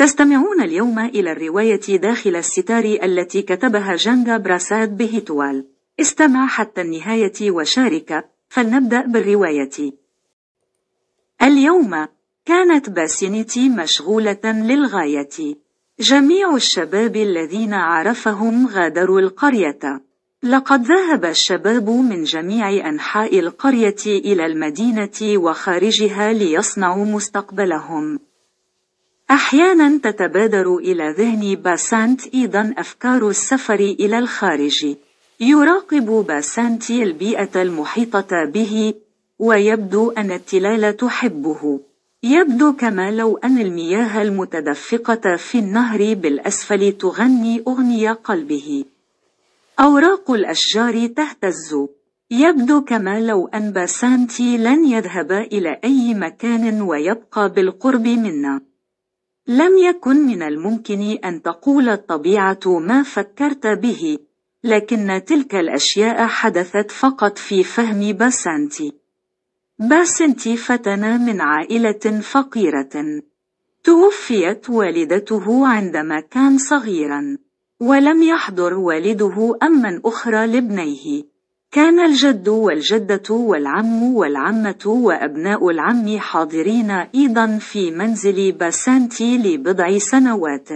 تستمعون اليوم إلى الرواية داخل الستار التي كتبها جانجا براساد بهيتوال استمع حتى النهاية وشارك فلنبدأ بالرواية اليوم كانت باسينيتي مشغولة للغاية جميع الشباب الذين عرفهم غادروا القرية لقد ذهب الشباب من جميع أنحاء القرية إلى المدينة وخارجها ليصنعوا مستقبلهم أحيانا تتبادر إلى ذهن باسانت أيضا أفكار السفر إلى الخارج يراقب باسانت البيئة المحيطة به ويبدو أن التلال تحبه يبدو كما لو أن المياه المتدفقة في النهر بالأسفل تغني أغنية قلبه أوراق الأشجار تهتز يبدو كما لو أن باسانتي لن يذهب إلى أي مكان ويبقى بالقرب منا لم يكن من الممكن أن تقول الطبيعة ما فكرت به، لكن تلك الأشياء حدثت فقط في فهم باسانتي. باسنتي فتى من عائلة فقيرة. توفيت والدته عندما كان صغيرا، ولم يحضر والده أما أخرى لابنيه. كان الجد والجدة والعم والعمة وأبناء العم حاضرين أيضا في منزل باسانتي لبضع سنوات.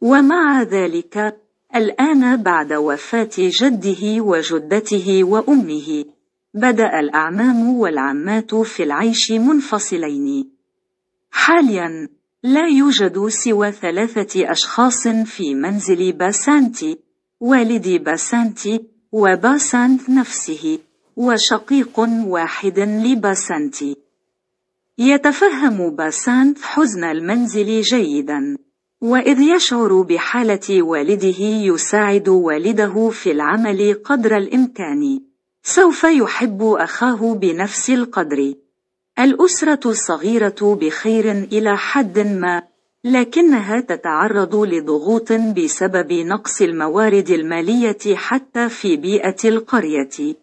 ومع ذلك، الآن بعد وفاة جده وجدته وأمه، بدأ الأعمام والعمات في العيش منفصلين. حاليا، لا يوجد سوى ثلاثة أشخاص في منزل باسانتي، والدي باسانتي، وباسانت نفسه وشقيق واحد لباسانت يتفهم باسانت حزن المنزل جيدا وإذ يشعر بحالة والده يساعد والده في العمل قدر الإمكان سوف يحب أخاه بنفس القدر الأسرة الصغيرة بخير إلى حد ما لكنها تتعرض لضغوط بسبب نقص الموارد المالية حتى في بيئة القرية.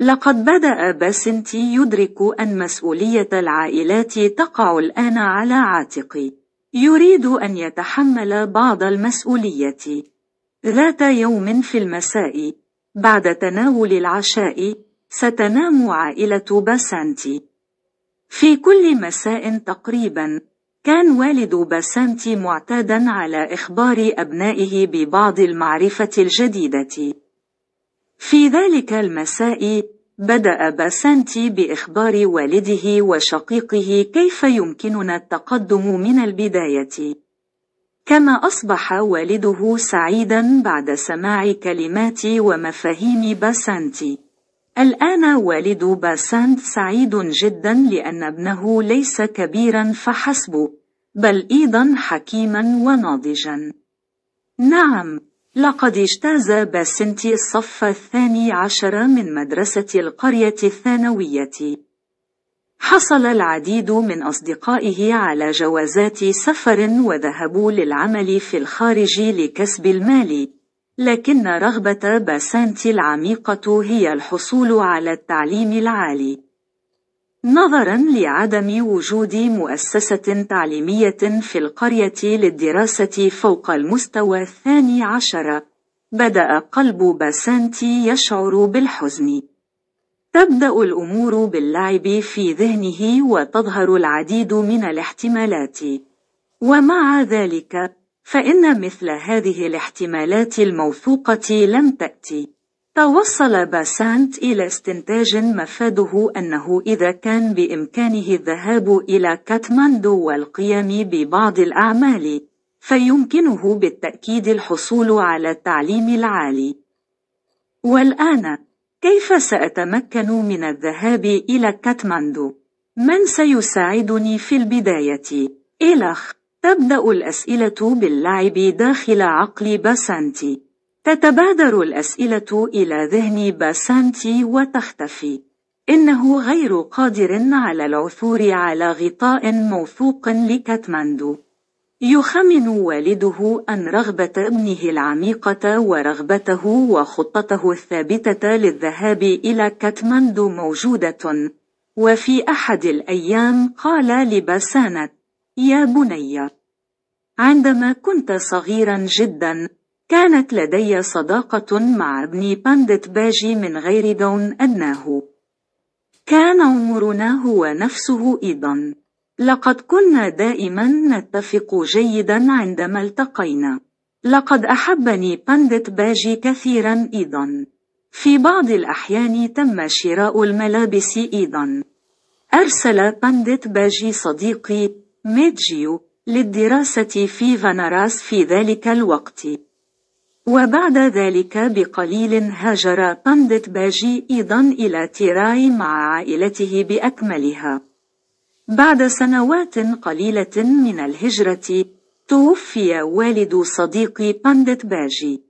لقد بدأ باسنتي يدرك أن مسؤولية العائلات تقع الآن على عاتقي. يريد أن يتحمل بعض المسؤولية. ذات يوم في المساء، بعد تناول العشاء، ستنام عائلة باسنتي. في كل مساء تقريباً، كان والد باسانتي معتادا على إخبار أبنائه ببعض المعرفة الجديدة. في ذلك المساء، بدأ باسانتي بإخبار والده وشقيقه كيف يمكننا التقدم من البداية. كما أصبح والده سعيدا بعد سماع كلمات ومفاهيم باسانتي. الآن والد باسانت سعيد جدا لأن ابنه ليس كبيرا فحسب بل أيضا حكيما وناضجا نعم لقد اجتاز باسنتي الصف الثاني عشر من مدرسة القرية الثانوية حصل العديد من أصدقائه على جوازات سفر وذهبوا للعمل في الخارج لكسب المال لكن رغبة باسانتي العميقة هي الحصول على التعليم العالي نظرا لعدم وجود مؤسسة تعليمية في القرية للدراسة فوق المستوى الثاني عشر بدأ قلب باسانتي يشعر بالحزن تبدأ الأمور باللعب في ذهنه وتظهر العديد من الاحتمالات ومع ذلك فإن مثل هذه الاحتمالات الموثوقة لم تأتي. توصل باسانت إلى استنتاج مفاده أنه إذا كان بإمكانه الذهاب إلى كاتماندو والقيام ببعض الأعمال، فيمكنه بالتأكيد الحصول على التعليم العالي. والآن، كيف سأتمكن من الذهاب إلى كاتماندو؟ من سيساعدني في البداية؟ إلخ تبدأ الأسئلة باللعب داخل عقل باسانتي. تتبادر الأسئلة إلى ذهن باسانتي وتختفي. إنه غير قادر على العثور على غطاء موثوق لكاتماندو. يخمن والده أن رغبة ابنه العميقة ورغبته وخطته الثابتة للذهاب إلى كاتماندو موجودة، وفي أحد الأيام قال لباسانت: يا بني، عندما كنت صغيرا جدا كانت لدي صداقة مع ابن باندت باجي من غير دون أدناه كان عمرنا هو نفسه أيضا لقد كنا دائما نتفق جيدا عندما التقينا لقد أحبني باندت باجي كثيرا أيضا في بعض الأحيان تم شراء الملابس أيضا أرسل باندت باجي صديقي ميجيو للدراسة في فنراس في ذلك الوقت وبعد ذلك بقليل هاجر بندت باجي أيضا إلى تيراي مع عائلته بأكملها بعد سنوات قليلة من الهجرة توفي والد صديقي بندت باجي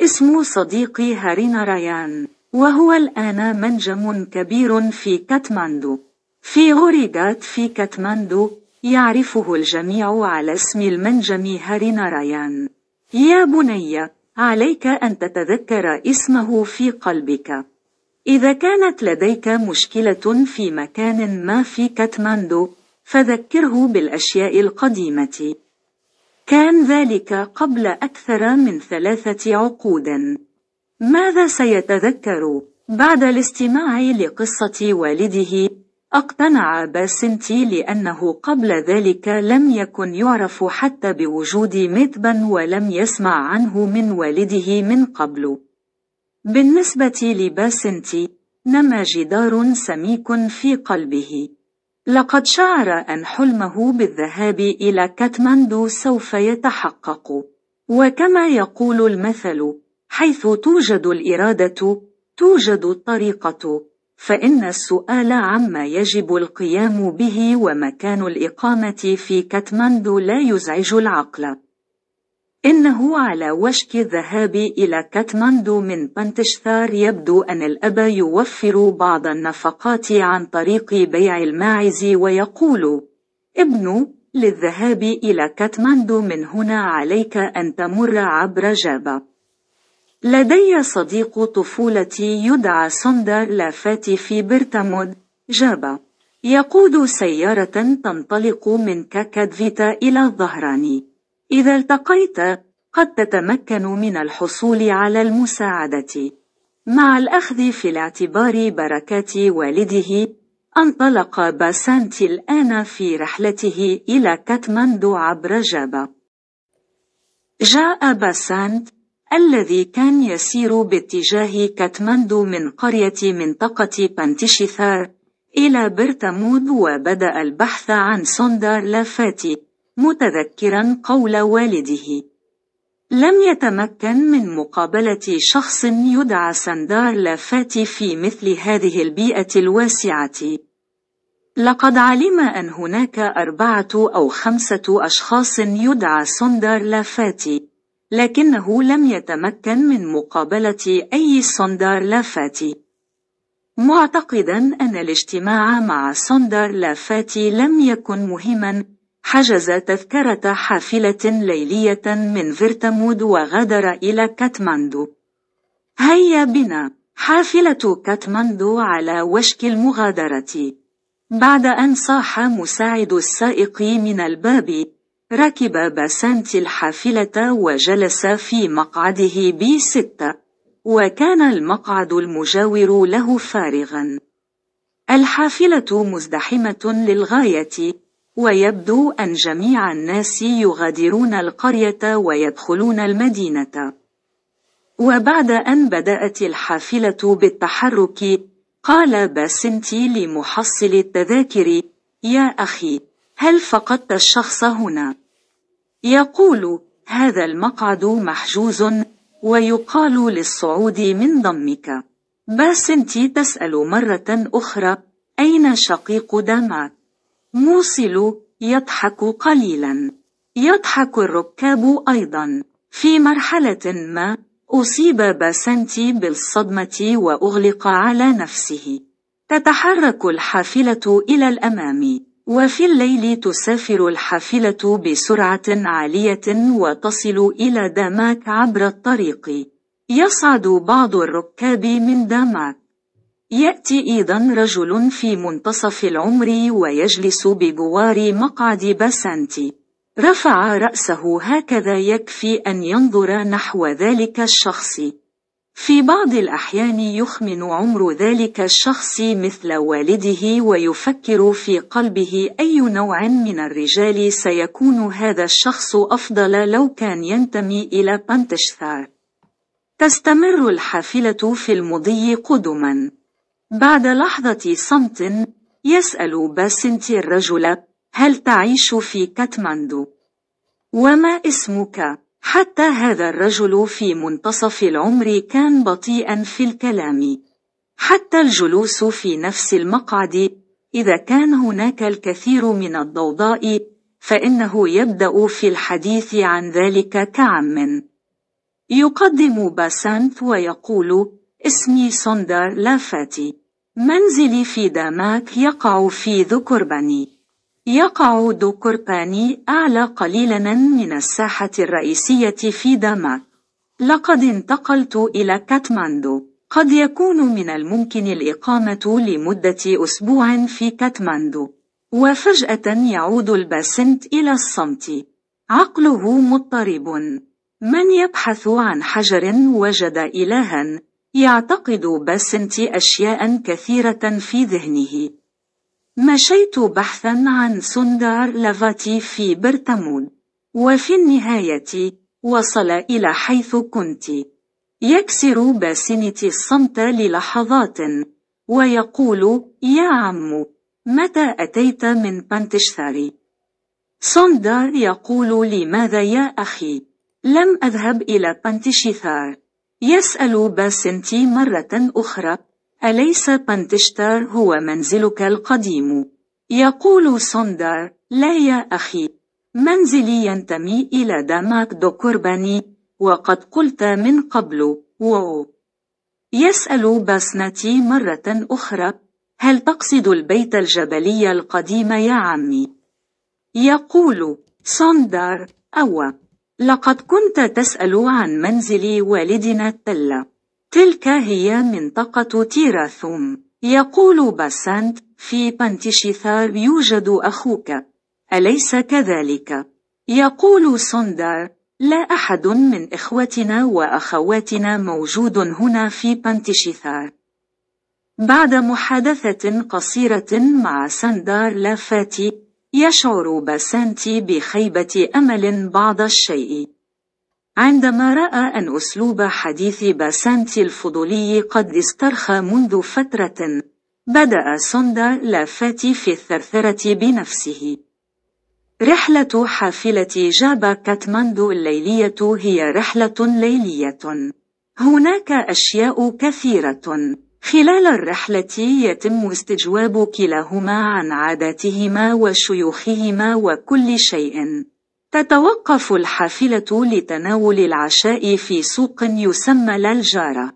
اسم صديقي هارينا ريان وهو الآن منجم كبير في كاتماندو في غوريغات في كاتماندو يعرفه الجميع على اسم هاري نارايان يا بني عليك أن تتذكر اسمه في قلبك إذا كانت لديك مشكلة في مكان ما في كاتماندو فذكره بالأشياء القديمة كان ذلك قبل أكثر من ثلاثة عقود ماذا سيتذكر بعد الاستماع لقصة والده اقتنع باسنتي لأنه قبل ذلك لم يكن يعرف حتى بوجود متبا ولم يسمع عنه من والده من قبل بالنسبة لباسنتي نما جدار سميك في قلبه لقد شعر أن حلمه بالذهاب إلى كاتماندو سوف يتحقق وكما يقول المثل حيث توجد الإرادة توجد الطريقة فإن السؤال عما يجب القيام به ومكان الإقامة في كاتماندو لا يزعج العقل. إنه على وشك الذهاب إلى كاتماندو من بنتشثار يبدو أن الأب يوفر بعض النفقات عن طريق بيع الماعز ويقول: ابن للذهاب إلى كاتماندو من هنا عليك أن تمر عبر جابا. لدي صديق طفولتي يدعى سندر لافاتي في برتامود جابا يقود سيارة تنطلق من كاكادفيتا إلى الظهراني إذا التقيت قد تتمكن من الحصول على المساعدة مع الأخذ في الاعتبار بركات والده انطلق باسانتي الآن في رحلته إلى كاتماندو عبر جابا جاء باسانت الذي كان يسير باتجاه كاتماندو من قرية منطقة بانتشيثار إلى برتمود وبدأ البحث عن سوندار لافاتي متذكرا قول والده لم يتمكن من مقابلة شخص يدعى سندار لافاتي في مثل هذه البيئة الواسعة. لقد علم أن هناك أربعة أو خمسة أشخاص يدعى سندار لافاتي. لكنه لم يتمكن من مقابلة أي صندار لافاتي معتقدا أن الاجتماع مع صندار لافاتي لم يكن مهما حجز تذكرة حافلة ليلية من فيرتمود وغادر إلى كاتماندو هيا بنا حافلة كاتماندو على وشك المغادرة بعد أن صاح مساعد السائق من الباب ركب باسانتي الحافلة وجلس في مقعده بي ستة وكان المقعد المجاور له فارغا الحافلة مزدحمة للغاية ويبدو أن جميع الناس يغادرون القرية ويدخلون المدينة وبعد أن بدأت الحافلة بالتحرك قال باسنتي لمحصل التذاكر يا أخي هل فقدت الشخص هنا؟ يقول هذا المقعد محجوز ويقال للصعود من ضمك بس انت تسأل مرة أخرى أين شقيق دامات؟ موصل يضحك قليلا يضحك الركاب أيضا في مرحلة ما أصيب باسنتي بالصدمة وأغلق على نفسه تتحرك الحافلة إلى الأمام وفي الليل تسافر الحافلة بسرعة عالية وتصل إلى داماك عبر الطريق. يصعد بعض الركاب من داماك. يأتي أيضا رجل في منتصف العمر ويجلس بجوار مقعد باسانتي. رفع رأسه هكذا يكفي أن ينظر نحو ذلك الشخص. في بعض الأحيان يخمن عمر ذلك الشخص مثل والده ويفكر في قلبه أي نوع من الرجال سيكون هذا الشخص أفضل لو كان ينتمي إلى بانتشثار. تستمر الحافلة في المضي قدما. بعد لحظة صمت يسأل باسنتي الرجل هل تعيش في كاتماندو؟ وما اسمك؟ حتى هذا الرجل في منتصف العمر كان بطيئا في الكلام حتى الجلوس في نفس المقعد إذا كان هناك الكثير من الضوضاء فإنه يبدأ في الحديث عن ذلك كعم يقدم باسانت ويقول اسمي سوندر لافاتي منزلي في داماك يقع في ذكربني يقع دوكورباني أعلى قليلا من الساحة الرئيسية في داماك. لقد انتقلت إلى كاتماندو. قد يكون من الممكن الإقامة لمدة أسبوع في كاتماندو. وفجأة يعود الباسنت إلى الصمت. عقله مضطرب. من يبحث عن حجر وجد إلها. يعتقد باسنت أشياء كثيرة في ذهنه. مشيت بحثا عن سندار لافاتي في برتمون وفي النهاية وصل إلى حيث كنت يكسر باسنتي الصمت للحظات ويقول يا عم متى أتيت من بانتشثاري؟ سندار يقول لماذا يا أخي لم أذهب إلى بانتشثار يسأل باسنتي مرة أخرى أليس بانتشتر هو منزلك القديم؟ يقول سوندر لا يا أخي منزلي ينتمي إلى داماك دو وقد قلت من قبل وو. يسأل باسنتي مرة أخرى هل تقصد البيت الجبلي القديم يا عمي؟ يقول سوندر أو، لقد كنت تسأل عن منزل والدنا التلة تلك هي منطقة تيراثوم يقول باسانت في بانتشيثار يوجد أخوك أليس كذلك؟ يقول سوندار لا أحد من إخوتنا وأخواتنا موجود هنا في بانتشيثار بعد محادثة قصيرة مع سندار لافاتي يشعر باسانتي بخيبة أمل بعض الشيء عندما رأى أن أسلوب حديث باسانتي الفضولي قد استرخى منذ فترة، بدأ سوندا لافاتي في الثرثرة بنفسه. رحلة حافلة جابا كاتماندو الليلية هي رحلة ليلية. هناك أشياء كثيرة. خلال الرحلة يتم استجواب كلاهما عن عاداتهما وشيوخهما وكل شيء. تتوقف الحافلة لتناول العشاء في سوق يسمى للجارة.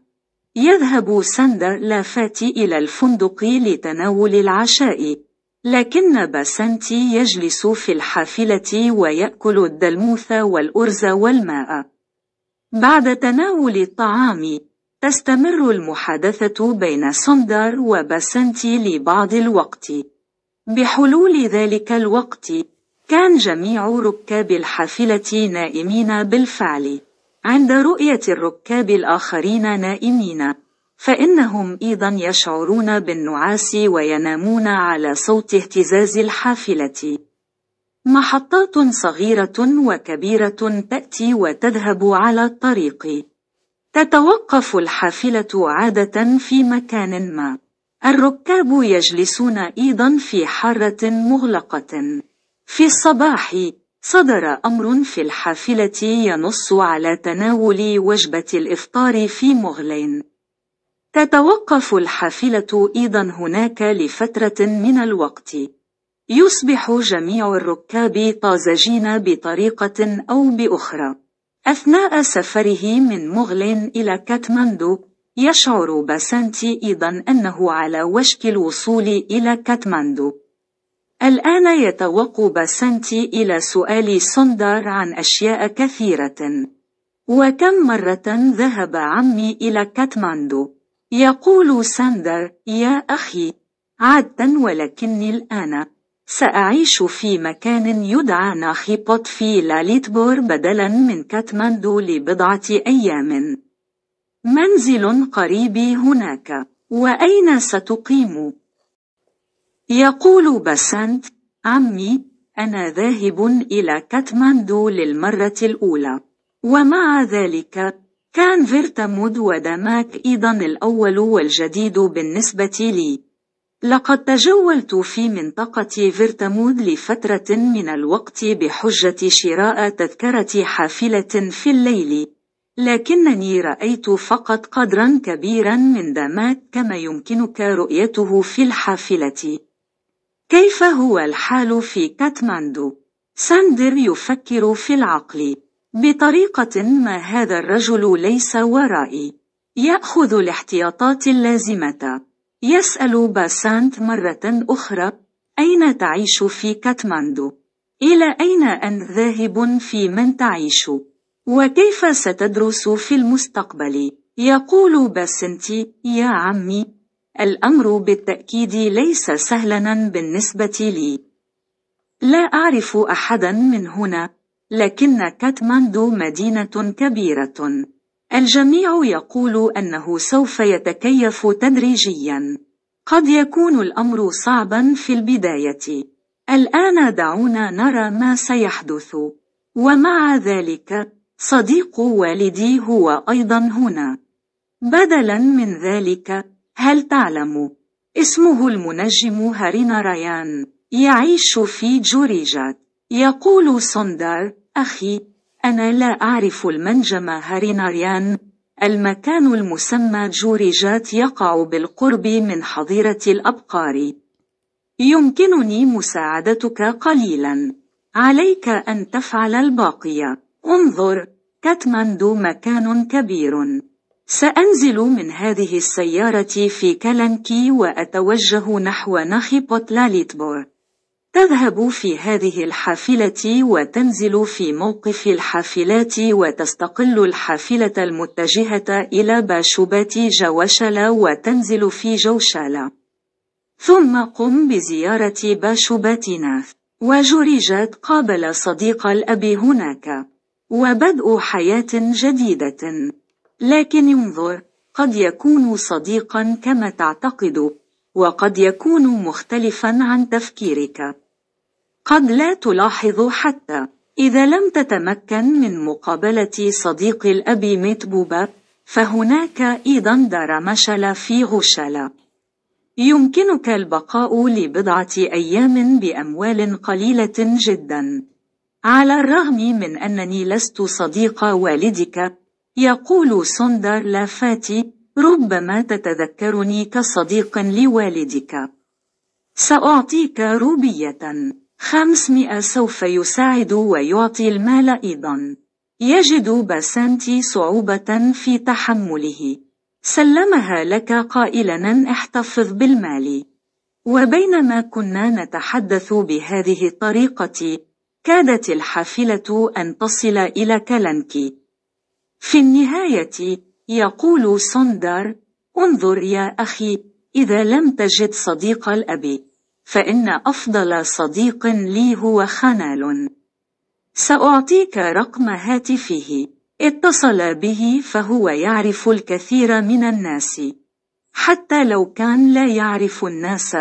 يذهب ساندر لافاتي إلى الفندق لتناول العشاء، لكن باسنتي يجلس في الحافلة ويأكل الدلموث والأرز والماء. بعد تناول الطعام، تستمر المحادثة بين ساندر وباسنتي لبعض الوقت. بحلول ذلك الوقت، كان جميع ركاب الحافلة نائمين بالفعل عند رؤية الركاب الآخرين نائمين فإنهم أيضا يشعرون بالنعاس وينامون على صوت اهتزاز الحافلة محطات صغيرة وكبيرة تأتي وتذهب على الطريق تتوقف الحافلة عادة في مكان ما الركاب يجلسون أيضا في حارة مغلقة في الصباح صدر أمر في الحافلة ينص على تناول وجبة الإفطار في مغلين تتوقف الحافلة أيضا هناك لفترة من الوقت يصبح جميع الركاب طازجين بطريقة أو بأخرى أثناء سفره من مغلين إلى كاتماندو يشعر باسانتي أيضا أنه على وشك الوصول إلى كاتماندو الآن يتوق باسنتي إلى سؤال سندر عن أشياء كثيرة. وكم مرة ذهب عمي إلى كاتماندو؟ يقول ساندر: يا أخي، عادة ولكني الآن سأعيش في مكان يدعى ناخيبوت في لاليتبور بدلا من كاتماندو لبضعة أيام. منزل قريبي هناك، وأين ستقيم؟ يقول بسنت عمي أنا ذاهب إلى كاتماندو للمرة الأولى ومع ذلك كان فيرتامود وداماك أيضا الأول والجديد بالنسبة لي لقد تجولت في منطقة فيرتامود لفترة من الوقت بحجة شراء تذكرة حافلة في الليل لكنني رأيت فقط قدرا كبيرا من داماك كما يمكنك رؤيته في الحافلة كيف هو الحال في كاتماندو؟ ساندر يفكر في العقل بطريقة ما هذا الرجل ليس ورائي يأخذ الاحتياطات اللازمة يسأل باسانت مرة أخرى أين تعيش في كاتماندو؟ إلى أين أنت ذاهب في من تعيش؟ وكيف ستدرس في المستقبل؟ يقول باسنتي يا عمي الأمر بالتأكيد ليس سهلا بالنسبة لي. لا أعرف أحدا من هنا، لكن كاتماندو مدينة كبيرة. الجميع يقول أنه سوف يتكيف تدريجيا. قد يكون الأمر صعبا في البداية. الآن دعونا نرى ما سيحدث. ومع ذلك، صديق والدي هو أيضا هنا. بدلا من ذلك، هل تعلم اسمه المنجم هارينا رايان، يعيش في جوريجات يقول سوندر أخي أنا لا أعرف المنجم هارينا رايان. المكان المسمى جوريجات يقع بالقرب من حظيرة الأبقار يمكنني مساعدتك قليلا عليك أن تفعل الباقي انظر كاتماندو مكان كبير سأنزل من هذه السيارة في كالنكي وأتوجه نحو نخبة بوتلاليتبور. تذهب في هذه الحافلة وتنزل في موقف الحافلات وتستقل الحافلة المتجهة إلى باشوبات جوشلا وتنزل في جوشالا. ثم قم بزيارة باشوبات ناث. وجوريجات قابل صديق الأب هناك. وبدء حياة جديدة. لكن انظر قد يكون صديقا كما تعتقد وقد يكون مختلفا عن تفكيرك قد لا تلاحظ حتى إذا لم تتمكن من مقابلة صديق الأب متبوبة فهناك أيضا مشل في غشلة يمكنك البقاء لبضعة أيام بأموال قليلة جدا على الرغم من أنني لست صديق والدك يقول سندر لافاتي ربما تتذكرني كصديق لوالدك سأعطيك روبية خمسمائة سوف يساعد ويعطي المال أيضا يجد باسانتي صعوبة في تحمله سلمها لك قائلا احتفظ بالمال وبينما كنا نتحدث بهذه الطريقة كادت الحافلة أن تصل إلى كلنكي في النهاية يقول سندر انظر يا أخي إذا لم تجد صديق الأب فإن أفضل صديق لي هو خنال سأعطيك رقم هاتفه اتصل به فهو يعرف الكثير من الناس حتى لو كان لا يعرف الناس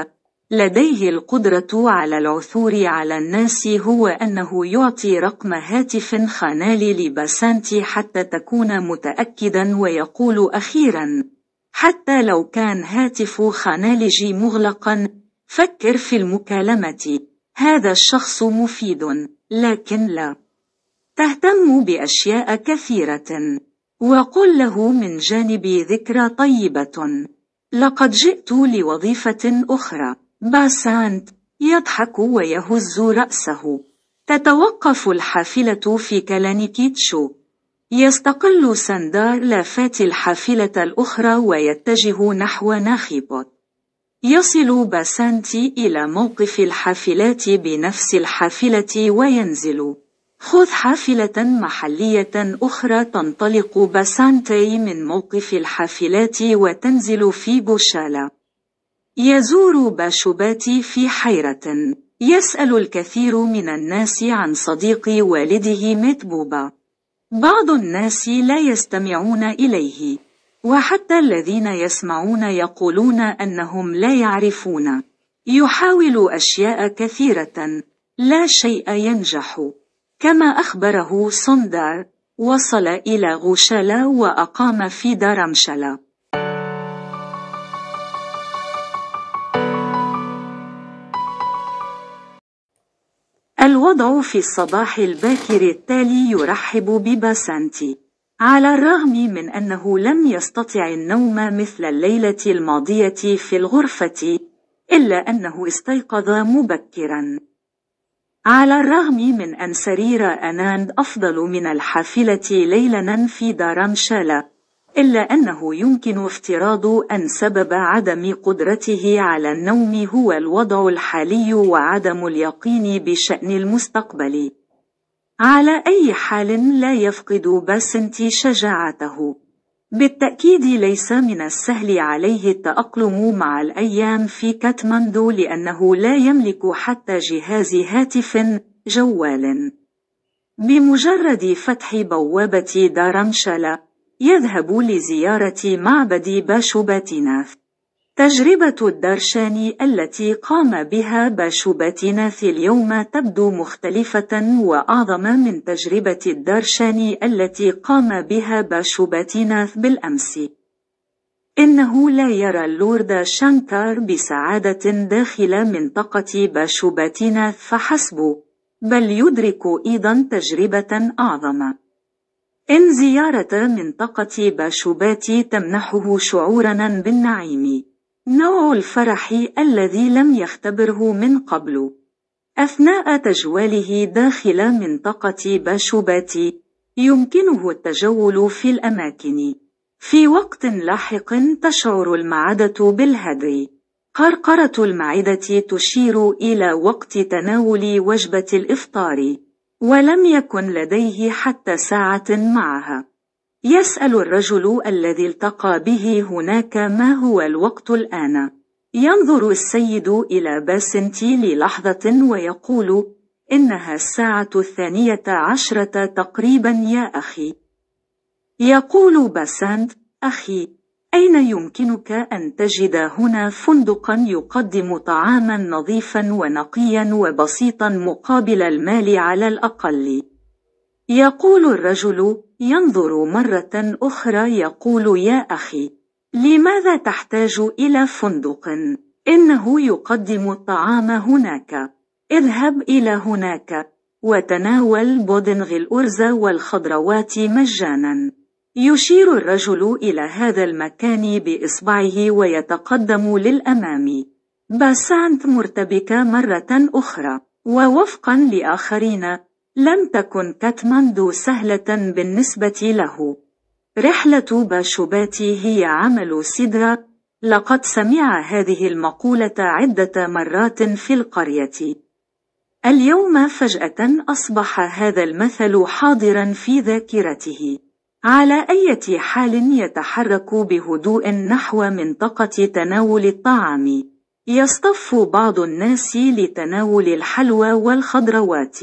لديه القدرة على العثور على الناس هو أنه يعطي رقم هاتف خانالي لباسانتي حتى تكون متأكدا ويقول أخيرا حتى لو كان هاتف خانالجي مغلقا فكر في المكالمة هذا الشخص مفيد لكن لا تهتم بأشياء كثيرة وقل له من جانبي ذكرى طيبة لقد جئت لوظيفة أخرى باسانت يضحك ويهز رأسه تتوقف الحافلة في كلانيكيتشو يستقل ساندار لافات الحافلة الأخرى ويتجه نحو ناخيبوت يصل باسانتي إلى موقف الحافلات بنفس الحافلة وينزل خذ حافلة محلية أخرى تنطلق باسانتي من موقف الحافلات وتنزل في بوشالا يزور باشوباتي في حيرة يسأل الكثير من الناس عن صديق والده متبوبا. بعض الناس لا يستمعون إليه وحتى الذين يسمعون يقولون أنهم لا يعرفون يحاول أشياء كثيرة لا شيء ينجح كما أخبره سوندار، وصل إلى غوشالا وأقام في دارمشالا. الوضع في الصباح الباكر التالي يرحب بباسانتي على الرغم من أنه لم يستطع النوم مثل الليلة الماضية في الغرفة إلا أنه استيقظ مبكرا على الرغم من أن سرير أناند أفضل من الحافلة ليلا في دارمشالا إلا أنه يمكن افتراض أن سبب عدم قدرته على النوم هو الوضع الحالي وعدم اليقين بشأن المستقبل. على أي حال لا يفقد باسنتي شجاعته. بالتأكيد ليس من السهل عليه التأقلم مع الأيام في كاتماندو لأنه لا يملك حتى جهاز هاتف جوال. بمجرد فتح بوابة دارمشالا، يذهب لزيارة معبد باشوباتيناث تجربة الدرشان التي قام بها باشوباتيناث اليوم تبدو مختلفة وأعظم من تجربة الدرشان التي قام بها باشوباتيناث بالأمس إنه لا يرى اللورد شانكار بسعادة داخل منطقة باشوباتيناث فحسب بل يدرك أيضا تجربة أعظم إن زيارة منطقة باشوباتي تمنحه شعورنا بالنعيم نوع الفرح الذي لم يختبره من قبل أثناء تجواله داخل منطقة باشوباتي يمكنه التجول في الأماكن في وقت لاحق تشعر المعدة بالهدي قرقرة المعدة تشير إلى وقت تناول وجبة الإفطار ولم يكن لديه حتى ساعة معها يسأل الرجل الذي التقى به هناك ما هو الوقت الآن ينظر السيد إلى باسنتي للحظة ويقول إنها الساعة الثانية عشرة تقريبا يا أخي يقول باسنت أخي أين يمكنك أن تجد هنا فندقا يقدم طعاما نظيفا ونقيا وبسيطا مقابل المال على الأقل؟ يقول الرجل ينظر مرة أخرى يقول يا أخي لماذا تحتاج إلى فندق؟ إنه يقدم الطعام هناك اذهب إلى هناك وتناول بودنغ الأرز والخضروات مجانا يشير الرجل إلى هذا المكان بإصبعه ويتقدم للأمام باسانت مرتبكة مرة أخرى ووفقا لآخرين لم تكن كاتماندو سهلة بالنسبة له رحلة باشوباتي هي عمل سدرة لقد سمع هذه المقولة عدة مرات في القرية اليوم فجأة أصبح هذا المثل حاضرا في ذاكرته على أي حال يتحرك بهدوء نحو منطقة تناول الطعام يصطف بعض الناس لتناول الحلوى والخضروات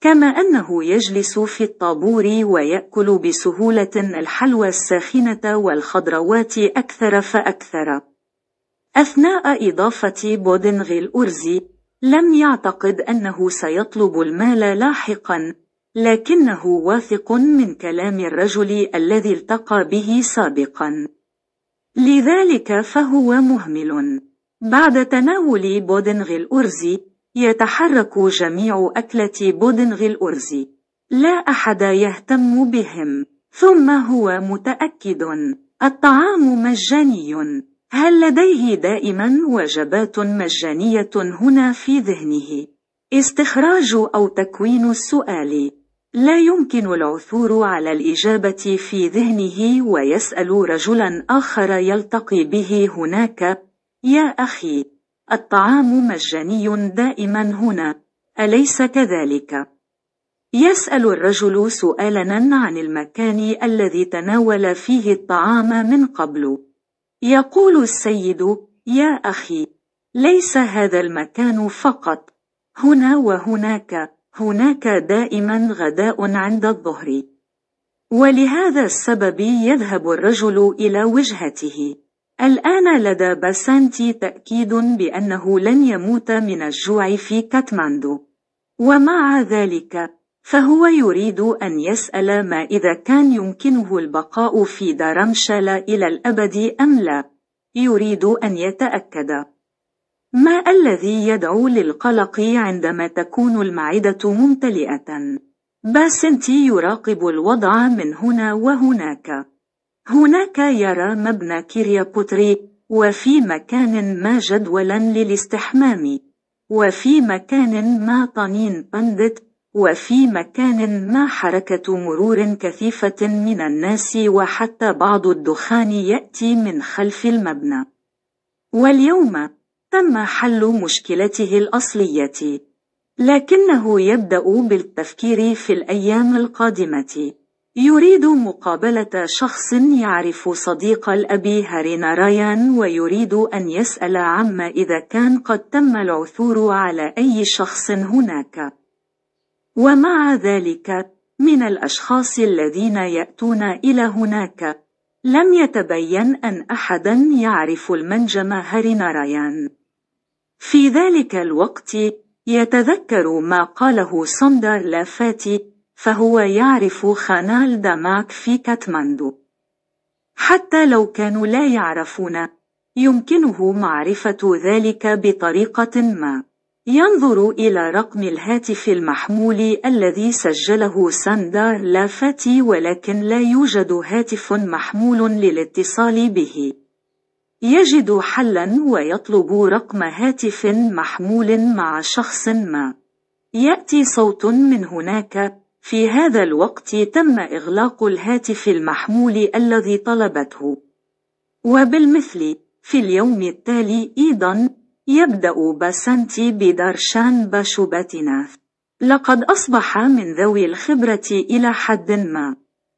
كما أنه يجلس في الطابور ويأكل بسهولة الحلوى الساخنة والخضروات أكثر فأكثر أثناء إضافة بودنغ الأرز لم يعتقد أنه سيطلب المال لاحقاً لكنه واثق من كلام الرجل الذي التقى به سابقا لذلك فهو مهمل بعد تناول بودنغ الأرز يتحرك جميع أكلة بودنغ الأرز لا أحد يهتم بهم ثم هو متأكد الطعام مجاني هل لديه دائما وجبات مجانية هنا في ذهنه؟ استخراج أو تكوين السؤال لا يمكن العثور على الإجابة في ذهنه ويسأل رجلا آخر يلتقي به هناك يا أخي الطعام مجاني دائما هنا أليس كذلك؟ يسأل الرجل سؤالا عن المكان الذي تناول فيه الطعام من قبل يقول السيد يا أخي ليس هذا المكان فقط هنا وهناك هناك دائما غداء عند الظهر ولهذا السبب يذهب الرجل إلى وجهته الآن لدى باسانتي تأكيد بأنه لن يموت من الجوع في كاتماندو ومع ذلك فهو يريد أن يسأل ما إذا كان يمكنه البقاء في دارمشالا إلى الأبد أم لا يريد أن يتأكد ما الذي يدعو للقلق عندما تكون المعدة ممتلئة؟ باسنتي يراقب الوضع من هنا وهناك هناك يرى مبنى كيريا بوتري وفي مكان ما جدولا للاستحمام وفي مكان ما طنين بندت وفي مكان ما حركة مرور كثيفة من الناس وحتى بعض الدخان يأتي من خلف المبنى واليوم تم حل مشكلته الأصلية لكنه يبدأ بالتفكير في الأيام القادمة يريد مقابلة شخص يعرف صديق الأب هارينا رايان ويريد أن يسأل عما إذا كان قد تم العثور على أي شخص هناك ومع ذلك من الأشخاص الذين يأتون إلى هناك لم يتبين أن أحدا يعرف المنجم هارينا رايان في ذلك الوقت يتذكر ما قاله سوندر لافاتي فهو يعرف خانال داماك في كاتماندو حتى لو كانوا لا يعرفون يمكنه معرفة ذلك بطريقة ما ينظر إلى رقم الهاتف المحمول الذي سجله ساندار لافاتي ولكن لا يوجد هاتف محمول للاتصال به يجد حلا ويطلب رقم هاتف محمول مع شخص ما يأتي صوت من هناك في هذا الوقت تم إغلاق الهاتف المحمول الذي طلبته وبالمثل في اليوم التالي أيضا يبدأ باسانتي بدرشان باشوباتيناث لقد أصبح من ذوي الخبرة إلى حد ما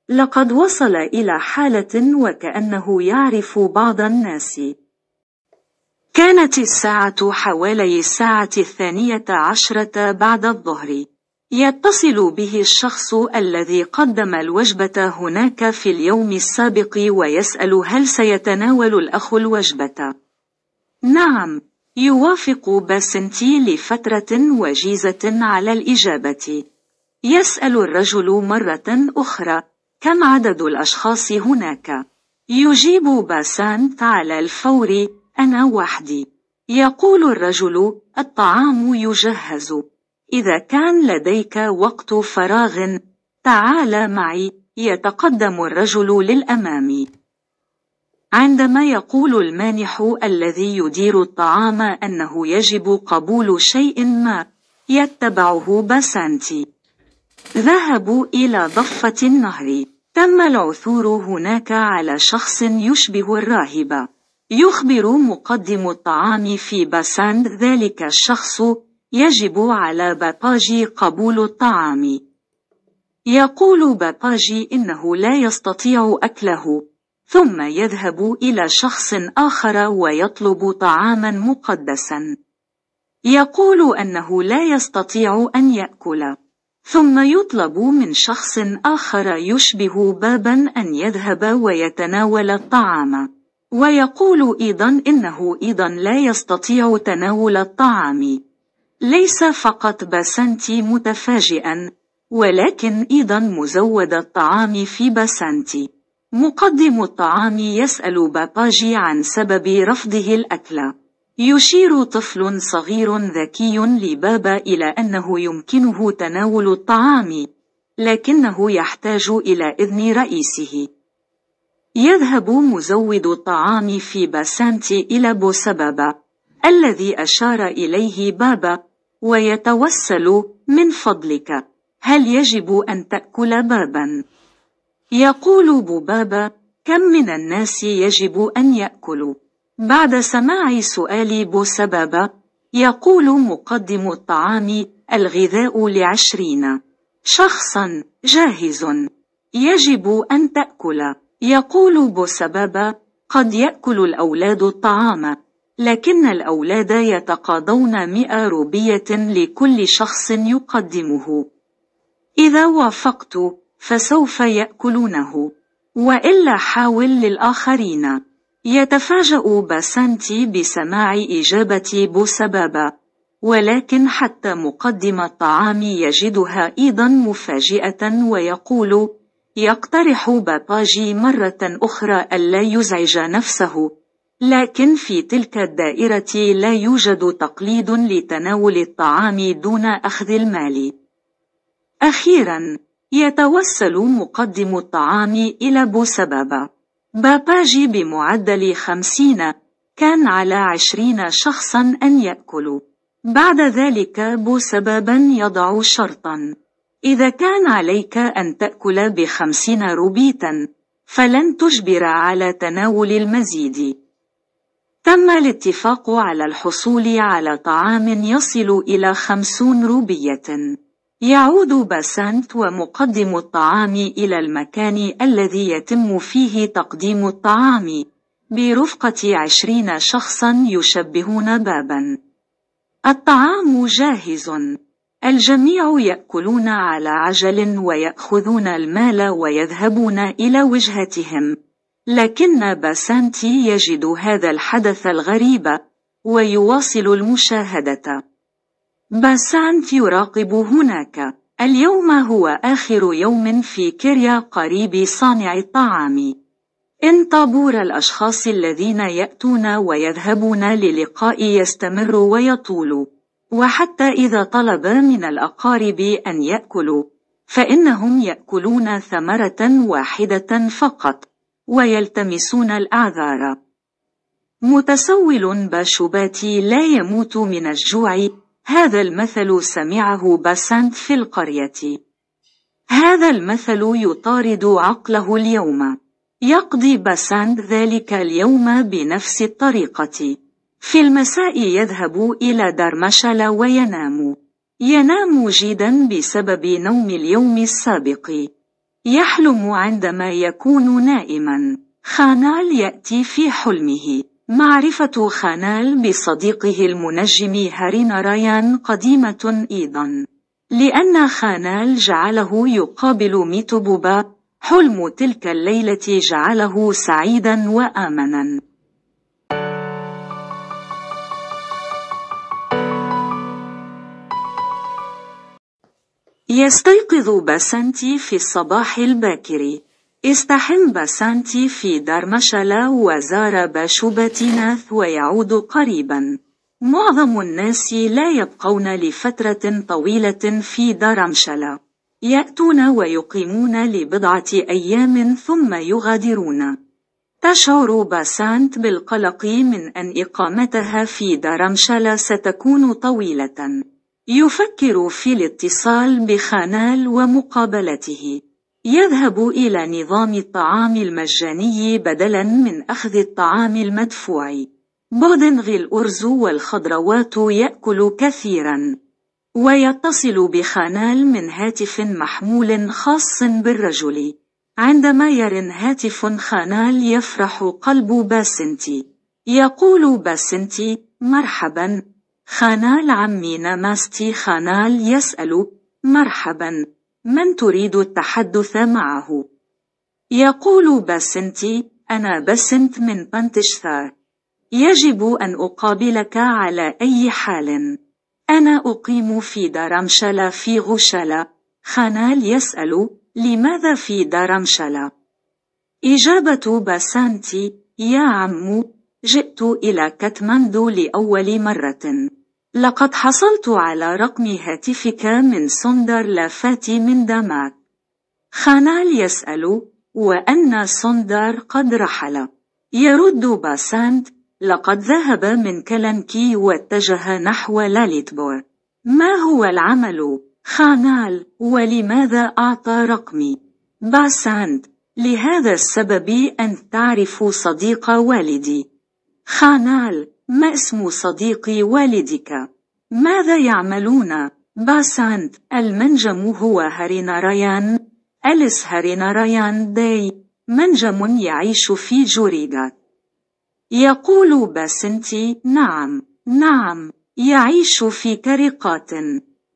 لقد وصل إلى حالة وكأنه يعرف بعض الناس. كانت الساعة حوالي الساعة الثانية عشرة بعد الظهر. يتصل به الشخص الذي قدم الوجبة هناك في اليوم السابق ويسأل هل سيتناول الأخ الوجبة. نعم، يوافق باسنتي لفترة وجيزة على الإجابة. يسأل الرجل مرة أخرى كم عدد الأشخاص هناك؟ يجيب باسان على الفور أنا وحدي يقول الرجل الطعام يجهز إذا كان لديك وقت فراغ تعال معي يتقدم الرجل للأمام عندما يقول المانح الذي يدير الطعام أنه يجب قبول شيء ما يتبعه باسانتي ذهبوا إلى ضفة النهر تم العثور هناك على شخص يشبه الراهب يخبر مقدم الطعام في باسان ذلك الشخص يجب على باباجي قبول الطعام يقول باباجي إنه لا يستطيع أكله ثم يذهب إلى شخص آخر ويطلب طعاما مقدسا يقول أنه لا يستطيع أن يأكل ثم يطلب من شخص آخر يشبه بابا أن يذهب ويتناول الطعام ويقول أيضا إنه أيضا لا يستطيع تناول الطعام ليس فقط باسنتي متفاجئا ولكن أيضا مزود الطعام في باسنتي مقدم الطعام يسأل باباجي عن سبب رفضه الأكل يشير طفل صغير ذكي لبابا إلى أنه يمكنه تناول الطعام لكنه يحتاج إلى إذن رئيسه يذهب مزود الطعام في باسانتي إلى بوسبابا الذي أشار إليه بابا ويتوسل من فضلك هل يجب أن تأكل بابا؟ يقول بوبابا كم من الناس يجب أن يأكلوا؟ بعد سماع سؤال بوسبابة يقول مقدم الطعام الغذاء لعشرين شخصا جاهز يجب أن تأكل يقول بوسبابة قد يأكل الأولاد الطعام لكن الأولاد يتقاضون مئة روبية لكل شخص يقدمه إذا وافقت فسوف يأكلونه وإلا حاول للآخرين يتفاجأ باسانتي بسماع إجابة بوسبابا ولكن حتى مقدم الطعام يجدها أيضا مفاجئة ويقول يقترح باباجي مرة أخرى ألا يزعج نفسه لكن في تلك الدائرة لا يوجد تقليد لتناول الطعام دون أخذ المال أخيرا يتوسل مقدم الطعام إلى بوسبابا باباجي بمعدل خمسين كان على عشرين شخصا أن يأكلوا بعد ذلك بو سببا يضع شرطا إذا كان عليك أن تأكل بخمسين روبيتا فلن تجبر على تناول المزيد تم الاتفاق على الحصول على طعام يصل إلى خمسون روبية يعود باسانت ومقدم الطعام إلى المكان الذي يتم فيه تقديم الطعام برفقة عشرين شخصا يشبهون بابا الطعام جاهز الجميع يأكلون على عجل ويأخذون المال ويذهبون إلى وجهتهم لكن باسانتي يجد هذا الحدث الغريب ويواصل المشاهدة باسان يراقب هناك اليوم هو آخر يوم في كيريا قريب صانع الطعام إن طابور الأشخاص الذين يأتون ويذهبون للقاء يستمر ويطول وحتى إذا طلب من الأقارب أن يأكلوا فإنهم يأكلون ثمرة واحدة فقط ويلتمسون الأعذار متسول باشوباتي لا يموت من الجوع هذا المثل سمعه باسانت في القرية هذا المثل يطارد عقله اليوم يقضي باسانت ذلك اليوم بنفس الطريقة في المساء يذهب إلى دارمشالا وينام ينام جيدا بسبب نوم اليوم السابق يحلم عندما يكون نائما خانال يأتي في حلمه معرفة خانال بصديقه المنجم هاري رايان قديمة أيضا لأن خانال جعله يقابل ميتوبوبا حلم تلك الليلة جعله سعيدا وآمنا يستيقظ باسنتي في الصباح الباكر استحم بسانتي في درمشلة وزار باشوباتيناث ويعود قريبا معظم الناس لا يبقون لفترة طويلة في درمشلة يأتون ويقيمون لبضعة أيام ثم يغادرون تشعر باسانت بالقلق من أن إقامتها في درمشلة ستكون طويلة يفكر في الاتصال بخانال ومقابلته يذهب إلى نظام الطعام المجاني بدلا من أخذ الطعام المدفوع. بودنغي الأرز والخضروات يأكل كثيرا ويتصل بخانال من هاتف محمول خاص بالرجل عندما يرن هاتف خانال يفرح قلب باسنتي يقول باسنتي مرحبا خانال عمي ناماستي خانال يسأل مرحبا من تريد التحدث معه؟ يقول باسنتي أنا بسنت من بانتشثار يجب أن أقابلك على أي حال أنا أقيم في درمشلة في غوشالا خانال يسأل لماذا في درمشلة؟ إجابة باسنتي يا عمو، جئت إلى كاتماندو لأول مرة لقد حصلت على رقم هاتفك من سندر لافاتي من داماك. خانال يسأل وأن سندر قد رحل. يرد باسانت لقد ذهب من كلنكي واتجه نحو لاليتبور. ما هو العمل؟ خانال ولماذا أعطى رقمي؟ باسانت لهذا السبب أنت تعرف صديق والدي. خانال ما اسم صديق والدك؟ ماذا يعملون؟ باسانت المنجم هو رايان أليس رايان داي منجم يعيش في جوريغا يقول باسنتي نعم نعم يعيش في كريقات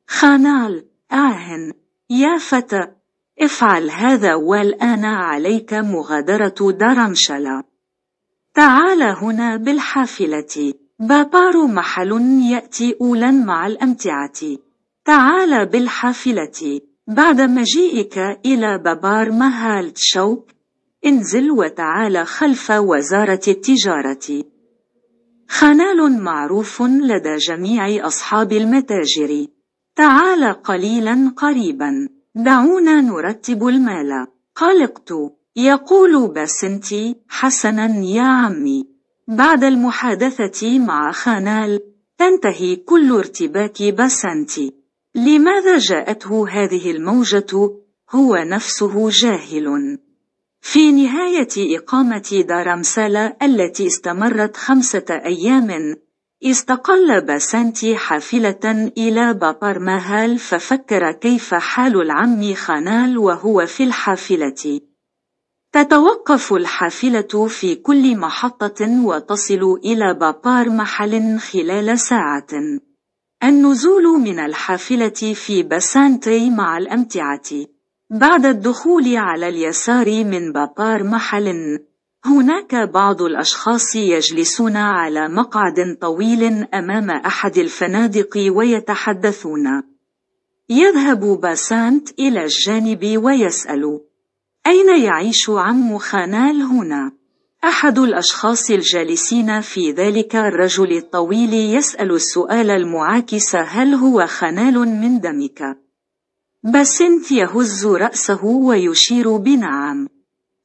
خانال آهن يا فتى افعل هذا والآن عليك مغادرة درمشلا تعال هنا بالحافلة بابار محل يأتي أولا مع الأمتعة تعال بالحافلة بعد مجيئك إلى بابار مهال تشوك، انزل وتعال خلف وزارة التجارة خنال معروف لدى جميع أصحاب المتاجر تعال قليلا قريبا دعونا نرتب المال قلقت يقول باسنتي حسنا يا عمي بعد المحادثة مع خانال تنتهي كل ارتباك باسنتي لماذا جاءته هذه الموجة هو نفسه جاهل في نهاية إقامة دارامسالا التي استمرت خمسة أيام استقل باسنتي حافلة إلى بابار ماهال ففكر كيف حال العم خانال وهو في الحافلة تتوقف الحافلة في كل محطة وتصل إلى بابار محل خلال ساعة. النزول من الحافلة في بسانتي مع الأمتعة. بعد الدخول على اليسار من بابار محل، هناك بعض الأشخاص يجلسون على مقعد طويل أمام أحد الفنادق ويتحدثون. يذهب باسانت إلى الجانب ويسأل: أين يعيش عم خانال هنا؟ أحد الأشخاص الجالسين في ذلك الرجل الطويل يسأل السؤال المعاكس هل هو خنال من دمك؟ باسنت يهز رأسه ويشير بنعم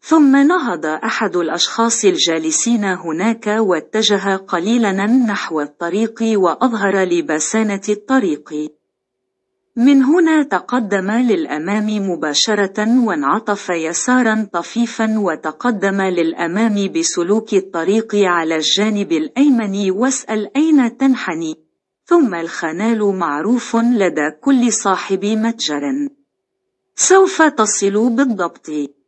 ثم نهض أحد الأشخاص الجالسين هناك واتجه قليلا نحو الطريق وأظهر لباسانة الطريق من هنا تقدم للأمام مباشرة وانعطف يسارا طفيفا وتقدم للأمام بسلوك الطريق على الجانب الأيمن واسأل أين تنحني ثم الخنال معروف لدى كل صاحب متجر سوف تصل بالضبط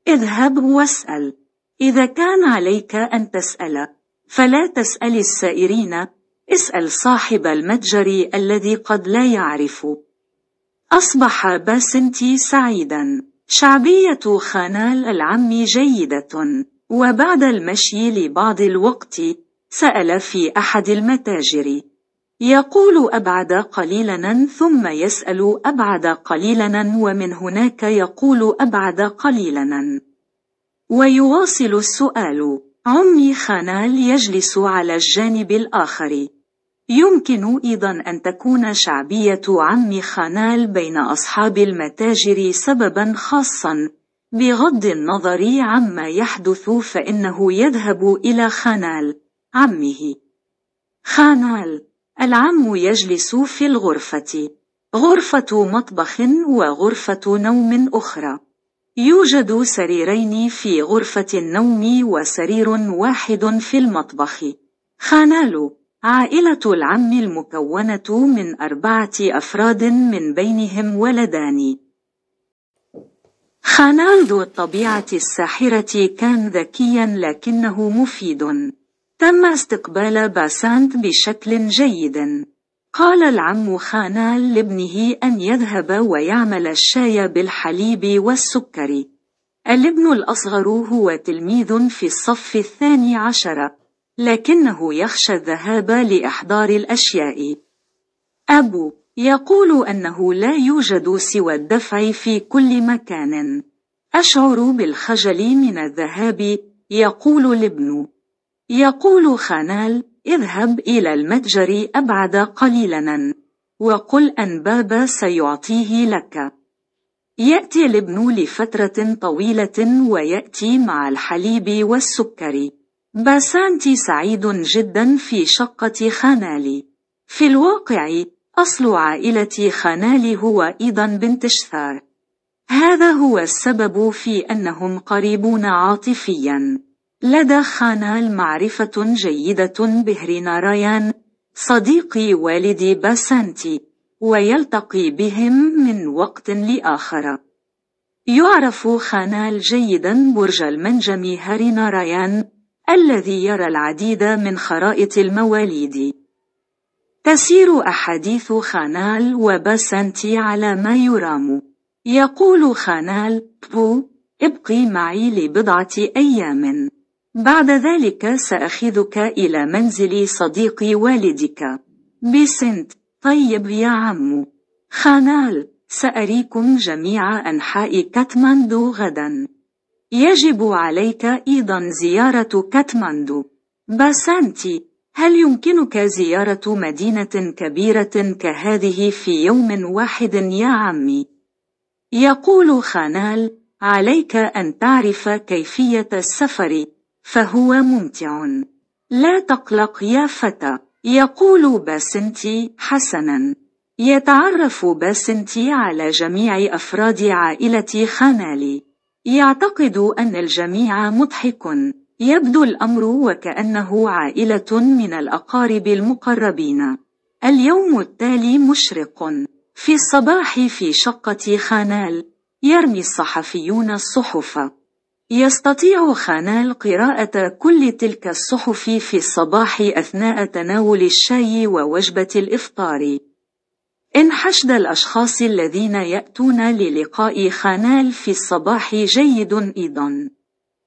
اذهب واسأل إذا كان عليك أن تسأل فلا تسأل السائرين اسأل صاحب المتجر الذي قد لا يعرف أصبح باسنتي سعيدا شعبية خانال العم جيدة وبعد المشي لبعض الوقت سأل في أحد المتاجر يقول أبعد قليلا ثم يسأل أبعد قليلا ومن هناك يقول أبعد قليلا ويواصل السؤال عمي خانال يجلس على الجانب الآخر يمكن أيضا أن تكون شعبية عم خانال بين أصحاب المتاجر سببا خاصا بغض النظر عما يحدث فإنه يذهب إلى خانال عمه خانال العم يجلس في الغرفة غرفة مطبخ وغرفة نوم أخرى يوجد سريرين في غرفة النوم وسرير واحد في المطبخ خانال عائلة العم المكونة من أربعة أفراد من بينهم ولدان. خانال ذو الطبيعة الساحرة كان ذكيا لكنه مفيد. تم استقبال باسانت بشكل جيد. قال العم خانال لابنه أن يذهب ويعمل الشاي بالحليب والسكر. الابن الأصغر هو تلميذ في الصف الثاني عشر. لكنه يخشى الذهاب لإحضار الأشياء. أبو يقول أنه لا يوجد سوى الدفع في كل مكان. أشعر بالخجل من الذهاب، يقول الابن. يقول خانال: اذهب إلى المتجر أبعد قليلا، وقل أن بابا سيعطيه لك. يأتي الابن لفترة طويلة ويأتي مع الحليب والسكر. باسانتي سعيد جدا في شقة خانالي في الواقع أصل عائلة خانالي هو أيضا بنت شثار هذا هو السبب في أنهم قريبون عاطفيا لدى خانال معرفة جيدة بهري نارايان صديق والد باسانتي ويلتقي بهم من وقت لآخر يعرف خانال جيدا برج المنجم هاري نارايان الذي يرى العديد من خرائط المواليد تسير أحاديث خانال وباسنتي على ما يرام يقول خانال بو ابقي معي لبضعة أيام بعد ذلك سأخذك إلى منزل صديق والدك بسنت طيب يا عم خانال سأريكم جميع أنحاء كاتماندو غداً يجب عليك أيضا زيارة كاتماندو. باسانتي، هل يمكنك زيارة مدينة كبيرة كهذه في يوم واحد يا عمي؟ يقول خانال: عليك أن تعرف كيفية السفر، فهو ممتع. لا تقلق يا فتى. يقول باسنتي حسنا يتعرف باسنتي على جميع أفراد عائلة خانالي يعتقد أن الجميع مضحك يبدو الأمر وكأنه عائلة من الأقارب المقربين اليوم التالي مشرق في الصباح في شقة خانال يرمي الصحفيون الصحف يستطيع خانال قراءة كل تلك الصحف في الصباح أثناء تناول الشاي ووجبة الإفطار إن الأشخاص الذين يأتون للقاء خانال في الصباح جيد أيضا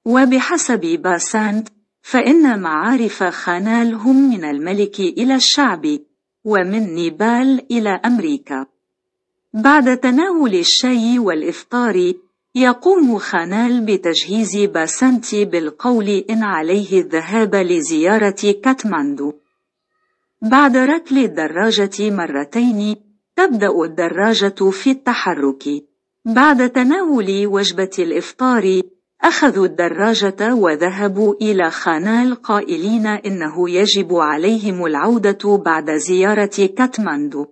وبحسب باسانت فإن معارف خانال هم من الملك إلى الشعب ومن نيبال إلى أمريكا بعد تناول الشاي والإفطار يقوم خانال بتجهيز باسانت بالقول إن عليه الذهاب لزيارة كاتماندو بعد ركل الدراجة مرتين تبدأ الدراجة في التحرك. بعد تناول وجبة الإفطار، أخذوا الدراجة وذهبوا إلى خانال قائلين إنه يجب عليهم العودة بعد زيارة كاتماندو.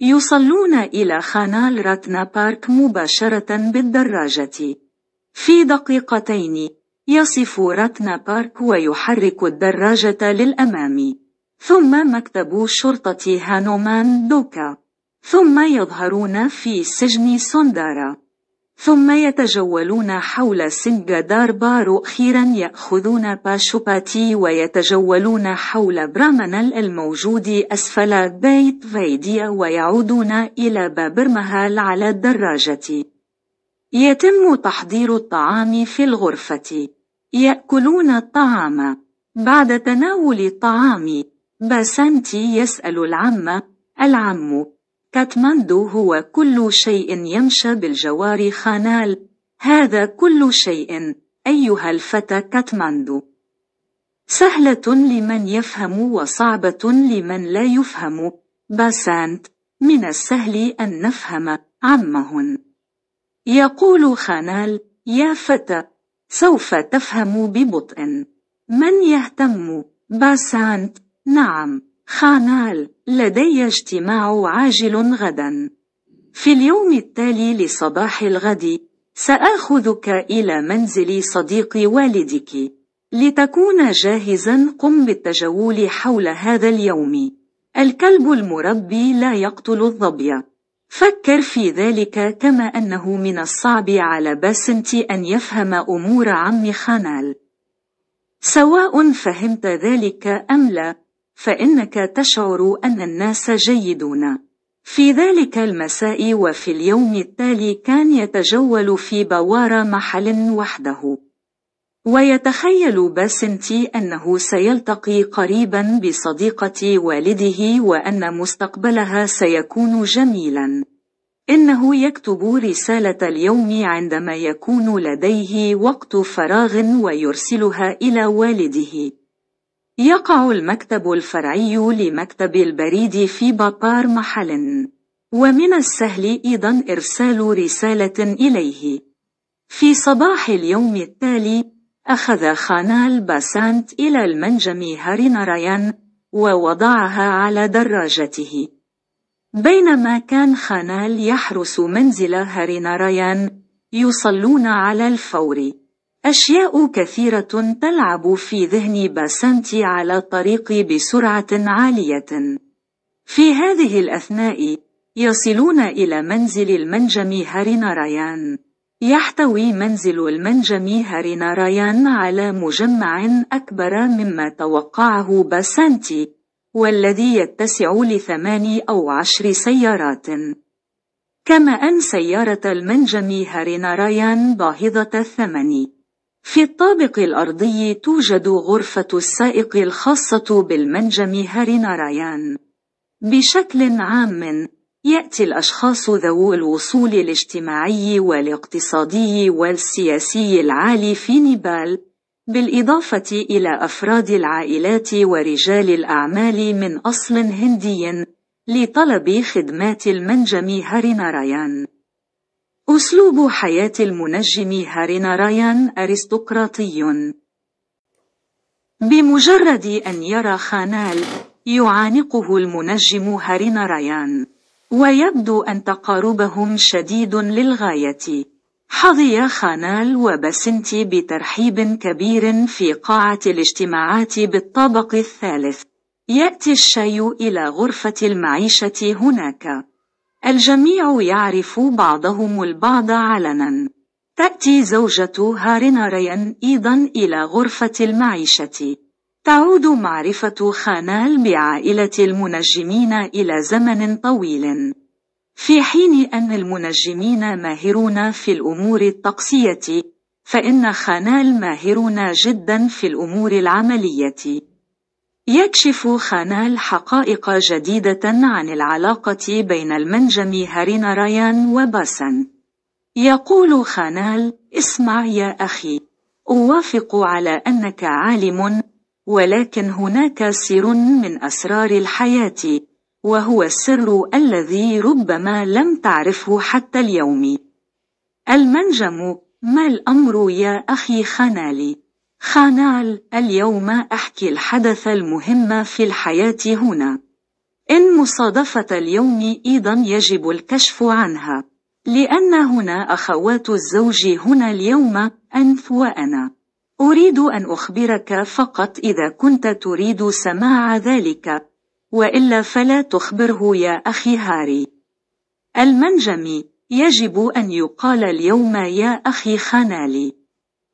يصلون إلى خانال راتنا بارك مباشرة بالدراجة. في دقيقتين، يصف راتنا بارك ويحرك الدراجة للأمام. ثم مكتب شرطة هانومان دوكا. ثم يظهرون في سجن سوندارا ثم يتجولون حول سنجادار بارو أخيرا يأخذون باشوباتي ويتجولون حول برامانال الموجود أسفل بيت فيديا ويعودون إلى بابرمهال على الدراجة يتم تحضير الطعام في الغرفة يأكلون الطعام بعد تناول الطعام باسانتي يسأل العم العم كاتماندو هو كل شيء يمشى بالجوار خانال هذا كل شيء أيها الفتى كاتماندو سهلة لمن يفهم وصعبة لمن لا يفهم باسانت من السهل أن نفهم عمهن يقول خانال يا فتى سوف تفهم ببطء من يهتم باسانت نعم خانال لدي اجتماع عاجل غدا في اليوم التالي لصباح الغد سآخذك إلى منزل صديق والدك لتكون جاهزا قم بالتجول حول هذا اليوم الكلب المربي لا يقتل الظبي فكر في ذلك كما أنه من الصعب على باسنت أن يفهم أمور عم خانال سواء فهمت ذلك أم لا فإنك تشعر أن الناس جيدون. في ذلك المساء وفي اليوم التالي كان يتجول في بوار محل وحده. ويتخيل باسنتي أنه سيلتقي قريبا بصديقة والده وأن مستقبلها سيكون جميلا. إنه يكتب رسالة اليوم عندما يكون لديه وقت فراغ ويرسلها إلى والده. يقع المكتب الفرعي لمكتب البريد في بابار محل ومن السهل أيضا إرسال رسالة إليه في صباح اليوم التالي أخذ خانال باسانت إلى المنجم هاريناريان ووضعها على دراجته بينما كان خانال يحرس منزل هاريناريان يصلون على الفور أشياء كثيرة تلعب في ذهن باسانتي على الطريق بسرعة عالية. في هذه الأثناء، يصلون إلى منزل المنجم هارينارايان. يحتوي منزل المنجم هارينارايان على مجمع أكبر مما توقعه باسانتي، والذي يتسع لثمان أو عشر سيارات. كما أن سيارة المنجم هارينارايان باهظة الثمن. في الطابق الأرضي توجد غرفة السائق الخاصة بالمنجم هارينارايان. بشكل عام، يأتي الأشخاص ذوو الوصول الاجتماعي والاقتصادي والسياسي العالي في نيبال، بالإضافة إلى أفراد العائلات ورجال الأعمال من أصل هندي لطلب خدمات المنجم هارينارايان. أسلوب حياة المنجم هارينا رايان أرستقراطي بمجرد أن يرى خانال يعانقه المنجم هارينا رايان ويبدو أن تقاربهم شديد للغاية حظي خانال وبسنتي بترحيب كبير في قاعة الاجتماعات بالطابق الثالث يأتي الشاي إلى غرفة المعيشة هناك الجميع يعرف بعضهم البعض علنا تأتي زوجة هارينا ريان أيضا إلى غرفة المعيشة تعود معرفة خانال بعائلة المنجمين إلى زمن طويل في حين أن المنجمين ماهرون في الأمور الطقسية فإن خانال ماهرون جدا في الأمور العملية يكشف خانال حقائق جديدة عن العلاقة بين المنجم رايان وباسن. يقول خانال: اسمع يا أخي، أوافق على أنك عالم، ولكن هناك سر من أسرار الحياة، وهو السر الذي ربما لم تعرفه حتى اليوم. المنجم، ما الأمر يا أخي خانالي؟ خانال اليوم أحكي الحدث المهم في الحياة هنا إن مصادفة اليوم أيضا يجب الكشف عنها لأن هنا أخوات الزوج هنا اليوم أنف وأنا أريد أن أخبرك فقط إذا كنت تريد سماع ذلك وإلا فلا تخبره يا أخي هاري المنجم يجب أن يقال اليوم يا أخي خانالي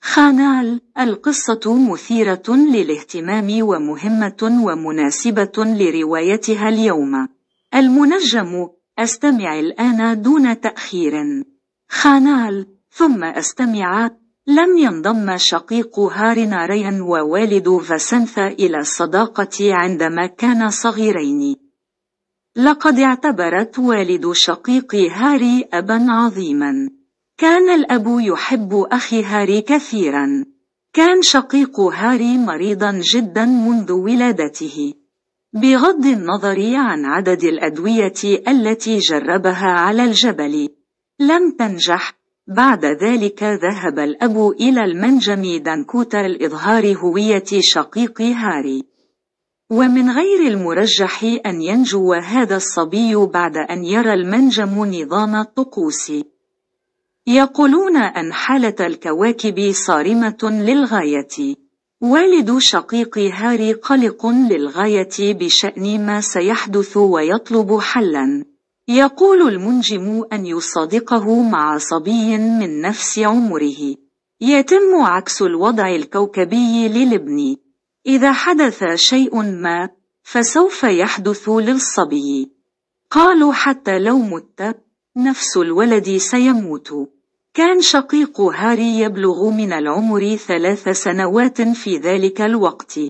خانال القصة مثيرة للاهتمام ومهمة ومناسبة لروايتها اليوم المنجم أستمع الآن دون تأخير خانال ثم أستمع لم ينضم شقيق هارنا ريان ووالد فسنثا إلى الصداقة عندما كانا صغيرين لقد اعتبرت والد شقيق هاري أبا عظيما كان الأب يحب أخي هاري كثيرا. كان شقيق هاري مريضا جدا منذ ولادته. بغض النظر عن عدد الأدوية التي جربها على الجبل، لم تنجح. بعد ذلك ذهب الأب إلى المنجم دانكوتا لإظهار هوية شقيق هاري. ومن غير المرجح أن ينجو هذا الصبي بعد أن يرى المنجم نظام الطقوس. يقولون أن حالة الكواكب صارمة للغاية. والد شقيق هاري قلق للغاية بشأن ما سيحدث ويطلب حلا. يقول المنجم أن يصادقه مع صبي من نفس عمره. يتم عكس الوضع الكوكبي للابن. إذا حدث شيء ما، فسوف يحدث للصبي. قالوا حتى لو مت نفس الولد سيموت كان شقيق هاري يبلغ من العمر ثلاث سنوات في ذلك الوقت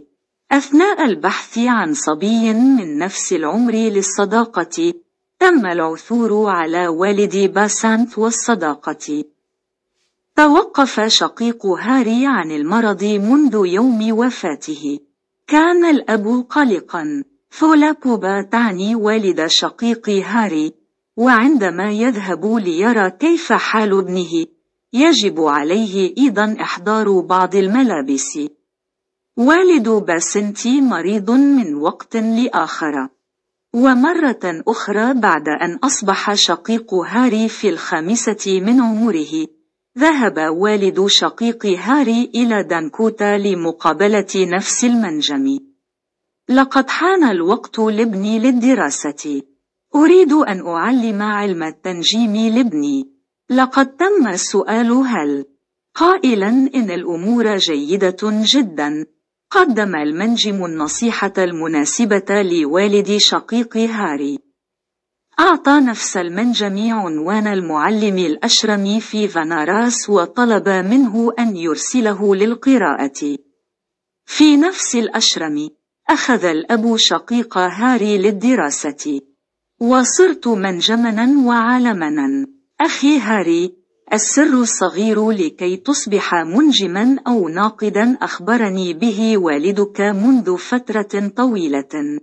أثناء البحث عن صبي من نفس العمر للصداقة تم العثور على والد باسانت والصداقة توقف شقيق هاري عن المرض منذ يوم وفاته كان الأب قلقا فولاكوبا تعني والد شقيق هاري وعندما يذهب ليرى كيف حال ابنه يجب عليه أيضا إحضار بعض الملابس والد باسنتي مريض من وقت لآخر ومرة أخرى بعد أن أصبح شقيق هاري في الخامسة من عمره ذهب والد شقيق هاري إلى دانكوتا لمقابلة نفس المنجم لقد حان الوقت لابني للدراسة أريد أن أعلم علم التنجيم لابني. لقد تم السؤال هل؟ قائلا إن الأمور جيدة جدا. قدم المنجم النصيحة المناسبة لوالد شقيق هاري. أعطى نفس المنجم عنوان المعلم الأشرم في فناراس وطلب منه أن يرسله للقراءة. في نفس الأشرم، أخذ الأب شقيق هاري للدراسة. وصرت منجمنا وعالمنا أخي هاري السر الصغير لكي تصبح منجما أو ناقدا أخبرني به والدك منذ فترة طويلة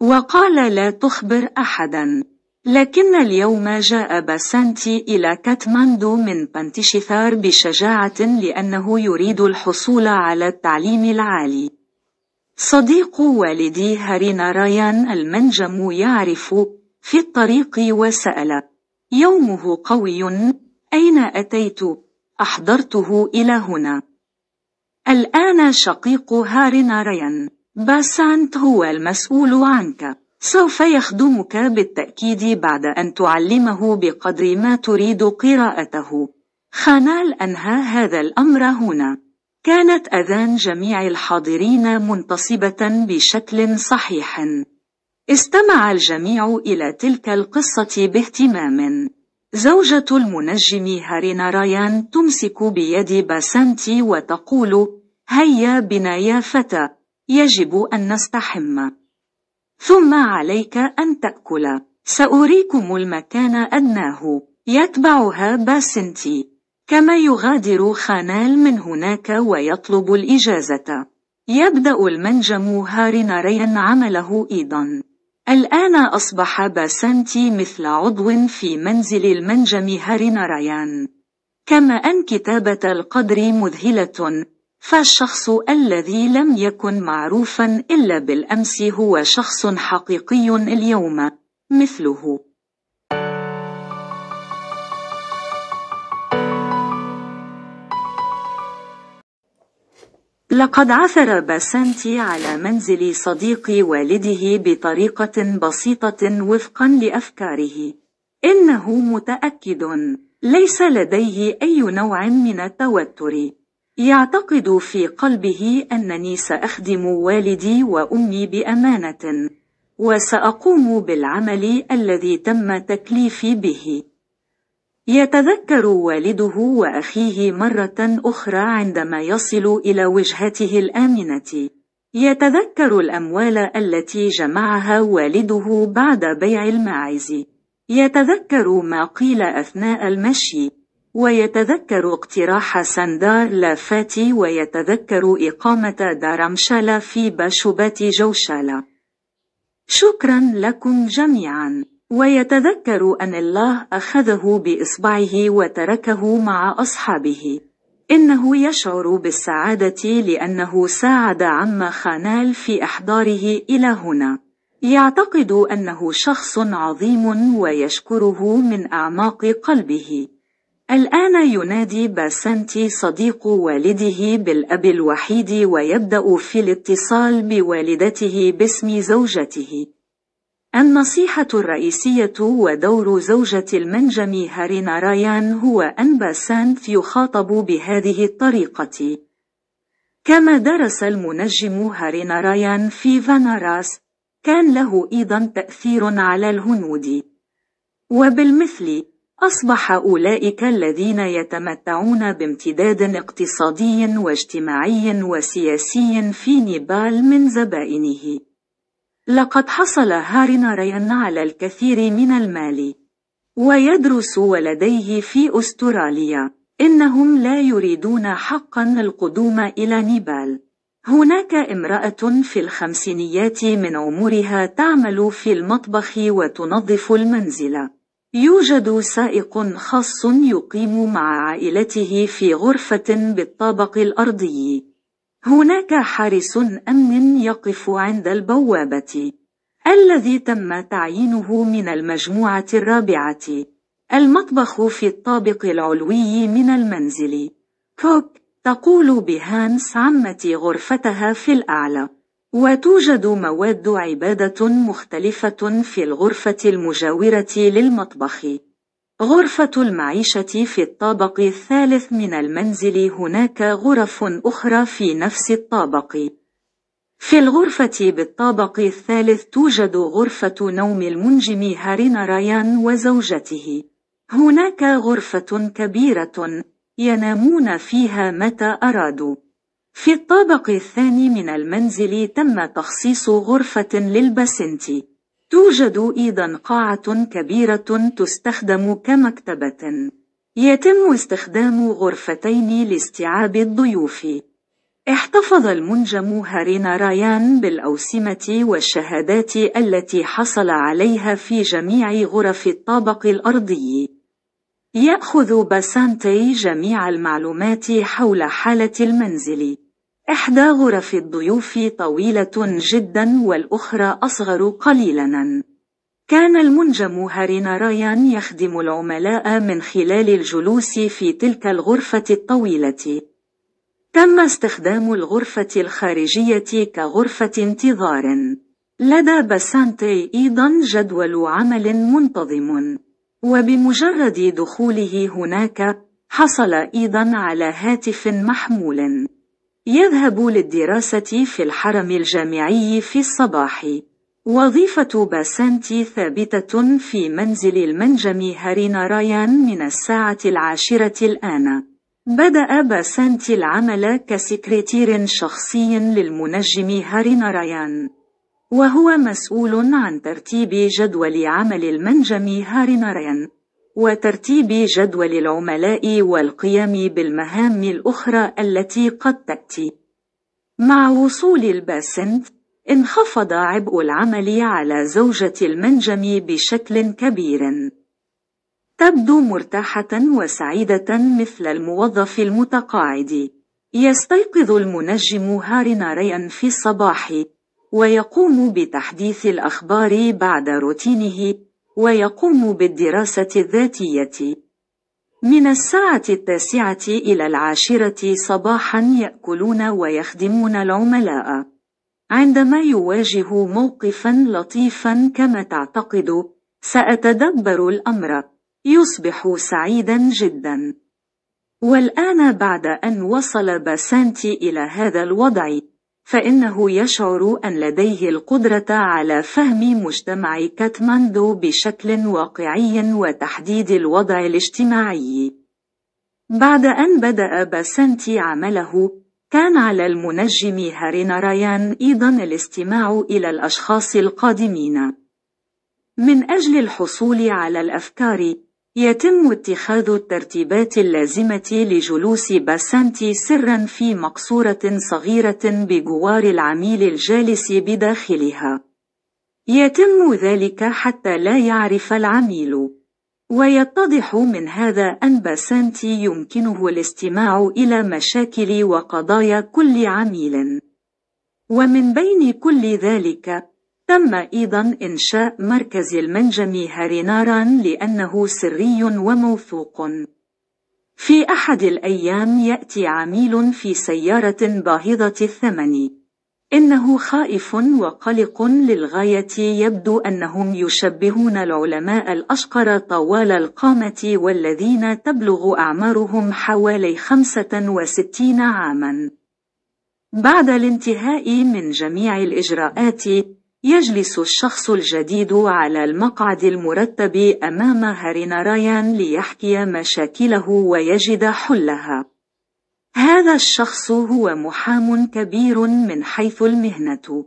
وقال لا تخبر أحدا لكن اليوم جاء باسانتي إلى كاتماندو من بانتشيثار بشجاعة لأنه يريد الحصول على التعليم العالي صديق والدي هارينا رايان المنجم يعرف في الطريق وسأل يومه قوي أين أتيت؟ أحضرته إلى هنا الآن شقيق هارينا رايان باسانت هو المسؤول عنك سوف يخدمك بالتأكيد بعد أن تعلمه بقدر ما تريد قراءته خانال أنهى هذا الأمر هنا كانت أذان جميع الحاضرين منتصبة بشكل صحيح. استمع الجميع إلى تلك القصة باهتمام. زوجة المنجم هارينا رايان تمسك بيد باسانتي وتقول: هيا بنا يا فتى، يجب أن نستحم. ثم عليك أن تأكل. سأريكم المكان أدناه. يتبعها باسنتي. كما يغادر خانال من هناك ويطلب الإجازة يبدأ المنجم هاريناريا عمله أيضا الآن أصبح باسنتي مثل عضو في منزل المنجم ناريان. كما أن كتابة القدر مذهلة فالشخص الذي لم يكن معروفا إلا بالأمس هو شخص حقيقي اليوم مثله لقد عثر باسانتي على منزل صديق والده بطريقة بسيطة وفقا لأفكاره. إنه متأكد، ليس لديه أي نوع من التوتر. يعتقد في قلبه أنني سأخدم والدي وأمي بأمانة، وسأقوم بالعمل الذي تم تكليفي به. يتذكر والده وأخيه مرة أخرى عندما يصل إلى وجهته الآمنة. يتذكر الأموال التي جمعها والده بعد بيع الماعز. يتذكر ما قيل أثناء المشي. ويتذكر اقتراح سندار لافاتي ويتذكر إقامة دارامشالا في باشوبات جوشالا شكرا لكم جميعا. ويتذكر أن الله أخذه بإصبعه وتركه مع أصحابه إنه يشعر بالسعادة لأنه ساعد عم خانال في إحضاره إلى هنا يعتقد أنه شخص عظيم ويشكره من أعماق قلبه الآن ينادي باسنتي صديق والده بالأب الوحيد ويبدأ في الاتصال بوالدته باسم زوجته النصيحة الرئيسية ودور زوجة المنجم هارينارايان هو أن باسانت يخاطب بهذه الطريقة كما درس المنجم هارينارايان في فاناراس كان له أيضا تأثير على الهنود وبالمثل أصبح أولئك الذين يتمتعون بامتداد اقتصادي واجتماعي وسياسي في نيبال من زبائنه لقد حصل هاري ناريان على الكثير من المال ويدرس ولديه في أستراليا إنهم لا يريدون حقا القدوم إلى نيبال هناك امرأة في الخمسينيات من عمرها تعمل في المطبخ وتنظف المنزل يوجد سائق خاص يقيم مع عائلته في غرفة بالطابق الأرضي هناك حارس أمن يقف عند البوابة الذي تم تعيينه من المجموعة الرابعة المطبخ في الطابق العلوي من المنزل كوك تقول بهانس عمتي غرفتها في الأعلى وتوجد مواد عبادة مختلفة في الغرفة المجاورة للمطبخ غرفة المعيشة في الطابق الثالث من المنزل هناك غرف أخرى في نفس الطابق. في الغرفة بالطابق الثالث توجد غرفة نوم المنجم هارين رايان وزوجته. هناك غرفة كبيرة ينامون فيها متى أرادوا. في الطابق الثاني من المنزل تم تخصيص غرفة للبسنتي توجد أيضا قاعة كبيرة تستخدم كمكتبة يتم استخدام غرفتين لاستيعاب الضيوف احتفظ المنجم هارينا رايان بالأوسمة والشهادات التي حصل عليها في جميع غرف الطابق الأرضي يأخذ باسانتي جميع المعلومات حول حالة المنزل إحدى غرف الضيوف طويلة جدا والأخرى أصغر قليلا. كان المنجم هارينارايان يخدم العملاء من خلال الجلوس في تلك الغرفة الطويلة. تم استخدام الغرفة الخارجية كغرفة انتظار. لدى بسانتي أيضا جدول عمل منتظم. وبمجرد دخوله هناك، حصل أيضا على هاتف محمول. يذهب للدراسة في الحرم الجامعي في الصباح. وظيفة باسانتي ثابتة في منزل المنجم هارينا رايان من الساعة العاشرة الآن. بدأ باسانتي العمل كسكرتير شخصي للمنجم هارينا رايان. وهو مسؤول عن ترتيب جدول عمل المنجم هارينا رايان. وترتيب جدول العملاء والقيام بالمهام الأخرى التي قد تأتي. مع وصول الباسنت، انخفض عبء العمل على زوجة المنجم بشكل كبير. تبدو مرتاحة وسعيدة مثل الموظف المتقاعد. يستيقظ المنجم هارنا ريان في الصباح، ويقوم بتحديث الأخبار بعد روتينه ويقوم بالدراسة الذاتية من الساعة التاسعة إلى العاشرة صباحا يأكلون ويخدمون العملاء عندما يواجه موقفا لطيفا كما تعتقد سأتدبر الأمر يصبح سعيدا جدا والآن بعد أن وصل باسانتي إلى هذا الوضع فإنه يشعر أن لديه القدرة على فهم مجتمع كاتماندو بشكل واقعي وتحديد الوضع الاجتماعي. بعد أن بدأ باسنتي عمله، كان على المنجم هارينارايان أيضا الاستماع إلى الأشخاص القادمين. من أجل الحصول على الأفكار، يتم اتخاذ الترتيبات اللازمة لجلوس باسانتي سرا في مقصورة صغيرة بجوار العميل الجالس بداخلها. يتم ذلك حتى لا يعرف العميل. ويتضح من هذا أن باسانتي يمكنه الاستماع إلى مشاكل وقضايا كل عميل. ومن بين كل ذلك تم أيضا إنشاء مركز المنجم هاريناران لأنه سري وموثوق في أحد الأيام يأتي عميل في سيارة باهظة الثمن إنه خائف وقلق للغاية يبدو أنهم يشبهون العلماء الأشقر طوال القامة والذين تبلغ أعمارهم حوالي 65 عاماً بعد الانتهاء من جميع الإجراءات يجلس الشخص الجديد على المقعد المرتب أمام هارينارايان ليحكي مشاكله ويجد حلها. هذا الشخص هو محام كبير من حيث المهنة.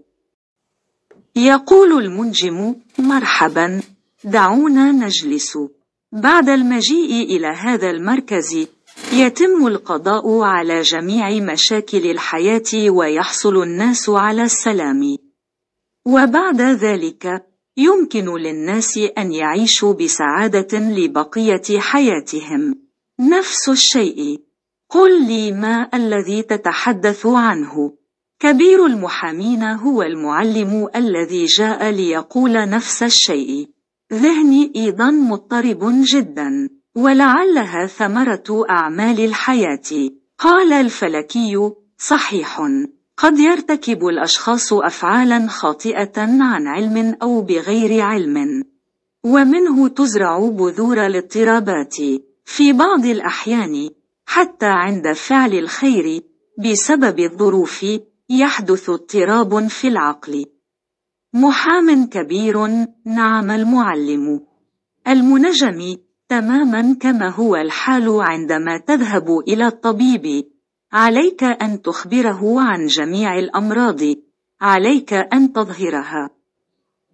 يقول المنجم: مرحبا، دعونا نجلس. بعد المجيء إلى هذا المركز، يتم القضاء على جميع مشاكل الحياة ويحصل الناس على السلام. وبعد ذلك يمكن للناس أن يعيشوا بسعادة لبقية حياتهم نفس الشيء قل لي ما الذي تتحدث عنه كبير المحامين هو المعلم الذي جاء ليقول نفس الشيء ذهني أيضا مضطرب جدا ولعلها ثمرة أعمال الحياة قال الفلكي صحيح قد يرتكب الأشخاص أفعالا خاطئة عن علم أو بغير علم ومنه تزرع بذور الاضطرابات في بعض الأحيان حتى عند فعل الخير بسبب الظروف يحدث اضطراب في العقل محام كبير نعم المعلم المنجم تماما كما هو الحال عندما تذهب إلى الطبيب عليك أن تخبره عن جميع الأمراض. عليك أن تظهرها.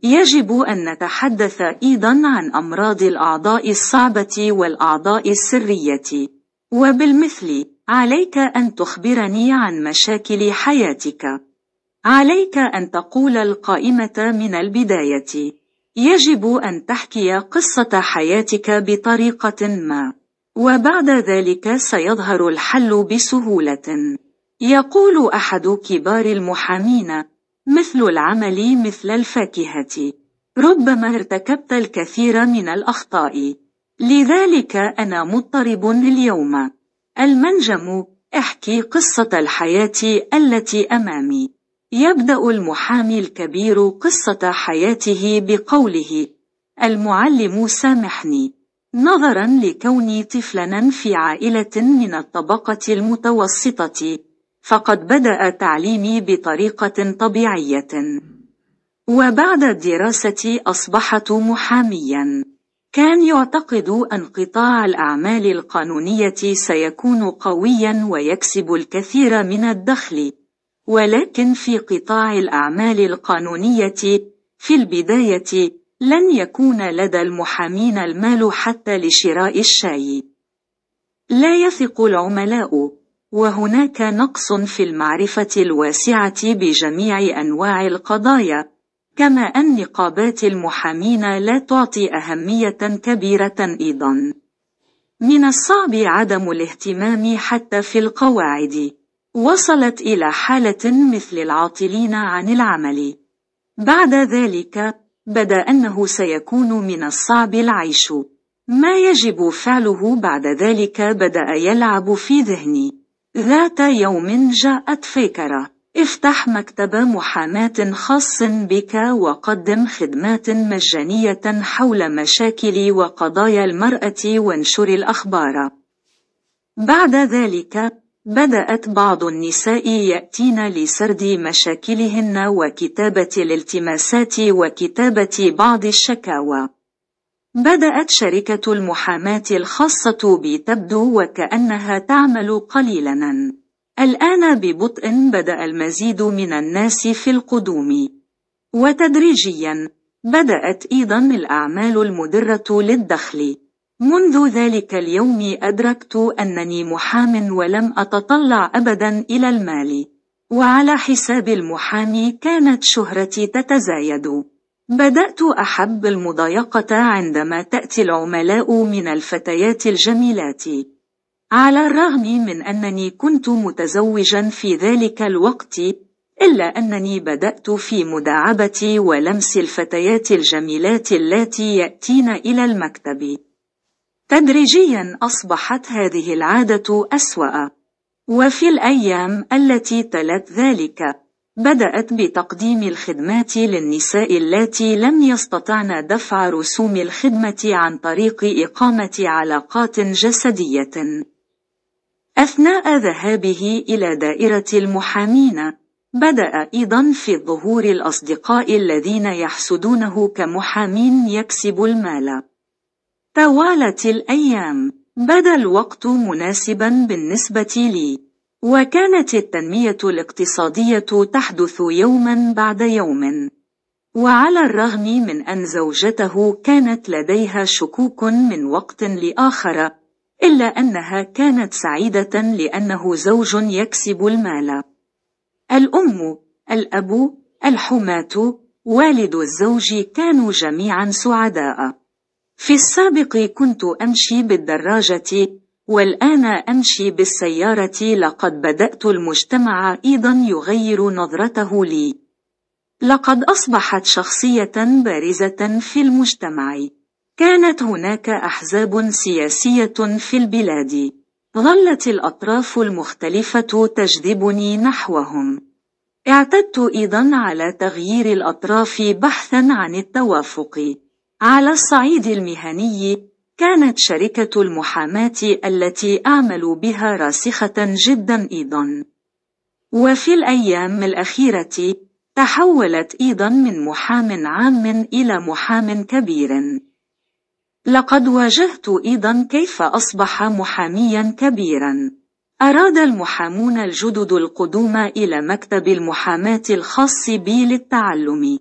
يجب أن نتحدث أيضا عن أمراض الأعضاء الصعبة والأعضاء السرية. وبالمثل، عليك أن تخبرني عن مشاكل حياتك. عليك أن تقول القائمة من البداية. يجب أن تحكي قصة حياتك بطريقة ما. وبعد ذلك سيظهر الحل بسهولة. يقول أحد كبار المحامين: مثل العمل مثل الفاكهة. ربما ارتكبت الكثير من الأخطاء. لذلك أنا مضطرب اليوم. المنجم: احكي قصة الحياة التي أمامي. يبدأ المحامي الكبير قصة حياته بقوله: المعلم سامحني. نظرا لكوني طفلا في عائلة من الطبقة المتوسطة فقد بدأ تعليمي بطريقة طبيعية وبعد الدراسة أصبحت محاميا كان يعتقد أن قطاع الأعمال القانونية سيكون قويا ويكسب الكثير من الدخل ولكن في قطاع الأعمال القانونية في البداية لن يكون لدى المحامين المال حتى لشراء الشاي. لا يثق العملاء، وهناك نقص في المعرفة الواسعة بجميع أنواع القضايا، كما أن نقابات المحامين لا تعطي أهمية كبيرة أيضًا. من الصعب عدم الاهتمام حتى في القواعد. وصلت إلى حالة مثل العاطلين عن العمل. بعد ذلك، بدا أنه سيكون من الصعب العيش ما يجب فعله بعد ذلك بدأ يلعب في ذهني ذات يوم جاءت فكرة افتح مكتب محاماة خاص بك وقدم خدمات مجانية حول مشاكل وقضايا المرأة وانشر الأخبار بعد ذلك بدأت بعض النساء يأتين لسرد مشاكلهن وكتابة الالتماسات وكتابة بعض الشكاوى. بدأت شركة المحاماة الخاصة بتبدو وكأنها تعمل قليلاً. الآن ببطء بدأ المزيد من الناس في القدوم. وتدريجياً، بدأت أيضاً الأعمال المدرة للدخل. منذ ذلك اليوم أدركت أنني محام ولم أتطلع أبدا إلى المال وعلى حساب المحامي كانت شهرتي تتزايد بدأت أحب المضايقة عندما تأتي العملاء من الفتيات الجميلات على الرغم من أنني كنت متزوجا في ذلك الوقت إلا أنني بدأت في مداعبة ولمس الفتيات الجميلات التي يأتين إلى المكتب تدريجيا أصبحت هذه العادة أسوأ وفي الأيام التي تلت ذلك بدأت بتقديم الخدمات للنساء اللاتي لم يستطعن دفع رسوم الخدمة عن طريق إقامة علاقات جسدية أثناء ذهابه إلى دائرة المحامين بدأ أيضا في ظهور الأصدقاء الذين يحسدونه كمحامين يكسب المال طوالت الأيام بدا الوقت مناسبا بالنسبة لي وكانت التنمية الاقتصادية تحدث يوما بعد يوم وعلى الرغم من أن زوجته كانت لديها شكوك من وقت لآخر إلا أنها كانت سعيدة لأنه زوج يكسب المال الأم الأب الحماة والد الزوج كانوا جميعا سعداء في السابق كنت أمشي بالدراجة والآن أمشي بالسيارة لقد بدأت المجتمع أيضا يغير نظرته لي لقد أصبحت شخصية بارزة في المجتمع كانت هناك أحزاب سياسية في البلاد ظلت الأطراف المختلفة تجذبني نحوهم اعتدت أيضا على تغيير الأطراف بحثا عن التوافق على الصعيد المهني كانت شركة المحاماة التي أعمل بها راسخة جدا أيضا وفي الأيام الأخيرة تحولت أيضا من محام عام إلى محام كبير لقد واجهت أيضا كيف أصبح محاميا كبيرا أراد المحامون الجدد القدوم إلى مكتب المحاماة الخاص بي للتعلم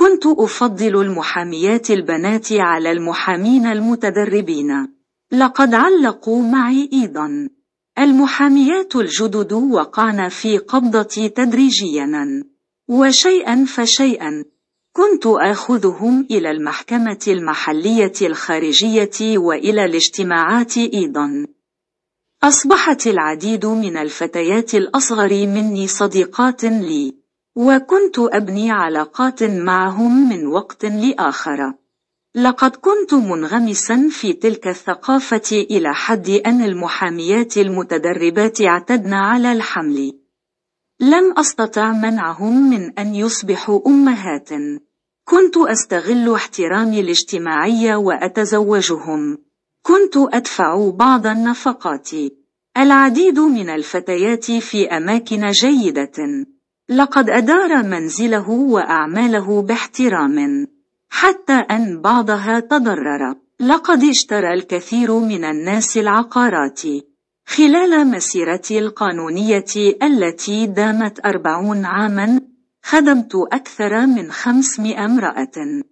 كنت أفضل المحاميات البنات على المحامين المتدربين. لقد علقوا معي أيضا. المحاميات الجدد وقعن في قبضتي تدريجيا. وشيئا فشيئا، كنت آخذهم إلى المحكمة المحلية الخارجية وإلى الاجتماعات أيضا. أصبحت العديد من الفتيات الأصغر مني صديقات لي. وكنت أبني علاقات معهم من وقت لآخر لقد كنت منغمسا في تلك الثقافة إلى حد أن المحاميات المتدربات اعتدن على الحمل لم أستطع منعهم من أن يصبحوا أمهات كنت أستغل احترامي الاجتماعي وأتزوجهم كنت أدفع بعض النفقات العديد من الفتيات في أماكن جيدة لقد أدار منزله وأعماله باحترام حتى أن بعضها تضرر لقد اشترى الكثير من الناس العقارات خلال مسيرتي القانونية التي دامت أربعون عاما خدمت أكثر من خمسمائة امرأة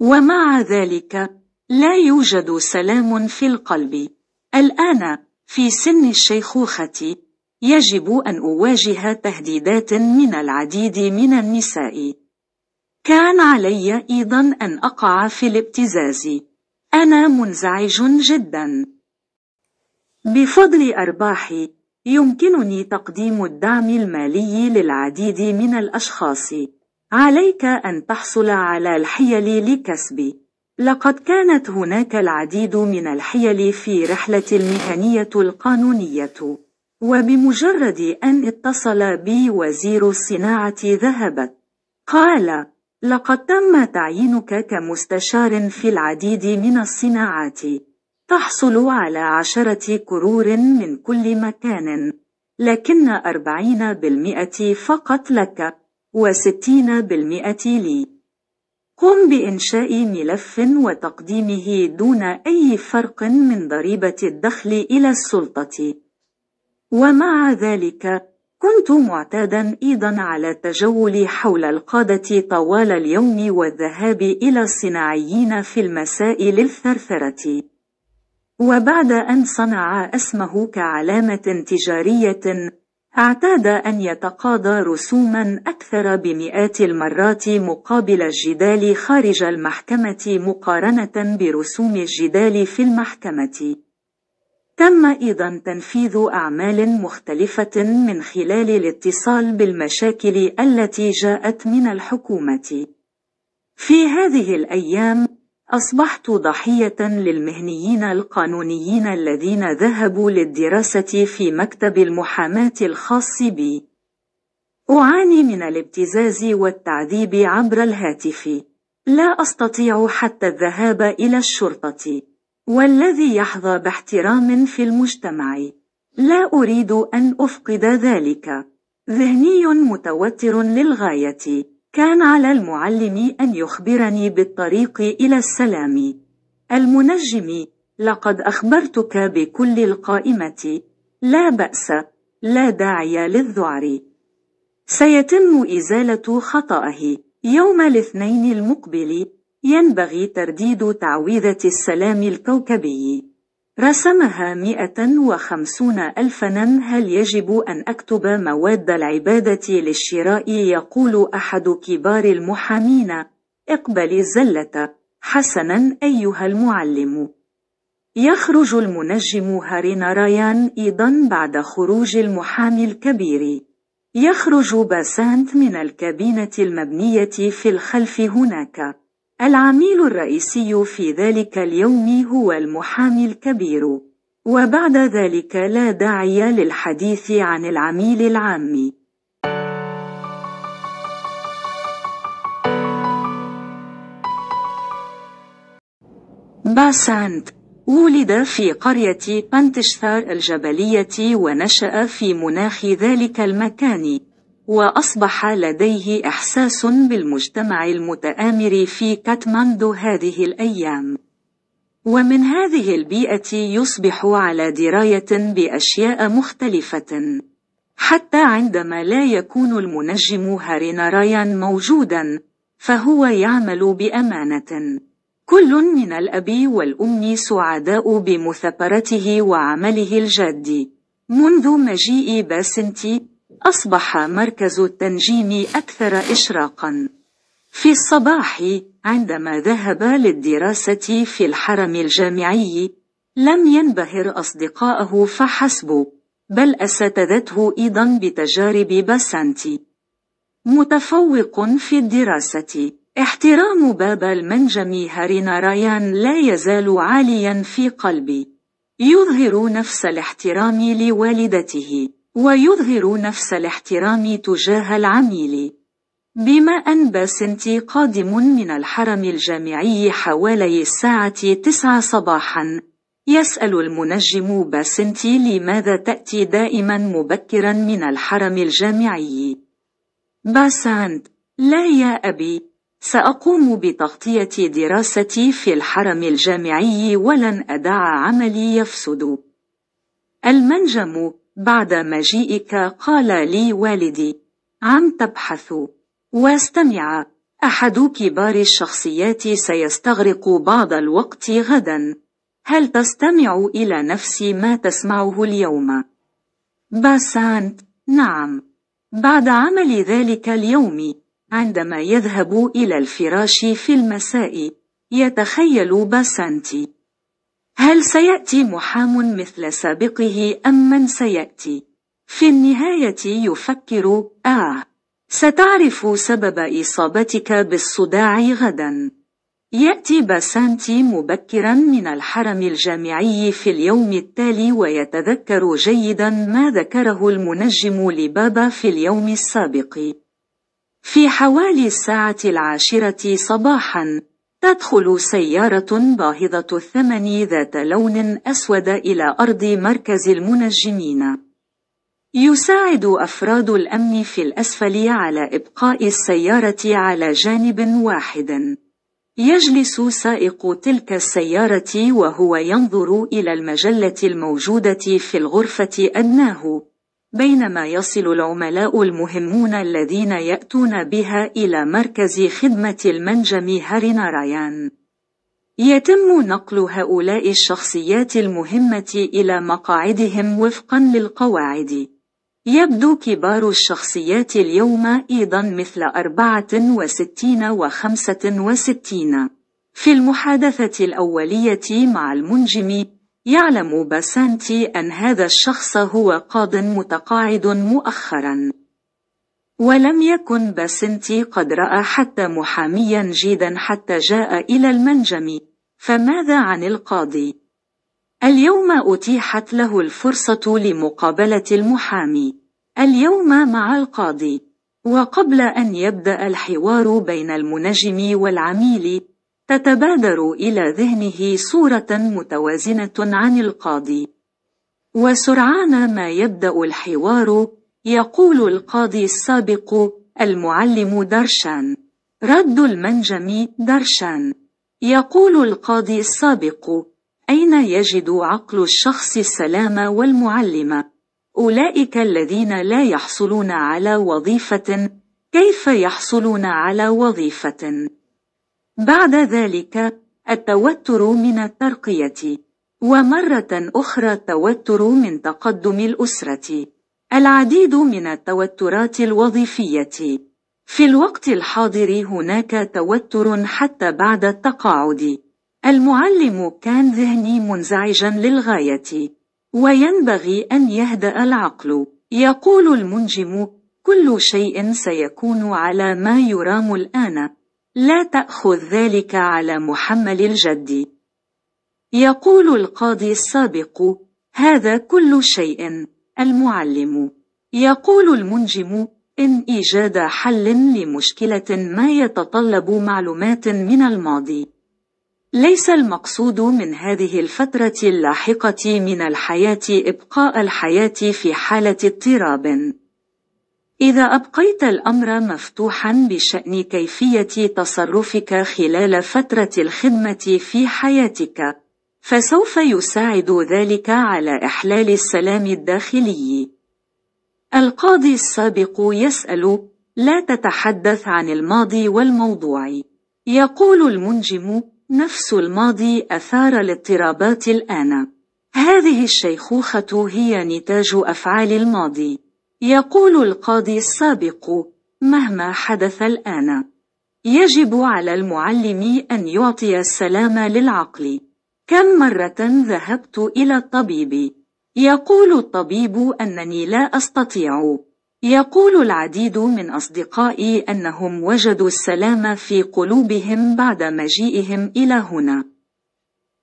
ومع ذلك لا يوجد سلام في القلب الآن في سن الشيخوخة يجب أن أواجه تهديدات من العديد من النساء. كان علي أيضا أن أقع في الابتزاز. أنا منزعج جدا. بفضل أرباحي، يمكنني تقديم الدعم المالي للعديد من الأشخاص. عليك أن تحصل على الحيل لكسب. لقد كانت هناك العديد من الحيل في رحلة المهنية القانونية. وبمجرد أن اتصل بي وزير الصناعة ذهبت. قال: لقد تم تعيينك كمستشار في العديد من الصناعات. تحصل على عشرة كرور من كل مكان، لكن أربعين بالمئة فقط لك، وستين بالمئة لي. قم بإنشاء ملف وتقديمه دون أي فرق من ضريبة الدخل إلى السلطة. ومع ذلك كنت معتادا ايضا على التجول حول القاده طوال اليوم والذهاب الى الصناعيين في المساء للثرثره وبعد ان صنع اسمه كعلامه تجاريه اعتاد ان يتقاضى رسوما اكثر بمئات المرات مقابل الجدال خارج المحكمه مقارنه برسوم الجدال في المحكمه تم أيضا تنفيذ أعمال مختلفة من خلال الاتصال بالمشاكل التي جاءت من الحكومة. في هذه الأيام أصبحت ضحية للمهنيين القانونيين الذين ذهبوا للدراسة في مكتب المحاماة الخاص بي. أعاني من الابتزاز والتعذيب عبر الهاتف. لا أستطيع حتى الذهاب إلى الشرطة. والذي يحظى باحترام في المجتمع لا أريد أن أفقد ذلك ذهني متوتر للغاية كان على المعلم أن يخبرني بالطريق إلى السلام المنجم لقد أخبرتك بكل القائمة لا بأس لا داعي للذعر سيتم إزالة خطأه يوم الاثنين المقبل ينبغي ترديد تعويذة السلام الكوكبي رسمها 150 ألف هل يجب أن أكتب مواد العبادة للشراء يقول أحد كبار المحامين اقبل الزلة حسنا أيها المعلم يخرج المنجم هارينارايان أيضا بعد خروج المحامي الكبير يخرج باسانت من الكابينة المبنية في الخلف هناك العميل الرئيسي في ذلك اليوم هو المحامي الكبير وبعد ذلك لا داعي للحديث عن العميل العام باسانت ولد في قرية بانتشثار الجبلية ونشأ في مناخ ذلك المكان وأصبح لديه إحساس بالمجتمع المتآمر في كاتماندو هذه الأيام. ومن هذه البيئة يصبح على دراية بأشياء مختلفة. حتى عندما لا يكون المنجم هارينارايان موجودا، فهو يعمل بأمانة. كل من الأب والأم سعداء بمثابرته وعمله الجاد. منذ مجيء باسنتي أصبح مركز التنجيم أكثر إشراقا في الصباح عندما ذهب للدراسة في الحرم الجامعي لم ينبهر أصدقائه فحسب بل أساتذته أيضا بتجارب باسانتي متفوق في الدراسة احترام باب المنجم هارينارايان لا يزال عاليا في قلبي يظهر نفس الاحترام لوالدته ويظهر نفس الاحترام تجاه العميل بما أن باسنتي قادم من الحرم الجامعي حوالي الساعة 9 صباحا يسأل المنجم باسنتي لماذا تأتي دائما مبكرا من الحرم الجامعي باسنت لا يا أبي سأقوم بتغطية دراستي في الحرم الجامعي ولن أدع عملي يفسد المنجم بعد مجيئك قال لي والدي عم تبحث واستمع أحد كبار الشخصيات سيستغرق بعض الوقت غدا هل تستمع إلى نفس ما تسمعه اليوم؟ باسانت نعم بعد عمل ذلك اليوم عندما يذهب إلى الفراش في المساء يتخيل باسانتي هل سيأتي محام مثل سابقه أم من سيأتي؟ في النهاية يفكر آه ستعرف سبب إصابتك بالصداع غدا يأتي باسانتي مبكرا من الحرم الجامعي في اليوم التالي ويتذكر جيدا ما ذكره المنجم لبابا في اليوم السابق في حوالي الساعة العاشرة صباحا تدخل سيارة باهظة الثمن ذات لون أسود إلى أرض مركز المنجمين. يساعد أفراد الأمن في الأسفل على إبقاء السيارة على جانب واحد. يجلس سائق تلك السيارة وهو ينظر إلى المجلة الموجودة في الغرفة أدناه، بينما يصل العملاء المهمون الذين يأتون بها إلى مركز خدمة المنجم هارينارايان. يتم نقل هؤلاء الشخصيات المهمة إلى مقاعدهم وفقا للقواعد. يبدو كبار الشخصيات اليوم أيضا مثل 64 و 65 في المحادثة الأولية مع المنجم يعلم باسانتي أن هذا الشخص هو قاض متقاعد مؤخرا ولم يكن باسنتي قد رأى حتى محاميا جيدا حتى جاء إلى المنجم فماذا عن القاضي؟ اليوم أتيحت له الفرصة لمقابلة المحامي اليوم مع القاضي وقبل أن يبدأ الحوار بين المنجم والعميل تتبادر إلى ذهنه صورة متوازنة عن القاضي وسرعان ما يبدأ الحوار يقول القاضي السابق المعلم درشان رد المنجم درشان يقول القاضي السابق أين يجد عقل الشخص السلام والمعلم؟ أولئك الذين لا يحصلون على وظيفة كيف يحصلون على وظيفة؟ بعد ذلك التوتر من الترقية ومرة أخرى التوتر من تقدم الأسرة العديد من التوترات الوظيفية في الوقت الحاضر هناك توتر حتى بعد التقاعد المعلم كان ذهني منزعجا للغاية وينبغي أن يهدأ العقل يقول المنجم كل شيء سيكون على ما يرام الآن لا تأخذ ذلك على محمل الجد. يقول القاضي السابق: هذا كل شيء. المعلم. يقول المنجم: إن إيجاد حل لمشكلة ما يتطلب معلومات من الماضي. ليس المقصود من هذه الفترة اللاحقة من الحياة إبقاء الحياة في حالة اضطراب. إذا أبقيت الأمر مفتوحا بشأن كيفية تصرفك خلال فترة الخدمة في حياتك، فسوف يساعد ذلك على إحلال السلام الداخلي. القاضي السابق يسأل: لا تتحدث عن الماضي والموضوع. يقول المنجم: نفس الماضي أثار الاضطرابات الآن. هذه الشيخوخة هي نتاج أفعال الماضي. يقول القاضي السابق مهما حدث الآن يجب على المعلم أن يعطي السلام للعقل كم مرة ذهبت إلى الطبيب؟ يقول الطبيب أنني لا أستطيع يقول العديد من أصدقائي أنهم وجدوا السلام في قلوبهم بعد مجيئهم إلى هنا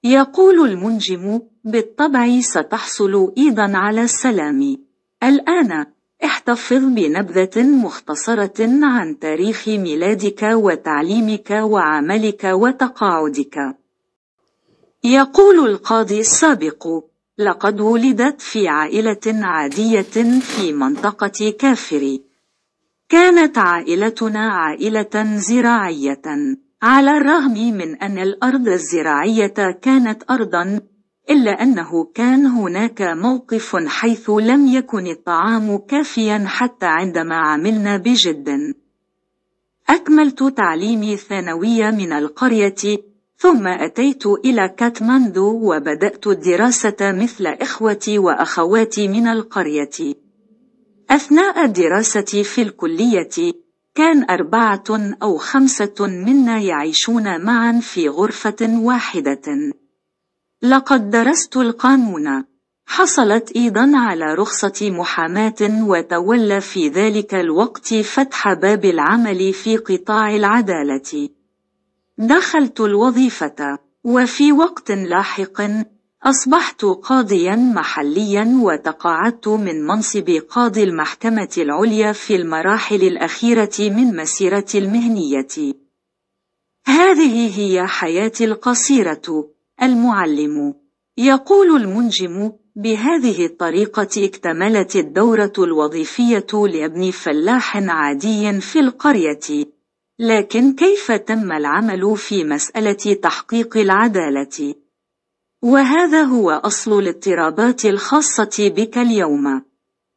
يقول المنجم بالطبع ستحصل أيضا على السلام الآن احتفظ بنبذة مختصرة عن تاريخ ميلادك وتعليمك وعملك وتقاعدك. يقول القاضي السابق: لقد ولدت في عائلة عادية في منطقة كافري. كانت عائلتنا عائلة زراعية، على الرغم من أن الأرض الزراعية كانت أرضًا إلا أنه كان هناك موقف حيث لم يكن الطعام كافيا حتى عندما عملنا بجد. أكملت تعليمي الثانوية من القرية ثم أتيت إلى كاتماندو وبدأت الدراسة مثل إخوتي وأخواتي من القرية. أثناء دراستي في الكلية، كان أربعة أو خمسة منا يعيشون معا في غرفة واحدة. لقد درست القانون. حصلت أيضا على رخصة محاماة وتولى في ذلك الوقت فتح باب العمل في قطاع العدالة. دخلت الوظيفة، وفي وقت لاحق أصبحت قاضيا محليا وتقاعدت من منصب قاضي المحكمة العليا في المراحل الأخيرة من مسيرتي المهنية. هذه هي حياتي القصيرة. المعلم يقول المنجم بهذه الطريقة اكتملت الدورة الوظيفية لابن فلاح عادي في القرية لكن كيف تم العمل في مسألة تحقيق العدالة؟ وهذا هو أصل الاضطرابات الخاصة بك اليوم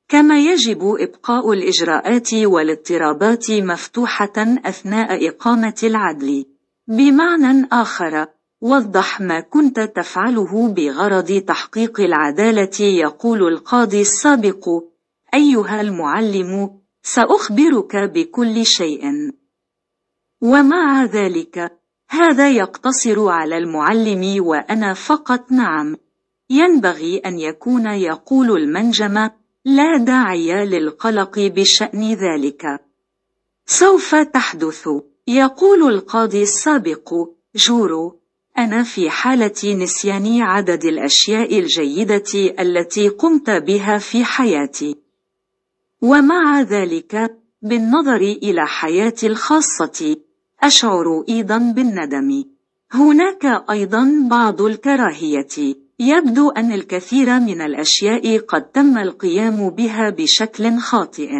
كما يجب إبقاء الإجراءات والاضطرابات مفتوحة أثناء إقامة العدل بمعنى آخر وضح ما كنت تفعله بغرض تحقيق العدالة يقول القاضي السابق أيها المعلم سأخبرك بكل شيء ومع ذلك هذا يقتصر على المعلم وأنا فقط نعم ينبغي أن يكون يقول المنجم لا داعي للقلق بشأن ذلك سوف تحدث يقول القاضي السابق جورو أنا في حالة نسيان عدد الأشياء الجيدة التي قمت بها في حياتي. ومع ذلك، بالنظر إلى حياتي الخاصة، أشعر أيضا بالندم. هناك أيضا بعض الكراهية. يبدو أن الكثير من الأشياء قد تم القيام بها بشكل خاطئ.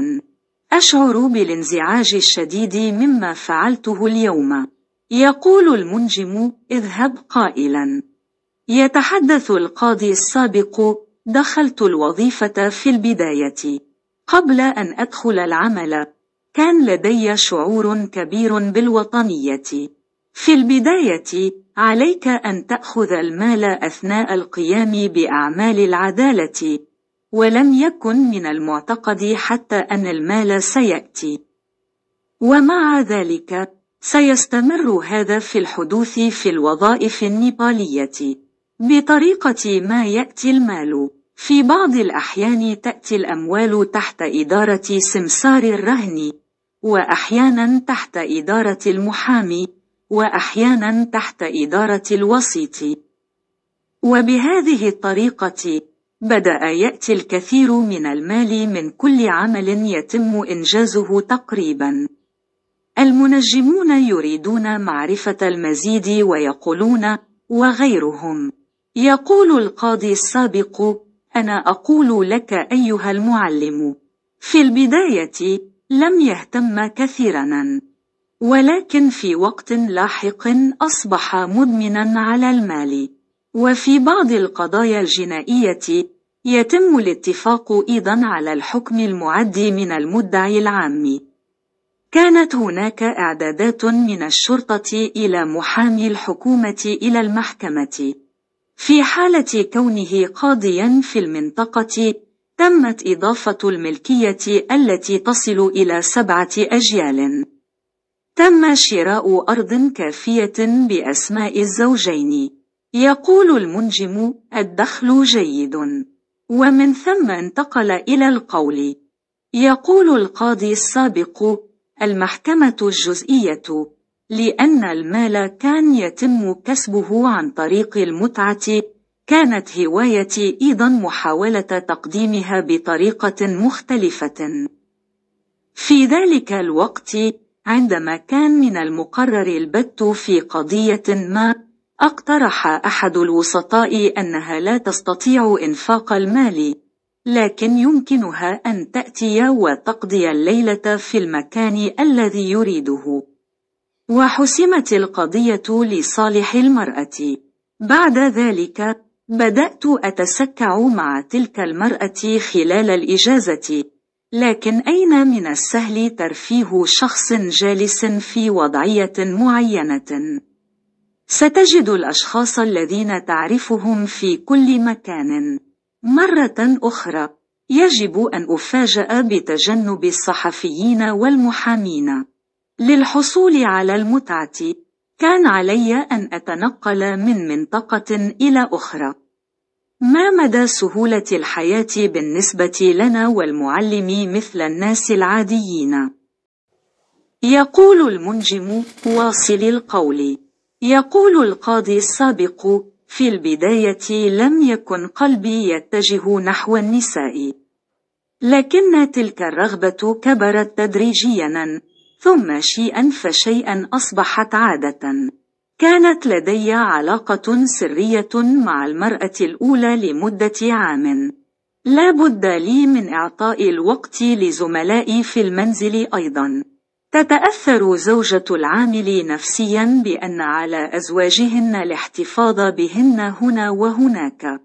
أشعر بالانزعاج الشديد مما فعلته اليوم. يقول المنجم اذهب قائلا يتحدث القاضي السابق دخلت الوظيفة في البداية قبل أن أدخل العمل كان لدي شعور كبير بالوطنية في البداية عليك أن تأخذ المال أثناء القيام بأعمال العدالة ولم يكن من المعتقد حتى أن المال سيأتي ومع ذلك سيستمر هذا في الحدوث في الوظائف النيبالية بطريقة ما يأتي المال في بعض الأحيان تأتي الأموال تحت إدارة سمسار الرهن وأحيانا تحت إدارة المحامي وأحيانا تحت إدارة الوسيط وبهذه الطريقة بدأ يأتي الكثير من المال من كل عمل يتم إنجازه تقريباً المنجمون يريدون معرفة المزيد ويقولون وغيرهم يقول القاضي السابق أنا أقول لك أيها المعلم في البداية لم يهتم كثيرا ولكن في وقت لاحق أصبح مدمنا على المال وفي بعض القضايا الجنائية يتم الاتفاق أيضا على الحكم المعد من المدعي العام كانت هناك إعدادات من الشرطة إلى محامي الحكومة إلى المحكمة. في حالة كونه قاضيا في المنطقة، تمت إضافة الملكية التي تصل إلى سبعة أجيال. تم شراء أرض كافية بأسماء الزوجين. يقول المنجم: الدخل جيد. ومن ثم انتقل إلى القول. يقول القاضي السابق: المحكمة الجزئية لأن المال كان يتم كسبه عن طريق المتعة كانت هوايتي أيضا محاولة تقديمها بطريقة مختلفة في ذلك الوقت عندما كان من المقرر البت في قضية ما اقترح أحد الوسطاء أنها لا تستطيع إنفاق المال لكن يمكنها أن تأتي وتقضي الليلة في المكان الذي يريده وحسمت القضية لصالح المرأة بعد ذلك بدأت أتسكع مع تلك المرأة خلال الإجازة لكن أين من السهل ترفيه شخص جالس في وضعية معينة؟ ستجد الأشخاص الذين تعرفهم في كل مكان مرة أخرى يجب أن أفاجأ بتجنب الصحفيين والمحامين للحصول على المتعة كان علي أن أتنقل من منطقة إلى أخرى ما مدى سهولة الحياة بالنسبة لنا والمعلم مثل الناس العاديين؟ يقول المنجم واصل القول يقول القاضي السابق في البداية لم يكن قلبي يتجه نحو النساء. لكن تلك الرغبة كبرت تدريجيا، ثم شيئا فشيئا أصبحت عادة. كانت لدي علاقة سرية مع المرأة الأولى لمدة عام. لا بد لي من إعطاء الوقت لزملائي في المنزل أيضا. تتأثر زوجة العامل نفسيا بأن على أزواجهن الاحتفاظ بهن هنا وهناك.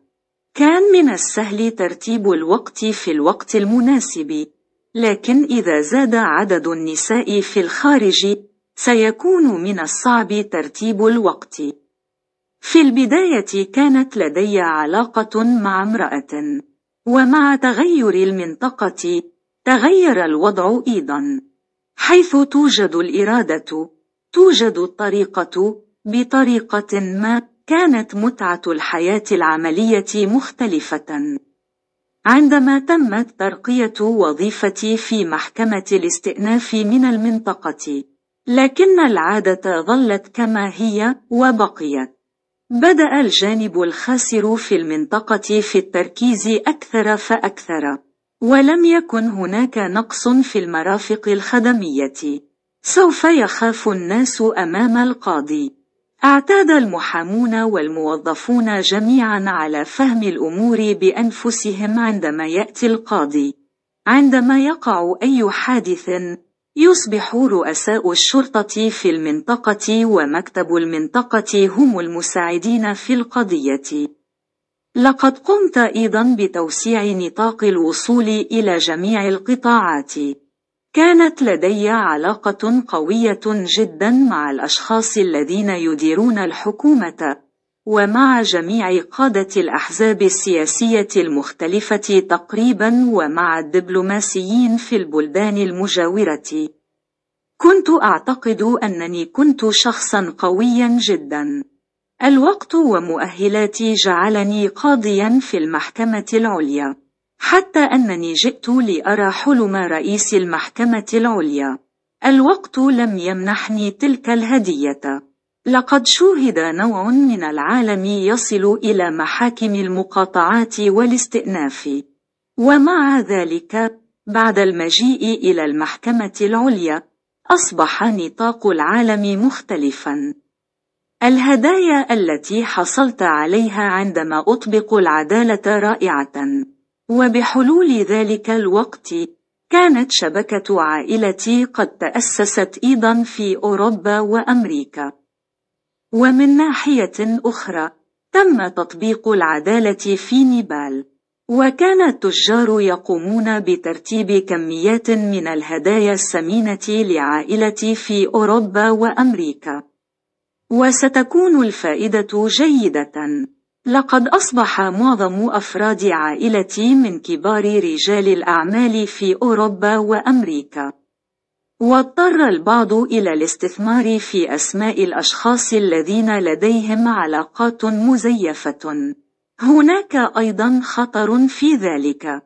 كان من السهل ترتيب الوقت في الوقت المناسب، لكن إذا زاد عدد النساء في الخارج، سيكون من الصعب ترتيب الوقت. في البداية كانت لدي علاقة مع امرأة، ومع تغير المنطقة، تغير الوضع أيضًا. حيث توجد الإرادة توجد الطريقة بطريقة ما كانت متعة الحياة العملية مختلفة عندما تمت ترقية وظيفتي في محكمة الاستئناف من المنطقة لكن العادة ظلت كما هي وبقيت بدأ الجانب الخاسر في المنطقة في التركيز أكثر فأكثر ولم يكن هناك نقص في المرافق الخدمية. سوف يخاف الناس أمام القاضي. اعتاد المحامون والموظفون جميعا على فهم الأمور بأنفسهم عندما يأتي القاضي. عندما يقع أي حادث، يصبح رؤساء الشرطة في المنطقة ومكتب المنطقة هم المساعدين في القضية. لقد قمت أيضا بتوسيع نطاق الوصول إلى جميع القطاعات. كانت لدي علاقة قوية جدا مع الأشخاص الذين يديرون الحكومة، ومع جميع قادة الأحزاب السياسية المختلفة تقريبا ومع الدبلوماسيين في البلدان المجاورة. كنت أعتقد أنني كنت شخصا قويا جدا. الوقت ومؤهلاتي جعلني قاضيا في المحكمة العليا حتى أنني جئت لأرى حلم رئيس المحكمة العليا الوقت لم يمنحني تلك الهدية لقد شوهد نوع من العالم يصل إلى محاكم المقاطعات والاستئناف ومع ذلك بعد المجيء إلى المحكمة العليا أصبح نطاق العالم مختلفاً الهدايا التي حصلت عليها عندما أطبق العدالة رائعة وبحلول ذلك الوقت كانت شبكة عائلتي قد تأسست أيضا في أوروبا وأمريكا ومن ناحية أخرى تم تطبيق العدالة في نيبال وكان التجار يقومون بترتيب كميات من الهدايا الثمينة لعائلتي في أوروبا وأمريكا وستكون الفائدة جيدة. لقد أصبح معظم أفراد عائلتي من كبار رجال الأعمال في أوروبا وأمريكا. واضطر البعض إلى الاستثمار في أسماء الأشخاص الذين لديهم علاقات مزيفة. هناك أيضا خطر في ذلك.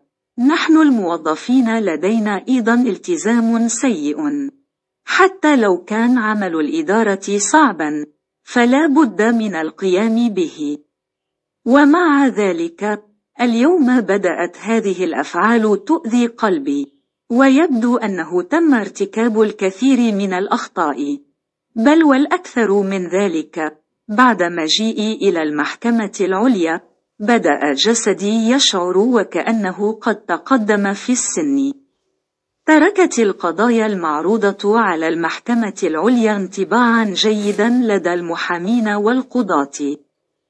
نحن الموظفين لدينا أيضا التزام سيء. حتى لو كان عمل الإدارة صعبا فلا بد من القيام به ومع ذلك اليوم بدأت هذه الأفعال تؤذي قلبي ويبدو أنه تم ارتكاب الكثير من الأخطاء بل والأكثر من ذلك بعد مجيئي إلى المحكمة العليا بدأ جسدي يشعر وكأنه قد تقدم في السن تركت القضايا المعروضة على المحكمة العليا انطباعا جيدا لدى المحامين والقضاة.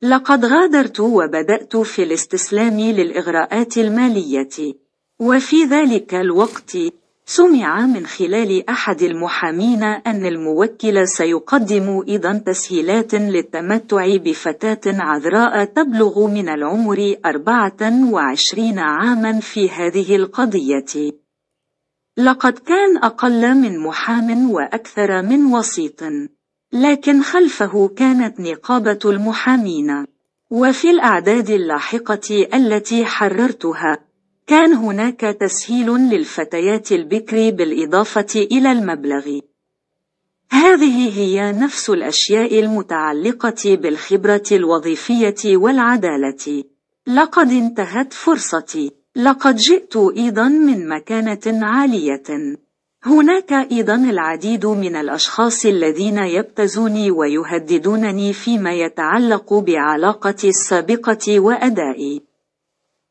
لقد غادرت وبدأت في الاستسلام للإغراءات المالية. وفي ذلك الوقت، سمع من خلال أحد المحامين أن الموكل سيقدم أيضا تسهيلات للتمتع بفتاة عذراء تبلغ من العمر 24 عاما في هذه القضية. لقد كان أقل من محام وأكثر من وسيط لكن خلفه كانت نقابة المحامين وفي الأعداد اللاحقة التي حررتها كان هناك تسهيل للفتيات البكر بالإضافة إلى المبلغ هذه هي نفس الأشياء المتعلقة بالخبرة الوظيفية والعدالة لقد انتهت فرصتي لقد جئت أيضا من مكانة عالية. هناك أيضا العديد من الأشخاص الذين يبتزوني ويهددونني فيما يتعلق بعلاقتي السابقة وأدائي.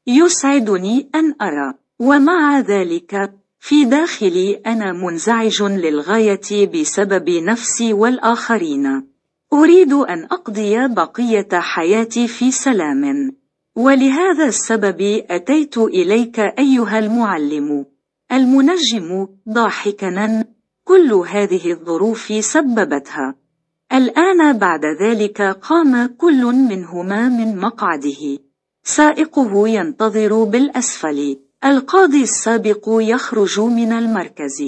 يسعدني أن أرى، ومع ذلك، في داخلي أنا منزعج للغاية بسبب نفسي والآخرين. أريد أن أقضي بقية حياتي في سلام. ولهذا السبب أتيت إليك أيها المعلم المنجم ضاحكنا كل هذه الظروف سببتها الآن بعد ذلك قام كل منهما من مقعده سائقه ينتظر بالأسفل القاضي السابق يخرج من المركز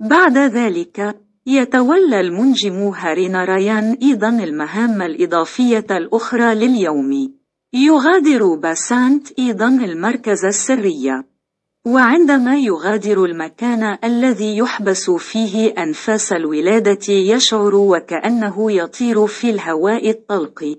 بعد ذلك يتولى المنجم هارين رايان أيضا المهام الإضافية الأخرى لليوم يغادر باسانت أيضا المركز السري وعندما يغادر المكان الذي يحبس فيه أنفاس الولادة يشعر وكأنه يطير في الهواء الطلق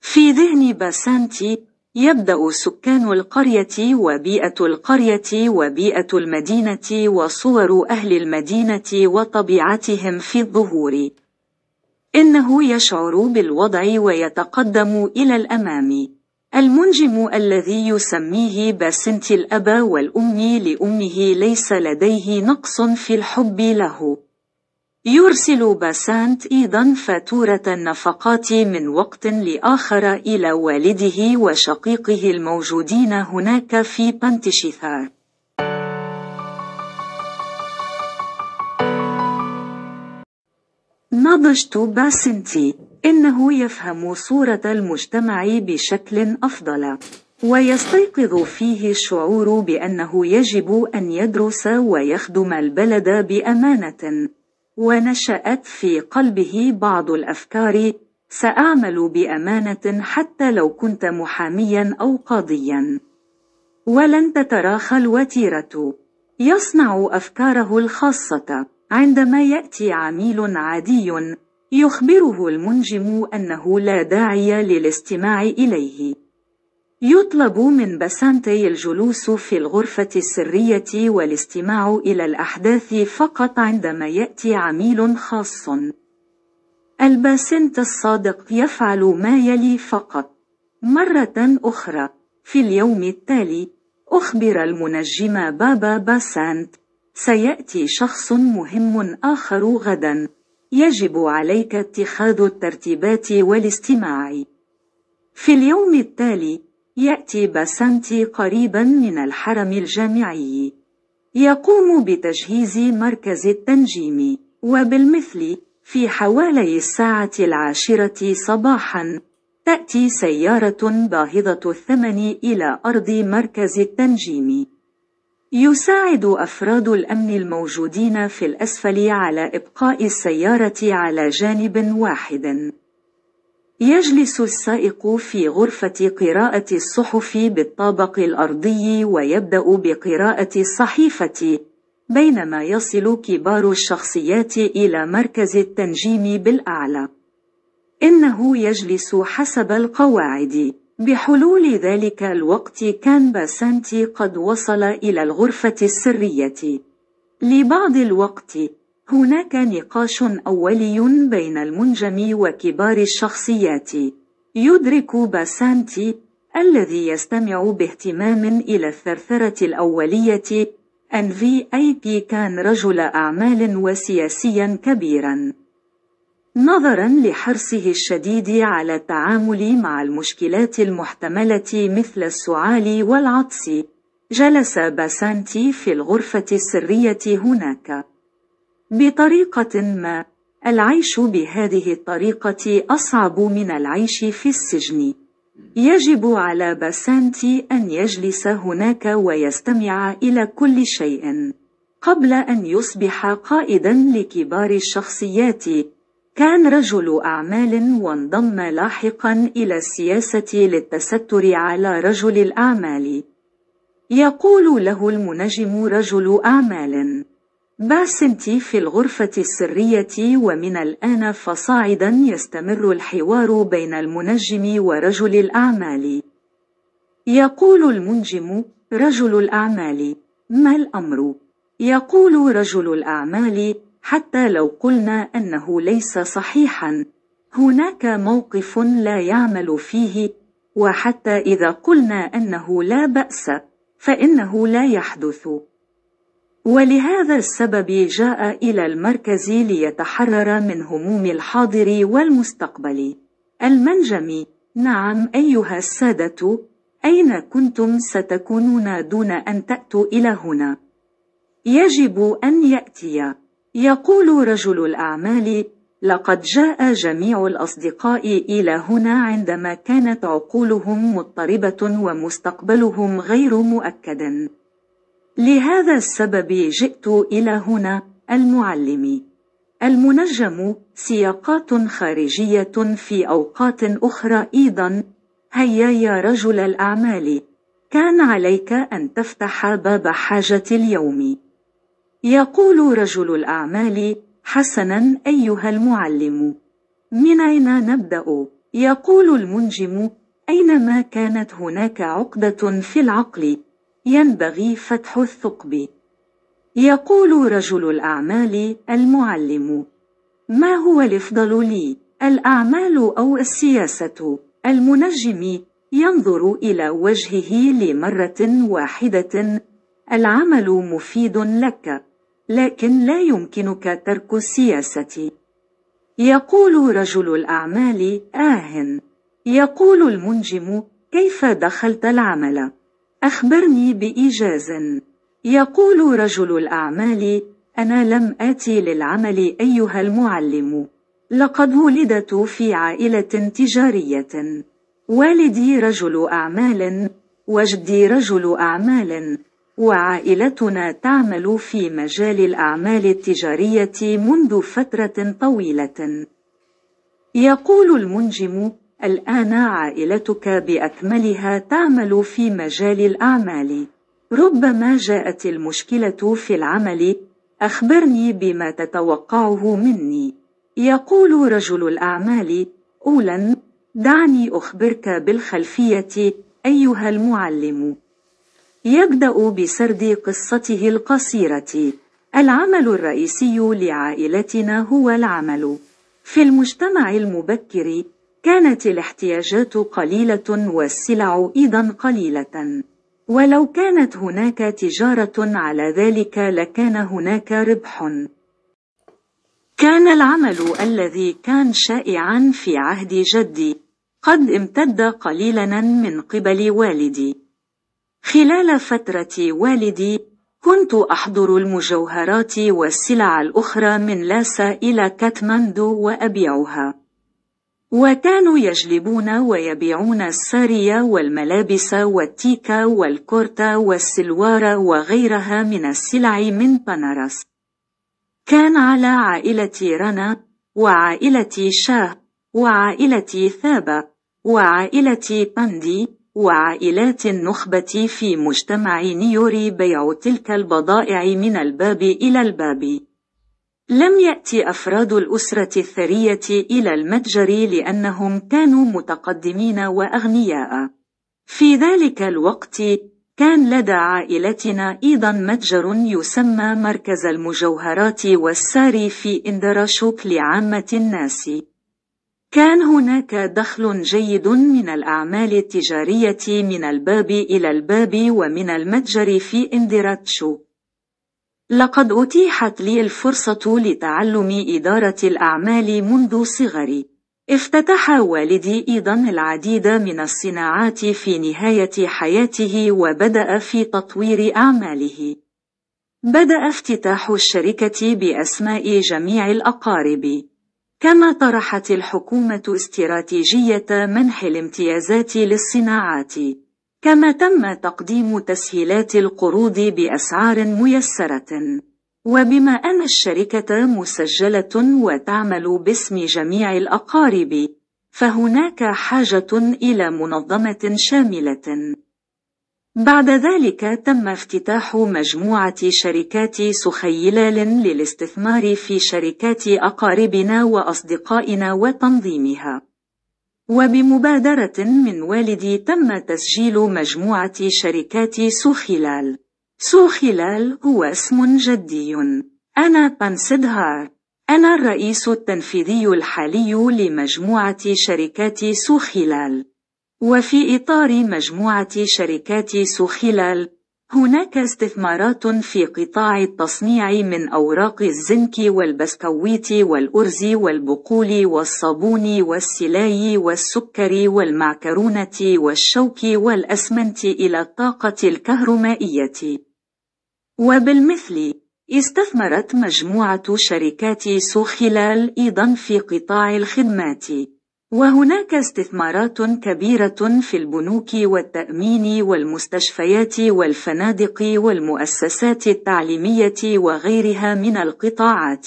في ذهن باسانتي يبدأ سكان القرية وبيئة القرية وبيئة المدينة وصور أهل المدينة وطبيعتهم في الظهور إنه يشعر بالوضع ويتقدم إلى الأمام المنجم الذي يسميه باسنت الأب والأم لأمه ليس لديه نقص في الحب له يرسل باسانت أيضا فاتورة النفقات من وقت لآخر إلى والده وشقيقه الموجودين هناك في بانتشيثار نضجت باسنتي إنه يفهم صورة المجتمع بشكل أفضل ويستيقظ فيه الشعور بأنه يجب أن يدرس ويخدم البلد بأمانة ونشأت في قلبه بعض الأفكار سأعمل بأمانة حتى لو كنت محاميا أو قاضيا ولن تتراخى الوتيرة يصنع أفكاره الخاصة عندما يأتي عميل عادي يخبره المنجم أنه لا داعي للاستماع إليه يطلب من بسانتي الجلوس في الغرفة السرية والاستماع إلى الأحداث فقط عندما يأتي عميل خاص الباسنت الصادق يفعل ما يلي فقط مرة أخرى في اليوم التالي أخبر المنجم بابا باسانت سيأتي شخص مهم آخر غدا يجب عليك اتخاذ الترتيبات والاستماع في اليوم التالي يأتي باسانتي قريبا من الحرم الجامعي يقوم بتجهيز مركز التنجيم وبالمثل في حوالي الساعة العاشرة صباحا تأتي سيارة باهظة الثمن إلى أرض مركز التنجيم يساعد أفراد الأمن الموجودين في الأسفل على إبقاء السيارة على جانب واحد. يجلس السائق في غرفة قراءة الصحف بالطابق الأرضي ويبدأ بقراءة الصحيفة، بينما يصل كبار الشخصيات إلى مركز التنجيم بالأعلى. إنه يجلس حسب القواعد. بحلول ذلك الوقت كان باسانتي قد وصل إلى الغرفة السرية لبعض الوقت هناك نقاش أولي بين المنجم وكبار الشخصيات يدرك باسانتي الذي يستمع باهتمام إلى الثرثرة الأولية أن في أي بي كان رجل أعمال وسياسيا كبيرا نظرا لحرصه الشديد على التعامل مع المشكلات المحتملة مثل السعال والعطس جلس باسانتي في الغرفة السرية هناك بطريقة ما العيش بهذه الطريقة أصعب من العيش في السجن يجب على باسانتي أن يجلس هناك ويستمع إلى كل شيء قبل أن يصبح قائدا لكبار الشخصيات كان رجل أعمال وانضم لاحقا إلى السياسة للتستر على رجل الأعمال. يقول له المنجم رجل أعمال: باسنتي في الغرفة السرية ومن الآن فصاعدا يستمر الحوار بين المنجم ورجل الأعمال. يقول المنجم: رجل الأعمال: ما الأمر؟ يقول رجل الأعمال: حتى لو قلنا أنه ليس صحيحا هناك موقف لا يعمل فيه وحتى إذا قلنا أنه لا بأس فإنه لا يحدث ولهذا السبب جاء إلى المركز ليتحرر من هموم الحاضر والمستقبل المنجم نعم أيها السادة أين كنتم ستكونون دون أن تأتوا إلى هنا؟ يجب أن يأتي يقول رجل الأعمال: لقد جاء جميع الأصدقاء إلى هنا عندما كانت عقولهم مضطربة ومستقبلهم غير مؤكد. لهذا السبب جئت إلى هنا المعلم. المنجم سياقات خارجية في أوقات أخرى أيضا. هيا يا رجل الأعمال، كان عليك أن تفتح باب حاجة اليوم. يقول رجل الأعمال حسنا أيها المعلم من أين نبدأ؟ يقول المنجم أينما كانت هناك عقدة في العقل ينبغي فتح الثقب يقول رجل الأعمال المعلم ما هو الأفضل لي؟ الأعمال أو السياسة؟ المنجم ينظر إلى وجهه لمرة واحدة العمل مفيد لك لكن لا يمكنك ترك السياسة يقول رجل الأعمال آه يقول المنجم كيف دخلت العمل أخبرني بإيجاز يقول رجل الأعمال أنا لم آتي للعمل أيها المعلم لقد ولدت في عائلة تجارية والدي رجل أعمال وجدي رجل أعمال وعائلتنا تعمل في مجال الأعمال التجارية منذ فترة طويلة. يقول المنجم: الآن عائلتك بأكملها تعمل في مجال الأعمال. ربما جاءت المشكلة في العمل، أخبرني بما تتوقعه مني. يقول رجل الأعمال: أولاً، دعني أخبرك بالخلفية أيها المعلم. يبدأ بسرد قصته القصيرة العمل الرئيسي لعائلتنا هو العمل في المجتمع المبكر كانت الاحتياجات قليلة والسلع أيضا قليلة ولو كانت هناك تجارة على ذلك لكان هناك ربح كان العمل الذي كان شائعا في عهد جدي قد امتد قليلا من قبل والدي خلال فترة والدي كنت أحضر المجوهرات والسلع الأخرى من لاسا إلى كاتماندو وأبيعها وكانوا يجلبون ويبيعون السارية والملابس والتيكا والكورتا والسلوارة وغيرها من السلع من بنارس كان على عائلة رنا وعائلة شاه وعائلة ثابة وعائلة باندي وعائلات النخبة في مجتمع نيوري بيع تلك البضائع من الباب إلى الباب. لم يأتي أفراد الأسرة الثرية إلى المتجر لأنهم كانوا متقدمين وأغنياء. في ذلك الوقت، كان لدى عائلتنا أيضا متجر يسمى مركز المجوهرات والساري في إندراشوك لعامة الناس. كان هناك دخل جيد من الأعمال التجارية من الباب إلى الباب ومن المتجر في إنديراتشو. لقد أتيحت لي الفرصة لتعلم إدارة الأعمال منذ صغري. افتتح والدي أيضا العديد من الصناعات في نهاية حياته وبدأ في تطوير أعماله. بدأ افتتاح الشركة بأسماء جميع الأقارب. كما طرحت الحكومة استراتيجية منح الامتيازات للصناعات كما تم تقديم تسهيلات القروض بأسعار ميسرة وبما أن الشركة مسجلة وتعمل باسم جميع الأقارب فهناك حاجة إلى منظمة شاملة بعد ذلك تم افتتاح مجموعة شركات سخيلال للاستثمار في شركات أقاربنا وأصدقائنا وتنظيمها. وبمبادرة من والدي تم تسجيل مجموعة شركات سوخيلال. سوخيلال هو اسم جدي. أنا بانسدهار. أنا الرئيس التنفيذي الحالي لمجموعة شركات سوخيلال. وفي إطار مجموعة شركات سوخيلال هناك استثمارات في قطاع التصنيع من أوراق الزنك والبسكويت والأرز والبقول والصابون والسلاي والسكر والمعكرونة والشوك والأسمنت إلى الطاقة الكهرمائية. وبالمثل، استثمرت مجموعة شركات سوخلال أيضًا في قطاع الخدمات. وهناك استثمارات كبيرة في البنوك والتأمين والمستشفيات والفنادق والمؤسسات التعليمية وغيرها من القطاعات.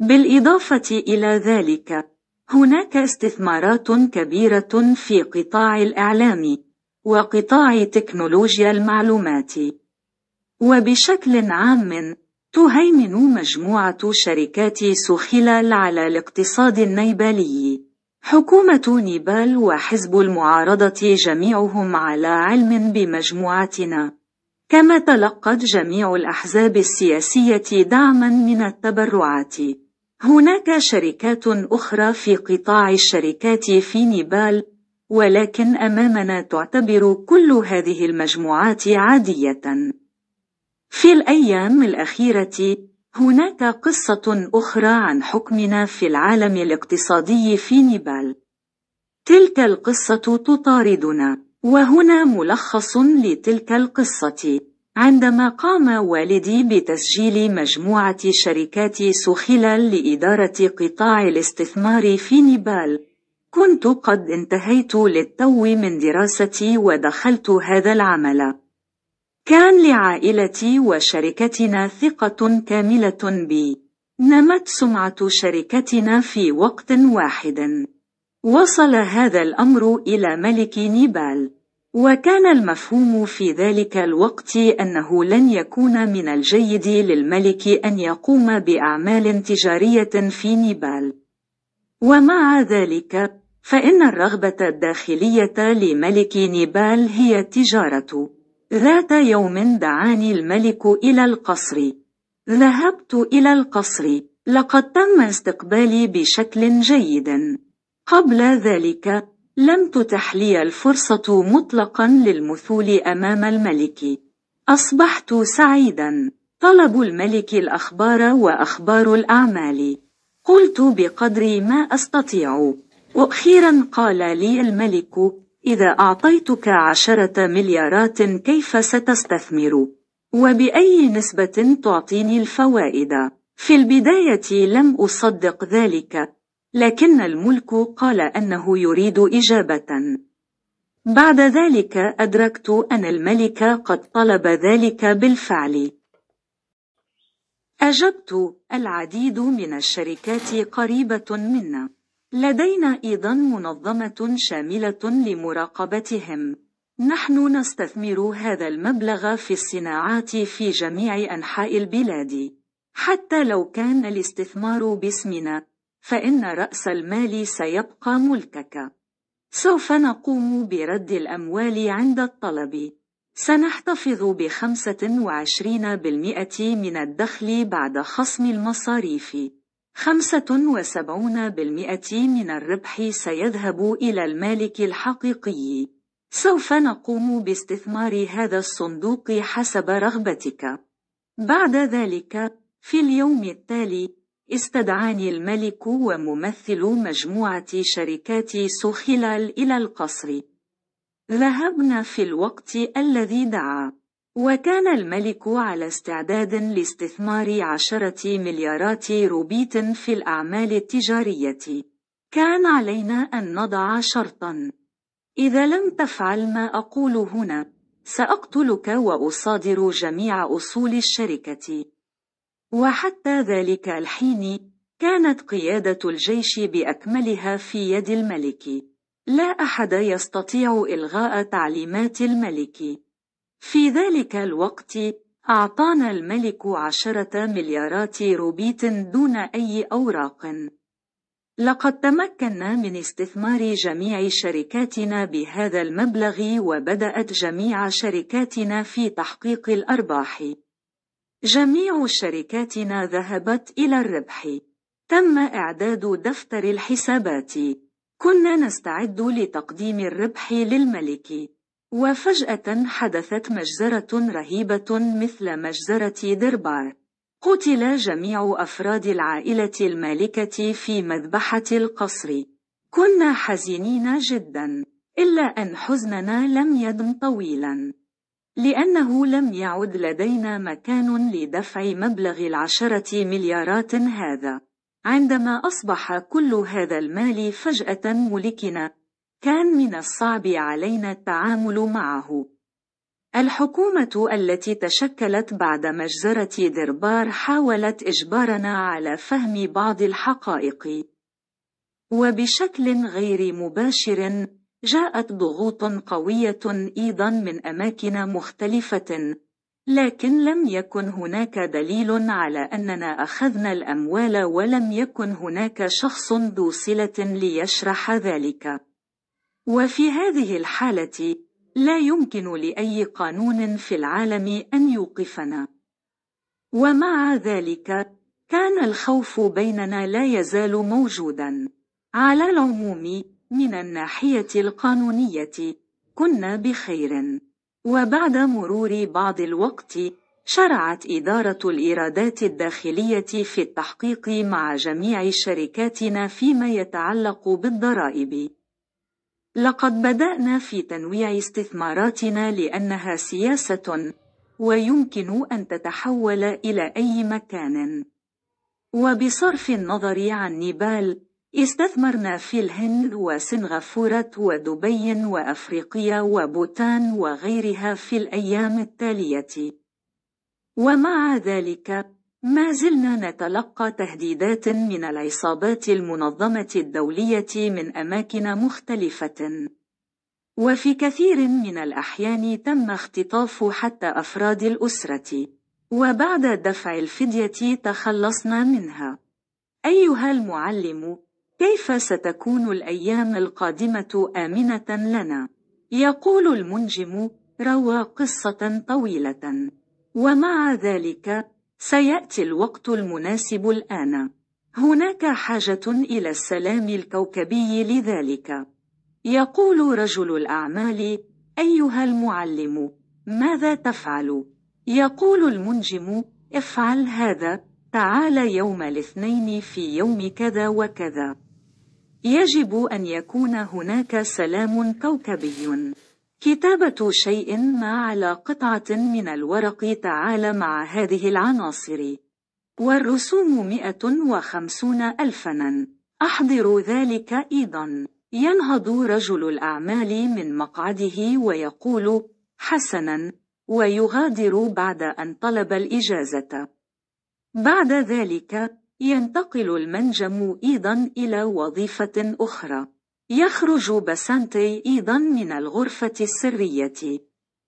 بالإضافة إلى ذلك، هناك استثمارات كبيرة في قطاع الإعلام وقطاع تكنولوجيا المعلومات. وبشكل عام، تهيمن مجموعة شركات سوخيلال على الاقتصاد النيبالي. حكومة نيبال وحزب المعارضة جميعهم على علم بمجموعتنا كما تلقت جميع الأحزاب السياسية دعما من التبرعات هناك شركات أخرى في قطاع الشركات في نيبال ولكن أمامنا تعتبر كل هذه المجموعات عادية في الأيام الأخيرة هناك قصة أخرى عن حكمنا في العالم الاقتصادي في نيبال. تلك القصة تطاردنا، وهنا ملخص لتلك القصة. عندما قام والدي بتسجيل مجموعة شركات سوخيلا لإدارة قطاع الاستثمار في نيبال، كنت قد انتهيت للتو من دراستي ودخلت هذا العمل. كان لعائلتي وشركتنا ثقة كاملة بي. نمت سمعة شركتنا في وقت واحد. وصل هذا الأمر إلى ملك نيبال. وكان المفهوم في ذلك الوقت أنه لن يكون من الجيد للملك أن يقوم بأعمال تجارية في نيبال. ومع ذلك، فإن الرغبة الداخلية لملك نيبال هي التجارة. ذات يوم دعاني الملك إلى القصر ذهبت إلى القصر لقد تم استقبالي بشكل جيد قبل ذلك لم تتح لي الفرصة مطلقا للمثول أمام الملك أصبحت سعيدا طلب الملك الأخبار وأخبار الأعمال قلت بقدر ما أستطيع وأخيرا قال لي الملك إذا أعطيتك عشرة مليارات كيف ستستثمر؟ وبأي نسبة تعطيني الفوائد؟ في البداية لم أصدق ذلك، لكن الملك قال أنه يريد إجابة. بعد ذلك أدركت أن الملك قد طلب ذلك بالفعل. أجبت العديد من الشركات قريبة منا. لدينا أيضا منظمة شاملة لمراقبتهم. نحن نستثمر هذا المبلغ في الصناعات في جميع أنحاء البلاد. حتى لو كان الاستثمار باسمنا، فإن رأس المال سيبقى ملكك. سوف نقوم برد الأموال عند الطلب. سنحتفظ ب 25% من الدخل بعد خصم المصاريف. 75% من الربح سيذهب إلى المالك الحقيقي. سوف نقوم باستثمار هذا الصندوق حسب رغبتك. بعد ذلك، في اليوم التالي، استدعاني الملك وممثل مجموعة شركات سوخيلال إلى القصر. ذهبنا في الوقت الذي دعا. وكان الملك على استعداد لاستثمار عشرة مليارات روبيت في الأعمال التجارية. كان علينا أن نضع شرطا. إذا لم تفعل ما أقول هنا، سأقتلك وأصادر جميع أصول الشركة. وحتى ذلك الحين، كانت قيادة الجيش بأكملها في يد الملك. لا أحد يستطيع إلغاء تعليمات الملك. في ذلك الوقت أعطانا الملك عشرة مليارات روبيت دون أي أوراق. لقد تمكنا من استثمار جميع شركاتنا بهذا المبلغ وبدأت جميع شركاتنا في تحقيق الأرباح. جميع شركاتنا ذهبت إلى الربح. تم إعداد دفتر الحسابات. كنا نستعد لتقديم الربح للملك. وفجأة حدثت مجزرة رهيبة مثل مجزرة دربار قتل جميع أفراد العائلة المالكة في مذبحة القصر كنا حزينين جدا إلا أن حزننا لم يدم طويلا لأنه لم يعد لدينا مكان لدفع مبلغ العشرة مليارات هذا عندما أصبح كل هذا المال فجأة ملكنا كان من الصعب علينا التعامل معه. الحكومة التي تشكلت بعد مجزرة دربار حاولت إجبارنا على فهم بعض الحقائق. وبشكل غير مباشر، جاءت ضغوط قوية أيضا من أماكن مختلفة، لكن لم يكن هناك دليل على أننا أخذنا الأموال ولم يكن هناك شخص ذو صلة ليشرح ذلك. وفي هذه الحالة لا يمكن لأي قانون في العالم أن يوقفنا ومع ذلك كان الخوف بيننا لا يزال موجودا على العموم من الناحية القانونية كنا بخير وبعد مرور بعض الوقت شرعت إدارة الإيرادات الداخلية في التحقيق مع جميع شركاتنا فيما يتعلق بالضرائب لقد بدأنا في تنويع استثماراتنا لأنها سياسة ويمكن أن تتحول إلى أي مكان. وبصرف النظر عن نيبال، استثمرنا في الهند وسنغافورة ودبي وأفريقيا وبوتان وغيرها في الأيام التالية. ومع ذلك، ما زلنا نتلقى تهديدات من العصابات المنظمة الدولية من أماكن مختلفة. وفي كثير من الأحيان تم اختطاف حتى أفراد الأسرة. وبعد دفع الفدية تخلصنا منها. أيها المعلم، كيف ستكون الأيام القادمة آمنة لنا؟ يقول المنجم: روى قصة طويلة. ومع ذلك، سيأتي الوقت المناسب الآن. هناك حاجة إلى السلام الكوكبي لذلك. يقول رجل الأعمال: أيها المعلم، ماذا تفعل؟ يقول المنجم: افعل هذا، تعال يوم الاثنين في يوم كذا وكذا. يجب أن يكون هناك سلام كوكبي. كتابة شيء ما على قطعة من الورق تعال مع هذه العناصر والرسوم 150 ألفاً أحضر ذلك أيضا ينهض رجل الأعمال من مقعده ويقول حسنا ويغادر بعد أن طلب الإجازة بعد ذلك ينتقل المنجم أيضا إلى وظيفة أخرى يخرج بسانتي أيضا من الغرفة السرية.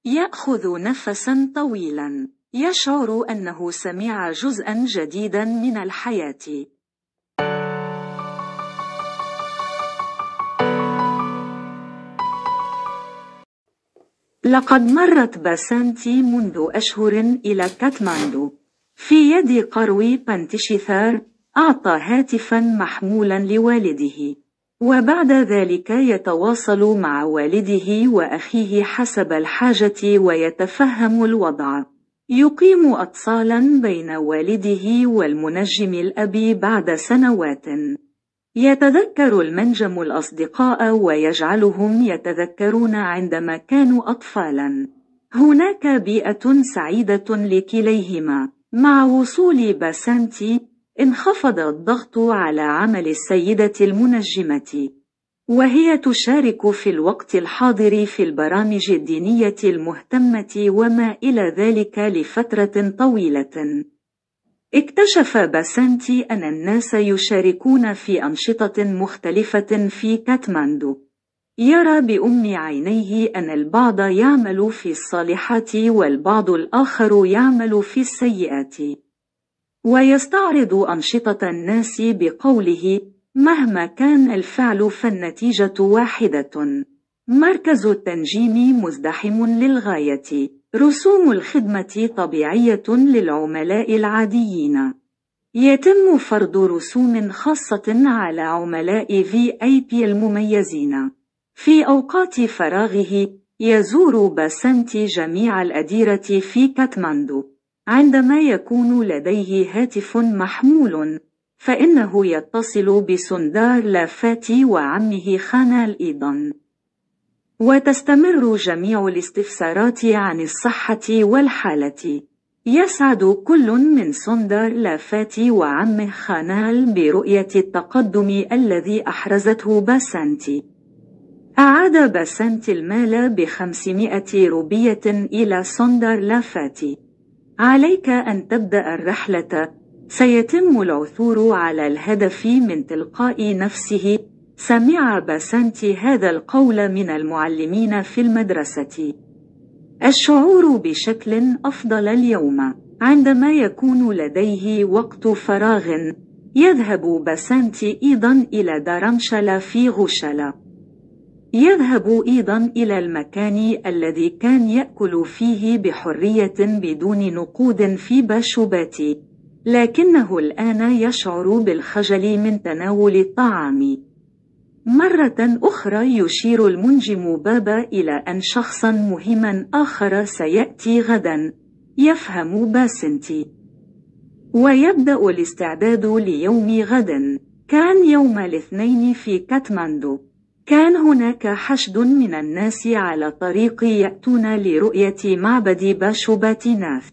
يأخذ نفسا طويلا. يشعر أنه سمع جزءا جديدا من الحياة. لقد مرت باسانتي منذ أشهر إلى كاتماندو. في يد قروي بانتشيثار أعطى هاتفا محمولا لوالده. وبعد ذلك يتواصل مع والده وأخيه حسب الحاجة ويتفهم الوضع. يقيم أتصالا بين والده والمنجم الابي بعد سنوات. يتذكر المنجم الأصدقاء ويجعلهم يتذكرون عندما كانوا أطفالا. هناك بيئة سعيدة لكليهما. مع وصول باسانتي انخفض الضغط على عمل السيدة المنجمة وهي تشارك في الوقت الحاضر في البرامج الدينية المهتمة وما إلى ذلك لفترة طويلة. اكتشف باسانتي أن الناس يشاركون في أنشطة مختلفة في كاتماندو. يرى بأم عينيه أن البعض يعمل في الصالحات والبعض الآخر يعمل في السيئات. ويستعرض أنشطة الناس بقوله مهما كان الفعل فالنتيجة واحدة مركز التنجيم مزدحم للغاية رسوم الخدمة طبيعية للعملاء العاديين يتم فرض رسوم خاصة على عملاء VIP المميزين في أوقات فراغه يزور باسنتي جميع الأديرة في كاتماندو عندما يكون لديه هاتف محمول فإنه يتصل بسندار لافاتي وعمه خانال أيضا وتستمر جميع الاستفسارات عن الصحة والحالة يسعد كل من سندر لافاتي وعمه خانال برؤية التقدم الذي أحرزته باسانتي أعاد باسانتي المال بخمسمائة روبية إلى سندر لافاتي عليك أن تبدأ الرحلة سيتم العثور على الهدف من تلقاء نفسه سمع باسانتي هذا القول من المعلمين في المدرسة الشعور بشكل أفضل اليوم عندما يكون لديه وقت فراغ يذهب باسانتي أيضا إلى دارامشالا في غوشالا يذهب ايضا الى المكان الذي كان ياكل فيه بحريه بدون نقود في باشوبات لكنه الان يشعر بالخجل من تناول الطعام مره اخرى يشير المنجم بابا الى ان شخصا مهما اخر سياتي غدا يفهم باسنتي ويبدا الاستعداد ليوم غد كان يوم الاثنين في كاتماندو كان هناك حشد من الناس على الطريق يأتون لرؤية معبد باشوباتناف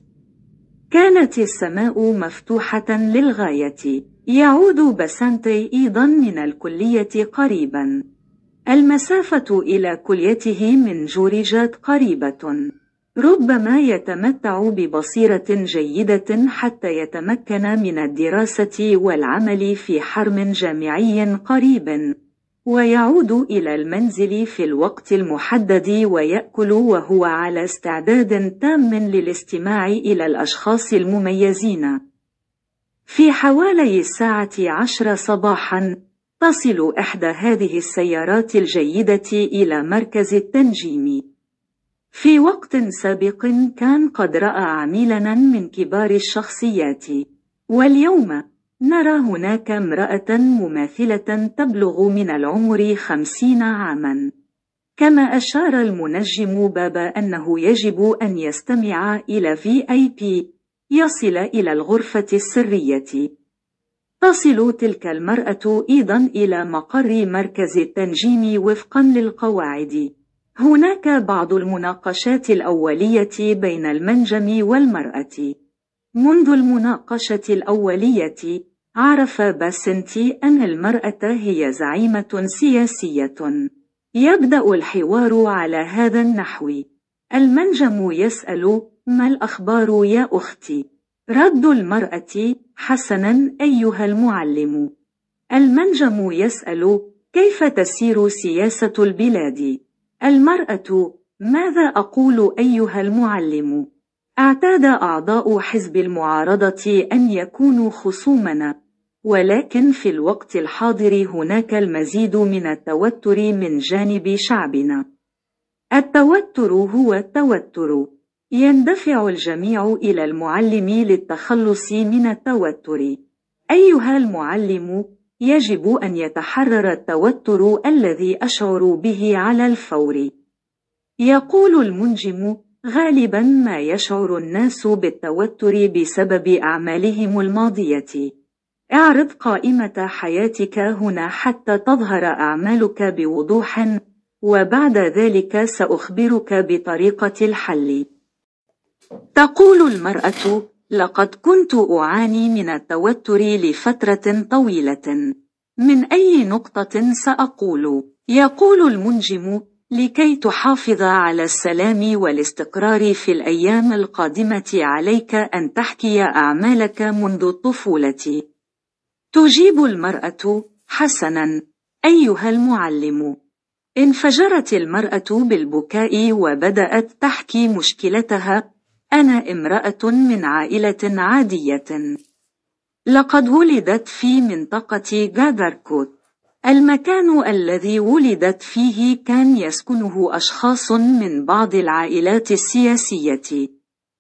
كانت السماء مفتوحة للغاية يعود بسانتي أيضا من الكلية قريبا المسافة إلى كليته من جوريجات قريبة ربما يتمتع ببصيرة جيدة حتى يتمكن من الدراسة والعمل في حرم جامعي قريب ويعود إلى المنزل في الوقت المحدد ويأكل وهو على استعداد تام للاستماع إلى الأشخاص المميزين. في حوالي الساعة عشر صباحًا، تصل إحدى هذه السيارات الجيدة إلى مركز التنجيم. في وقت سابق كان قد رأى عميلنا من كبار الشخصيات، واليوم نرى هناك امرأة مماثلة تبلغ من العمر خمسين عامًا. كما أشار المنجم بابا أنه يجب أن يستمع إلى في أي بي يصل إلى الغرفة السرية. تصل تلك المرأة أيضا إلى مقر مركز التنجيم وفقا للقواعد. هناك بعض المناقشات الأولية بين المنجم والمرأة. منذ المناقشة الأولية، عرف باسنتي أن المرأة هي زعيمة سياسية. يبدأ الحوار على هذا النحو. المنجم يسأل: ما الأخبار يا أختي؟ رد المرأة: حسنًا أيها المعلم. المنجم يسأل: كيف تسير سياسة البلاد؟ المرأة: ماذا أقول أيها المعلم؟ اعتاد أعضاء حزب المعارضة أن يكونوا خصومنا ولكن في الوقت الحاضر هناك المزيد من التوتر من جانب شعبنا التوتر هو التوتر يندفع الجميع إلى المعلم للتخلص من التوتر أيها المعلم يجب أن يتحرر التوتر الذي أشعر به على الفور يقول المنجم غالبا ما يشعر الناس بالتوتر بسبب أعمالهم الماضية اعرض قائمة حياتك هنا حتى تظهر أعمالك بوضوح وبعد ذلك سأخبرك بطريقة الحل تقول المرأة لقد كنت أعاني من التوتر لفترة طويلة من أي نقطة سأقول؟ يقول المنجم لكي تحافظ على السلام والاستقرار في الأيام القادمة عليك أن تحكي أعمالك منذ الطفولة. تجيب المرأة: حسنًا، أيها المعلم. انفجرت المرأة بالبكاء وبدأت تحكي مشكلتها: أنا امرأة من عائلة عادية. لقد ولدت في منطقة جاذركوت. المكان الذي ولدت فيه كان يسكنه أشخاص من بعض العائلات السياسية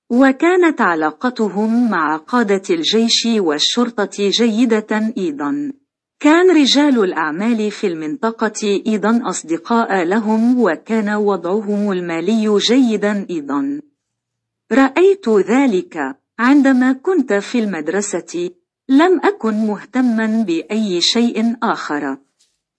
وكانت علاقتهم مع قادة الجيش والشرطة جيدة أيضا كان رجال الأعمال في المنطقة أيضا أصدقاء لهم وكان وضعهم المالي جيدا أيضا رأيت ذلك عندما كنت في المدرسة لم أكن مهتما بأي شيء آخر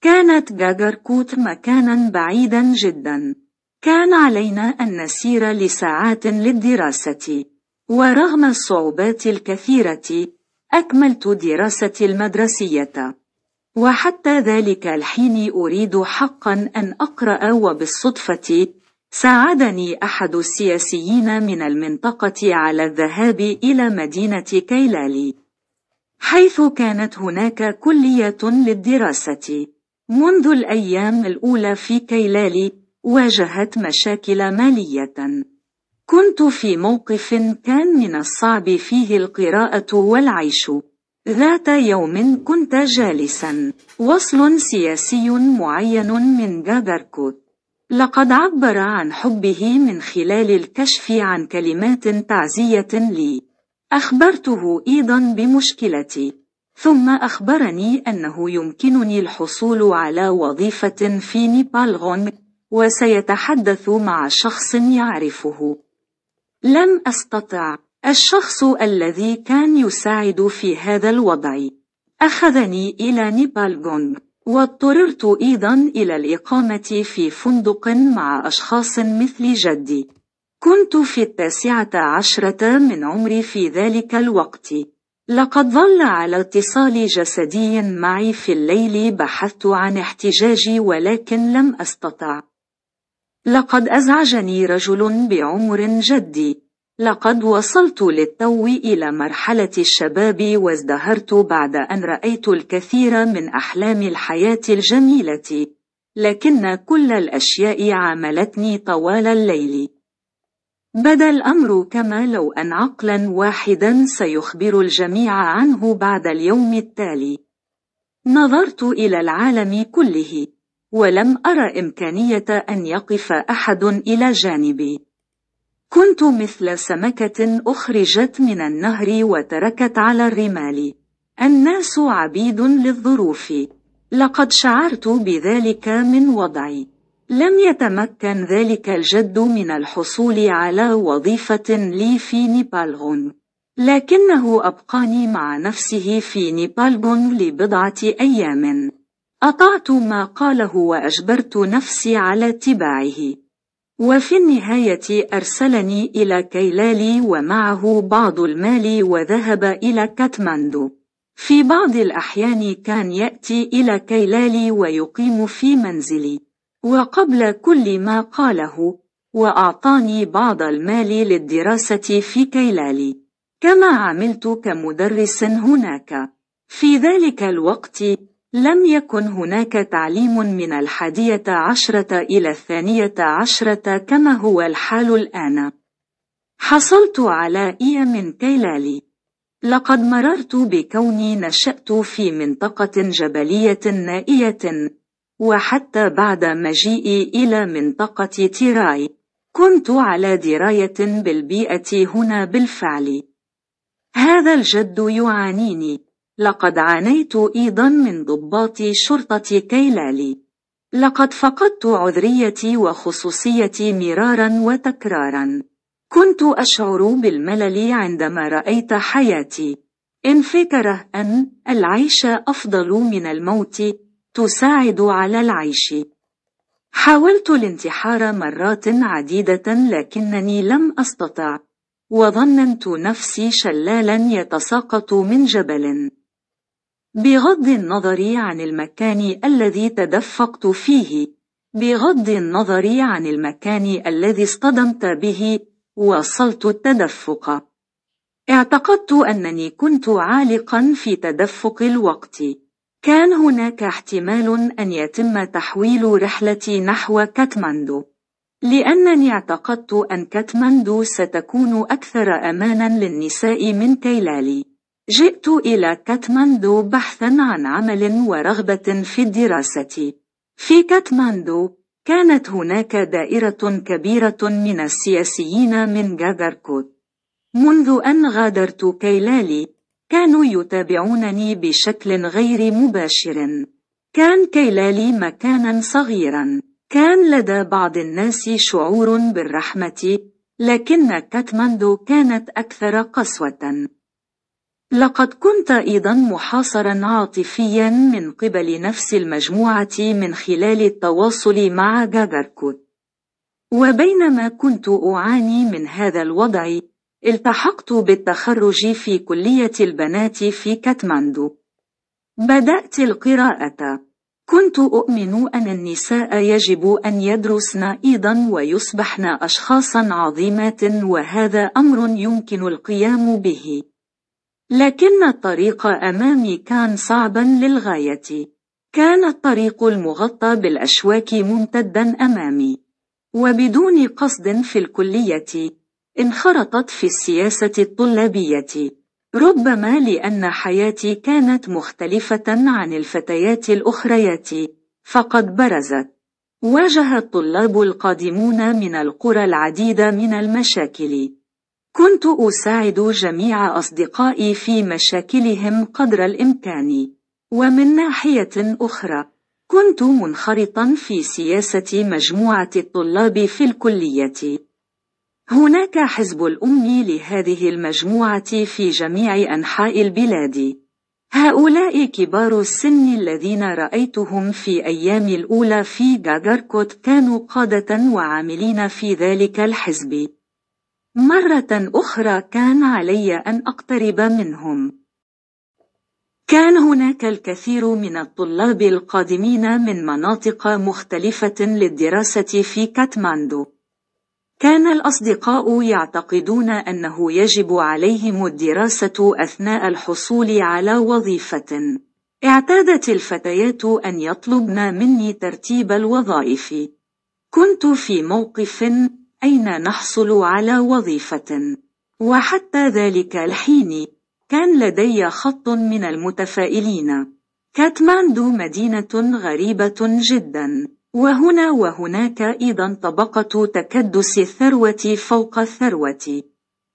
كانت جاجركوت مكانا بعيدا جدا كان علينا أن نسير لساعات للدراسة ورغم الصعوبات الكثيرة أكملت دراستي المدرسية وحتى ذلك الحين أريد حقا أن أقرأ وبالصدفة ساعدني أحد السياسيين من المنطقة على الذهاب إلى مدينة كيلالي حيث كانت هناك كلية للدراسة منذ الأيام الأولى في كيلالي واجهت مشاكل مالية. كنت في موقف كان من الصعب فيه القراءة والعيش. ذات يوم كنت جالسا وصل سياسي معين من جابركوت لقد عبر عن حبه من خلال الكشف عن كلمات تعزية لي أخبرته أيضا بمشكلتي ثم أخبرني أنه يمكنني الحصول على وظيفة في نيبالغون وسيتحدث مع شخص يعرفه لم أستطع الشخص الذي كان يساعد في هذا الوضع أخذني إلى غونغ واضطررت أيضا إلى الإقامة في فندق مع أشخاص مثل جدي كنت في التاسعة عشرة من عمري في ذلك الوقت لقد ظل على اتصال جسدي معي في الليل بحثت عن احتجاجي ولكن لم أستطع. لقد أزعجني رجل بعمر جدي. لقد وصلت للتو إلى مرحلة الشباب وازدهرت بعد أن رأيت الكثير من أحلام الحياة الجميلة. لكن كل الأشياء عاملتني طوال الليل. بدا الأمر كما لو أن عقلا واحدا سيخبر الجميع عنه بعد اليوم التالي نظرت إلى العالم كله ولم أرى إمكانية أن يقف أحد إلى جانبي كنت مثل سمكة أخرجت من النهر وتركت على الرمال الناس عبيد للظروف لقد شعرت بذلك من وضعي لم يتمكن ذلك الجد من الحصول على وظيفة لي في نيبالغون لكنه أبقاني مع نفسه في نيبالغون لبضعة أيام أطعت ما قاله وأجبرت نفسي على اتباعه وفي النهاية أرسلني إلى كيلالي ومعه بعض المال وذهب إلى كاتماندو في بعض الأحيان كان يأتي إلى كيلالي ويقيم في منزلي وقبل كل ما قاله وأعطاني بعض المال للدراسة في كيلالي كما عملت كمدرس هناك في ذلك الوقت لم يكن هناك تعليم من الحادية عشرة إلى الثانية عشرة كما هو الحال الآن حصلت على إيا من كيلالي لقد مررت بكوني نشأت في منطقة جبلية نائية وحتى بعد مجيئي إلى منطقة تيراي كنت على دراية بالبيئة هنا بالفعل هذا الجد يعانيني لقد عانيت أيضا من ضباط شرطة كيلالي لقد فقدت عذريتي وخصوصيتي مرارا وتكرارا كنت أشعر بالملل عندما رأيت حياتي إن فكره أن العيش أفضل من الموت تساعد على العيش حاولت الانتحار مرات عديدة لكنني لم أستطع وظننت نفسي شلالا يتساقط من جبل بغض النظر عن المكان الذي تدفقت فيه بغض النظر عن المكان الذي اصطدمت به واصلت التدفق اعتقدت أنني كنت عالقا في تدفق الوقت كان هناك احتمال أن يتم تحويل رحلتي نحو كاتماندو لأنني اعتقدت أن كاتماندو ستكون أكثر أمانا للنساء من كيلالي جئت إلى كاتماندو بحثا عن عمل ورغبة في الدراسة في كاتماندو كانت هناك دائرة كبيرة من السياسيين من جاغاركوت منذ أن غادرت كيلالي كانوا يتابعونني بشكل غير مباشر. كان كيلالي مكانا صغيرا. كان لدى بعض الناس شعور بالرحمة، لكن كاتماندو كانت أكثر قسوة. لقد كنت أيضا محاصرا عاطفيا من قبل نفس المجموعة من خلال التواصل مع جاجركوت. وبينما كنت أعاني من هذا الوضع، التحقت بالتخرج في كلية البنات في كاتماندو. بدأت القراءة. كنت أؤمن أن النساء يجب أن يدرسن أيضا ويصبحن أشخاصا عظيمات وهذا أمر يمكن القيام به. لكن الطريق أمامي كان صعبا للغاية. كان الطريق المغطى بالأشواك ممتدا أمامي. وبدون قصد في الكلية انخرطت في السياسة الطلابية ربما لأن حياتي كانت مختلفة عن الفتيات الأخريات فقد برزت واجه الطلاب القادمون من القرى العديد من المشاكل كنت أساعد جميع أصدقائي في مشاكلهم قدر الإمكان ومن ناحية أخرى كنت منخرطا في سياسة مجموعة الطلاب في الكلية هناك حزب الأم لهذه المجموعة في جميع أنحاء البلاد. هؤلاء كبار السن الذين رأيتهم في أيام الأولى في جاجاركوت كانوا قادة وعاملين في ذلك الحزب. مرة أخرى كان علي أن أقترب منهم. كان هناك الكثير من الطلاب القادمين من مناطق مختلفة للدراسة في كاتماندو. كان الأصدقاء يعتقدون أنه يجب عليهم الدراسة أثناء الحصول على وظيفة. اعتادت الفتيات أن يطلبن مني ترتيب الوظائف. كنت في موقف أين نحصل على وظيفة. وحتى ذلك الحين، كان لدي خط من المتفائلين. كاتماندو مدينة غريبة جداً. وهنا وهناك أيضا طبقة تكدس الثروة فوق الثروة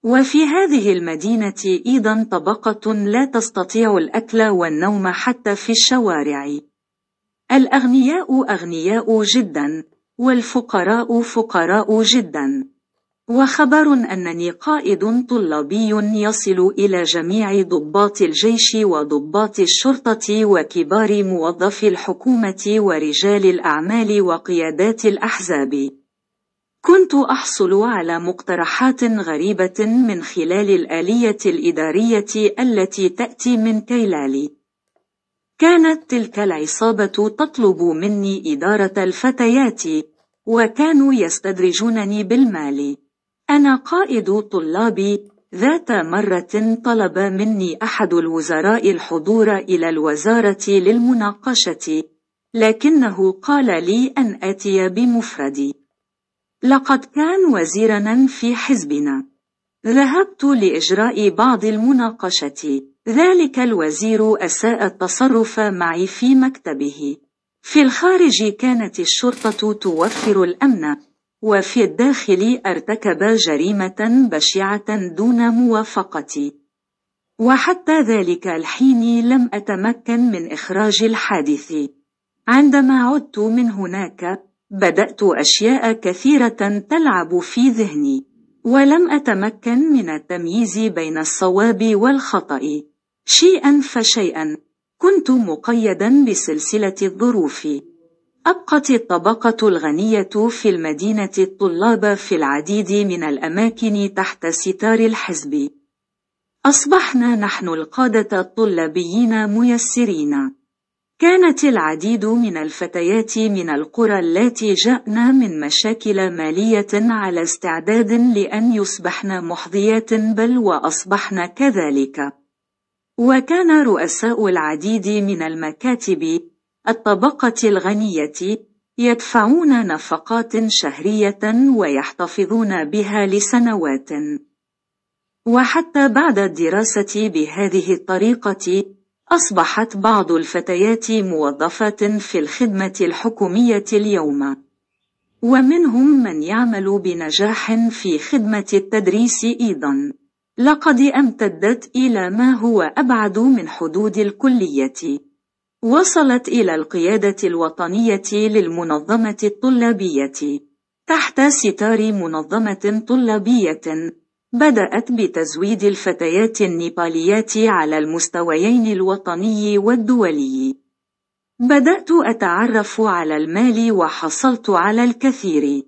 وفي هذه المدينة أيضا طبقة لا تستطيع الأكل والنوم حتى في الشوارع الأغنياء أغنياء جدا والفقراء فقراء جدا وخبر أنني قائد طلابي يصل إلى جميع ضباط الجيش وضباط الشرطة وكبار موظفي الحكومة ورجال الأعمال وقيادات الأحزاب. كنت أحصل على مقترحات غريبة من خلال الآلية الإدارية التي تأتي من كيلالي. كانت تلك العصابة تطلب مني إدارة الفتيات، وكانوا يستدرجونني بالمال. أنا قائد طلابي ذات مرة طلب مني أحد الوزراء الحضور إلى الوزارة للمناقشة، لكنه قال لي أن آتي بمفردي. لقد كان وزيرنا في حزبنا. ذهبت لإجراء بعض المناقشة. ذلك الوزير أساء التصرف معي في مكتبه. في الخارج كانت الشرطة توفر الأمن. وفي الداخل ارتكب جريمة بشعة دون موافقتي وحتى ذلك الحين لم أتمكن من إخراج الحادث عندما عدت من هناك بدأت أشياء كثيرة تلعب في ذهني ولم أتمكن من التمييز بين الصواب والخطأ شيئا فشيئا كنت مقيدا بسلسلة الظروف أبقت الطبقة الغنية في المدينة الطلاب في العديد من الأماكن تحت ستار الحزب. أصبحنا نحن القادة الطلابيين ميسرين. كانت العديد من الفتيات من القرى التي جاءنا من مشاكل مالية على استعداد لأن يصبحن محظيات بل وأصبحن كذلك. وكان رؤساء العديد من المكاتب الطبقة الغنية يدفعون نفقات شهرية ويحتفظون بها لسنوات وحتى بعد الدراسة بهذه الطريقة أصبحت بعض الفتيات موظفات في الخدمة الحكومية اليوم ومنهم من يعمل بنجاح في خدمة التدريس أيضا لقد امتدت إلى ما هو أبعد من حدود الكلية وصلت إلى القيادة الوطنية للمنظمة الطلابية تحت ستار منظمة طلابية بدأت بتزويد الفتيات النيباليات على المستويين الوطني والدولي. بدأت أتعرف على المال وحصلت على الكثير.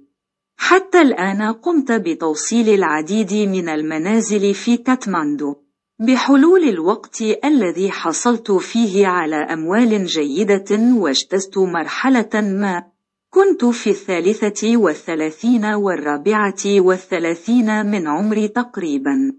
حتى الآن قمت بتوصيل العديد من المنازل في كاتماندو. بحلول الوقت الذي حصلت فيه على أموال جيدة واجتزت مرحلة ما كنت في الثالثة والثلاثين والرابعة والثلاثين من عمري تقريبا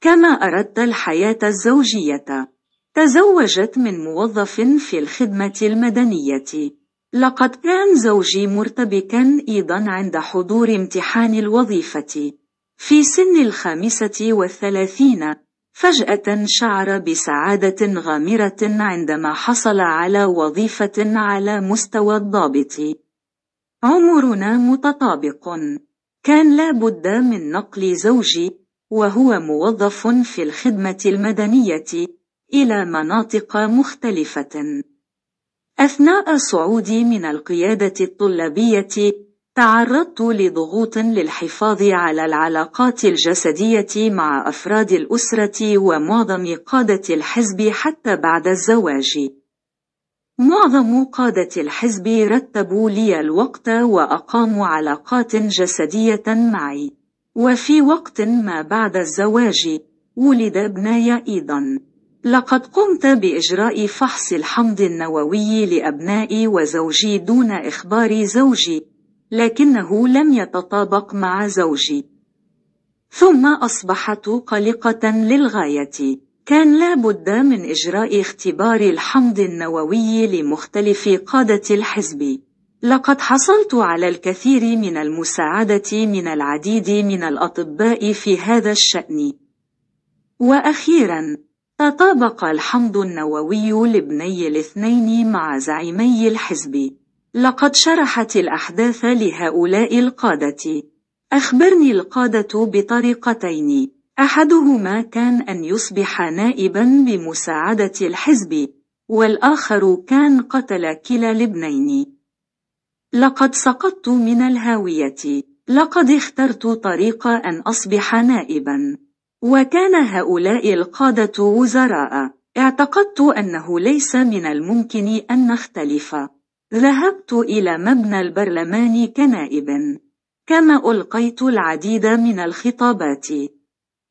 كما أردت الحياة الزوجية تزوجت من موظف في الخدمة المدنية لقد كان زوجي مرتبكا أيضا عند حضور امتحان الوظيفة في سن الخامسة والثلاثين فجأة شعر بسعادة غامرة عندما حصل على وظيفة على مستوى الضابط. عمرنا متطابق. كان لا بد من نقل زوجي وهو موظف في الخدمة المدنية إلى مناطق مختلفة. أثناء صعودي من القيادة الطلابية تعرضت لضغوط للحفاظ على العلاقات الجسدية مع أفراد الأسرة ومعظم قادة الحزب حتى بعد الزواج. معظم قادة الحزب رتبوا لي الوقت وأقاموا علاقات جسدية معي. وفي وقت ما بعد الزواج، ولد ابناي أيضا. لقد قمت بإجراء فحص الحمض النووي لأبنائي وزوجي دون إخبار زوجي. لكنه لم يتطابق مع زوجي ثم أصبحت قلقة للغاية كان لابد من إجراء اختبار الحمض النووي لمختلف قادة الحزب لقد حصلت على الكثير من المساعدة من العديد من الأطباء في هذا الشأن وأخيرا تطابق الحمض النووي لابني الاثنين مع زعيمي الحزب لقد شرحت الأحداث لهؤلاء القادة. أخبرني القادة بطريقتين. أحدهما كان أن يصبح نائبا بمساعدة الحزب، والآخر كان قتل كلا الابنين. لقد سقطت من الهاوية. لقد اخترت طريق أن أصبح نائبا. وكان هؤلاء القادة وزراء. اعتقدت أنه ليس من الممكن أن نختلف. ذهبت إلى مبنى البرلمان كنائب كما ألقيت العديد من الخطابات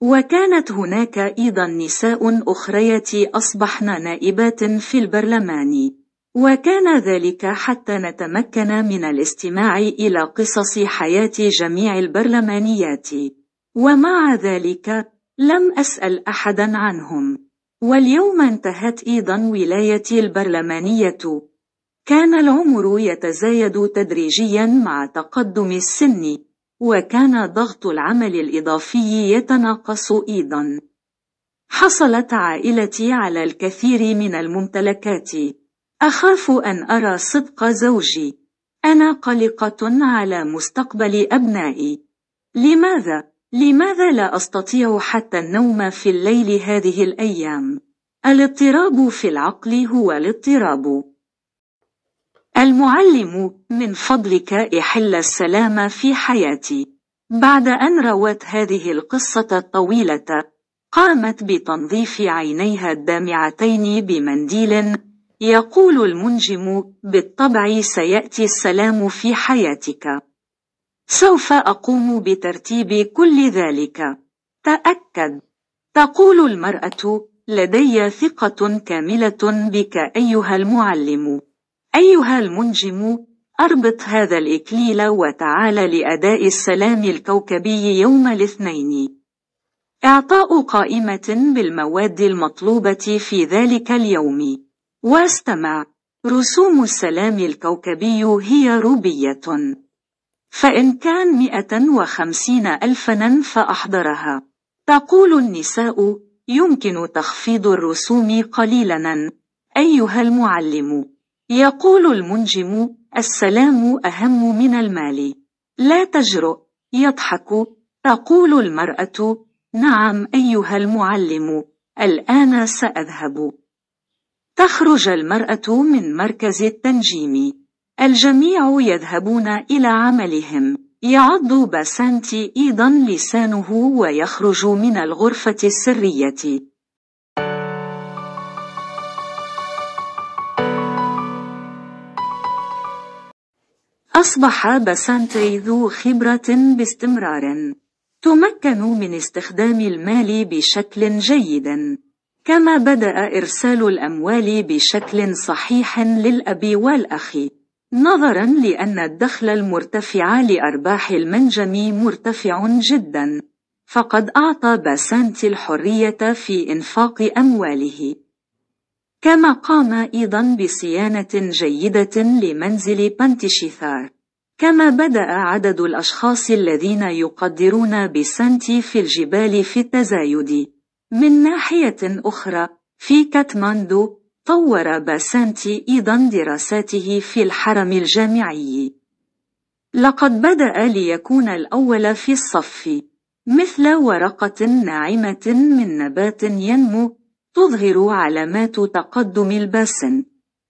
وكانت هناك أيضا نساء أخريات أصبحن نائبات في البرلمان وكان ذلك حتى نتمكن من الاستماع إلى قصص حياة جميع البرلمانيات ومع ذلك لم أسأل أحدا عنهم واليوم انتهت أيضا ولايتي البرلمانية كان العمر يتزايد تدريجيا مع تقدم السن وكان ضغط العمل الإضافي يتناقص أيضا حصلت عائلتي على الكثير من الممتلكات أخاف أن أرى صدق زوجي أنا قلقة على مستقبل أبنائي لماذا؟ لماذا لا أستطيع حتى النوم في الليل هذه الأيام؟ الاضطراب في العقل هو الاضطراب المعلم من فضلك احل السلام في حياتي بعد أن روت هذه القصة الطويلة قامت بتنظيف عينيها الدامعتين بمنديل يقول المنجم بالطبع سيأتي السلام في حياتك سوف أقوم بترتيب كل ذلك تأكد تقول المرأة لدي ثقة كاملة بك أيها المعلم أيها المنجم أربط هذا الإكليل وتعال لأداء السلام الكوكبي يوم الاثنين إعطاء قائمة بالمواد المطلوبة في ذلك اليوم واستمع رسوم السلام الكوكبي هي روبية فإن كان 150 ألفا فأحضرها تقول النساء يمكن تخفيض الرسوم قليلا أيها المعلم يقول المنجم السلام أهم من المال لا تجرؤ يضحك تقول المرأة نعم أيها المعلم الآن سأذهب تخرج المرأة من مركز التنجيم الجميع يذهبون إلى عملهم يعض باسانتي أيضا لسانه ويخرج من الغرفة السرية أصبح باسانتي ذو خبرة باستمرار تمكن من استخدام المال بشكل جيد كما بدأ إرسال الأموال بشكل صحيح للأب والأخ نظرا لأن الدخل المرتفع لأرباح المنجم مرتفع جدا فقد أعطى باسانتي الحرية في إنفاق أمواله كما قام أيضا بصيانة جيدة لمنزل بانتشيثار كما بدأ عدد الأشخاص الذين يقدرون بسنتي في الجبال في التزايد من ناحية أخرى في كاتماندو طور باسانتي أيضا دراساته في الحرم الجامعي لقد بدأ ليكون الأول في الصف مثل ورقة ناعمة من نبات ينمو تظهر علامات تقدم الباسن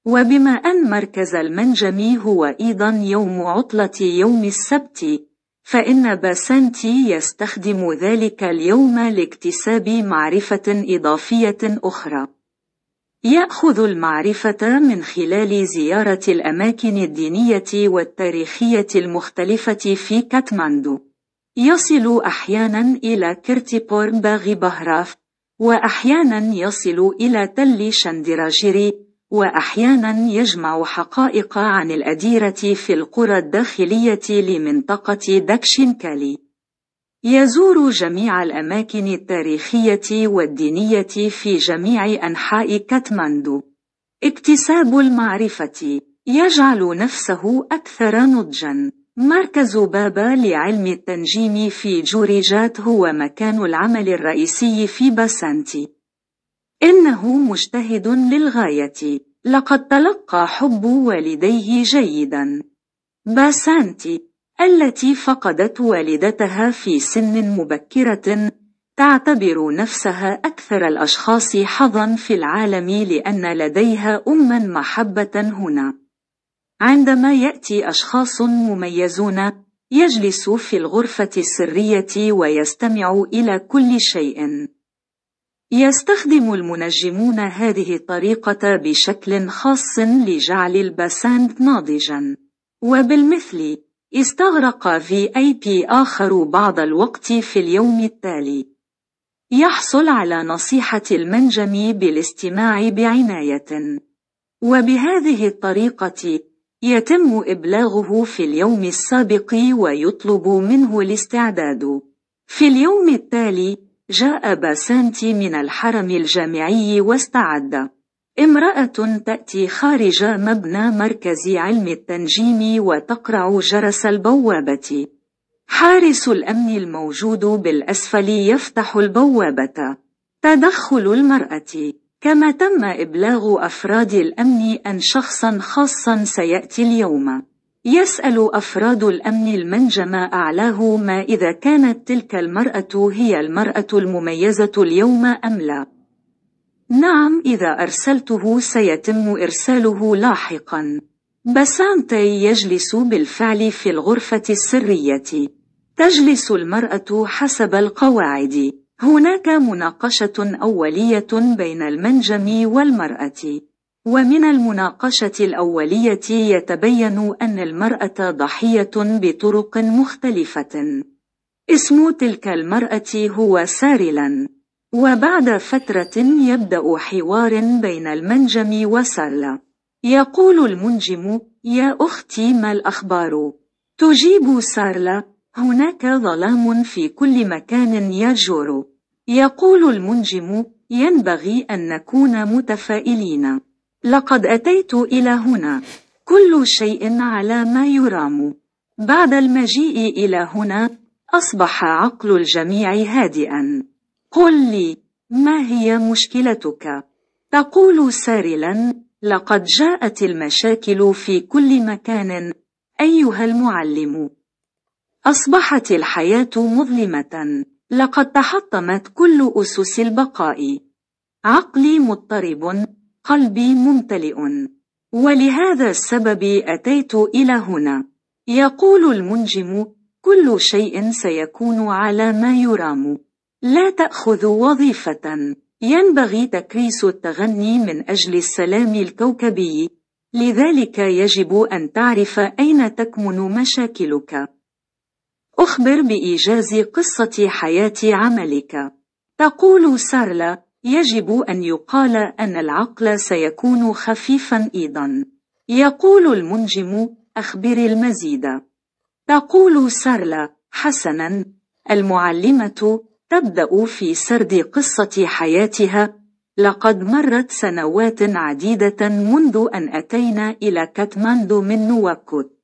وبما أن مركز المنجم هو أيضا يوم عطلة يوم السبت فإن باسنتي يستخدم ذلك اليوم لاكتساب معرفة إضافية أخرى يأخذ المعرفة من خلال زيارة الأماكن الدينية والتاريخية المختلفة في كاتماندو يصل أحيانا إلى كرتيبور باغي بهراف وأحيانا يصل إلى تل شندراجيري، وأحيانا يجمع حقائق عن الأديرة في القرى الداخلية لمنطقة داكشينكالي. يزور جميع الأماكن التاريخية والدينية في جميع أنحاء كاتماندو اكتساب المعرفة يجعل نفسه أكثر نضجاً مركز بابا لعلم التنجيم في جوريجات هو مكان العمل الرئيسي في باسانتي. إنه مجتهد للغاية. لقد تلقى حب والديه جيدا. باسانتي التي فقدت والدتها في سن مبكرة تعتبر نفسها أكثر الأشخاص حظا في العالم لأن لديها أما محبة هنا. عندما يأتي أشخاص مميزون يجلس في الغرفة السرية ويستمع إلى كل شيء. يستخدم المنجمون هذه الطريقة بشكل خاص لجعل الباساند ناضجا. وبالمثل، استغرق في أي بي آخر بعض الوقت في اليوم التالي. يحصل على نصيحة المنجم بالاستماع بعناية. وبهذه الطريقة يتم إبلاغه في اليوم السابق ويطلب منه الاستعداد في اليوم التالي جاء باسانتي من الحرم الجامعي واستعد امرأة تأتي خارج مبنى مركز علم التنجيم وتقرع جرس البوابة حارس الأمن الموجود بالأسفل يفتح البوابة تدخل المرأة كما تم إبلاغ أفراد الأمن أن شخصا خاصا سيأتي اليوم يسأل أفراد الأمن المنجم أعلاه ما إذا كانت تلك المرأة هي المرأة المميزة اليوم أم لا نعم إذا أرسلته سيتم إرساله لاحقا بسانتي يجلس بالفعل في الغرفة السرية تجلس المرأة حسب القواعد هناك مناقشة أولية بين المنجم والمرأة ومن المناقشة الأولية يتبين أن المرأة ضحية بطرق مختلفة اسم تلك المرأة هو سارلا وبعد فترة يبدأ حوار بين المنجم وسارلا يقول المنجم يا أختي ما الأخبار؟ تجيب سارلا هناك ظلام في كل مكان يجور يقول المنجم ينبغي أن نكون متفائلين لقد أتيت إلى هنا كل شيء على ما يرام بعد المجيء إلى هنا أصبح عقل الجميع هادئا قل لي ما هي مشكلتك؟ تقول سارلا لقد جاءت المشاكل في كل مكان أيها المعلم أصبحت الحياة مظلمة لقد تحطمت كل أسس البقاء عقلي مضطرب قلبي ممتلئ ولهذا السبب أتيت إلى هنا يقول المنجم كل شيء سيكون على ما يرام لا تأخذ وظيفة ينبغي تكريس التغني من أجل السلام الكوكبي لذلك يجب أن تعرف أين تكمن مشاكلك أخبر بإيجاز قصة حياة عملك. تقول سارلا: يجب أن يقال أن العقل سيكون خفيفا أيضا. يقول المنجم: أخبر المزيد. تقول سارلا: حسنا، المعلمة تبدأ في سرد قصة حياتها. لقد مرت سنوات عديدة منذ أن أتينا إلى كاتماندو من نواكوت.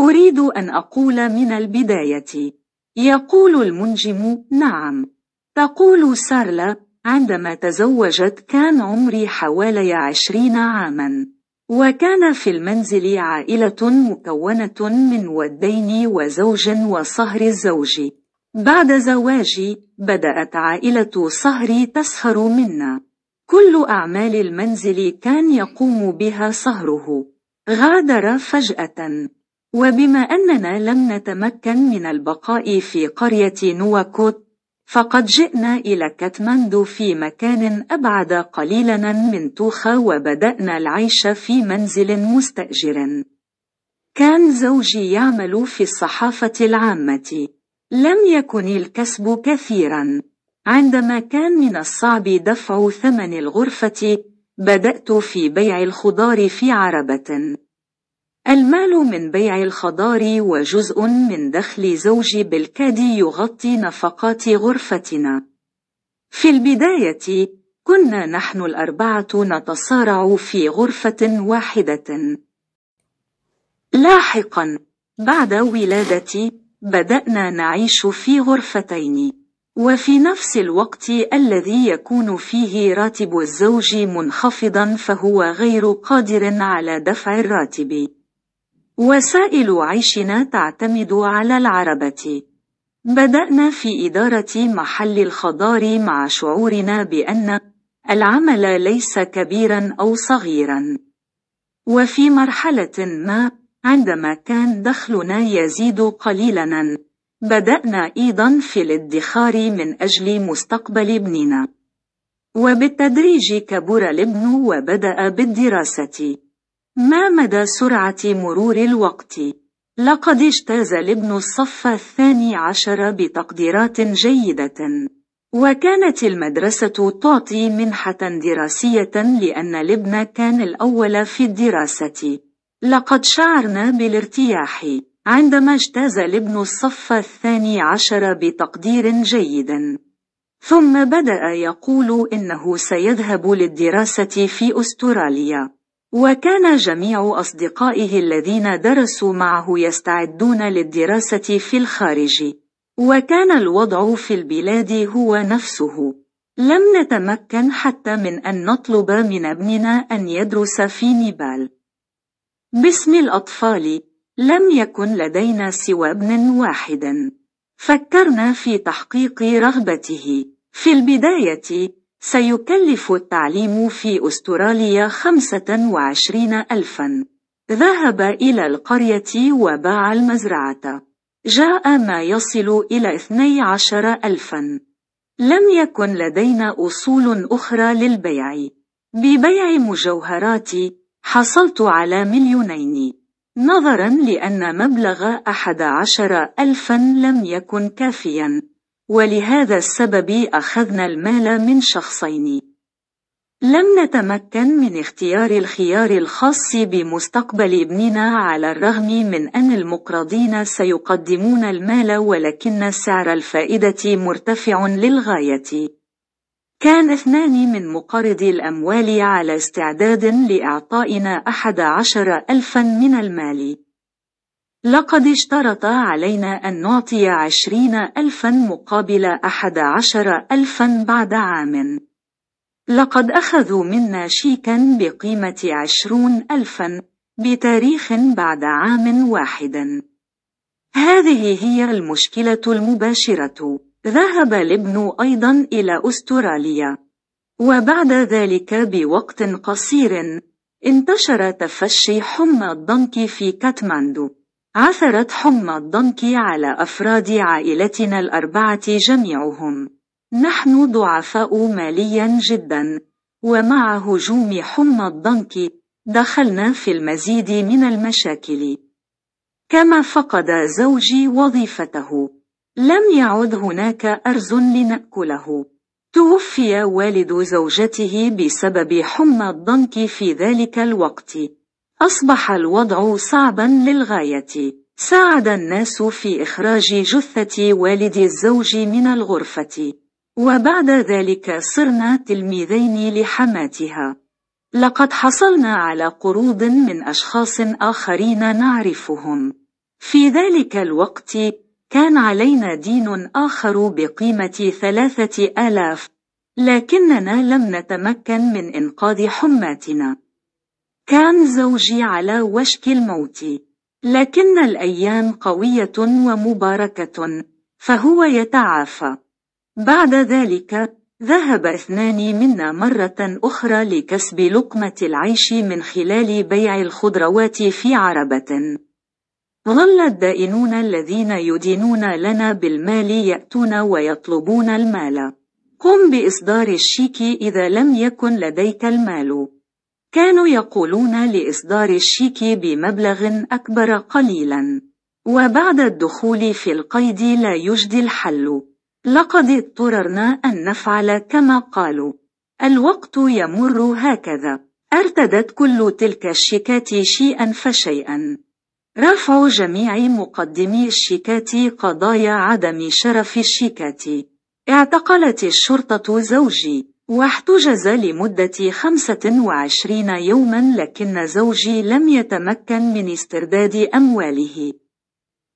أريد أن أقول من البداية. يقول المنجم نعم. تقول سارلا عندما تزوجت كان عمري حوالي عشرين عاما. وكان في المنزل عائلة مكونة من والدين وزوج وصهر الزوج. بعد زواجي بدأت عائلة صهري تسهر منا. كل أعمال المنزل كان يقوم بها صهره. غادر فجأة. وبما أننا لم نتمكن من البقاء في قرية نواكوت فقد جئنا إلى كاتماندو في مكان أبعد قليلا من توخا وبدأنا العيش في منزل مستأجر كان زوجي يعمل في الصحافة العامة لم يكن الكسب كثيرا عندما كان من الصعب دفع ثمن الغرفة بدأت في بيع الخضار في عربة المال من بيع الخضار وجزء من دخل زوجي بالكاد يغطي نفقات غرفتنا. في البداية، كنا نحن الأربعة نتصارع في غرفة واحدة. لاحقا، بعد ولادتي، بدأنا نعيش في غرفتين. وفي نفس الوقت الذي يكون فيه راتب الزوج منخفضا فهو غير قادر على دفع الراتب. وسائل عيشنا تعتمد على العربة. بدأنا في إدارة محل الخضار مع شعورنا بأن العمل ليس كبيرا أو صغيرا. وفي مرحلة ما، عندما كان دخلنا يزيد قليلا، بدأنا أيضا في الادخار من أجل مستقبل ابننا. وبالتدريج كبر الابن وبدأ بالدراسة. ما مدى سرعة مرور الوقت؟ لقد اجتاز الابن الصف الثاني عشر بتقديرات جيدة وكانت المدرسة تعطي منحة دراسية لأن الابن كان الأول في الدراسة لقد شعرنا بالارتياح عندما اجتاز الابن الصف الثاني عشر بتقدير جيد ثم بدأ يقول إنه سيذهب للدراسة في أستراليا وكان جميع أصدقائه الذين درسوا معه يستعدون للدراسة في الخارج وكان الوضع في البلاد هو نفسه لم نتمكن حتى من أن نطلب من ابننا أن يدرس في نيبال باسم الأطفال لم يكن لدينا سوى ابن واحد فكرنا في تحقيق رغبته في البداية سيكلف التعليم في أستراليا 25 ألفا ذهب إلى القرية وباع المزرعة جاء ما يصل إلى 12 ألفا لم يكن لدينا أصول أخرى للبيع ببيع مجوهراتي حصلت على مليونين نظرا لأن مبلغ أحد عشر ألفا لم يكن كافيا ولهذا السبب أخذنا المال من شخصين لم نتمكن من اختيار الخيار الخاص بمستقبل ابننا على الرغم من أن المقرضين سيقدمون المال ولكن سعر الفائدة مرتفع للغاية كان اثنان من مقرضي الأموال على استعداد لإعطائنا أحد عشر ألفا من المال لقد اشترط علينا أن نعطي عشرين ألفا مقابل أحد عشر ألفا بعد عام لقد أخذوا منا شيكا بقيمة عشرون ألفا بتاريخ بعد عام واحد هذه هي المشكلة المباشرة ذهب الابن أيضا إلى أستراليا وبعد ذلك بوقت قصير انتشر تفشي حمى الضنك في كاتماندو عثرت حمى الضنك على أفراد عائلتنا الأربعة جميعهم. نحن ضعفاء ماليا جدا، ومع هجوم حمى الضنك، دخلنا في المزيد من المشاكل. كما فقد زوجي وظيفته. لم يعد هناك أرز لنأكله. توفي والد زوجته بسبب حمى الضنك في ذلك الوقت. أصبح الوضع صعبا للغاية ساعد الناس في إخراج جثة والد الزوج من الغرفة وبعد ذلك صرنا تلميذين لحماتها لقد حصلنا على قروض من أشخاص آخرين نعرفهم في ذلك الوقت كان علينا دين آخر بقيمة ثلاثة آلاف لكننا لم نتمكن من إنقاذ حماتنا كان زوجي على وشك الموت لكن الأيام قوية ومباركة فهو يتعافى بعد ذلك ذهب اثنان منا مرة أخرى لكسب لقمة العيش من خلال بيع الخضروات في عربة ظل الدائنون الذين يدينون لنا بالمال يأتون ويطلبون المال قم بإصدار الشيك إذا لم يكن لديك المال كانوا يقولون لإصدار الشيك بمبلغ أكبر قليلا وبعد الدخول في القيد لا يجدي الحل لقد اضطررنا أن نفعل كما قالوا الوقت يمر هكذا ارتدت كل تلك الشيكات شيئا فشيئا رفع جميع مقدمي الشيكات قضايا عدم شرف الشيكات اعتقلت الشرطة زوجي واحتجز لمدة 25 يوما لكن زوجي لم يتمكن من استرداد أمواله.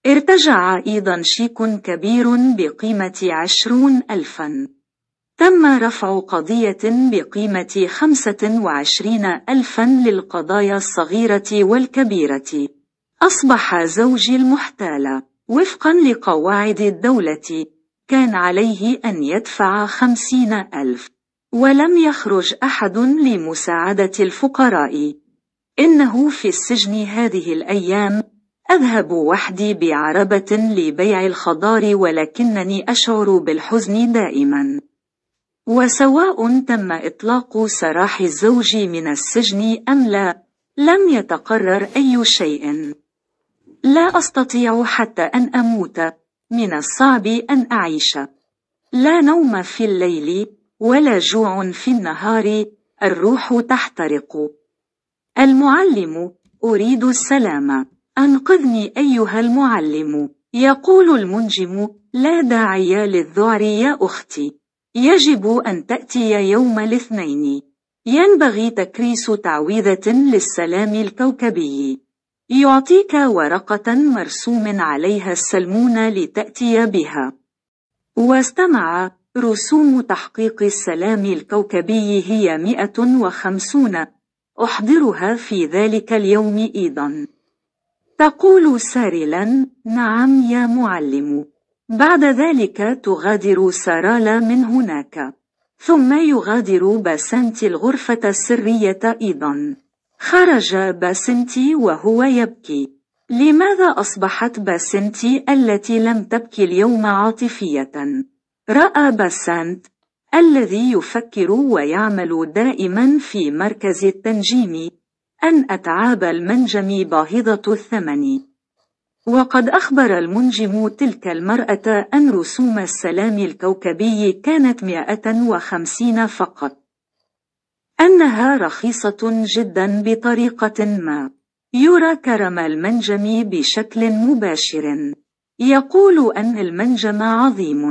ارتجع أيضا شيك كبير بقيمة 20 ألفا تم رفع قضية بقيمة 25 ألفا للقضايا الصغيرة والكبيرة أصبح زوجي المحتال وفقا لقواعد الدولة كان عليه أن يدفع 50 ألف ولم يخرج أحد لمساعدة الفقراء إنه في السجن هذه الأيام أذهب وحدي بعربة لبيع الخضار ولكنني أشعر بالحزن دائما وسواء تم إطلاق سراح الزوج من السجن أم لا لم يتقرر أي شيء لا أستطيع حتى أن أموت من الصعب أن أعيش لا نوم في الليل ولا جوع في النهار الروح تحترق المعلم أريد السلام أنقذني أيها المعلم يقول المنجم لا داعي للذعر يا أختي يجب أن تأتي يوم الاثنين ينبغي تكريس تعويذة للسلام الكوكبي يعطيك ورقة مرسوم عليها السلمون لتأتي بها واستمع رسوم تحقيق السلام الكوكبي هي 150 أحضرها في ذلك اليوم أيضا تقول سارلا نعم يا معلم بعد ذلك تغادر سارالا من هناك ثم يغادر باسنتي الغرفة السرية أيضا خرج باسنتي وهو يبكي لماذا أصبحت باسنتي التي لم تبكي اليوم عاطفية؟ رأى باسانت الذي يفكر ويعمل دائما في مركز التنجيم أن أتعاب المنجم باهظة الثمن وقد أخبر المنجم تلك المرأة أن رسوم السلام الكوكبي كانت 150 فقط أنها رخيصة جدا بطريقة ما يرى كرم المنجم بشكل مباشر يقول أن المنجم عظيم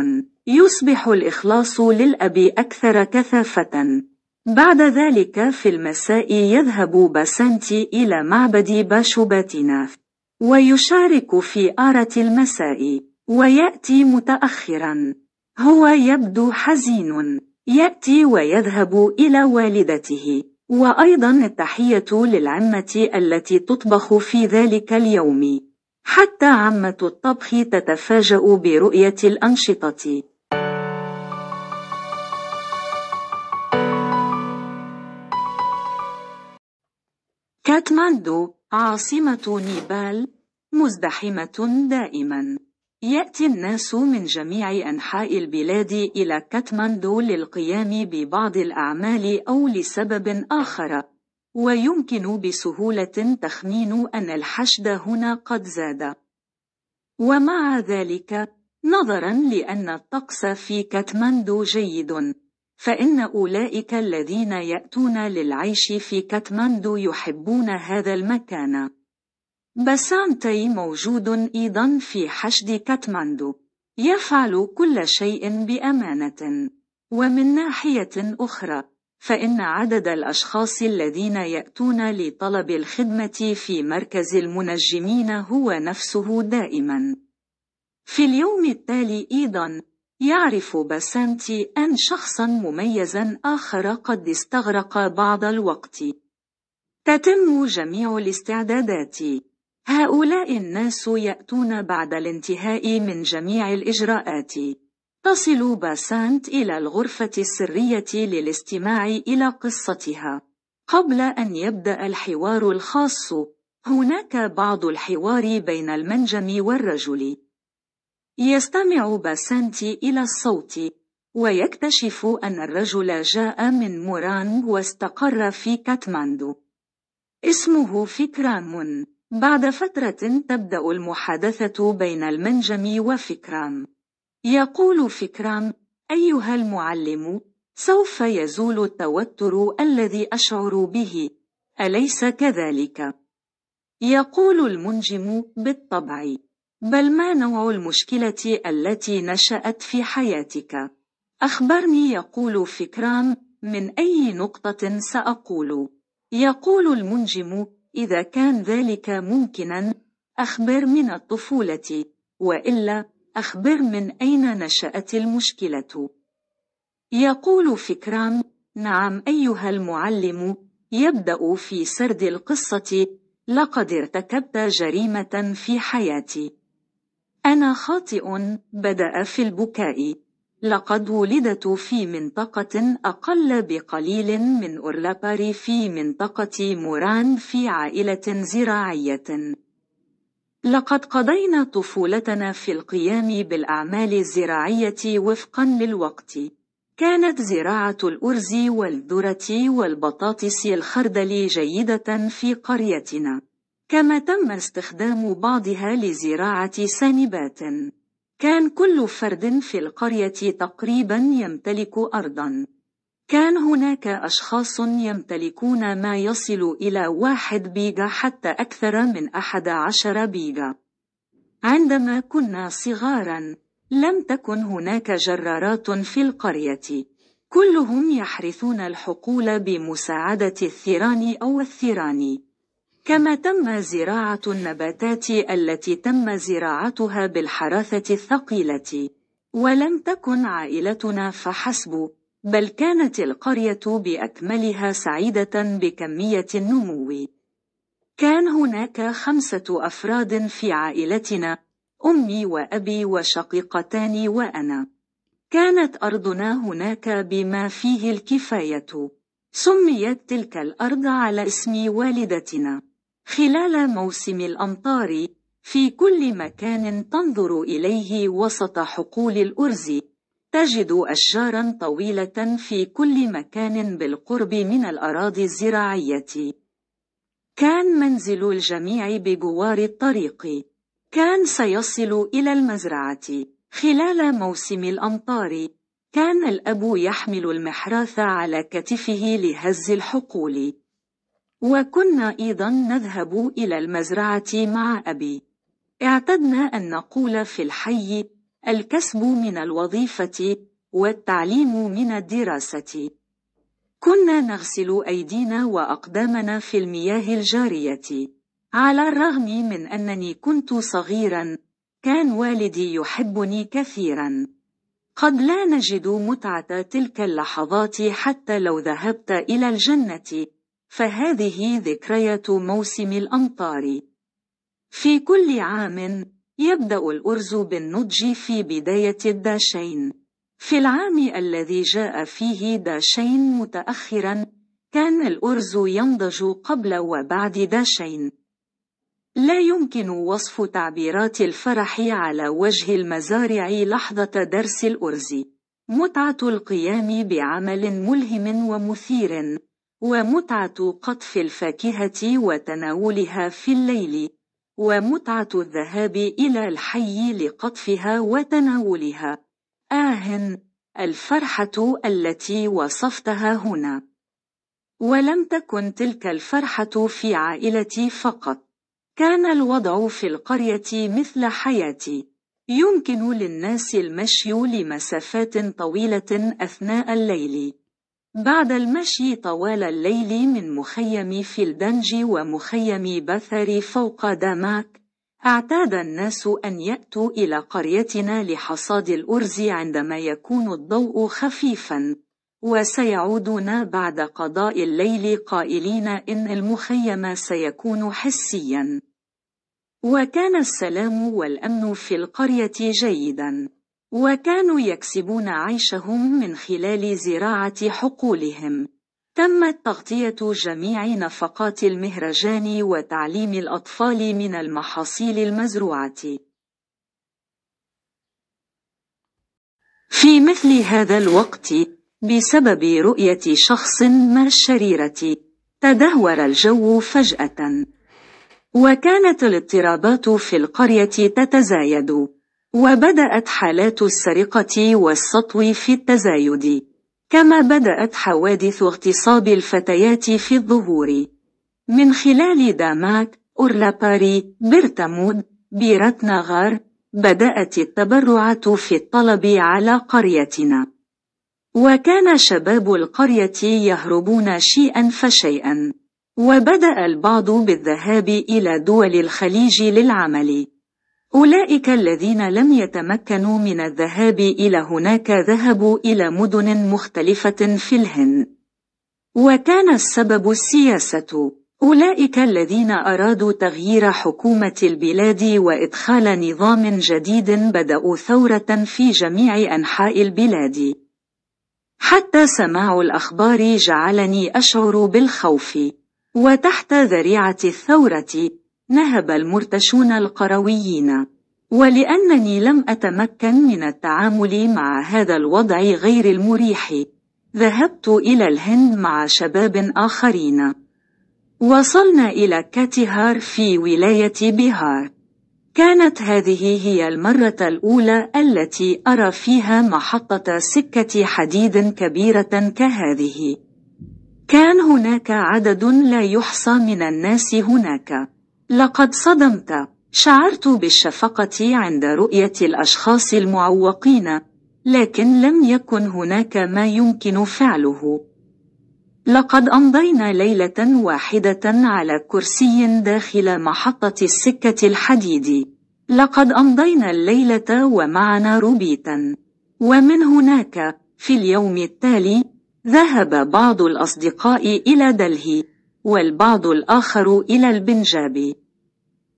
يصبح الإخلاص للأب أكثر كثافة. بعد ذلك في المساء يذهب باسانتي إلى معبد باشوباتنا ويشارك في آرة المساء ويأتي متأخرا هو يبدو حزين يأتي ويذهب إلى والدته وأيضا التحية للعمة التي تطبخ في ذلك اليوم حتى عمة الطبخ تتفاجأ برؤية الأنشطة كاتماندو عاصمة نيبال مزدحمة دائما يأتي الناس من جميع أنحاء البلاد إلى كاتماندو للقيام ببعض الأعمال أو لسبب آخر ويمكن بسهولة تخمين أن الحشد هنا قد زاد ومع ذلك نظرا لأن الطقس في كاتماندو جيد فإن أولئك الذين يأتون للعيش في كاتماندو يحبون هذا المكان. بسانتي موجود أيضا في حشد كاتماندو. يفعل كل شيء بأمانة. ومن ناحية أخرى، فإن عدد الأشخاص الذين يأتون لطلب الخدمة في مركز المنجمين هو نفسه دائما. في اليوم التالي أيضا، يعرف باسانتي أن شخصا مميزا آخر قد استغرق بعض الوقت. تتم جميع الاستعدادات. هؤلاء الناس يأتون بعد الانتهاء من جميع الإجراءات. تصل باسانت إلى الغرفة السرية للاستماع إلى قصتها. قبل أن يبدأ الحوار الخاص، هناك بعض الحوار بين المنجم والرجل. يستمع باسانتي إلى الصوت ويكتشف أن الرجل جاء من موران واستقر في كاتماندو اسمه فكرام بعد فترة تبدأ المحادثة بين المنجم وفكرام يقول فكرام أيها المعلم سوف يزول التوتر الذي أشعر به أليس كذلك؟ يقول المنجم بالطبع بل ما نوع المشكلة التي نشأت في حياتك؟ أخبرني يقول فكران من أي نقطة سأقول؟ يقول المنجم إذا كان ذلك ممكنا أخبر من الطفولة وإلا أخبر من أين نشأت المشكلة يقول فكران نعم أيها المعلم يبدأ في سرد القصة لقد ارتكبت جريمة في حياتي أنا خاطئ بدأ في البكاء لقد ولدت في منطقة أقل بقليل من أورلاباري في منطقة موران في عائلة زراعية لقد قضينا طفولتنا في القيام بالأعمال الزراعية وفقا للوقت كانت زراعة الأرز والذرة والبطاطس الخردل جيدة في قريتنا كما تم استخدام بعضها لزراعة سانبات. كان كل فرد في القرية تقريبا يمتلك أرضا كان هناك أشخاص يمتلكون ما يصل إلى واحد بيجا حتى أكثر من أحد عشر بيجا عندما كنا صغارا لم تكن هناك جرارات في القرية كلهم يحرثون الحقول بمساعدة الثيران أو الثيران كما تم زراعة النباتات التي تم زراعتها بالحراثة الثقيلة ولم تكن عائلتنا فحسب بل كانت القرية بأكملها سعيدة بكمية النمو كان هناك خمسة أفراد في عائلتنا أمي وأبي وشقيقتان وأنا كانت أرضنا هناك بما فيه الكفاية سميت تلك الأرض على اسم والدتنا خلال موسم الأمطار في كل مكان تنظر إليه وسط حقول الأرز تجد أشجارا طويلة في كل مكان بالقرب من الأراضي الزراعية كان منزل الجميع بجوار الطريق كان سيصل إلى المزرعة خلال موسم الأمطار كان الأب يحمل المحراث على كتفه لهز الحقول وكنا أيضا نذهب إلى المزرعة مع أبي اعتدنا أن نقول في الحي الكسب من الوظيفة والتعليم من الدراسة كنا نغسل أيدينا وأقدامنا في المياه الجارية على الرغم من أنني كنت صغيرا كان والدي يحبني كثيرا قد لا نجد متعة تلك اللحظات حتى لو ذهبت إلى الجنة فهذه ذكريات موسم الأمطار. في كل عام يبدأ الأرز بالنضج في بداية الداشين. في العام الذي جاء فيه داشين متأخرا، كان الأرز ينضج قبل وبعد داشين. لا يمكن وصف تعبيرات الفرح على وجه المزارع لحظة درس الأرز. متعة القيام بعمل ملهم ومثير ومتعة قطف الفاكهة وتناولها في الليل ومتعة الذهاب إلى الحي لقطفها وتناولها آه الفرحة التي وصفتها هنا ولم تكن تلك الفرحة في عائلتي فقط كان الوضع في القرية مثل حياتي يمكن للناس المشي لمسافات طويلة أثناء الليل بعد المشي طوال الليل من مخيم فيلدنج ومخيم بثر فوق داماك اعتاد الناس أن يأتوا إلى قريتنا لحصاد الأرز عندما يكون الضوء خفيفا وسيعودون بعد قضاء الليل قائلين إن المخيم سيكون حسيا وكان السلام والأمن في القرية جيداً وكانوا يكسبون عيشهم من خلال زراعة حقولهم تمت تغطية جميع نفقات المهرجان وتعليم الأطفال من المحاصيل المزروعة في مثل هذا الوقت بسبب رؤية شخص ما الشريرة تدهور الجو فجأة وكانت الاضطرابات في القرية تتزايد وبدأت حالات السرقة والسطو في التزايد كما بدأت حوادث اغتصاب الفتيات في الظهور من خلال داماك أورلاباري برتمود بيرتناغار بدأت التبرعات في الطلب على قريتنا وكان شباب القرية يهربون شيئا فشيئا وبدأ البعض بالذهاب إلى دول الخليج للعمل أولئك الذين لم يتمكنوا من الذهاب إلى هناك ذهبوا إلى مدن مختلفة في الهند وكان السبب السياسة أولئك الذين أرادوا تغيير حكومة البلاد وإدخال نظام جديد بدأوا ثورة في جميع أنحاء البلاد حتى سماع الأخبار جعلني أشعر بالخوف وتحت ذريعة الثورة نهب المرتشون القرويين ولأنني لم أتمكن من التعامل مع هذا الوضع غير المريح ذهبت إلى الهند مع شباب آخرين وصلنا إلى كاتيهار في ولاية بيهار كانت هذه هي المرة الأولى التي أرى فيها محطة سكة حديد كبيرة كهذه كان هناك عدد لا يحصى من الناس هناك لقد صدمت. شعرت بالشفقة عند رؤية الأشخاص المعوقين، لكن لم يكن هناك ما يمكن فعله. لقد أمضينا ليلة واحدة على كرسي داخل محطة السكة الحديد. لقد أمضينا الليلة ومعنا روبيتا. ومن هناك، في اليوم التالي، ذهب بعض الأصدقاء إلى دلهي. والبعض الآخر إلى البنجابي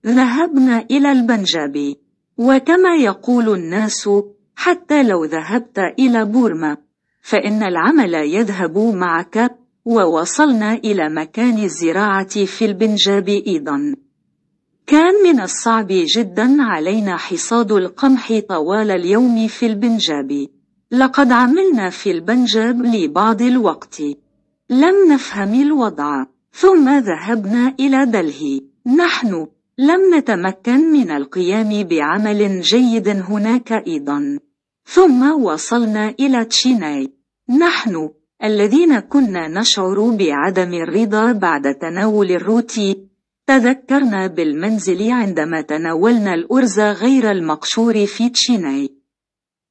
ذهبنا إلى البنجابي وكما يقول الناس حتى لو ذهبت إلى بورما فإن العمل يذهب معك ووصلنا إلى مكان الزراعة في البنجاب أيضا كان من الصعب جدا علينا حصاد القمح طوال اليوم في البنجاب لقد عملنا في البنجاب لبعض الوقت لم نفهم الوضع ثم ذهبنا إلى دلهي نحن لم نتمكن من القيام بعمل جيد هناك أيضا ثم وصلنا إلى تشيناي نحن الذين كنا نشعر بعدم الرضا بعد تناول الروتي تذكرنا بالمنزل عندما تناولنا الأرز غير المقشور في تشيناي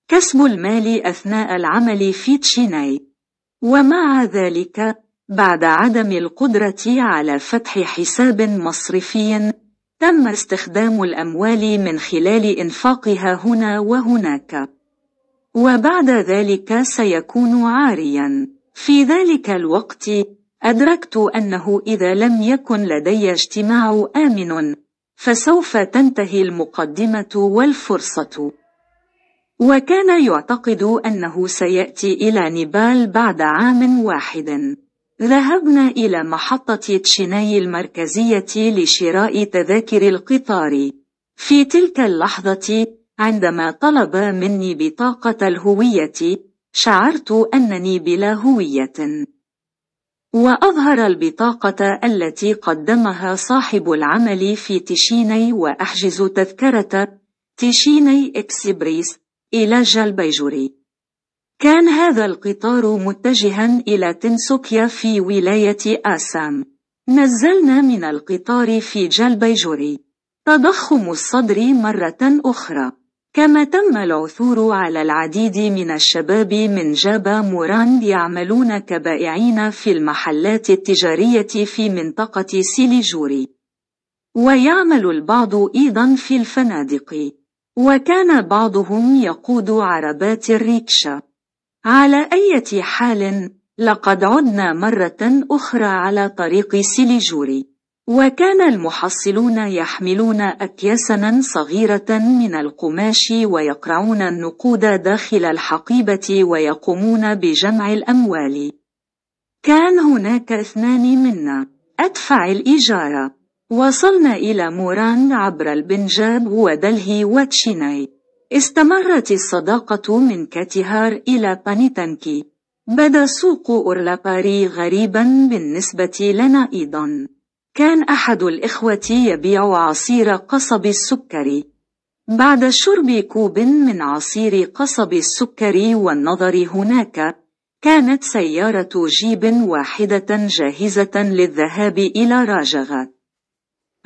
كسب المال أثناء العمل في تشيناي ومع ذلك بعد عدم القدرة على فتح حساب مصرفي تم استخدام الأموال من خلال إنفاقها هنا وهناك وبعد ذلك سيكون عاريا في ذلك الوقت أدركت أنه إذا لم يكن لدي اجتماع آمن فسوف تنتهي المقدمة والفرصة وكان يعتقد أنه سيأتي إلى نيبال بعد عام واحد ذهبنا إلى محطة تشيناي المركزية لشراء تذاكر القطار. في تلك اللحظة، عندما طلب مني بطاقة الهوية، شعرت أنني بلا هوية. وأظهر البطاقة التي قدمها صاحب العمل في تشيني وأحجز تذكرة تشيني إكسبريس إلى جلبيجوري. كان هذا القطار متجها إلى تنسوكيا في ولاية آسام. نزلنا من القطار في جلبيجوري. تضخم الصدر مرة أخرى. كما تم العثور على العديد من الشباب من جابا موراند يعملون كبائعين في المحلات التجارية في منطقة سيليجوري. ويعمل البعض أيضا في الفنادق. وكان بعضهم يقود عربات الريكشا. على أي حال لقد عدنا مرة أخرى على طريق سيليجوري وكان المحصلون يحملون أكياسنا صغيرة من القماش ويقرعون النقود داخل الحقيبة ويقومون بجمع الأموال كان هناك اثنان منا أدفع الإيجار وصلنا إلى مورانغ عبر البنجاب ودلهي وتشيناي استمرت الصداقة من كاتيهار إلى بانيتانكي بدا سوق أورلاباري غريبا بالنسبة لنا أيضا كان أحد الإخوة يبيع عصير قصب السكر. بعد شرب كوب من عصير قصب السكر والنظر هناك كانت سيارة جيب واحدة جاهزة للذهاب إلى راجغة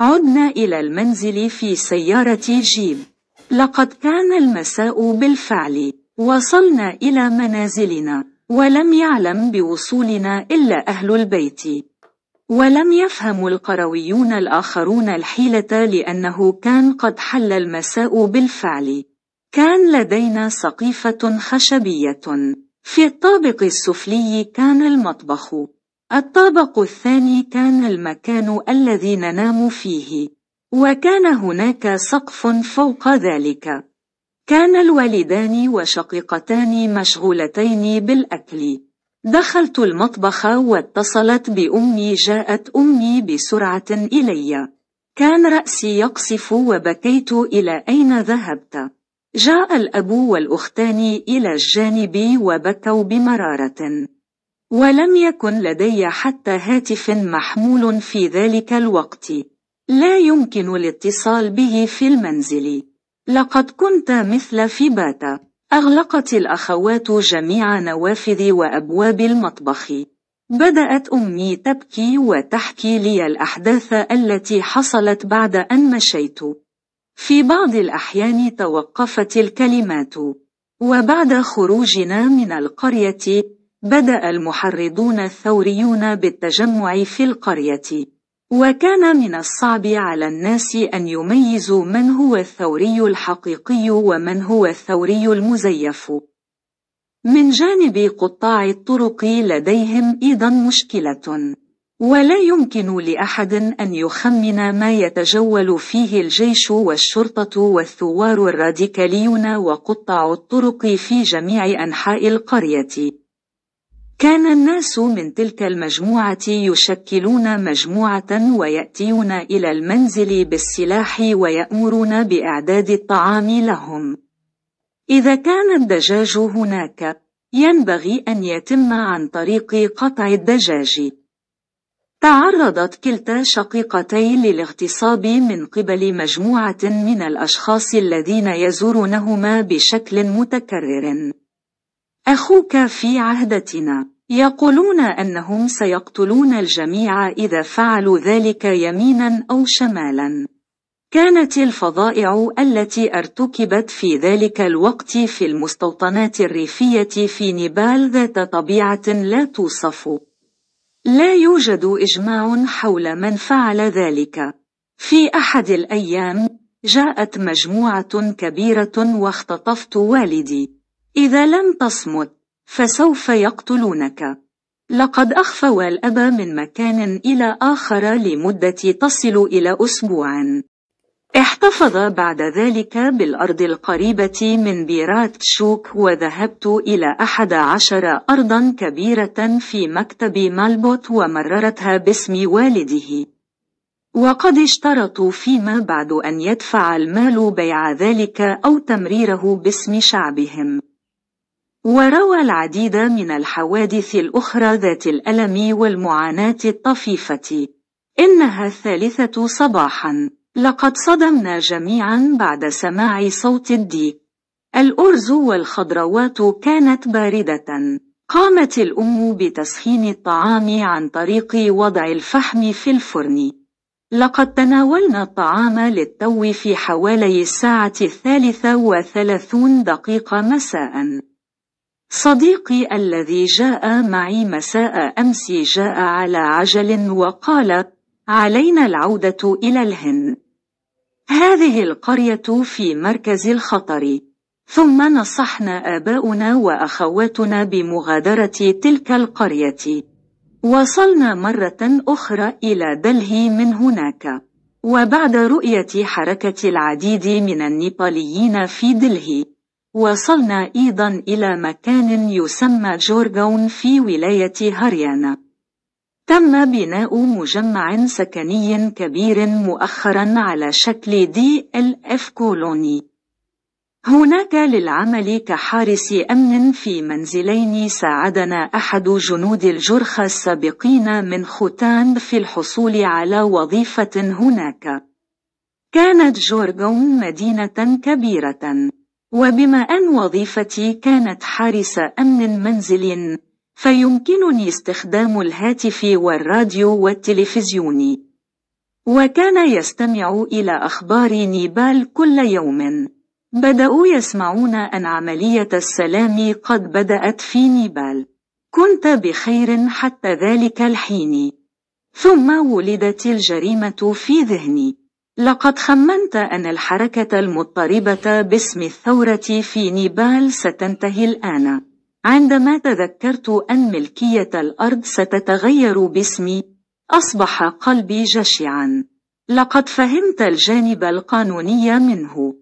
عدنا إلى المنزل في سيارة جيب لقد كان المساء بالفعل وصلنا إلى منازلنا ولم يعلم بوصولنا إلا أهل البيت ولم يفهم القرويون الآخرون الحيلة لأنه كان قد حل المساء بالفعل كان لدينا سقيفة خشبية في الطابق السفلي كان المطبخ الطابق الثاني كان المكان الذي ننام فيه وكان هناك سقف فوق ذلك كان الوالدان وشقيقتان مشغولتين بالأكل دخلت المطبخ واتصلت بأمي جاءت أمي بسرعة إلي كان رأسي يقصف وبكيت إلى أين ذهبت جاء الأب والأختان إلى الجانب وبكوا بمرارة ولم يكن لدي حتى هاتف محمول في ذلك الوقت لا يمكن الاتصال به في المنزل لقد كنت مثل فيباتا أغلقت الأخوات جميع نوافذ وأبواب المطبخ بدأت أمي تبكي وتحكي لي الأحداث التي حصلت بعد أن مشيت في بعض الأحيان توقفت الكلمات وبعد خروجنا من القرية بدأ المحرضون الثوريون بالتجمع في القرية وكان من الصعب على الناس أن يميزوا من هو الثوري الحقيقي ومن هو الثوري المزيف. من جانب قطاع الطرق لديهم أيضا مشكلة. ولا يمكن لأحد أن يخمن ما يتجول فيه الجيش والشرطة والثوار الراديكاليون وقطاع الطرق في جميع أنحاء القرية. كان الناس من تلك المجموعة يشكلون مجموعة ويأتيون إلى المنزل بالسلاح ويأمرون بإعداد الطعام لهم. إذا كان الدجاج هناك، ينبغي أن يتم عن طريق قطع الدجاج. تعرضت كلتا شقيقتي للاغتصاب من قبل مجموعة من الأشخاص الذين يزورونهما بشكل متكرر. أخوك في عهدتنا يقولون أنهم سيقتلون الجميع إذا فعلوا ذلك يمينا أو شمالا كانت الفظائع التي ارتكبت في ذلك الوقت في المستوطنات الريفية في نيبال ذات طبيعة لا توصف لا يوجد إجماع حول من فعل ذلك في أحد الأيام جاءت مجموعة كبيرة واختطفت والدي إذا لم تصمت فسوف يقتلونك لقد أخفوا الأب من مكان إلى آخر لمدة تصل إلى أسبوع احتفظ بعد ذلك بالأرض القريبة من بيرات شوك وذهبت إلى أحد عشر أرضا كبيرة في مكتب مالبوت ومررتها باسم والده وقد اشترطوا فيما بعد أن يدفع المال بيع ذلك أو تمريره باسم شعبهم وروى العديد من الحوادث الأخرى ذات الألم والمعاناة الطفيفة إنها الثالثة صباحا لقد صدمنا جميعا بعد سماع صوت الديك الأرز والخضروات كانت باردة قامت الأم بتسخين الطعام عن طريق وضع الفحم في الفرن لقد تناولنا الطعام للتو في حوالي الساعة الثالثة وثلاثون دقيقة مساءً صديقي الذي جاء معي مساء أمس جاء على عجل وقال علينا العودة إلى الهند هذه القرية في مركز الخطر ثم نصحنا آباؤنا وأخواتنا بمغادرة تلك القرية وصلنا مرة أخرى إلى دلهي من هناك وبعد رؤية حركة العديد من النيباليين في دلهي وصلنا أيضا إلى مكان يسمى جورجون في ولاية هاريانا. تم بناء مجمع سكني كبير مؤخرا على شكل دي ال اف كولوني هناك للعمل كحارس أمن في منزلين ساعدنا أحد جنود الجرخة السابقين من خوتاند في الحصول على وظيفة هناك كانت جورجون مدينة كبيرة وبما أن وظيفتي كانت حارس أمن منزل فيمكنني استخدام الهاتف والراديو والتلفزيون وكان يستمع إلى أخبار نيبال كل يوم بدأوا يسمعون أن عملية السلام قد بدأت في نيبال كنت بخير حتى ذلك الحين ثم ولدت الجريمة في ذهني لقد خمنت أن الحركة المضطربة باسم الثورة في نيبال ستنتهي الآن عندما تذكرت أن ملكية الأرض ستتغير باسمي أصبح قلبي جشعا لقد فهمت الجانب القانوني منه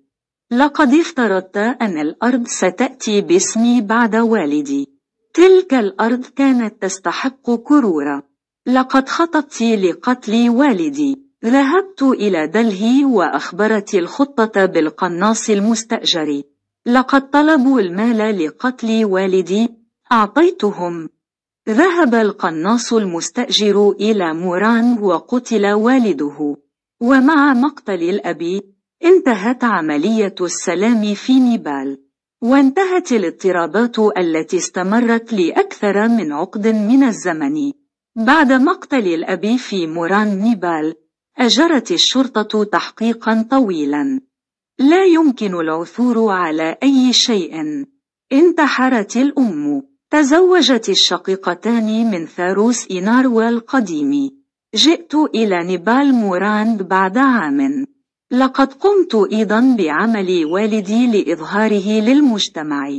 لقد افترضت أن الأرض ستأتي باسمي بعد والدي تلك الأرض كانت تستحق كرورة لقد خطبت لقتل والدي ذهبت إلى دلهي وأخبرت الخطة بالقناص المستأجر لقد طلبوا المال لقتل والدي أعطيتهم ذهب القناص المستأجر إلى موران وقتل والده ومع مقتل الأب انتهت عملية السلام في نيبال وانتهت الاضطرابات التي استمرت لأكثر من عقد من الزمن بعد مقتل الأب في موران نيبال أجرت الشرطة تحقيقا طويلا. لا يمكن العثور على أي شيء. انتحرت الأم. تزوجت الشقيقتان من ثاروس إينارو القديم. جئت إلى نيبال موراند بعد عام. لقد قمت أيضا بعمل والدي لإظهاره للمجتمع.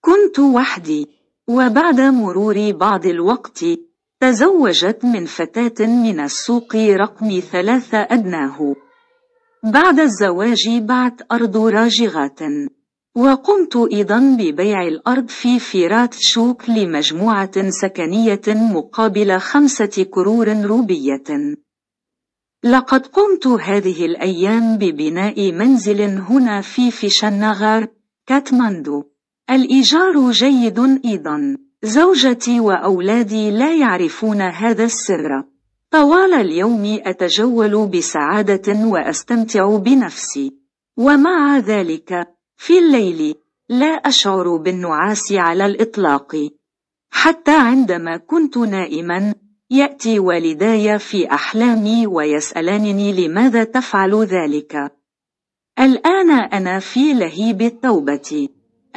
كنت وحدي، وبعد مرور بعض الوقت تزوجت من فتاة من السوق رقم ثلاثة أدناه بعد الزواج بعت أرض راجغات وقمت أيضا ببيع الأرض في فيرات شوك لمجموعة سكنية مقابل خمسة كرور روبية لقد قمت هذه الأيام ببناء منزل هنا في فيشنغار، كاتماندو الإيجار جيد أيضا زوجتي وأولادي لا يعرفون هذا السر. طوال اليوم أتجول بسعادة وأستمتع بنفسي. ومع ذلك، في الليل، لا أشعر بالنعاس على الإطلاق. حتى عندما كنت نائما، يأتي والداي في أحلامي ويسألانني لماذا تفعل ذلك. الآن أنا في لهيب التوبة.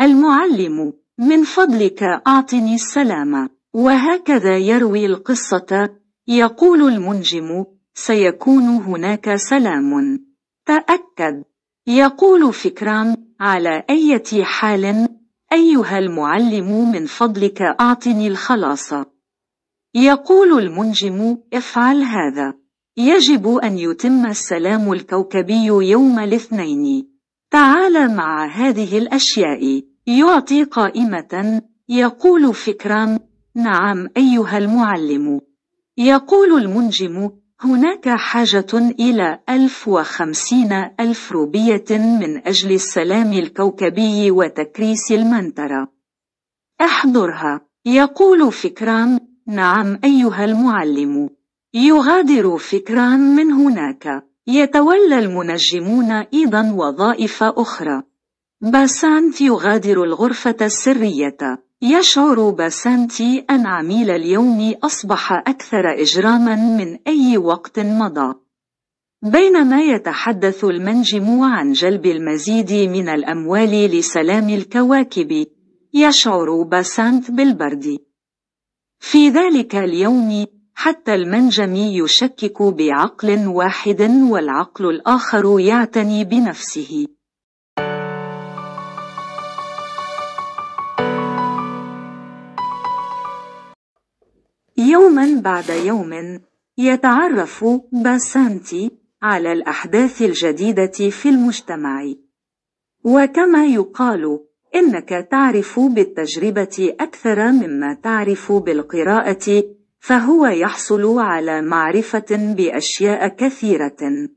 المعلم من فضلك أعطني السلام وهكذا يروي القصة يقول المنجم سيكون هناك سلام تأكد يقول فكران على أي حال أيها المعلم من فضلك أعطني الخلاص يقول المنجم افعل هذا يجب أن يتم السلام الكوكبي يوم الاثنين تعال مع هذه الأشياء يعطي قائمة يقول فكران نعم أيها المعلم يقول المنجم هناك حاجة إلى 1050 ألف روبية من أجل السلام الكوكبي وتكريس المنترة. احضرها. يقول فكران: نعم أيها المعلم. يغادر فكران من هناك. يتولى المنجمون أيضا وظائف أخرى. باسانت يغادر الغرفة السرية. يشعر باسانتي أن عميل اليوم أصبح أكثر إجراما من أي وقت مضى. بينما يتحدث المنجم عن جلب المزيد من الأموال لسلام الكواكب، يشعر باسانت بالبرد. في ذلك اليوم، حتى المنجم يشكك بعقل واحد والعقل الآخر يعتني بنفسه. يوما بعد يوم يتعرف باسانتي على الأحداث الجديدة في المجتمع وكما يقال إنك تعرف بالتجربة أكثر مما تعرف بالقراءة فهو يحصل على معرفة بأشياء كثيرة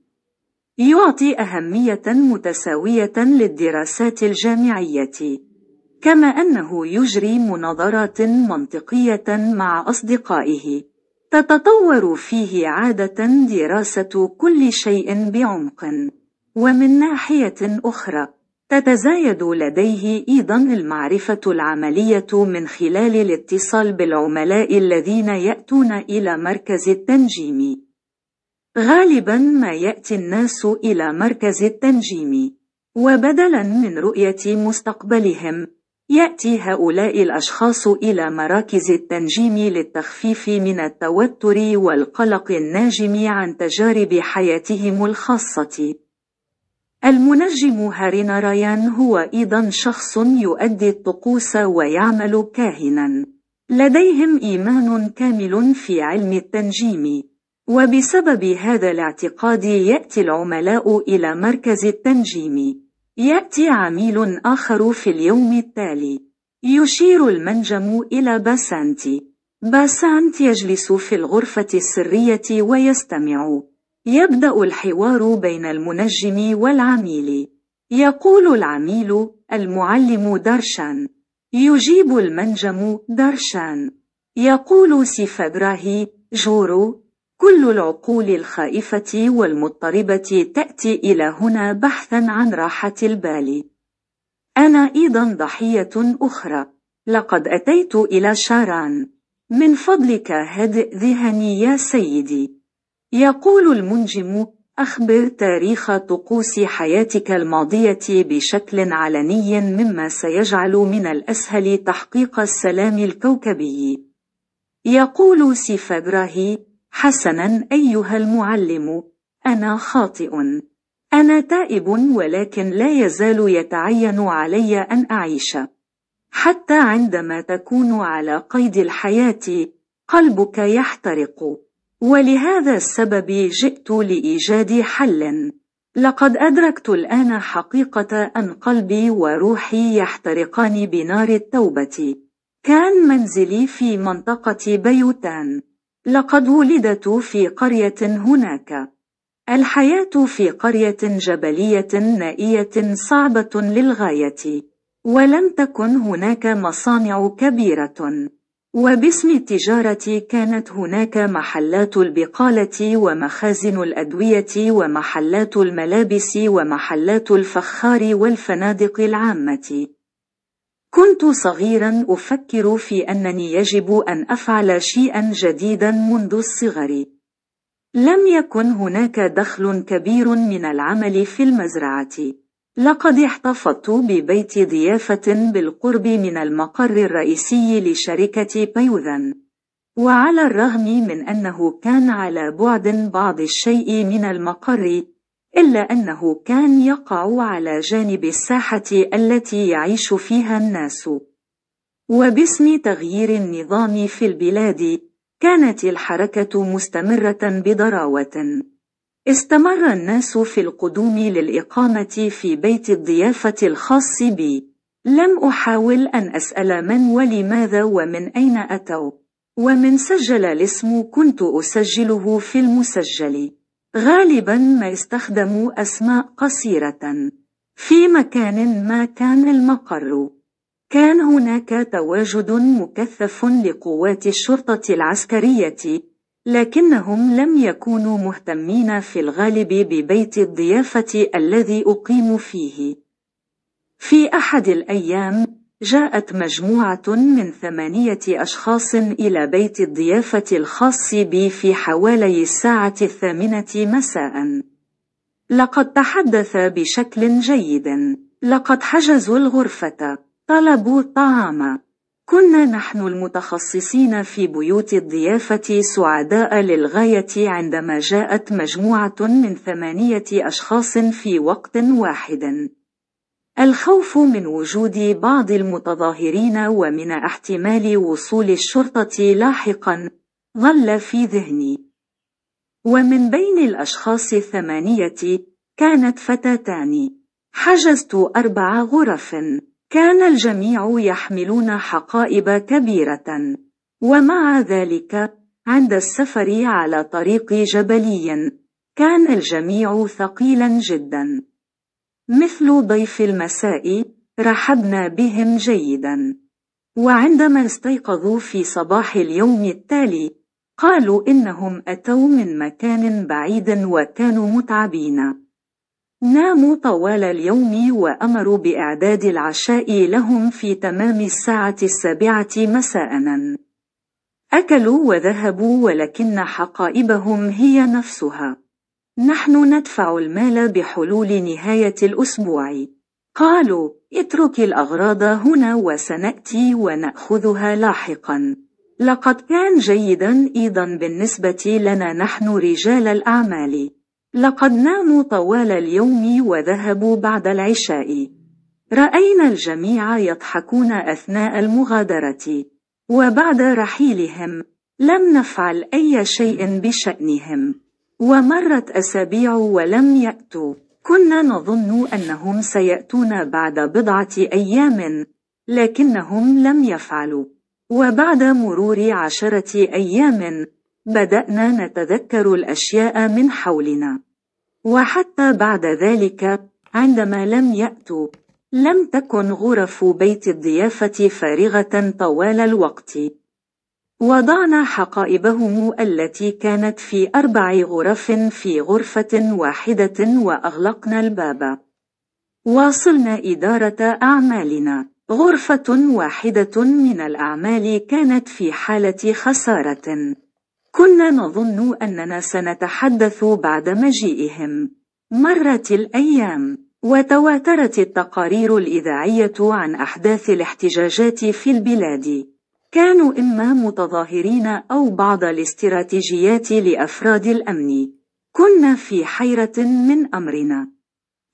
يعطي أهمية متساوية للدراسات الجامعية كما أنه يجري مناظرات منطقية مع أصدقائه تتطور فيه عادة دراسة كل شيء بعمق ومن ناحية أخرى تتزايد لديه أيضا المعرفة العملية من خلال الاتصال بالعملاء الذين يأتون إلى مركز التنجيم غالبا ما يأتي الناس إلى مركز التنجيم وبدلا من رؤية مستقبلهم يأتي هؤلاء الأشخاص إلى مراكز التنجيم للتخفيف من التوتر والقلق الناجم عن تجارب حياتهم الخاصة. المنجم هارينا رايان هو أيضا شخص يؤدي الطقوس ويعمل كاهنا. لديهم إيمان كامل في علم التنجيم. وبسبب هذا الاعتقاد يأتي العملاء إلى مركز التنجيم. يأتي عميل آخر في اليوم التالي. يشير المنجم إلى باسانتي. باسانت يجلس في الغرفة السرية ويستمع. يبدأ الحوار بين المنجم والعميل. يقول العميل: المعلم درشان. يجيب المنجم درشان. يقول سيفادراهي: جورو كل العقول الخائفة والمضطربة تأتي إلى هنا بحثا عن راحة البال. أنا أيضا ضحية أخرى. لقد أتيت إلى شاران. من فضلك هدئ ذهني يا سيدي. يقول المنجم: أخبر تاريخ طقوس حياتك الماضية بشكل علني مما سيجعل من الأسهل تحقيق السلام الكوكبي. يقول سيفاغراهي: حسنا أيها المعلم أنا خاطئ أنا تائب ولكن لا يزال يتعين علي أن أعيش حتى عندما تكون على قيد الحياة قلبك يحترق ولهذا السبب جئت لإيجاد حل لقد أدركت الآن حقيقة أن قلبي وروحي يحترقان بنار التوبة كان منزلي في منطقة بيوتان لقد ولدت في قرية هناك. الحياة في قرية جبلية نائية صعبة للغاية، ولم تكن هناك مصانع كبيرة. وباسم التجارة كانت هناك محلات البقالة ومخازن الأدوية ومحلات الملابس ومحلات الفخار والفنادق العامة. كنت صغيرا أفكر في أنني يجب أن أفعل شيئا جديدا منذ الصغر. لم يكن هناك دخل كبير من العمل في المزرعة. لقد احتفظت ببيت ضيافة بالقرب من المقر الرئيسي لشركة بيوذن. وعلى الرغم من أنه كان على بعد بعض الشيء من المقر، إلا أنه كان يقع على جانب الساحة التي يعيش فيها الناس. وباسم تغيير النظام في البلاد، كانت الحركة مستمرة بضراوة. استمر الناس في القدوم للإقامة في بيت الضيافة الخاص بي. لم أحاول أن أسأل من ولماذا ومن أين أتوا، ومن سجل الاسم كنت أسجله في المسجل. غالبا ما يستخدم أسماء قصيرة في مكان ما كان المقر كان هناك تواجد مكثف لقوات الشرطة العسكرية لكنهم لم يكونوا مهتمين في الغالب ببيت الضيافة الذي أقيم فيه في أحد الأيام جاءت مجموعة من ثمانية أشخاص إلى بيت الضيافة الخاص بي في حوالي الساعة الثامنة مساء. لقد تحدث بشكل جيد. لقد حجزوا الغرفة. طلبوا الطعام. كنا نحن المتخصصين في بيوت الضيافة سعداء للغاية عندما جاءت مجموعة من ثمانية أشخاص في وقت واحد. الخوف من وجود بعض المتظاهرين ومن احتمال وصول الشرطة لاحقا ظل في ذهني ومن بين الأشخاص الثمانية كانت فتاتان حجزت أربع غرف كان الجميع يحملون حقائب كبيرة ومع ذلك عند السفر على طريق جبلي كان الجميع ثقيلا جدا مثل ضيف المساء رحبنا بهم جيدا وعندما استيقظوا في صباح اليوم التالي قالوا إنهم أتوا من مكان بعيد وكانوا متعبين ناموا طوال اليوم وأمروا بإعداد العشاء لهم في تمام الساعة السابعة مساءً أكلوا وذهبوا ولكن حقائبهم هي نفسها نحن ندفع المال بحلول نهاية الأسبوع. قالوا: اترك الأغراض هنا وسنأتي ونأخذها لاحقًا. لقد كان جيدا أيضا بالنسبة لنا نحن رجال الأعمال. لقد ناموا طوال اليوم وذهبوا بعد العشاء. رأينا الجميع يضحكون أثناء المغادرة. وبعد رحيلهم، لم نفعل أي شيء بشأنهم. ومرت أسابيع ولم يأتوا كنا نظن أنهم سيأتون بعد بضعة أيام لكنهم لم يفعلوا وبعد مرور عشرة أيام بدأنا نتذكر الأشياء من حولنا وحتى بعد ذلك عندما لم يأتوا لم تكن غرف بيت الضيافة فارغة طوال الوقت وضعنا حقائبهم التي كانت في أربع غرف في غرفة واحدة وأغلقنا الباب. واصلنا إدارة أعمالنا. غرفة واحدة من الأعمال كانت في حالة خسارة. كنا نظن أننا سنتحدث بعد مجيئهم. مرت الأيام، وتواترت التقارير الإذاعية عن أحداث الاحتجاجات في البلاد. كانوا إما متظاهرين أو بعض الاستراتيجيات لأفراد الأمن. كنا في حيرة من أمرنا.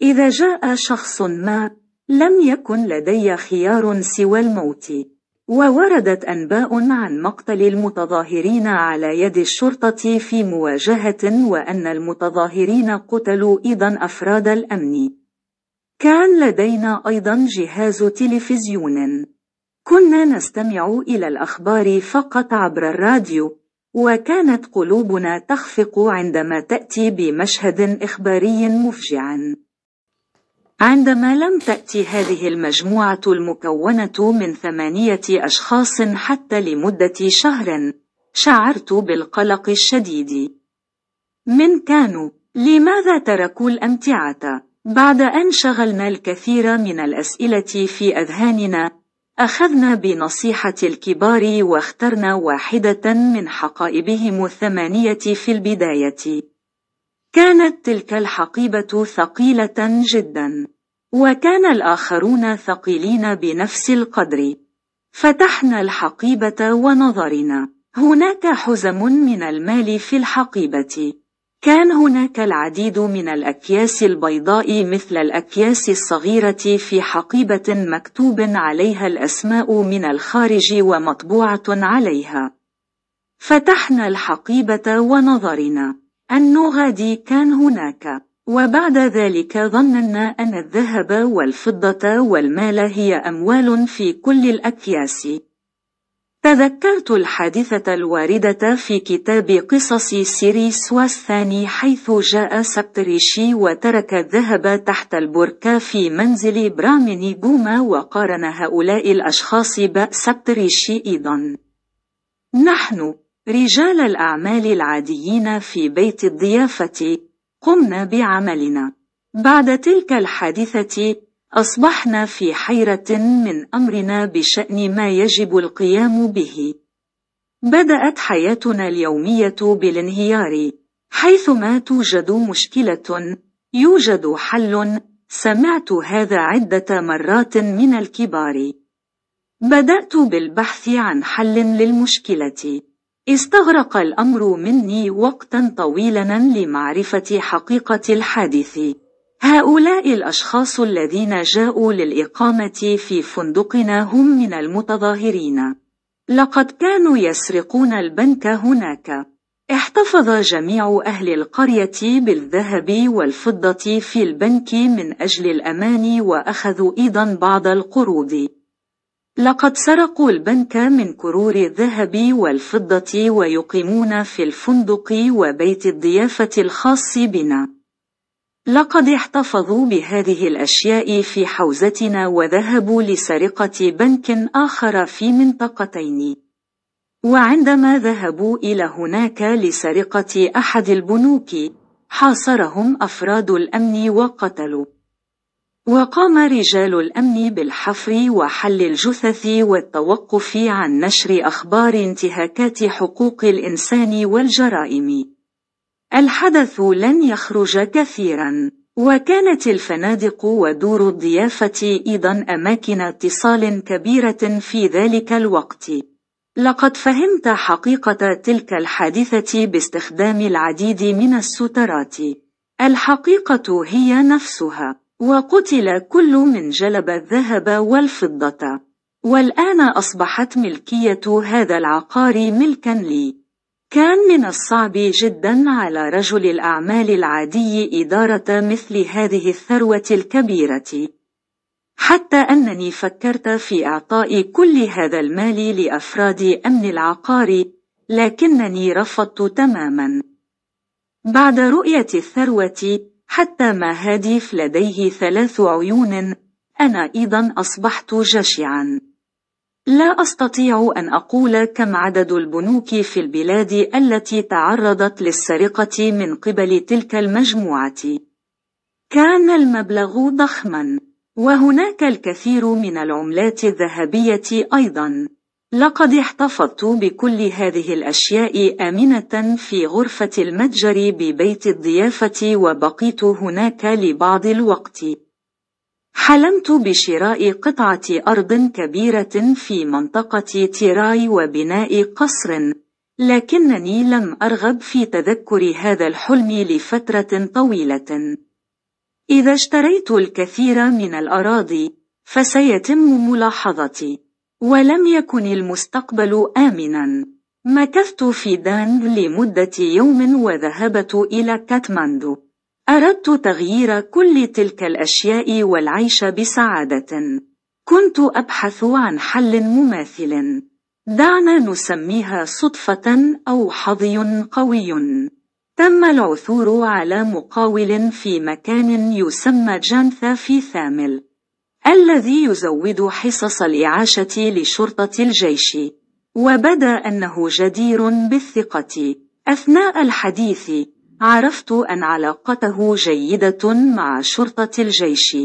إذا جاء شخص ما، لم يكن لدي خيار سوى الموت. ووردت أنباء عن مقتل المتظاهرين على يد الشرطة في مواجهة وأن المتظاهرين قتلوا أيضا أفراد الأمن. كان لدينا أيضا جهاز تلفزيون. كنا نستمع إلى الأخبار فقط عبر الراديو وكانت قلوبنا تخفق عندما تأتي بمشهد إخباري مفجع. عندما لم تأتي هذه المجموعة المكونة من ثمانية أشخاص حتى لمدة شهر شعرت بالقلق الشديد من كانوا؟ لماذا تركوا الأمتعة؟ بعد أن شغلنا الكثير من الأسئلة في أذهاننا أخذنا بنصيحة الكبار واخترنا واحدة من حقائبهم الثمانية في البداية. كانت تلك الحقيبة ثقيلة جدا، وكان الآخرون ثقيلين بنفس القدر. فتحنا الحقيبة ونظرنا. هناك حزم من المال في الحقيبة. كان هناك العديد من الأكياس البيضاء مثل الأكياس الصغيرة في حقيبة مكتوب عليها الأسماء من الخارج ومطبوعة عليها. فتحنا الحقيبة ونظرنا. النغادي كان هناك. وبعد ذلك ظننا أن الذهب والفضة والمال هي أموال في كل الأكياس. تذكرت الحادثة الواردة في كتاب قصص سيريس والثاني حيث جاء سبتريشي وترك الذهب تحت البركة في منزل براميني بوما وقارن هؤلاء الأشخاص بسبتريشي أيضا نحن رجال الأعمال العاديين في بيت الضيافة قمنا بعملنا بعد تلك الحادثة أصبحنا في حيرة من أمرنا بشأن ما يجب القيام به. بدأت حياتنا اليومية بالانهيار، حيثما توجد مشكلة، يوجد حل، سمعت هذا عدة مرات من الكبار. بدأت بالبحث عن حل للمشكلة. استغرق الأمر مني وقتا طويلا لمعرفة حقيقة الحادث. هؤلاء الأشخاص الذين جاءوا للإقامة في فندقنا هم من المتظاهرين. لقد كانوا يسرقون البنك هناك. احتفظ جميع أهل القرية بالذهب والفضة في البنك من أجل الأمان وأخذوا أيضا بعض القروض. لقد سرقوا البنك من كرور الذهب والفضة ويقيمون في الفندق وبيت الضيافة الخاص بنا. لقد احتفظوا بهذه الأشياء في حوزتنا وذهبوا لسرقة بنك آخر في منطقتين. وعندما ذهبوا إلى هناك لسرقة أحد البنوك، حاصرهم أفراد الأمن وقتلوا. وقام رجال الأمن بالحفر وحل الجثث والتوقف عن نشر أخبار انتهاكات حقوق الإنسان والجرائم. الحدث لن يخرج كثيرا وكانت الفنادق ودور الضيافة أيضا أماكن اتصال كبيرة في ذلك الوقت لقد فهمت حقيقة تلك الحادثة باستخدام العديد من السترات الحقيقة هي نفسها وقتل كل من جلب الذهب والفضة والآن أصبحت ملكية هذا العقار ملكا لي كان من الصعب جدا على رجل الأعمال العادي إدارة مثل هذه الثروة الكبيرة حتى أنني فكرت في إعطاء كل هذا المال لأفراد أمن العقار لكنني رفضت تماما بعد رؤية الثروة حتى ما هاديف لديه ثلاث عيون أنا أيضا أصبحت جشعا لا أستطيع أن أقول كم عدد البنوك في البلاد التي تعرضت للسرقة من قبل تلك المجموعة. كان المبلغ ضخما، وهناك الكثير من العملات الذهبية أيضا. لقد احتفظت بكل هذه الأشياء آمنة في غرفة المتجر ببيت الضيافة وبقيت هناك لبعض الوقت. حلمت بشراء قطعة أرض كبيرة في منطقة تيراي وبناء قصر لكنني لم أرغب في تذكر هذا الحلم لفترة طويلة إذا اشتريت الكثير من الأراضي فسيتم ملاحظتي ولم يكن المستقبل آمنا مكثت في دانغ لمدة يوم وذهبت إلى كاتماندو أردت تغيير كل تلك الأشياء والعيش بسعادة. كنت أبحث عن حل مماثل. دعنا نسميها صدفة أو حظي قوي. تم العثور على مقاول في مكان يسمى جانثا في ثامل الذي يزود حصص الإعاشة لشرطة الجيش وبدا أنه جدير بالثقة أثناء الحديث عرفت أن علاقته جيدة مع شرطة الجيش.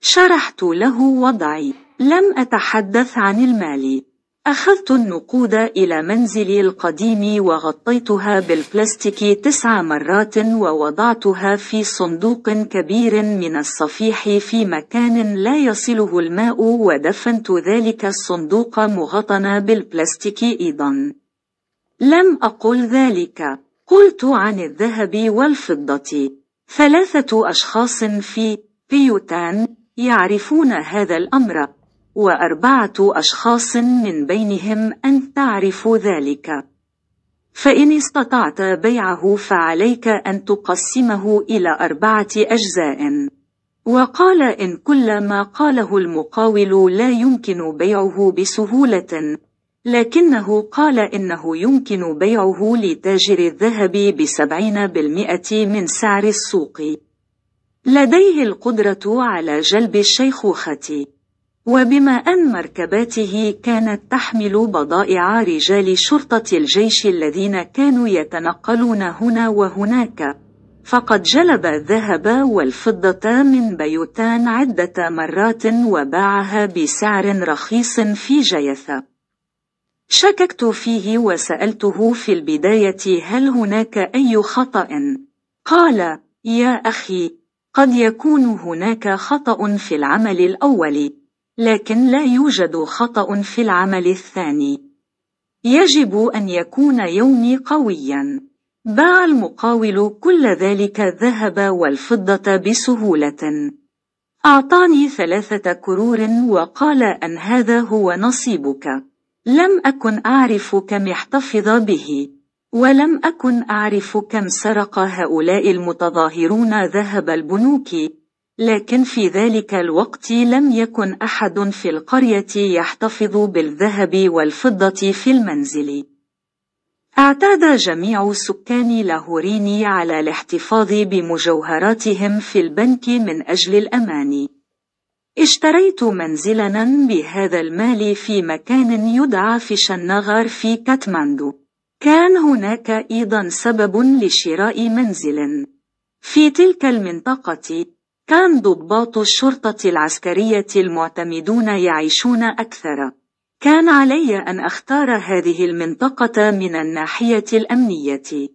شرحت له وضعي. لم أتحدث عن المال. أخذت النقود إلى منزلي القديم وغطيتها بالبلاستيك تسع مرات ووضعتها في صندوق كبير من الصفيح في مكان لا يصله الماء ودفنت ذلك الصندوق مغطنا بالبلاستيك أيضا. لم أقل ذلك. قلت عن الذهب والفضة ثلاثة أشخاص في بيوتان يعرفون هذا الأمر وأربعة أشخاص من بينهم أن تعرف ذلك فإن استطعت بيعه فعليك أن تقسمه إلى أربعة أجزاء وقال إن كل ما قاله المقاول لا يمكن بيعه بسهولة لكنه قال إنه يمكن بيعه لتاجر الذهب بسبعين بالمئة من سعر السوق لديه القدرة على جلب الشيخوخة وبما أن مركباته كانت تحمل بضائع رجال شرطة الجيش الذين كانوا يتنقلون هنا وهناك فقد جلب الذهب والفضة من بيوتان عدة مرات وباعها بسعر رخيص في جيثة شككت فيه وسألته في البداية هل هناك أي خطأ؟ قال يا أخي قد يكون هناك خطأ في العمل الأول لكن لا يوجد خطأ في العمل الثاني يجب أن يكون يومي قويا باع المقاول كل ذلك الذهب والفضة بسهولة أعطاني ثلاثة كرور وقال أن هذا هو نصيبك لم أكن أعرف كم احتفظ به ولم أكن أعرف كم سرق هؤلاء المتظاهرون ذهب البنوك لكن في ذلك الوقت لم يكن أحد في القرية يحتفظ بالذهب والفضة في المنزل اعتاد جميع سكان لاهورين على الاحتفاظ بمجوهراتهم في البنك من أجل الأمان اشتريت منزلنا بهذا المال في مكان يدعى في شنغار في كاتماندو. كان هناك أيضا سبب لشراء منزل. في تلك المنطقة، كان ضباط الشرطة العسكرية المعتمدون يعيشون أكثر. كان علي أن أختار هذه المنطقة من الناحية الأمنية.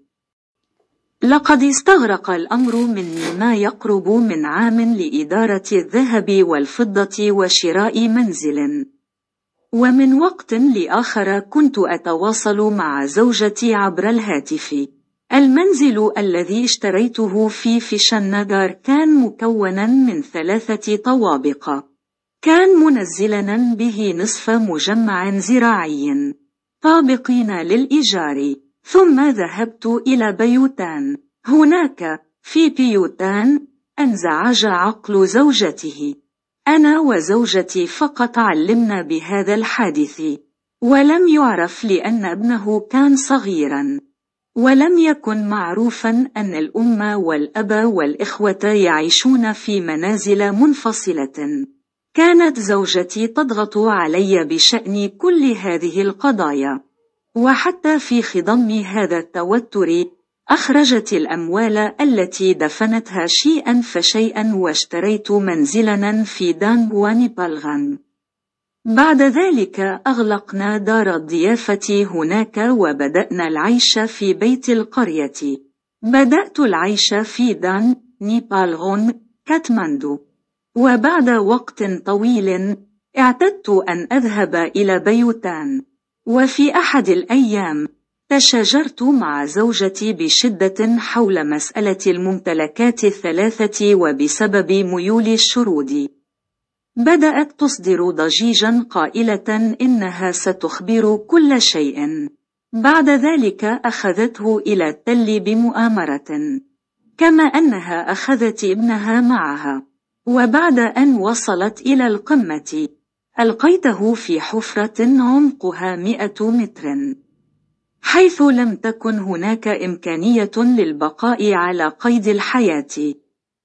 لقد استغرق الأمر مني ما يقرب من عام لإدارة الذهب والفضة وشراء منزل ومن وقت لآخر كنت أتواصل مع زوجتي عبر الهاتف المنزل الذي اشتريته في فيشنغر كان مكونا من ثلاثة طوابق كان منزلا به نصف مجمع زراعي طابقين للإيجار ثم ذهبت إلى بيوتان هناك في بيوتان انزعج عقل زوجته أنا وزوجتي فقط علمنا بهذا الحادث ولم يعرف لأن ابنه كان صغيرا ولم يكن معروفا أن الأم والأب والإخوة يعيشون في منازل منفصلة كانت زوجتي تضغط علي بشأن كل هذه القضايا وحتى في خضم هذا التوتر أخرجت الأموال التي دفنتها شيئا فشيئا واشتريت منزلنا في دانغوان بالغان بعد ذلك أغلقنا دار الضيافة هناك وبدأنا العيش في بيت القرية بدأت العيش في دان نيبالغون كاتماندو وبعد وقت طويل اعتدت أن أذهب إلى بيوتان وفي أحد الأيام تشاجرت مع زوجتي بشدة حول مسألة الممتلكات الثلاثة وبسبب ميول الشرود بدأت تصدر ضجيجا قائلة إنها ستخبر كل شيء بعد ذلك أخذته إلى التل بمؤامرة كما أنها أخذت ابنها معها وبعد أن وصلت إلى القمة ألقيته في حفرة عمقها مئة متر حيث لم تكن هناك إمكانية للبقاء على قيد الحياة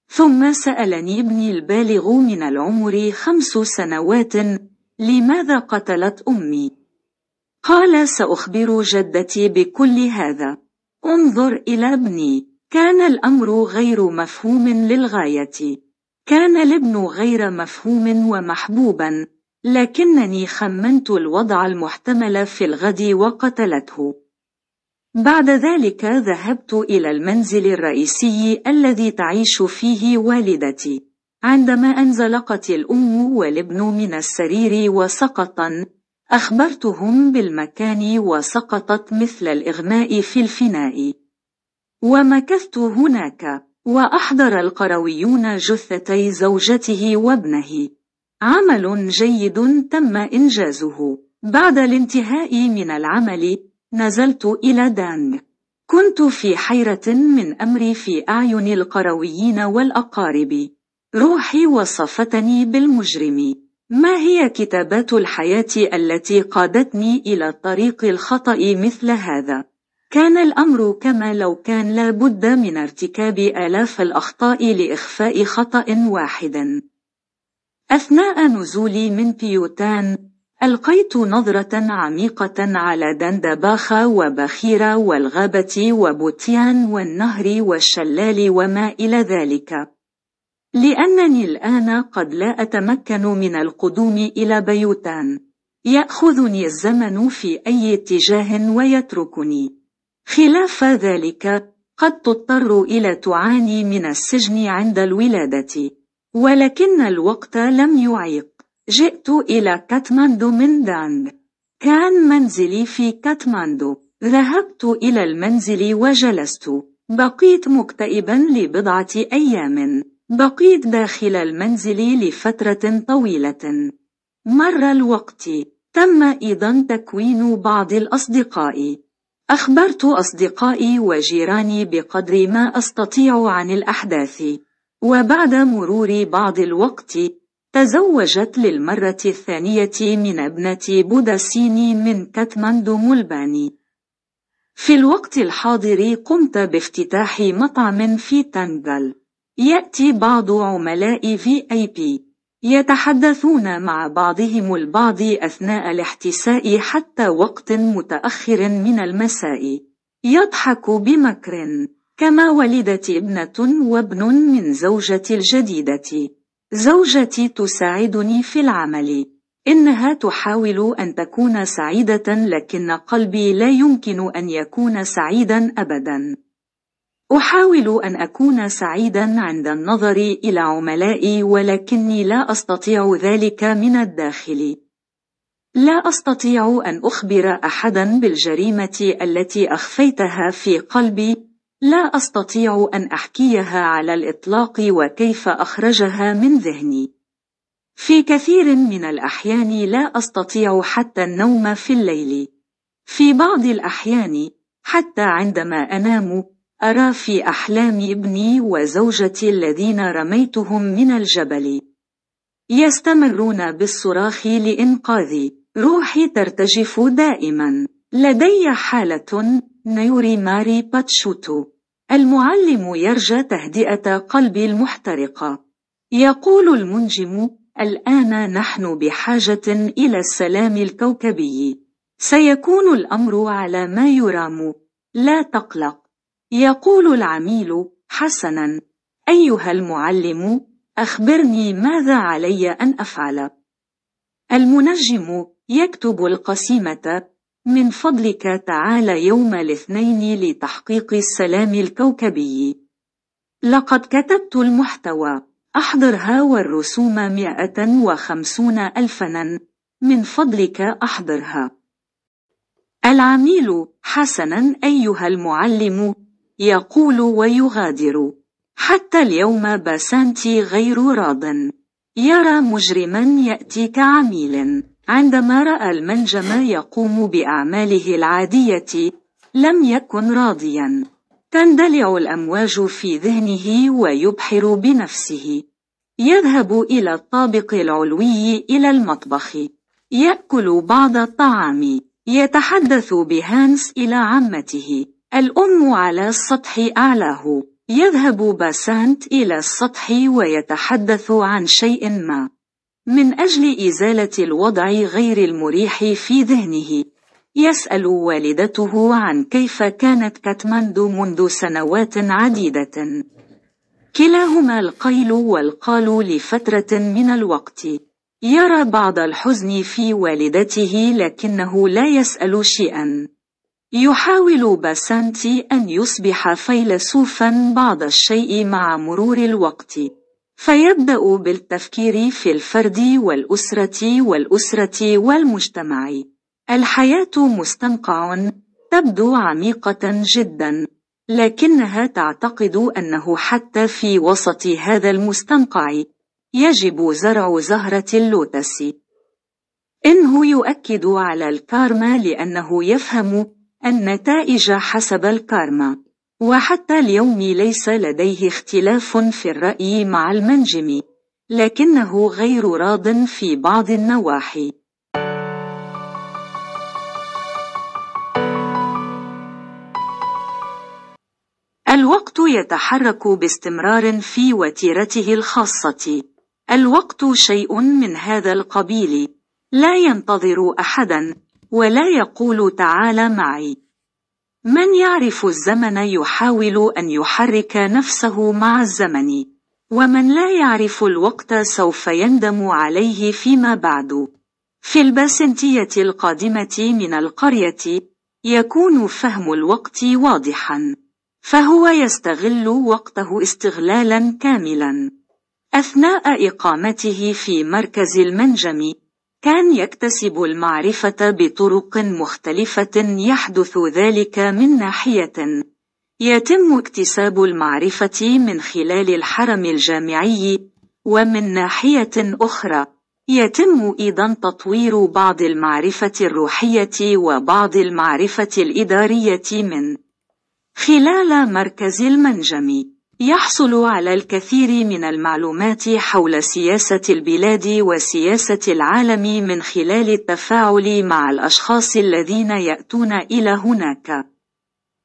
ثم سألني ابني البالغ من العمر خمس سنوات لماذا قتلت أمي؟ قال سأخبر جدتي بكل هذا انظر إلى ابني كان الأمر غير مفهوم للغاية كان الابن غير مفهوم ومحبوبا لكنني خمنت الوضع المحتمل في الغد وقتلته بعد ذلك ذهبت إلى المنزل الرئيسي الذي تعيش فيه والدتي عندما انزلقت الأم والابن من السرير وسقطا أخبرتهم بالمكان وسقطت مثل الإغماء في الفناء ومكثت هناك وأحضر القرويون جثتي زوجته وابنه عمل جيد تم إنجازه. بعد الانتهاء من العمل، نزلت إلى دانغ. كنت في حيرة من أمري في أعين القرويين والأقارب. روحي وصفتني بالمجرم. ما هي كتابات الحياة التي قادتني إلى الطريق الخطأ مثل هذا؟ كان الأمر كما لو كان لابد من ارتكاب آلاف الأخطاء لإخفاء خطأ واحد. أثناء نزولي من بيوتان ألقيت نظرة عميقة على دندباخة وبخيرة والغابة وبوتيان والنهر والشلال وما إلى ذلك لأنني الآن قد لا أتمكن من القدوم إلى بيوتان يأخذني الزمن في أي اتجاه ويتركني خلاف ذلك قد تضطر إلى تعاني من السجن عند الولادة ولكن الوقت لم يعيق جئت إلى كاتماندو من داند كان منزلي في كاتماندو ذهبت إلى المنزل وجلست بقيت مكتئبا لبضعة أيام بقيت داخل المنزل لفترة طويلة مر الوقت تم أيضا تكوين بعض الأصدقاء أخبرت أصدقائي وجيراني بقدر ما أستطيع عن الأحداث وبعد مرور بعض الوقت تزوجت للمرة الثانية من ابنة بوداسيني من كاتماندو ملباني في الوقت الحاضر قمت بافتتاح مطعم في تنغل يأتي بعض عملاء في اي بي يتحدثون مع بعضهم البعض أثناء الاحتساء حتى وقت متأخر من المساء يضحك بمكر كما ولدت ابنة وابن من زوجتي الجديدة زوجتي تساعدني في العمل إنها تحاول أن تكون سعيدة لكن قلبي لا يمكن أن يكون سعيدا أبدا أحاول أن أكون سعيدا عند النظر إلى عملائي ولكني لا أستطيع ذلك من الداخل لا أستطيع أن أخبر أحدا بالجريمة التي أخفيتها في قلبي لا أستطيع أن أحكيها على الإطلاق وكيف أخرجها من ذهني. في كثير من الأحيان لا أستطيع حتى النوم في الليل. في بعض الأحيان، حتى عندما أنام، أرى في أحلام ابني وزوجتي الذين رميتهم من الجبل. يستمرون بالصراخ لإنقاذي. روحي ترتجف دائما. لدي حالة نيوري ماري باتشوتو المعلم يرجى تهدئة قلب المحترقة يقول المنجم الآن نحن بحاجة إلى السلام الكوكبي سيكون الأمر على ما يرام لا تقلق يقول العميل حسنا أيها المعلم أخبرني ماذا علي أن أفعل المنجم يكتب القسيمة من فضلك تعال يوم الاثنين لتحقيق السلام الكوكبي لقد كتبت المحتوى أحضرها والرسوم 150 ألفنا من فضلك أحضرها العميل حسنا أيها المعلم يقول ويغادر حتى اليوم باسانتي غير راضٍ يرى مجرما يأتي كعميل عندما رأى المنجم يقوم بأعماله العادية لم يكن راضيا تندلع الأمواج في ذهنه ويبحر بنفسه يذهب إلى الطابق العلوي إلى المطبخ يأكل بعض الطعام يتحدث بهانس إلى عمته الأم على السطح أعلاه يذهب باسانت إلى السطح ويتحدث عن شيء ما من أجل إزالة الوضع غير المريح في ذهنه يسأل والدته عن كيف كانت كاتماندو منذ سنوات عديدة كلاهما القيل والقال لفترة من الوقت يرى بعض الحزن في والدته لكنه لا يسأل شيئا يحاول باسانتي أن يصبح فيلسوفا بعض الشيء مع مرور الوقت فيبدأ بالتفكير في الفرد والأسرة والأسرة والمجتمع الحياة مستنقع تبدو عميقة جدا لكنها تعتقد أنه حتى في وسط هذا المستنقع يجب زرع زهرة اللوتس إنه يؤكد على الكارما لأنه يفهم النتائج حسب الكارما وحتى اليوم ليس لديه اختلاف في الرأي مع المنجم لكنه غير راض في بعض النواحي الوقت يتحرك باستمرار في وتيرته الخاصة الوقت شيء من هذا القبيل لا ينتظر أحدا ولا يقول تعال معي من يعرف الزمن يحاول أن يحرك نفسه مع الزمن ومن لا يعرف الوقت سوف يندم عليه فيما بعد في الباسنتية القادمة من القرية يكون فهم الوقت واضحا فهو يستغل وقته استغلالا كاملا أثناء إقامته في مركز المنجم كان يكتسب المعرفة بطرق مختلفة يحدث ذلك من ناحية يتم اكتساب المعرفة من خلال الحرم الجامعي ومن ناحية أخرى يتم أيضا تطوير بعض المعرفة الروحية وبعض المعرفة الإدارية من خلال مركز المنجم يحصل على الكثير من المعلومات حول سياسة البلاد وسياسة العالم من خلال التفاعل مع الأشخاص الذين يأتون إلى هناك.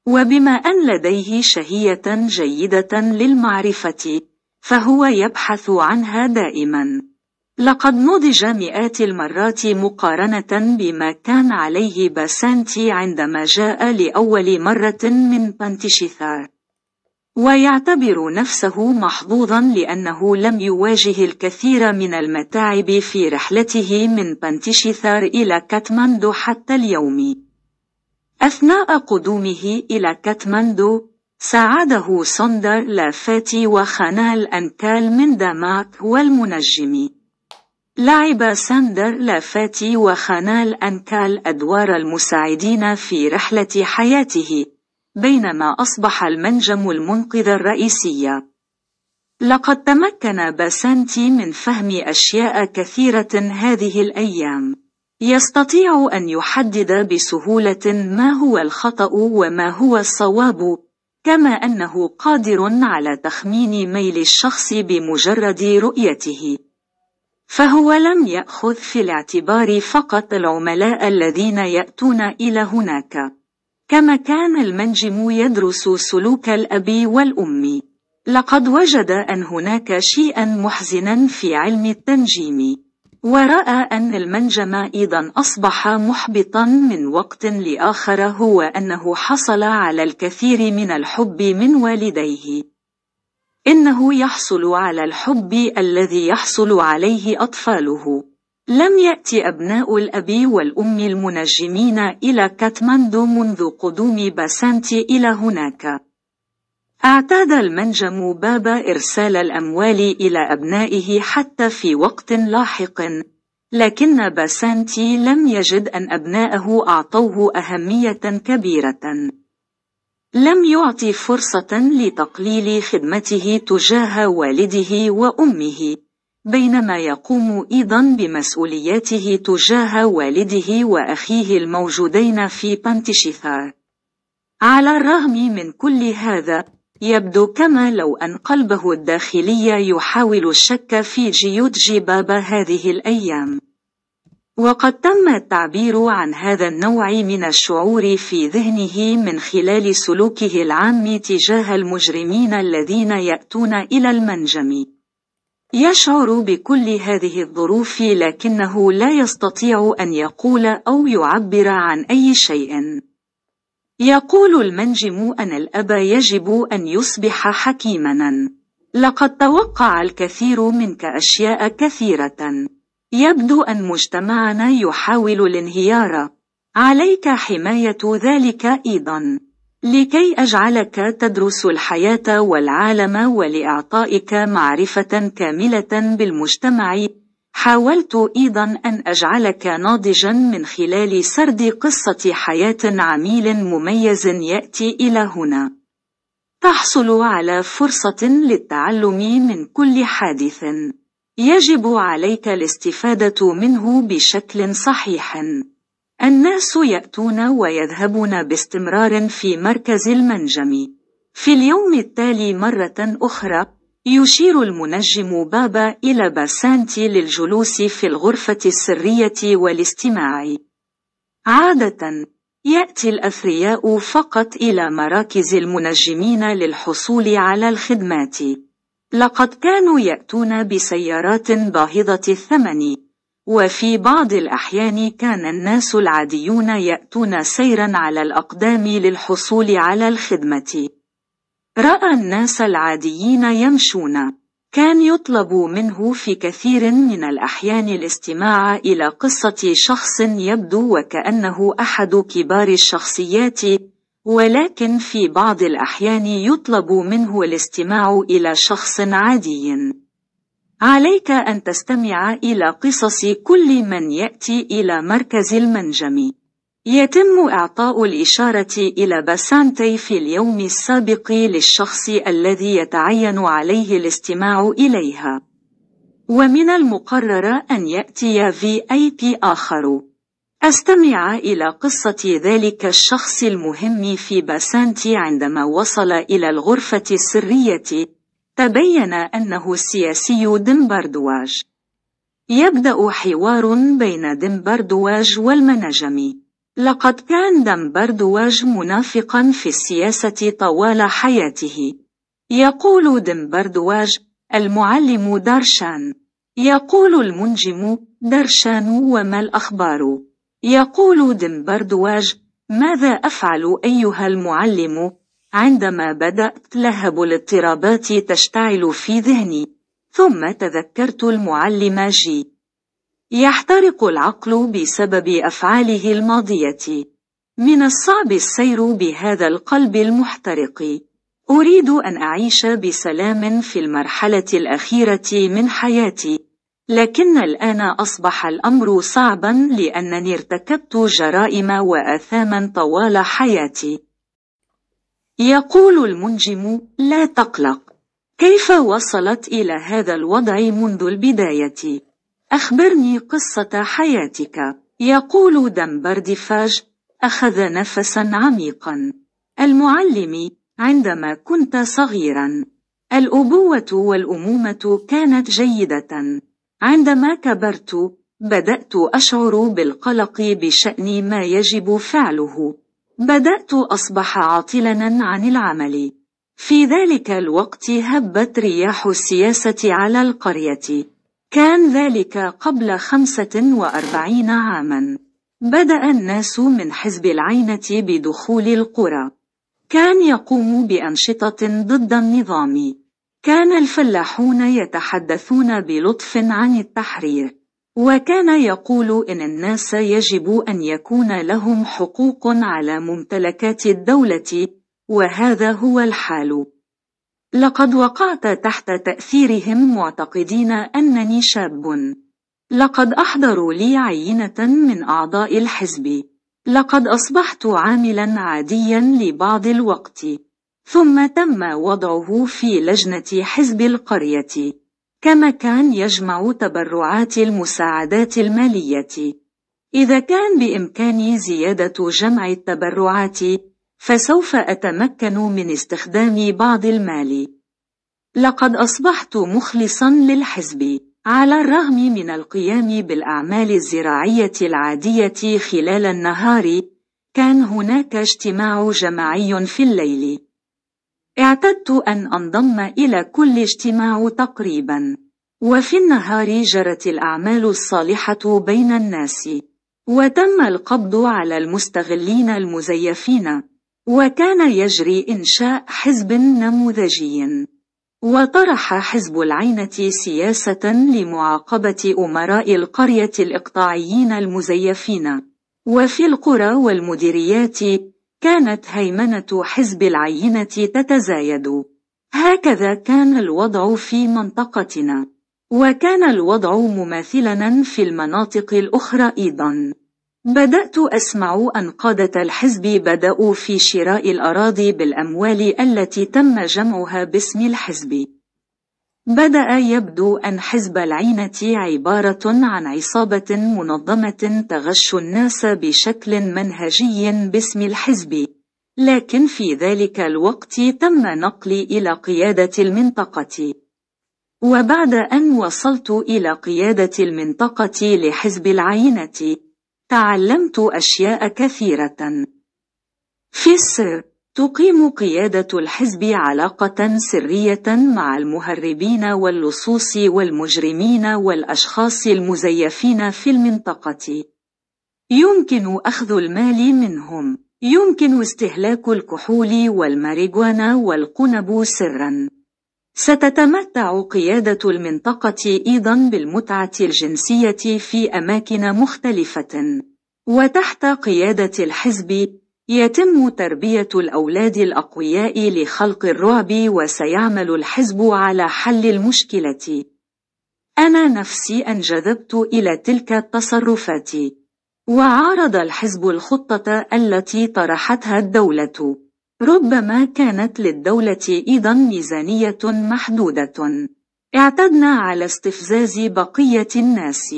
وبما أن لديه شهية جيدة للمعرفة، فهو يبحث عنها دائما. لقد نضج مئات المرات مقارنة بما كان عليه باسانتي عندما جاء لأول مرة من بانتشيثار. ويعتبر نفسه محظوظا لأنه لم يواجه الكثير من المتاعب في رحلته من بانتشيثار إلى كاتماندو حتى اليوم. أثناء قدومه إلى كاتماندو، ساعده سوندر لافاتي وخانال أنكال من داماك والمنجم. لعب ساندر لافاتي وخانال أنكال أدوار المساعدين في رحلة حياته، بينما أصبح المنجم المنقذ الرئيسي. لقد تمكن باسانتي من فهم أشياء كثيرة هذه الأيام. يستطيع أن يحدد بسهولة ما هو الخطأ وما هو الصواب، كما أنه قادر على تخمين ميل الشخص بمجرد رؤيته. فهو لم يأخذ في الاعتبار فقط العملاء الذين يأتون إلى هناك. كما كان المنجم يدرس سلوك الأب والأم لقد وجد أن هناك شيئا محزنا في علم التنجيم ورأى أن المنجم أيضا أصبح محبطا من وقت لآخر هو أنه حصل على الكثير من الحب من والديه إنه يحصل على الحب الذي يحصل عليه أطفاله لم يأتي أبناء الأب والأم المنجمين إلى كاتماندو منذ قدوم باسانتي إلى هناك. اعتاد المنجم بابا إرسال الأموال إلى أبنائه حتى في وقت لاحق، لكن باسانتي لم يجد أن أبناءه أعطوه أهمية كبيرة. لم يعطي فرصة لتقليل خدمته تجاه والده وأمه. بينما يقوم أيضا بمسؤولياته تجاه والده وأخيه الموجودين في بانتشيثار. على الرغم من كل هذا، يبدو كما لو أن قلبه الداخلي يحاول الشك في جيوتجي بابا هذه الأيام. وقد تم التعبير عن هذا النوع من الشعور في ذهنه من خلال سلوكه العام تجاه المجرمين الذين يأتون إلى المنجم. يشعر بكل هذه الظروف لكنه لا يستطيع أن يقول أو يعبر عن أي شيء. يقول المنجم أن الأب يجب أن يصبح حكيمًا. لقد توقع الكثير منك أشياء كثيرة. يبدو أن مجتمعنا يحاول الانهيار. عليك حماية ذلك أيضًا. لكي أجعلك تدرس الحياة والعالم ولإعطائك معرفة كاملة بالمجتمع حاولت أيضا أن أجعلك ناضجا من خلال سرد قصة حياة عميل مميز يأتي إلى هنا تحصل على فرصة للتعلم من كل حادث يجب عليك الاستفادة منه بشكل صحيح الناس يأتون ويذهبون باستمرار في مركز المنجم. في اليوم التالي مرة أخرى، يشير المنجم بابا إلى باسانتي للجلوس في الغرفة السرية والاستماع. عادة، يأتي الأثرياء فقط إلى مراكز المنجمين للحصول على الخدمات. لقد كانوا يأتون بسيارات باهظة الثمن. وفي بعض الأحيان كان الناس العاديون يأتون سيرا على الأقدام للحصول على الخدمة. رأى الناس العاديين يمشون. كان يطلب منه في كثير من الأحيان الاستماع إلى قصة شخص يبدو وكأنه أحد كبار الشخصيات، ولكن في بعض الأحيان يطلب منه الاستماع إلى شخص عادي. عليك أن تستمع إلى قصص كل من يأتي إلى مركز المنجم. يتم إعطاء الإشارة إلى باسانتي في اليوم السابق للشخص الذي يتعين عليه الاستماع إليها. ومن المقرر أن يأتي في أي بي آخر. استمع إلى قصة ذلك الشخص المهم في باسانتي عندما وصل إلى الغرفة السرية تبين أنه السياسي دمبردواج يبدأ حوار بين دمبردواج والمنجم لقد كان دمبردواج منافقا في السياسة طوال حياته يقول دمبردواج المعلم دارشان. يقول المنجم دارشان وما الأخبار يقول دمبردواج ماذا أفعل أيها المعلم عندما بدأت لهب الاضطرابات تشتعل في ذهني ثم تذكرت المعلم جي يحترق العقل بسبب أفعاله الماضية من الصعب السير بهذا القلب المحترق أريد أن أعيش بسلام في المرحلة الأخيرة من حياتي لكن الآن أصبح الأمر صعبا لأنني ارتكبت جرائم وآثاما طوال حياتي يقول المنجم لا تقلق كيف وصلت إلى هذا الوضع منذ البداية؟ أخبرني قصة حياتك يقول دمبر ديفاج أخذ نفسا عميقا المعلم عندما كنت صغيرا الأبوة والأمومة كانت جيدة عندما كبرت بدأت أشعر بالقلق بشأن ما يجب فعله بدأت أصبح عاطلا عن العمل في ذلك الوقت هبت رياح السياسة على القرية كان ذلك قبل خمسة وأربعين عاما بدأ الناس من حزب العينة بدخول القرى كان يقوم بأنشطة ضد النظام كان الفلاحون يتحدثون بلطف عن التحرير وكان يقول إن الناس يجب أن يكون لهم حقوق على ممتلكات الدولة وهذا هو الحال لقد وقعت تحت تأثيرهم معتقدين أنني شاب لقد أحضروا لي عينة من أعضاء الحزب لقد أصبحت عاملا عاديا لبعض الوقت ثم تم وضعه في لجنة حزب القرية كما كان يجمع تبرعات المساعدات المالية. إذا كان بإمكاني زيادة جمع التبرعات، فسوف أتمكن من استخدام بعض المال. لقد أصبحت مخلصًا للحزب، على الرغم من القيام بالأعمال الزراعية العادية خلال النهار، كان هناك اجتماع جماعي في الليل. اعتدت أن أنضم إلى كل اجتماع تقريبا وفي النهار جرت الأعمال الصالحة بين الناس وتم القبض على المستغلين المزيفين وكان يجري إنشاء حزب نموذجي وطرح حزب العينة سياسة لمعاقبة أمراء القرية الإقطاعيين المزيفين وفي القرى والمديريات كانت هيمنة حزب العينة تتزايد هكذا كان الوضع في منطقتنا وكان الوضع مماثلا في المناطق الأخرى أيضا بدأت أسمع أن قادة الحزب بدأوا في شراء الأراضي بالأموال التي تم جمعها باسم الحزب بدأ يبدو أن حزب العينة عبارة عن عصابة منظمة تغش الناس بشكل منهجي باسم الحزب لكن في ذلك الوقت تم نقلي إلى قيادة المنطقة وبعد أن وصلت إلى قيادة المنطقة لحزب العينة تعلمت أشياء كثيرة في السر تقيم قيادة الحزب علاقة سرية مع المهربين واللصوص والمجرمين والأشخاص المزيفين في المنطقة. يمكن أخذ المال منهم. يمكن استهلاك الكحول والماريجوانا والقنب سرًا. ستتمتع قيادة المنطقة أيضًا بالمتعة الجنسية في أماكن مختلفة. وتحت قيادة الحزب يتم تربية الأولاد الأقوياء لخلق الرعب وسيعمل الحزب على حل المشكلة. أنا نفسي انجذبت إلى تلك التصرفات. وعارض الحزب الخطة التي طرحتها الدولة. ربما كانت للدولة أيضا ميزانية محدودة. اعتدنا على استفزاز بقية الناس.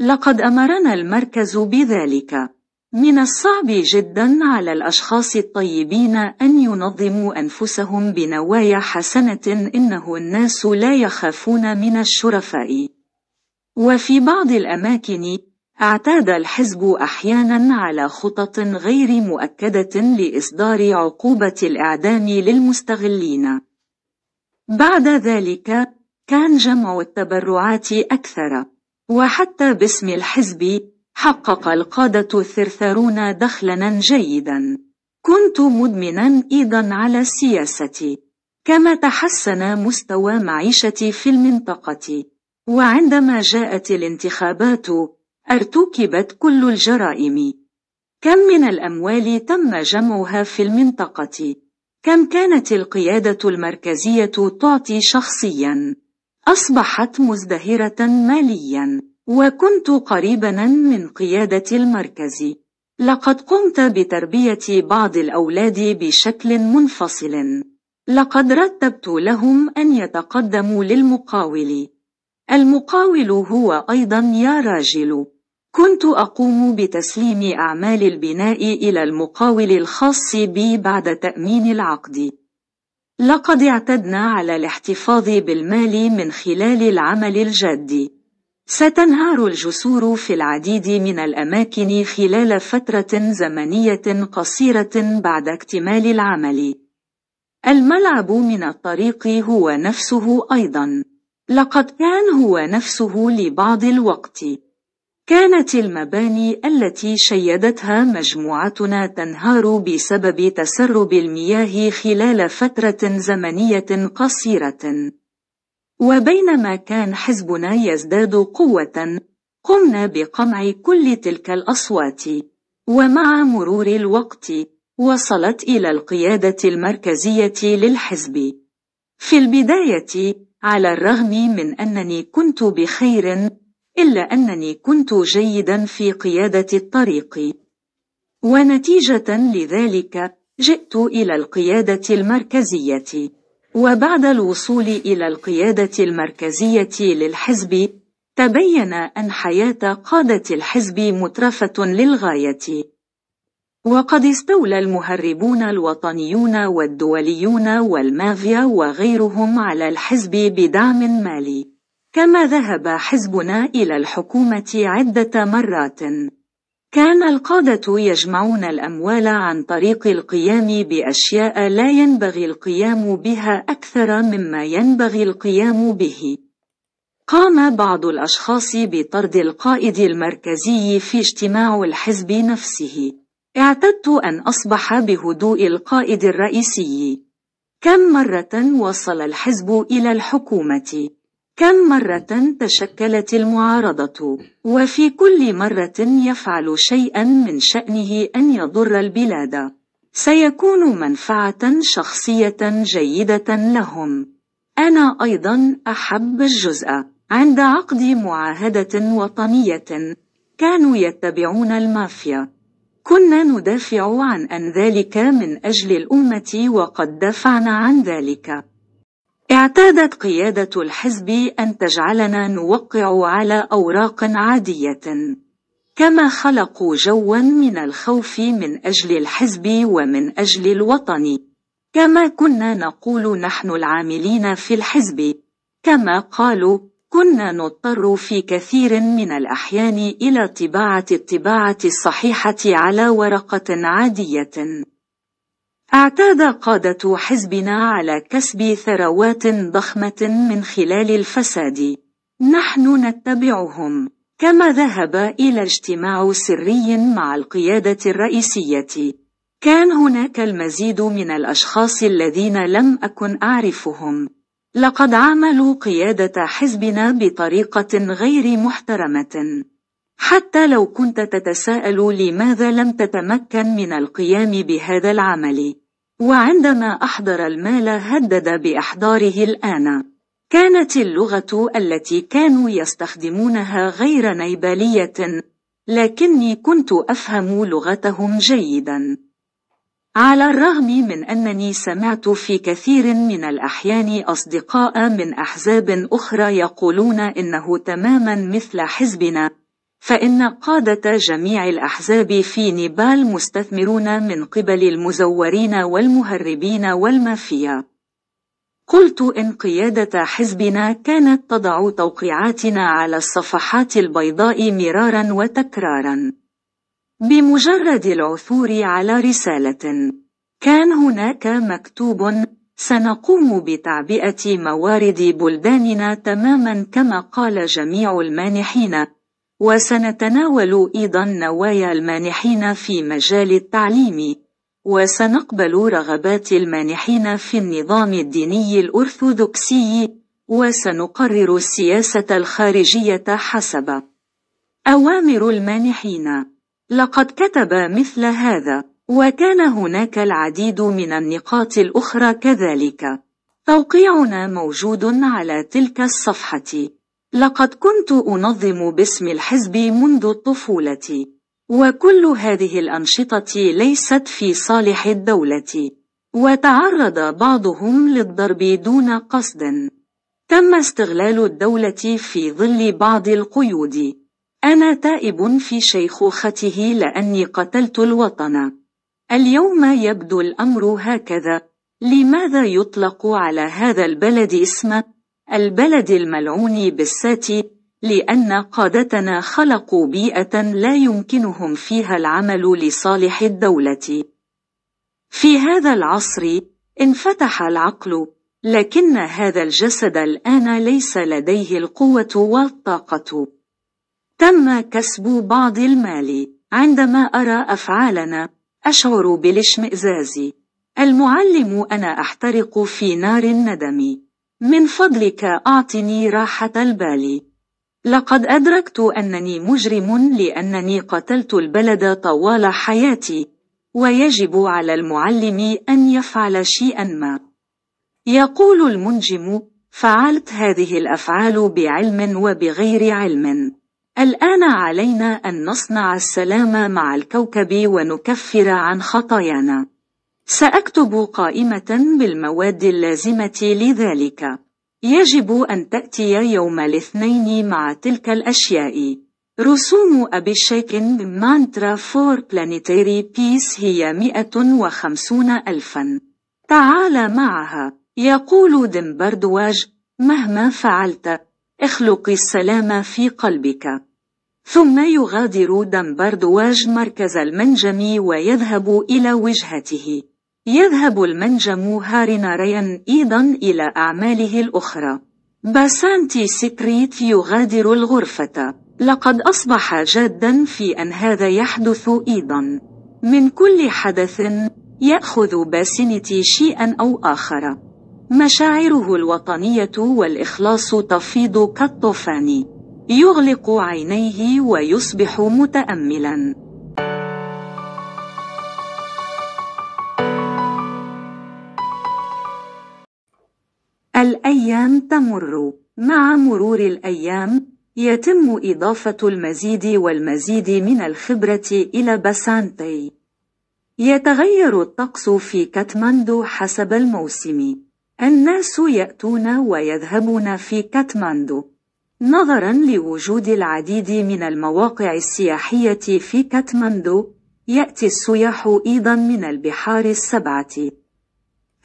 لقد أمرنا المركز بذلك. من الصعب جدا على الأشخاص الطيبين أن ينظموا أنفسهم بنوايا حسنة إنه الناس لا يخافون من الشرفاء. وفي بعض الأماكن اعتاد الحزب أحيانا على خطط غير مؤكدة لإصدار عقوبة الإعدام للمستغلين. بعد ذلك كان جمع التبرعات أكثر وحتى باسم الحزب حقق القادة الثرثارون دخلا جيدا كنت مدمنا أيضا على السياسة كما تحسن مستوى معيشتي في المنطقة وعندما جاءت الانتخابات ارتكبت كل الجرائم كم من الأموال تم جمعها في المنطقة؟ كم كانت القيادة المركزية تعطي شخصيا؟ أصبحت مزدهرة ماليا وكنت قريبا من قيادة المركز لقد قمت بتربية بعض الأولاد بشكل منفصل لقد رتبت لهم أن يتقدموا للمقاول المقاول هو أيضا يا راجل كنت أقوم بتسليم أعمال البناء إلى المقاول الخاص بي بعد تأمين العقد لقد اعتدنا على الاحتفاظ بالمال من خلال العمل الجاد ستنهار الجسور في العديد من الأماكن خلال فترة زمنية قصيرة بعد اكتمال العمل. الملعب من الطريق هو نفسه أيضا. لقد كان هو نفسه لبعض الوقت. كانت المباني التي شيدتها مجموعتنا تنهار بسبب تسرب المياه خلال فترة زمنية قصيرة. وبينما كان حزبنا يزداد قوة قمنا بقمع كل تلك الأصوات ومع مرور الوقت وصلت إلى القيادة المركزية للحزب في البداية على الرغم من أنني كنت بخير إلا أنني كنت جيدا في قيادة الطريق ونتيجة لذلك جئت إلى القيادة المركزية وبعد الوصول إلى القيادة المركزية للحزب تبين أن حياة قادة الحزب مترفة للغاية وقد استولى المهربون الوطنيون والدوليون والمافيا وغيرهم على الحزب بدعم مالي كما ذهب حزبنا إلى الحكومة عدة مرات كان القادة يجمعون الأموال عن طريق القيام بأشياء لا ينبغي القيام بها أكثر مما ينبغي القيام به. قام بعض الأشخاص بطرد القائد المركزي في اجتماع الحزب نفسه. اعتدت أن أصبح بهدوء القائد الرئيسي. كم مرة وصل الحزب إلى الحكومة؟ كم مرة تشكلت المعارضة؟ وفي كل مرة يفعل شيئا من شأنه أن يضر البلاد. سيكون منفعة شخصية جيدة لهم. أنا أيضا أحب الجزء. عند عقد معاهدة وطنية، كانوا يتبعون المافيا. كنا ندافع عن أن ذلك من أجل الأمة وقد دافعنا عن ذلك. اعتادت قيادة الحزب أن تجعلنا نوقع على أوراق عادية كما خلقوا جوا من الخوف من أجل الحزب ومن أجل الوطن كما كنا نقول نحن العاملين في الحزب كما قالوا كنا نضطر في كثير من الأحيان إلى طباعة الطباعة الصحيحة على ورقة عادية اعتاد قادة حزبنا على كسب ثروات ضخمة من خلال الفساد. نحن نتبعهم. كما ذهب إلى اجتماع سري مع القيادة الرئيسية. كان هناك المزيد من الأشخاص الذين لم أكن أعرفهم. لقد عاملوا قيادة حزبنا بطريقة غير محترمة. حتى لو كنت تتساءل لماذا لم تتمكن من القيام بهذا العمل وعندما أحضر المال هدد بإحضاره الآن كانت اللغة التي كانوا يستخدمونها غير نيبالية لكني كنت أفهم لغتهم جيدا على الرغم من أنني سمعت في كثير من الأحيان أصدقاء من أحزاب أخرى يقولون إنه تماما مثل حزبنا فإن قادة جميع الأحزاب في نيبال مستثمرون من قبل المزورين والمهربين والمافيا. قلت إن قيادة حزبنا كانت تضع توقيعاتنا على الصفحات البيضاء مرارا وتكرارا. بمجرد العثور على رسالة، كان هناك مكتوب: سنقوم بتعبئة موارد بلداننا تماما كما قال جميع المانحين. وسنتناول أيضا نوايا المانحين في مجال التعليم وسنقبل رغبات المانحين في النظام الديني الأرثوذكسي وسنقرر السياسة الخارجية حسب أوامر المانحين لقد كتب مثل هذا وكان هناك العديد من النقاط الأخرى كذلك توقيعنا موجود على تلك الصفحة لقد كنت أنظم باسم الحزب منذ الطفولة وكل هذه الأنشطة ليست في صالح الدولة وتعرض بعضهم للضرب دون قصد تم استغلال الدولة في ظل بعض القيود أنا تائب في شيخوخته لأني قتلت الوطن اليوم يبدو الأمر هكذا لماذا يطلق على هذا البلد اسم البلد الملعون بالسات لأن قادتنا خلقوا بيئة لا يمكنهم فيها العمل لصالح الدولة. في هذا العصر انفتح العقل، لكن هذا الجسد الآن ليس لديه القوة والطاقة. تم كسب بعض المال. عندما أرى أفعالنا، أشعر بالاشمئزاز. المعلم أنا أحترق في نار الندم. من فضلك أعطني راحة البال. لقد أدركت أنني مجرم لأنني قتلت البلد طوال حياتي، ويجب على المعلم أن يفعل شيئا ما. يقول المنجم: فعلت هذه الأفعال بعلم وبغير علم. الآن علينا أن نصنع السلام مع الكوكب ونكفر عن خطايانا. سأكتب قائمة بالمواد اللازمة لذلك. يجب أن تأتي يوم الاثنين مع تلك الأشياء. رسوم أبي الشيكن بمانترا فور بلانيتيري بيس هي 150 ألفا. تعال معها. يقول ديمبردواج: مهما فعلت اخلق السلام في قلبك ثم يغادر دمبردواج مركز المنجم ويذهب إلى وجهته يذهب المنجم ريان أيضا إلى أعماله الأخرى باسانتي سكريت يغادر الغرفة لقد أصبح جادا في أن هذا يحدث أيضا من كل حدث يأخذ باسنتي شيئا أو آخر مشاعره الوطنية والإخلاص تفيض كالطوفان يغلق عينيه ويصبح متأملا الأيام تمر مع مرور الأيام يتم إضافة المزيد والمزيد من الخبرة إلى بسانتي يتغير الطقس في كاتماندو حسب الموسم الناس يأتون ويذهبون في كاتماندو نظرا لوجود العديد من المواقع السياحية في كاتماندو يأتي السياح أيضا من البحار السبعة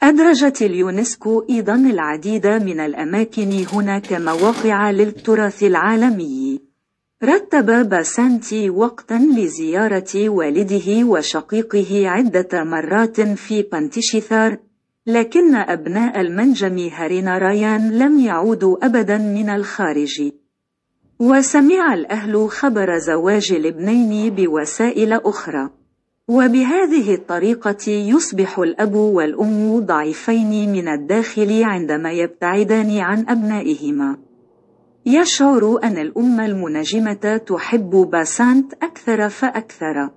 أدرجت اليونسكو أيضا العديد من الأماكن هنا كمواقع للتراث العالمي رتب باسانتي وقتا لزيارة والده وشقيقه عدة مرات في بانتشيثار لكن أبناء المنجم هارينا رايان لم يعودوا أبدا من الخارج وسمع الأهل خبر زواج الابنين بوسائل أخرى وبهذه الطريقة يصبح الأب والأم ضعيفين من الداخل عندما يبتعدان عن أبنائهما يشعر أن الأم المنجمة تحب باسانت أكثر فأكثر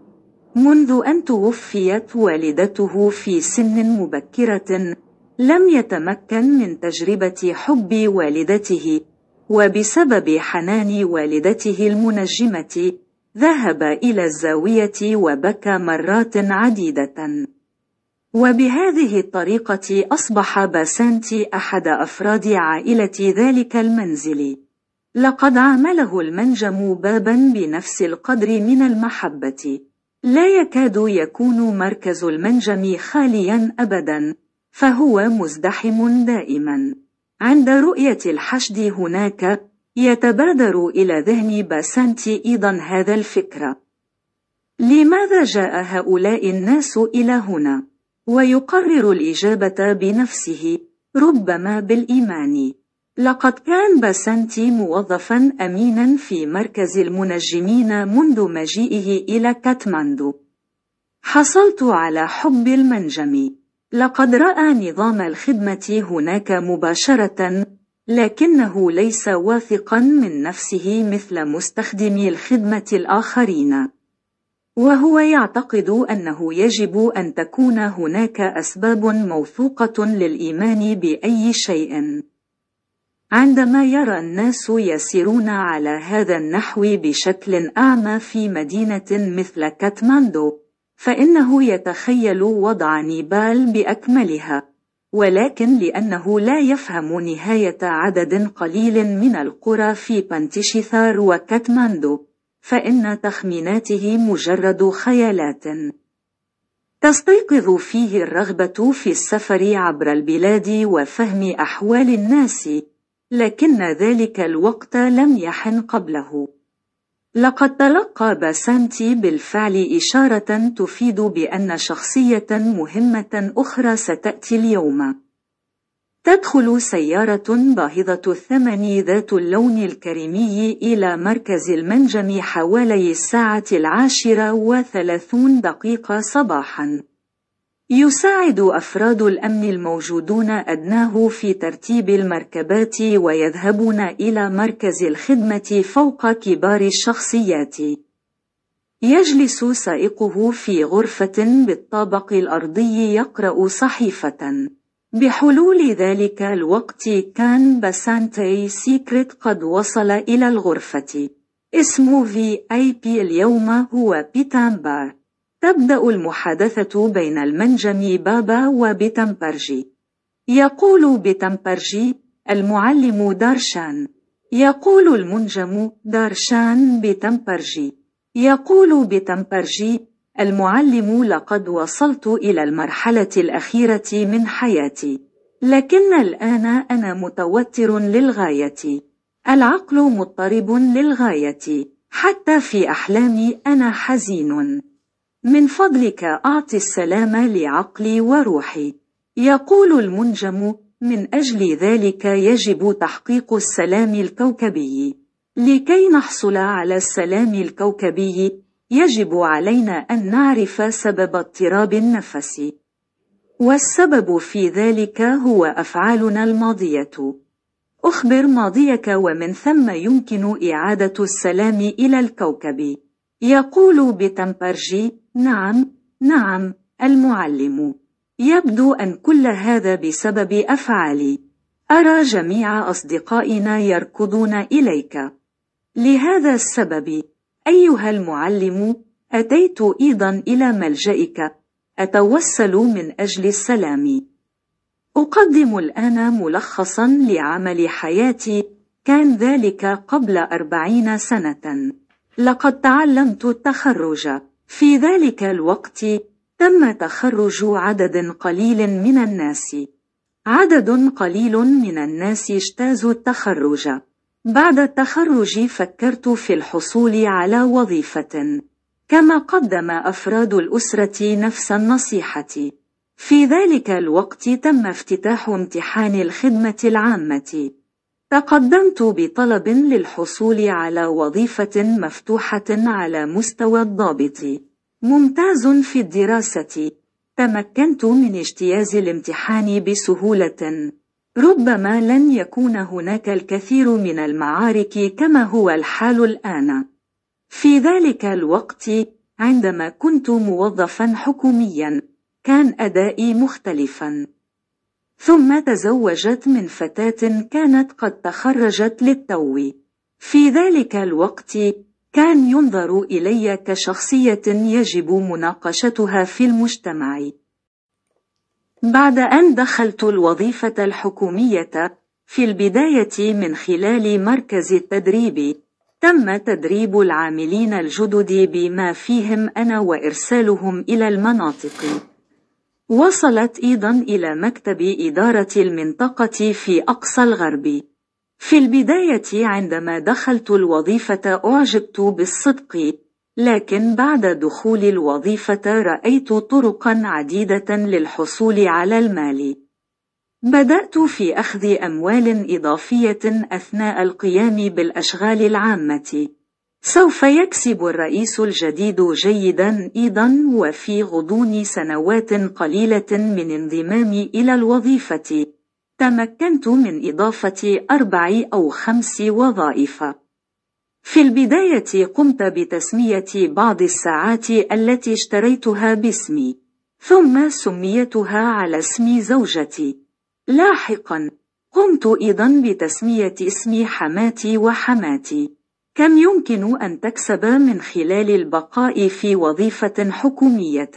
منذ أن توفيت والدته في سن مبكرة لم يتمكن من تجربة حب والدته وبسبب حنان والدته المنجمة ذهب إلى الزاوية وبكى مرات عديدة وبهذه الطريقة أصبح باسانتي أحد أفراد عائلة ذلك المنزل لقد عمله المنجم بابا بنفس القدر من المحبة لا يكاد يكون مركز المنجم خاليا أبدا فهو مزدحم دائما عند رؤية الحشد هناك يتبادر إلى ذهن باسانتي أيضا هذا الفكرة لماذا جاء هؤلاء الناس إلى هنا؟ ويقرر الإجابة بنفسه ربما بالإيمان لقد كان باسنتي موظفا أمينا في مركز المنجمين منذ مجيئه إلى كاتماندو. حصلت على حب المنجم. لقد رأى نظام الخدمة هناك مباشرة، لكنه ليس واثقا من نفسه مثل مستخدمي الخدمة الآخرين. وهو يعتقد أنه يجب أن تكون هناك أسباب موثوقة للإيمان بأي شيء. عندما يرى الناس يسيرون على هذا النحو بشكل أعمى في مدينة مثل كاتماندو، فإنه يتخيل وضع نيبال بأكملها، ولكن لأنه لا يفهم نهاية عدد قليل من القرى في بانتشيثار وكاتماندو، فإن تخميناته مجرد خيالات. تستيقظ فيه الرغبة في السفر عبر البلاد وفهم أحوال الناس لكن ذلك الوقت لم يحن قبله لقد تلقى باسانتي بالفعل إشارة تفيد بأن شخصية مهمة أخرى ستأتي اليوم تدخل سيارة باهظة الثمن ذات اللون الكريمي إلى مركز المنجم حوالي الساعة العاشرة وثلاثون دقيقة صباحاً يساعد أفراد الأمن الموجودون أدناه في ترتيب المركبات ويذهبون إلى مركز الخدمة فوق كبار الشخصيات. يجلس سائقه في غرفة بالطابق الأرضي يقرأ صحيفة. بحلول ذلك الوقت كان بسانتي سيكريت قد وصل إلى الغرفة. اسم في آي بي اليوم هو بيتامبار. تبدأ المحادثة بين المنجم بابا وبتمبرجي. يقول بتمبرجي: المعلم دارشان. يقول المنجم دارشان بتمبرجي. يقول بتمبرجي: المعلم لقد وصلت إلى المرحلة الأخيرة من حياتي، لكن الآن أنا متوتر للغاية. العقل مضطرب للغاية، حتى في أحلامي أنا حزين. من فضلك أعطي السلام لعقلي وروحي يقول المنجم من أجل ذلك يجب تحقيق السلام الكوكبي لكي نحصل على السلام الكوكبي يجب علينا أن نعرف سبب اضطراب النفس والسبب في ذلك هو أفعالنا الماضية أخبر ماضيك ومن ثم يمكن إعادة السلام إلى الكوكب يقول بتمبرجي نعم نعم المعلم يبدو أن كل هذا بسبب أفعالي أرى جميع أصدقائنا يركضون إليك لهذا السبب أيها المعلم أتيت أيضا إلى ملجئك أتوسل من أجل السلام أقدم الآن ملخصا لعمل حياتي كان ذلك قبل أربعين سنة لقد تعلمت التخرج في ذلك الوقت تم تخرج عدد قليل من الناس عدد قليل من الناس اجتازوا التخرج بعد التخرج فكرت في الحصول على وظيفة كما قدم أفراد الأسرة نفس النصيحة في ذلك الوقت تم افتتاح امتحان الخدمة العامة تقدمت بطلب للحصول على وظيفة مفتوحة على مستوى الضابط ممتاز في الدراسة تمكنت من اجتياز الامتحان بسهولة ربما لن يكون هناك الكثير من المعارك كما هو الحال الآن في ذلك الوقت عندما كنت موظفا حكوميا كان أدائي مختلفا ثم تزوجت من فتاة كانت قد تخرجت للتو في ذلك الوقت كان ينظر إلي كشخصية يجب مناقشتها في المجتمع بعد أن دخلت الوظيفة الحكومية في البداية من خلال مركز التدريب تم تدريب العاملين الجدد بما فيهم أنا وإرسالهم إلى المناطق وصلت أيضا إلى مكتب إدارة المنطقة في أقصى الغرب. في البداية عندما دخلت الوظيفة أعجبت بالصدق، لكن بعد دخول الوظيفة رأيت طرقا عديدة للحصول على المال. بدأت في أخذ أموال إضافية أثناء القيام بالأشغال العامة. سوف يكسب الرئيس الجديد جيدا ايضا وفي غضون سنوات قليله من انضمامي الى الوظيفه تمكنت من اضافه اربع او خمس وظائف في البدايه قمت بتسميه بعض الساعات التي اشتريتها باسمي ثم سميتها على اسم زوجتي لاحقا قمت ايضا بتسميه اسم حماتي وحماتي كم يمكن أن تكسب من خلال البقاء في وظيفة حكومية؟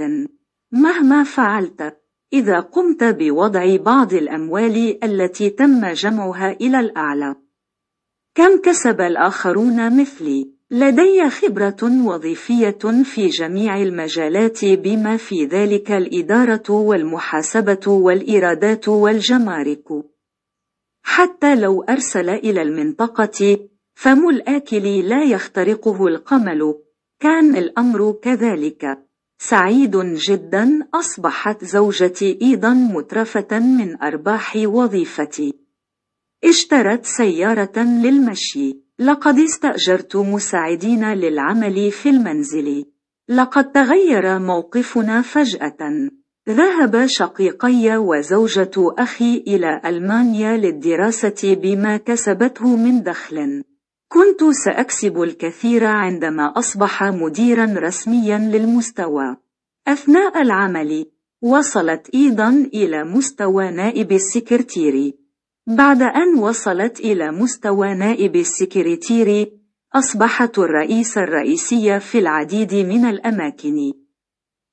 مهما فعلت، إذا قمت بوضع بعض الأموال التي تم جمعها إلى الأعلى، كم كسب الآخرون مثلي؟ لدي خبرة وظيفية في جميع المجالات بما في ذلك الإدارة والمحاسبة والإيرادات والجمارك. حتى لو أرسل إلى المنطقة فم الآكل لا يخترقه القمل كان الأمر كذلك سعيد جدا أصبحت زوجتي أيضا مترفة من أرباح وظيفتي اشترت سيارة للمشي لقد استأجرت مساعدين للعمل في المنزل لقد تغير موقفنا فجأة ذهب شقيقي وزوجة أخي إلى ألمانيا للدراسة بما كسبته من دخل كنت سأكسب الكثير عندما أصبح مديرا رسميا للمستوى. أثناء العمل، وصلت أيضا إلى مستوى نائب السكرتير. بعد أن وصلت إلى مستوى نائب السكرتير، أصبحت الرئيسة الرئيسية في العديد من الأماكن.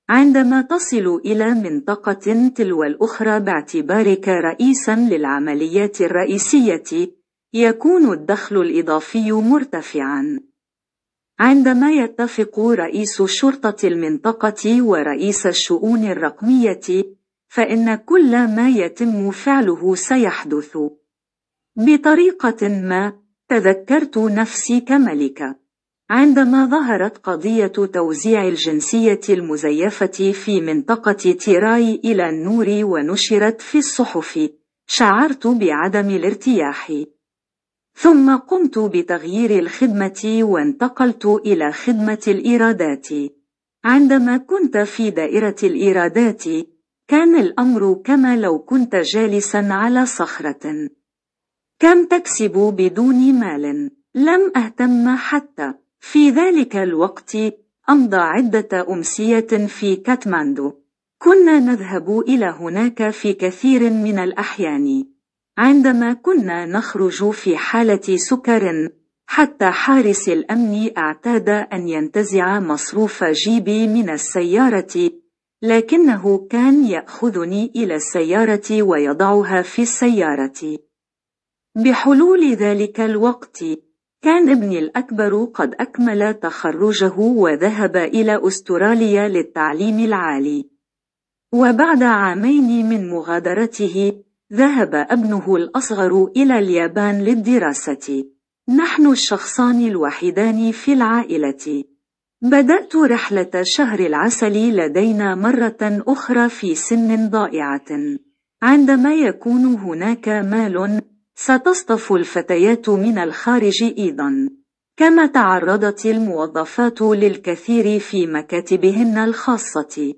عندما تصل إلى منطقة تلو الأخرى باعتبارك رئيسا للعمليات الرئيسية، يكون الدخل الإضافي مرتفعا عندما يتفق رئيس شرطة المنطقة ورئيس الشؤون الرقمية فإن كل ما يتم فعله سيحدث بطريقة ما تذكرت نفسي كملكة عندما ظهرت قضية توزيع الجنسية المزيفة في منطقة تيراي إلى النور ونشرت في الصحف شعرت بعدم الارتياح ثم قمت بتغيير الخدمة وانتقلت إلى خدمة الإيرادات. عندما كنت في دائرة الإيرادات، كان الأمر كما لو كنت جالسا على صخرة. كم تكسب بدون مال؟ لم أهتم حتى. في ذلك الوقت أمضى عدة أمسية في كاتماندو. كنا نذهب إلى هناك في كثير من الأحيان. عندما كنا نخرج في حالة سكر حتى حارس الأمن اعتاد أن ينتزع مصروف جيبي من السيارة لكنه كان يأخذني إلى السيارة ويضعها في السيارة بحلول ذلك الوقت كان ابني الأكبر قد أكمل تخرجه وذهب إلى أستراليا للتعليم العالي وبعد عامين من مغادرته ذهب ابنه الأصغر إلى اليابان للدراسة. نحن الشخصان الوحيدان في العائلة. بدأت رحلة شهر العسل لدينا مرة أخرى في سن ضائعة. عندما يكون هناك مال، ستصطف الفتيات من الخارج أيضا. كما تعرضت الموظفات للكثير في مكاتبهن الخاصة.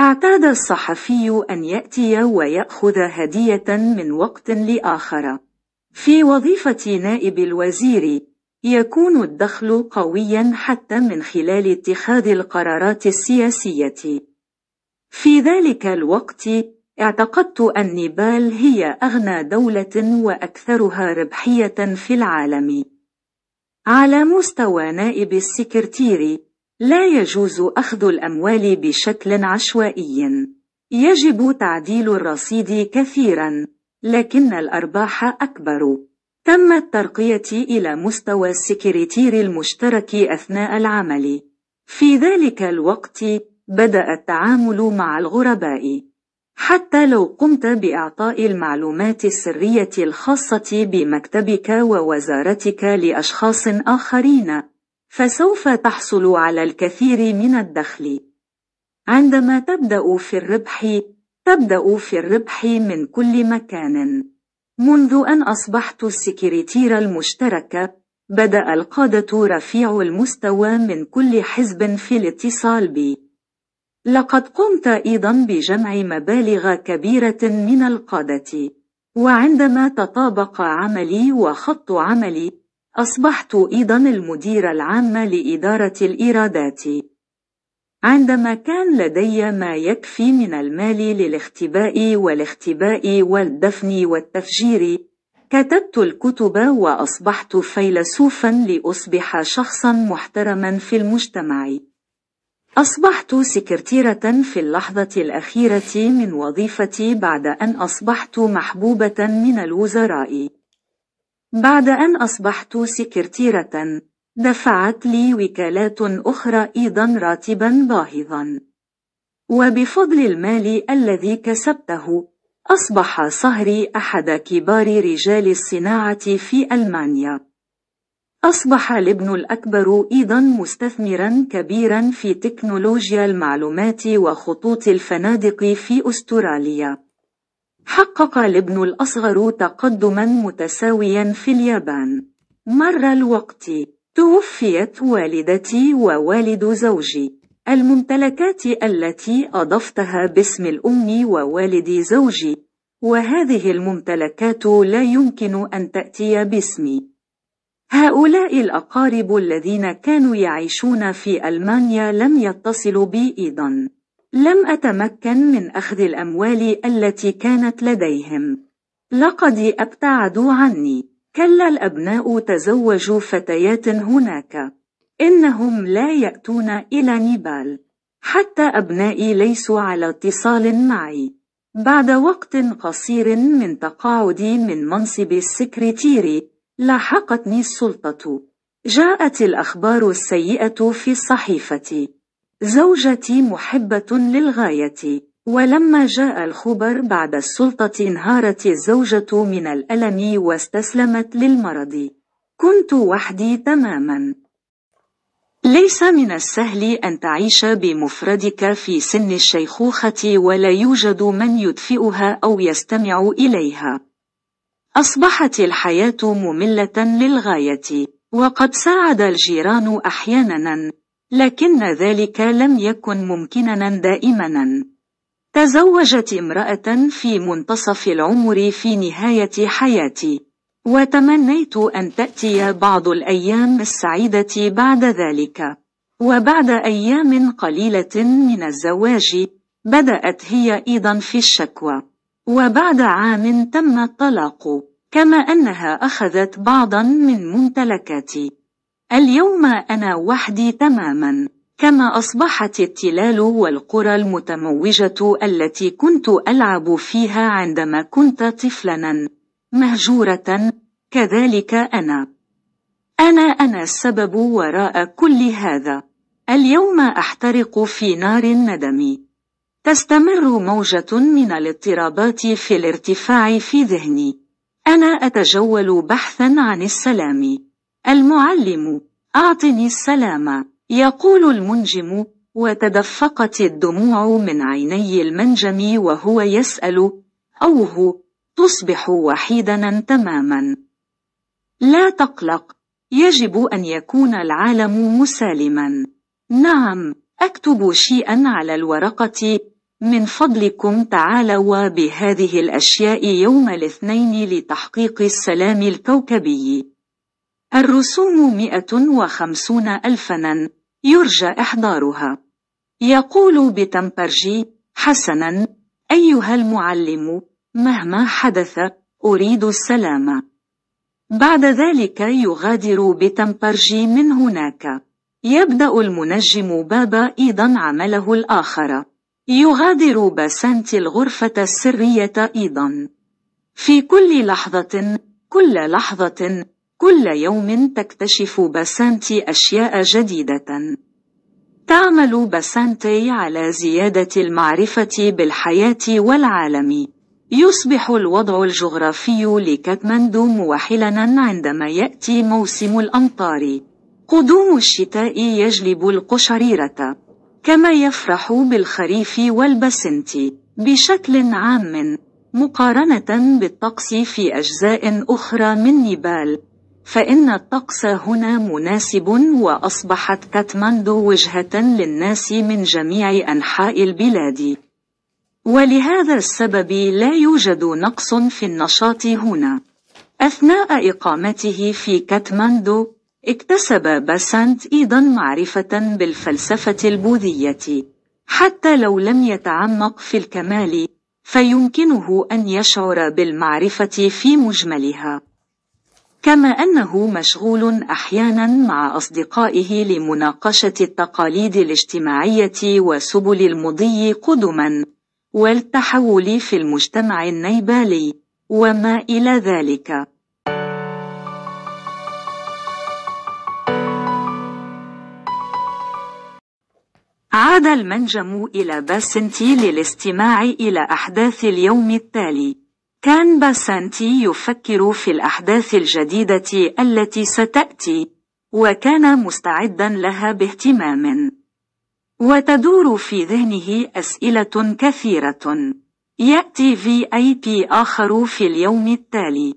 اعتاد الصحفي أن يأتي ويأخذ هدية من وقت لآخر. في وظيفة نائب الوزير، يكون الدخل قويًا حتى من خلال اتخاذ القرارات السياسية. في ذلك الوقت، اعتقدت أن نيبال هي أغنى دولة وأكثرها ربحية في العالم. على مستوى نائب السكرتير، لا يجوز أخذ الأموال بشكل عشوائي. يجب تعديل الرصيد كثيرا، لكن الأرباح أكبر. تم الترقية إلى مستوى السكرتير المشترك أثناء العمل. في ذلك الوقت، بدأ التعامل مع الغرباء. حتى لو قمت بإعطاء المعلومات السرية الخاصة بمكتبك ووزارتك لأشخاص آخرين، فسوف تحصل على الكثير من الدخل. عندما تبدأ في الربح، تبدأ في الربح من كل مكان. منذ أن أصبحت السكرتير المشتركة، بدأ القادة رفيع المستوى من كل حزب في الاتصال بي. لقد قمت أيضا بجمع مبالغ كبيرة من القادة. وعندما تطابق عملي وخط عملي، أصبحت أيضا المديرة العامة لإدارة الإيرادات عندما كان لدي ما يكفي من المال للاختباء والاختباء والدفن والتفجير كتبت الكتب وأصبحت فيلسوفا لأصبح شخصا محترما في المجتمع أصبحت سكرتيرة في اللحظة الأخيرة من وظيفتي بعد أن أصبحت محبوبة من الوزراء بعد أن أصبحت سكرتيرة، دفعت لي وكالات أخرى أيضا راتبا باهظا. وبفضل المال الذي كسبته، أصبح صهري أحد كبار رجال الصناعة في ألمانيا. أصبح الابن الأكبر أيضا مستثمرا كبيرا في تكنولوجيا المعلومات وخطوط الفنادق في أستراليا. حقق الابن الأصغر تقدما متساويا في اليابان مر الوقت توفيت والدتي ووالد زوجي الممتلكات التي أضفتها باسم الأم ووالد زوجي وهذه الممتلكات لا يمكن أن تأتي باسمي هؤلاء الأقارب الذين كانوا يعيشون في ألمانيا لم يتصلوا بي أيضاً لم أتمكن من أخذ الأموال التي كانت لديهم لقد أبتعدوا عني كلا الأبناء تزوجوا فتيات هناك إنهم لا يأتون إلى نيبال حتى أبنائي ليسوا على اتصال معي بعد وقت قصير من تقاعدي من منصب السكرتير لاحقتني السلطة جاءت الأخبار السيئة في صحيفتي زوجتي محبة للغاية ولما جاء الخبر بعد السلطة انهارت الزوجة من الألم واستسلمت للمرض كنت وحدي تماما ليس من السهل أن تعيش بمفردك في سن الشيخوخة ولا يوجد من يدفئها أو يستمع إليها أصبحت الحياة مملة للغاية وقد ساعد الجيران أحيانا لكن ذلك لم يكن ممكنا دائما تزوجت امرأة في منتصف العمر في نهاية حياتي وتمنيت أن تأتي بعض الأيام السعيدة بعد ذلك وبعد أيام قليلة من الزواج بدأت هي أيضا في الشكوى وبعد عام تم الطلاق كما أنها أخذت بعضا من ممتلكاتي اليوم أنا وحدي تماما كما أصبحت التلال والقرى المتموجة التي كنت ألعب فيها عندما كنت طفلا مهجورة كذلك أنا أنا أنا السبب وراء كل هذا اليوم أحترق في نار الندم تستمر موجة من الاضطرابات في الارتفاع في ذهني أنا أتجول بحثا عن السلام المعلم أعطني السلام يقول المنجم وتدفقت الدموع من عيني المنجم وهو يسأل أوه تصبح وحيدا تماما لا تقلق يجب أن يكون العالم مسالما نعم أكتب شيئا على الورقة من فضلكم تعالوا بهذه الأشياء يوم الاثنين لتحقيق السلام الكوكبي الرسوم مئة وخمسون ألفنا يرجى إحضارها يقول بتمبرجي حسنا أيها المعلم مهما حدث أريد السلام بعد ذلك يغادر بتمبرجي من هناك يبدأ المنجم بابا أيضا عمله الآخر يغادر باسانتي الغرفة السرية أيضا في كل لحظة كل لحظة كل يوم تكتشف باسانتي أشياء جديدة. تعمل باسانتي على زيادة المعرفة بالحياة والعالم. يصبح الوضع الجغرافي لكاتماندو موحلا عندما يأتي موسم الأمطار. قدوم الشتاء يجلب القشريرة. كما يفرح بالخريف والبسنت بشكل عام مقارنة بالطقس في أجزاء أخرى من نيبال فإن الطقس هنا مناسب وأصبحت كاتماندو وجهة للناس من جميع أنحاء البلاد ولهذا السبب لا يوجد نقص في النشاط هنا أثناء إقامته في كاتماندو اكتسب باسانت أيضا معرفة بالفلسفة البوذية حتى لو لم يتعمق في الكمال فيمكنه أن يشعر بالمعرفة في مجملها كما أنه مشغول أحيانا مع أصدقائه لمناقشة التقاليد الاجتماعية وسبل المضي قدما والتحول في المجتمع النيبالي وما إلى ذلك عاد المنجم إلى باسنتي للاستماع إلى أحداث اليوم التالي كان باسانتي يفكر في الأحداث الجديدة التي ستأتي وكان مستعدا لها باهتمام وتدور في ذهنه أسئلة كثيرة يأتي في أي بي آخر في اليوم التالي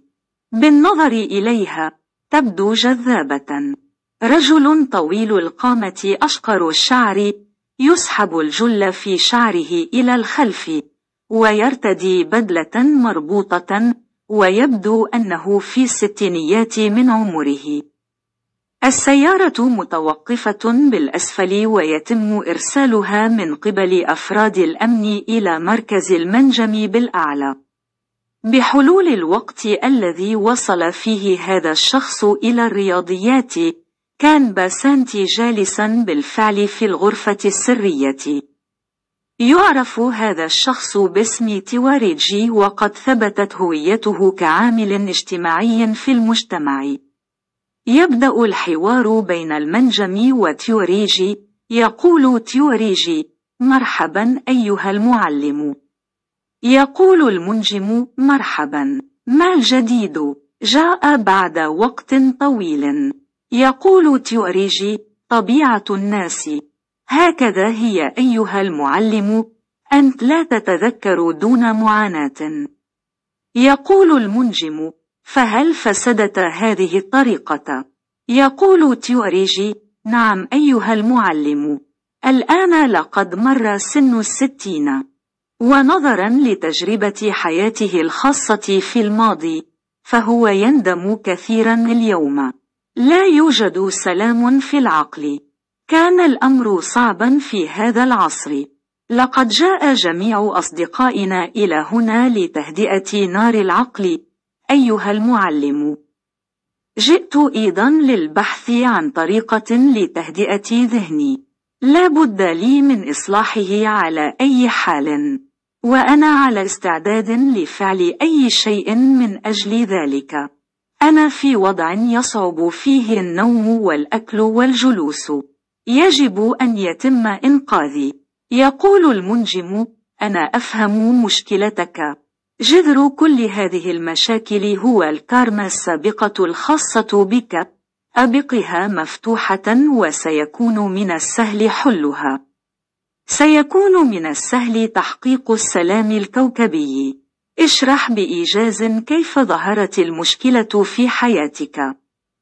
بالنظر إليها تبدو جذابة رجل طويل القامة أشقر الشعر يسحب الجل في شعره إلى الخلف ويرتدي بدلة مربوطة ويبدو أنه في الستينيات من عمره السيارة متوقفة بالأسفل ويتم إرسالها من قبل أفراد الأمن إلى مركز المنجم بالأعلى. بحلول الوقت الذي وصل فيه هذا الشخص إلى الرياضيات، كان باسانتي جالسا بالفعل في الغرفة السرية. يعرف هذا الشخص باسم تواريجي وقد ثبتت هويته كعامل اجتماعي في المجتمع. يبدأ الحوار بين المنجم وتيوريجي، يقول تيوريجي: مرحبا أيها المعلم. يقول المنجم: مرحبا، ما الجديد؟ جاء بعد وقت طويل. يقول تيوريجي: طبيعة الناس هكذا هي أيها المعلم أنت لا تتذكر دون معاناة يقول المنجم فهل فسدت هذه الطريقة؟ يقول تيوريجي نعم أيها المعلم الآن لقد مر سن الستين ونظرا لتجربة حياته الخاصة في الماضي فهو يندم كثيرا اليوم لا يوجد سلام في العقل كان الأمر صعبا في هذا العصر لقد جاء جميع أصدقائنا إلى هنا لتهدئة نار العقل أيها المعلم جئت أيضا للبحث عن طريقة لتهدئة ذهني لا بد لي من إصلاحه على أي حال وأنا على استعداد لفعل أي شيء من أجل ذلك أنا في وضع يصعب فيه النوم والأكل والجلوس يجب أن يتم إنقاذي. يقول المنجم: أنا أفهم مشكلتك. جذر كل هذه المشاكل هو الكارما السابقة الخاصة بك. أبقها مفتوحة وسيكون من السهل حلها. سيكون من السهل تحقيق السلام الكوكبي. اشرح بإيجاز كيف ظهرت المشكلة في حياتك.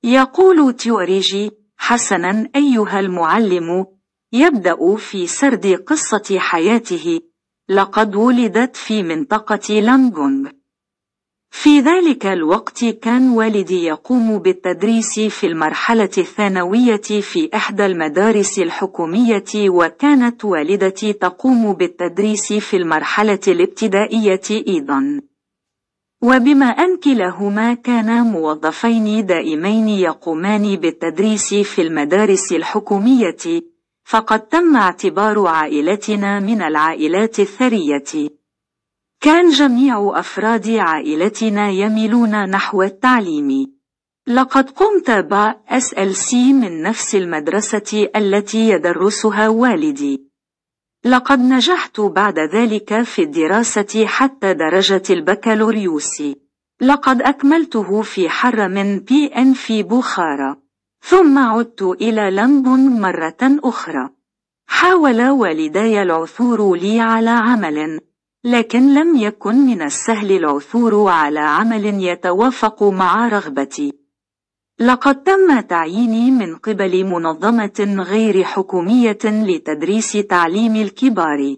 يقول تيوريجي: حسنا أيها المعلم يبدأ في سرد قصة حياته لقد ولدت في منطقة لانغونغ في ذلك الوقت كان والدي يقوم بالتدريس في المرحلة الثانوية في إحدى المدارس الحكومية وكانت والدتي تقوم بالتدريس في المرحلة الابتدائية أيضاً وبما أن كلاهما كانا موظفين دائمين يقومان بالتدريس في المدارس الحكومية فقد تم اعتبار عائلتنا من العائلات الثرية كان جميع أفراد عائلتنا يميلون نحو التعليم لقد قمت بـ SLC من نفس المدرسة التي يدرسها والدي لقد نجحت بعد ذلك في الدراسة حتى درجة البكالوريوس. لقد أكملته في حرم بي إن في بخارى. ثم عدت إلى لندن مرة أخرى. حاول والداي العثور لي على عمل، لكن لم يكن من السهل العثور على عمل يتوافق مع رغبتي. لقد تم تعييني من قبل منظمة غير حكومية لتدريس تعليم الكبار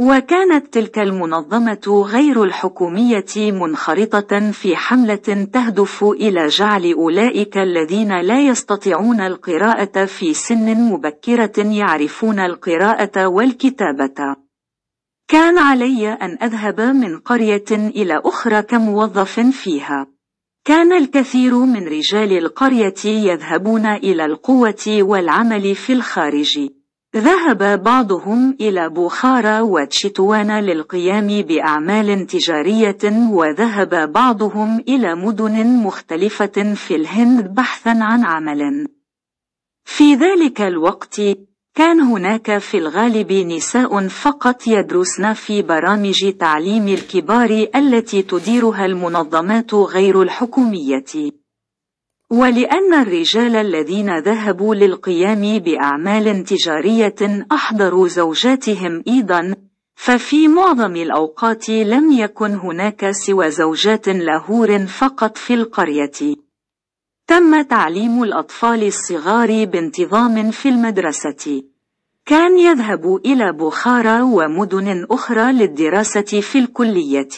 وكانت تلك المنظمة غير الحكومية منخرطة في حملة تهدف إلى جعل أولئك الذين لا يستطيعون القراءة في سن مبكرة يعرفون القراءة والكتابة. كان علي أن أذهب من قرية إلى أخرى كموظف فيها. كان الكثير من رجال القرية يذهبون إلى القوة والعمل في الخارج. ذهب بعضهم إلى بخارى وتشتوان للقيام بأعمال تجارية وذهب بعضهم إلى مدن مختلفة في الهند بحثا عن عمل. في ذلك الوقت كان هناك في الغالب نساء فقط يدرسن في برامج تعليم الكبار التي تديرها المنظمات غير الحكومية. ولأن الرجال الذين ذهبوا للقيام بأعمال تجارية أحضروا زوجاتهم أيضا، ففي معظم الأوقات لم يكن هناك سوى زوجات لاهور فقط في القرية. تم تعليم الأطفال الصغار بانتظام في المدرسة كان يذهب إلى بخارى ومدن أخرى للدراسة في الكلية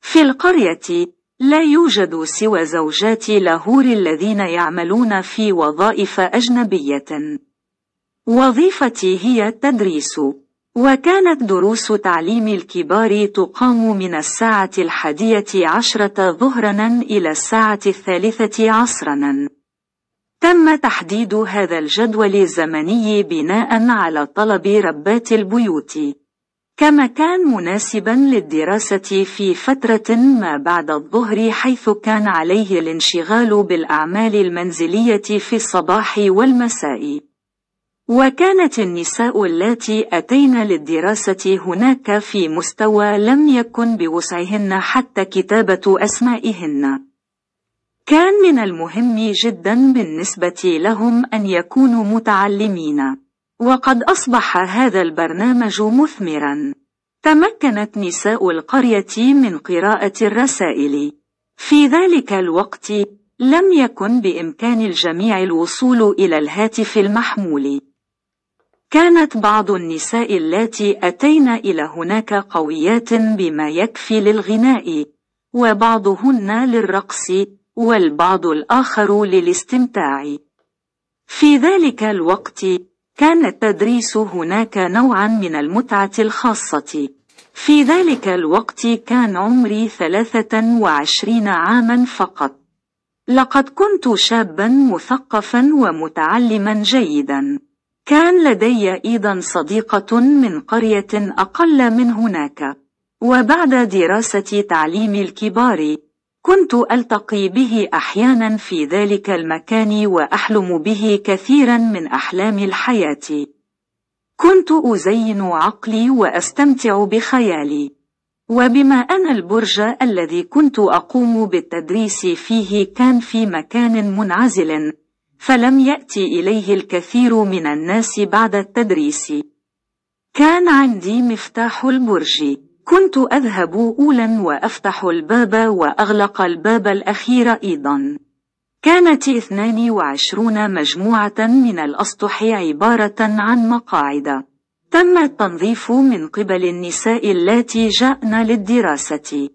في القرية لا يوجد سوى زوجات لاهور الذين يعملون في وظائف أجنبية وظيفتي هي التدريس وكانت دروس تعليم الكبار تقام من الساعة الحادية عشرة ظهرا إلى الساعة الثالثة عصرا تم تحديد هذا الجدول الزمني بناء على طلب ربات البيوت كما كان مناسبا للدراسة في فترة ما بعد الظهر حيث كان عليه الانشغال بالأعمال المنزلية في الصباح والمساء وكانت النساء اللاتي أتين للدراسة هناك في مستوى لم يكن بوسعهن حتى كتابة أسمائهن. كان من المهم جدا بالنسبة لهم أن يكونوا متعلمين. وقد أصبح هذا البرنامج مثمرا. تمكنت نساء القرية من قراءة الرسائل. في ذلك الوقت لم يكن بإمكان الجميع الوصول إلى الهاتف المحمول. كانت بعض النساء اللاتي أتين إلى هناك قويات بما يكفي للغناء وبعضهن للرقص والبعض الآخر للاستمتاع في ذلك الوقت كان التدريس هناك نوعا من المتعة الخاصة في ذلك الوقت كان عمري ثلاثة وعشرين عاما فقط لقد كنت شابا مثقفا ومتعلما جيدا كان لدي أيضا صديقة من قرية أقل من هناك وبعد دراسة تعليم الكبار كنت ألتقي به أحيانا في ذلك المكان وأحلم به كثيرا من أحلام الحياة كنت أزين عقلي وأستمتع بخيالي وبما أن البرج الذي كنت أقوم بالتدريس فيه كان في مكان منعزل فلم يأتي إليه الكثير من الناس بعد التدريس كان عندي مفتاح البرج كنت أذهب أولا وأفتح الباب وأغلق الباب الأخير أيضا كانت 22 مجموعة من الأسطح عبارة عن مقاعد تم التنظيف من قبل النساء اللاتي جاءن للدراسة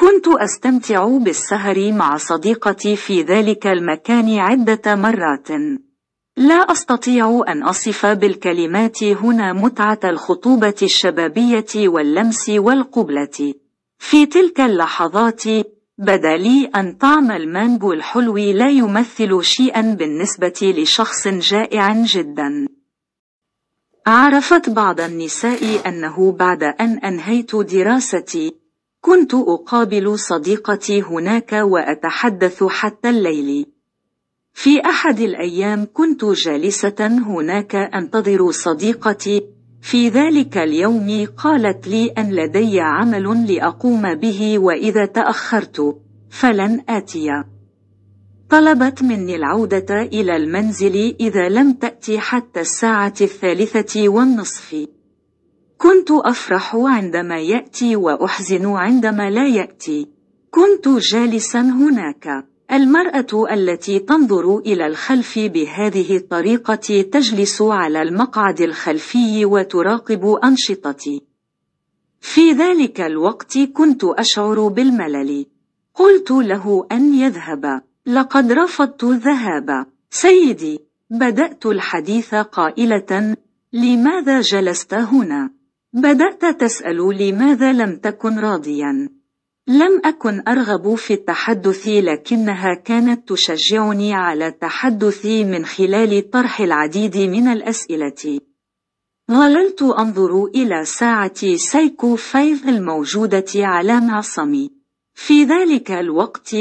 كنت أستمتع بالسهر مع صديقتي في ذلك المكان عدة مرات. لا أستطيع أن أصف بالكلمات هنا متعة الخطوبة الشبابية واللمس والقبلة. في تلك اللحظات بدا لي أن طعم المانجو الحلو لا يمثل شيئا بالنسبة لشخص جائع جدا. عرفت بعض النساء أنه بعد أن أنهيت دراستي كنت أقابل صديقتي هناك وأتحدث حتى الليل. في أحد الأيام كنت جالسة هناك أنتظر صديقتي. في ذلك اليوم قالت لي أن لدي عمل لأقوم به وإذا تأخرت فلن آتي. طلبت مني العودة إلى المنزل إذا لم تأتي حتى الساعة الثالثة والنصف. كنت أفرح عندما يأتي وأحزن عندما لا يأتي. كنت جالسا هناك. المرأة التي تنظر إلى الخلف بهذه الطريقة تجلس على المقعد الخلفي وتراقب أنشطتي. في ذلك الوقت كنت أشعر بالملل. قلت له أن يذهب. لقد رفضت الذهاب. سيدي، بدأت الحديث قائلة: لماذا جلست هنا؟ بدأت تسأل لماذا لم تكن راضيا. لم أكن أرغب في التحدث لكنها كانت تشجعني على التحدث من خلال طرح العديد من الأسئلة. ظللت أنظر إلى ساعة سايكو فايف الموجودة على معصمي. في ذلك الوقت،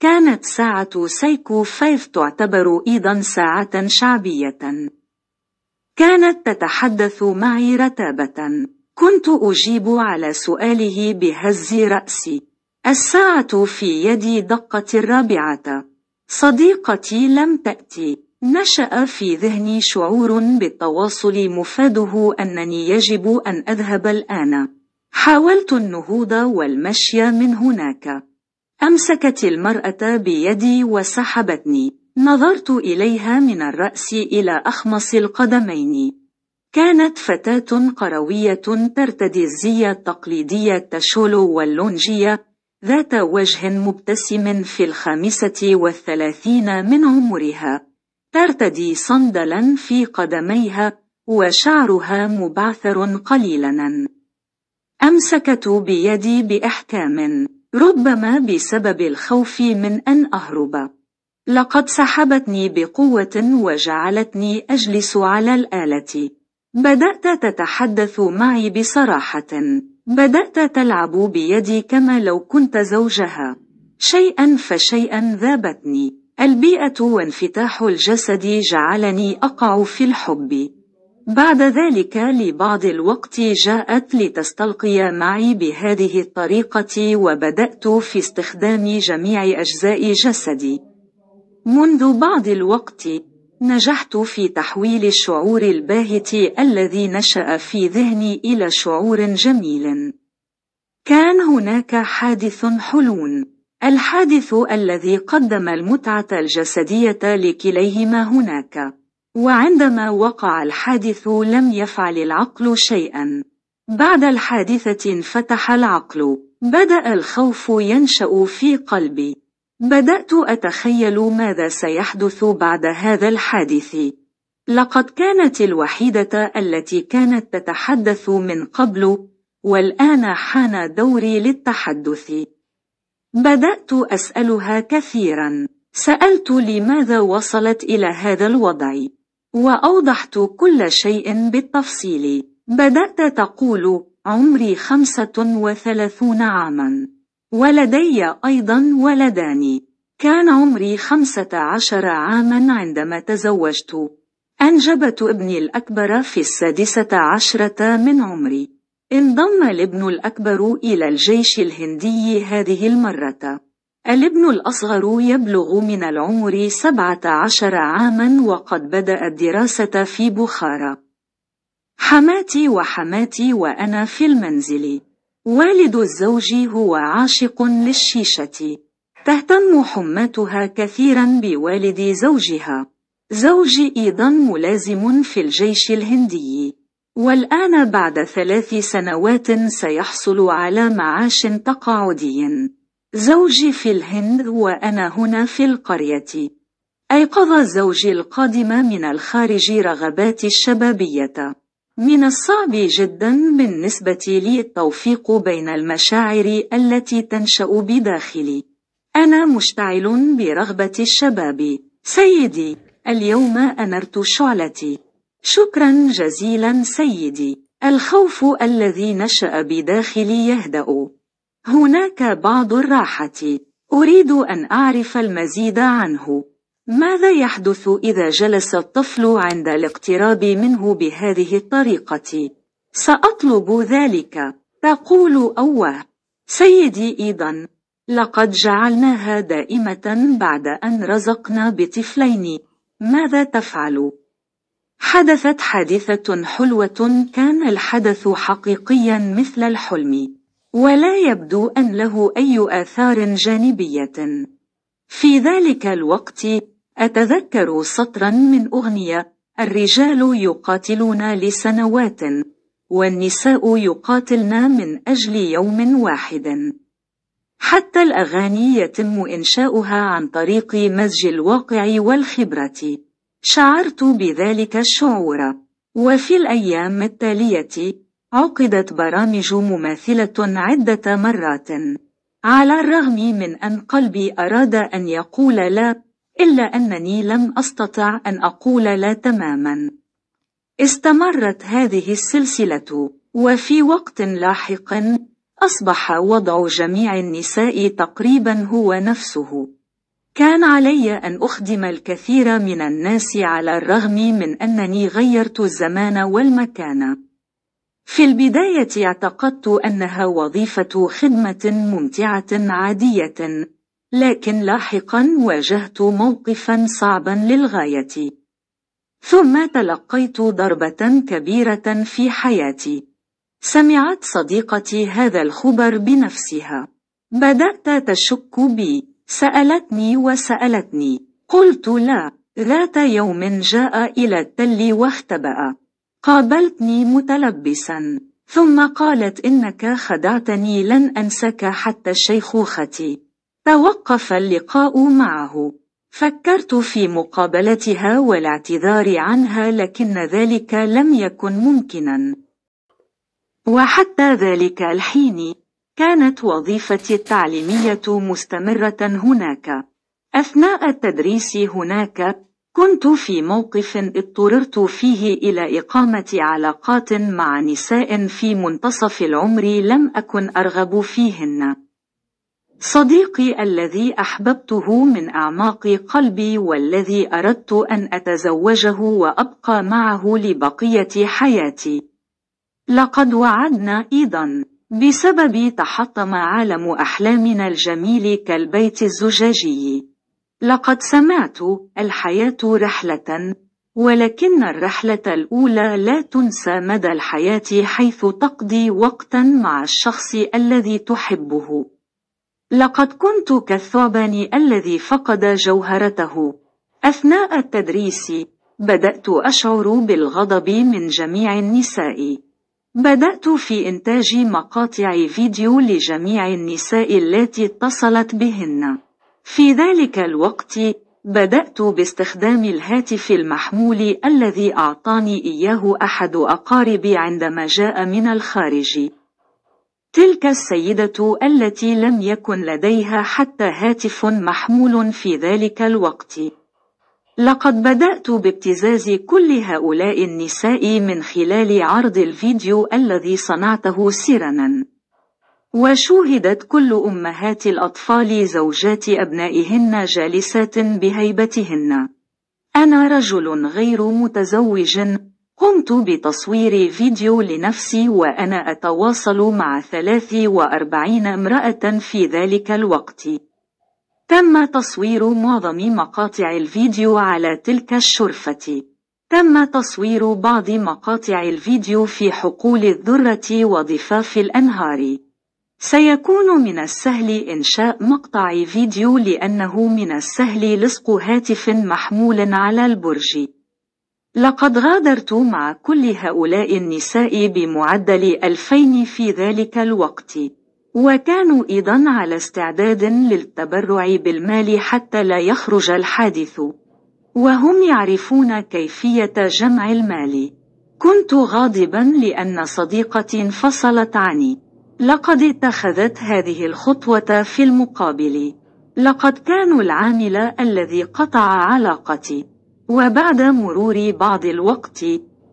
كانت ساعة سايكو فايف تعتبر أيضا ساعة شعبية. كانت تتحدث معي رتابة. كنت أجيب على سؤاله بهز رأسي. الساعة في يدي دقت الرابعة. صديقتي لم تأتي. نشأ في ذهني شعور بالتواصل مفاده أنني يجب أن أذهب الآن. حاولت النهوض والمشي من هناك. أمسكت المرأة بيدي وسحبتني. نظرت إليها من الرأس إلى أخمص القدمين. كانت فتاة قروية ترتدي الزي التقليدي التشولو واللونجية ذات وجه مبتسم في الخامسة والثلاثين من عمرها ترتدي صندلا في قدميها وشعرها مبعثر قليلا أمسكت بيدي بإحكام ربما بسبب الخوف من أن أهرب لقد سحبتني بقوة وجعلتني أجلس على الآلة بدأت تتحدث معي بصراحة. بدأت تلعب بيدي كما لو كنت زوجها. شيئا فشيئا ذابتني. البيئة وانفتاح الجسد جعلني أقع في الحب. بعد ذلك لبعض الوقت جاءت لتستلقي معي بهذه الطريقة وبدأت في استخدام جميع أجزاء جسدي. منذ بعض الوقت نجحت في تحويل الشعور الباهت الذي نشأ في ذهني إلى شعور جميل. كان هناك حادث حلون. الحادث الذي قدم المتعة الجسدية لكليهما هناك. وعندما وقع الحادث لم يفعل العقل شيئا. بعد الحادثة انفتح العقل. بدأ الخوف ينشأ في قلبي. بدأت أتخيل ماذا سيحدث بعد هذا الحادث. لقد كانت الوحيدة التي كانت تتحدث من قبل والآن حان دوري للتحدث. بدأت أسألها كثيرا. سألت لماذا وصلت إلى هذا الوضع. وأوضحت كل شيء بالتفصيل. بدأت تقول عمري خمسة وثلاثون عاماً ولدي أيضا ولدان كان عمري خمسة عشر عاما عندما تزوجت أنجبت ابني الأكبر في السادسة عشرة من عمري انضم الابن الأكبر إلى الجيش الهندي هذه المرة الابن الأصغر يبلغ من العمر سبعة عشر عاما وقد بدأ الدراسة في بخارى حماتي وحماتي وأنا في المنزل والد الزوج هو عاشق للشيشة. تهتم حماتها كثيرا بوالد زوجها. زوجي أيضا ملازم في الجيش الهندي. والآن بعد ثلاث سنوات سيحصل على معاش تقاعدي. زوجي في الهند وأنا هنا في القرية. أيقظ زوجي القادم من الخارج رغباتي الشبابية. من الصعب جدا بالنسبة لي التوفيق بين المشاعر التي تنشأ بداخلي. أنا مشتعل برغبة الشباب. سيدي، اليوم أنرت شعلتي. شكرا جزيلا سيدي. الخوف الذي نشأ بداخلي يهدأ. هناك بعض الراحة. أريد أن أعرف المزيد عنه. ماذا يحدث إذا جلس الطفل عند الاقتراب منه بهذه الطريقة؟ سأطلب ذلك تقول أوه سيدي إيضا لقد جعلناها دائمة بعد أن رزقنا بطفلين ماذا تفعل؟ حدثت حادثة حلوة كان الحدث حقيقيا مثل الحلم ولا يبدو أن له أي آثار جانبية في ذلك الوقت أتذكر سطرا من أغنية الرجال يقاتلون لسنوات والنساء يقاتلن من أجل يوم واحد حتى الأغاني يتم إنشاؤها عن طريق مزج الواقع والخبرة شعرت بذلك الشعور وفي الأيام التالية عقدت برامج مماثلة عدة مرات على الرغم من أن قلبي أراد أن يقول لا إلا أنني لم أستطع أن أقول لا تماما استمرت هذه السلسلة وفي وقت لاحق أصبح وضع جميع النساء تقريبا هو نفسه كان علي أن أخدم الكثير من الناس على الرغم من أنني غيرت الزمان والمكان في البداية اعتقدت أنها وظيفة خدمة ممتعة عادية لكن لاحقا واجهت موقفا صعبا للغاية ثم تلقيت ضربة كبيرة في حياتي سمعت صديقتي هذا الخبر بنفسها بدأت تشك بي سألتني وسألتني قلت لا ذات يوم جاء إلى التل واختبأ قابلتني متلبسا ثم قالت إنك خدعتني لن أنسك حتى شيخوختي توقف اللقاء معه فكرت في مقابلتها والاعتذار عنها لكن ذلك لم يكن ممكنا وحتى ذلك الحين كانت وظيفتي التعليمية مستمرة هناك أثناء التدريس هناك كنت في موقف اضطررت فيه إلى إقامة علاقات مع نساء في منتصف العمر لم أكن أرغب فيهن صديقي الذي احببته من اعماق قلبي والذي اردت ان اتزوجه وابقى معه لبقيه حياتي لقد وعدنا ايضا بسبب تحطم عالم احلامنا الجميل كالبيت الزجاجي لقد سمعت الحياه رحله ولكن الرحله الاولى لا تنسى مدى الحياه حيث تقضي وقتا مع الشخص الذي تحبه لقد كنت كالثعبان الذي فقد جوهرته أثناء التدريس بدأت أشعر بالغضب من جميع النساء بدأت في إنتاج مقاطع فيديو لجميع النساء التي اتصلت بهن في ذلك الوقت بدأت باستخدام الهاتف المحمول الذي أعطاني إياه أحد أقاربي عندما جاء من الخارج تلك السيدة التي لم يكن لديها حتى هاتف محمول في ذلك الوقت. لقد بدأت بابتزاز كل هؤلاء النساء من خلال عرض الفيديو الذي صنعته سرنا. وشوهدت كل أمهات الأطفال زوجات أبنائهن جالسات بهيبتهن. أنا رجل غير متزوج قمت بتصوير فيديو لنفسي وأنا أتواصل مع 43 امرأة في ذلك الوقت. تم تصوير معظم مقاطع الفيديو على تلك الشرفة. تم تصوير بعض مقاطع الفيديو في حقول الذرة وضفاف الأنهار. سيكون من السهل إنشاء مقطع فيديو لأنه من السهل لصق هاتف محمول على البرج. لقد غادرت مع كل هؤلاء النساء بمعدل ألفين في ذلك الوقت وكانوا أيضا على استعداد للتبرع بالمال حتى لا يخرج الحادث وهم يعرفون كيفية جمع المال كنت غاضبا لأن صديقتي انفصلت عني لقد اتخذت هذه الخطوة في المقابل لقد كانوا العامل الذي قطع علاقتي وبعد مرور بعض الوقت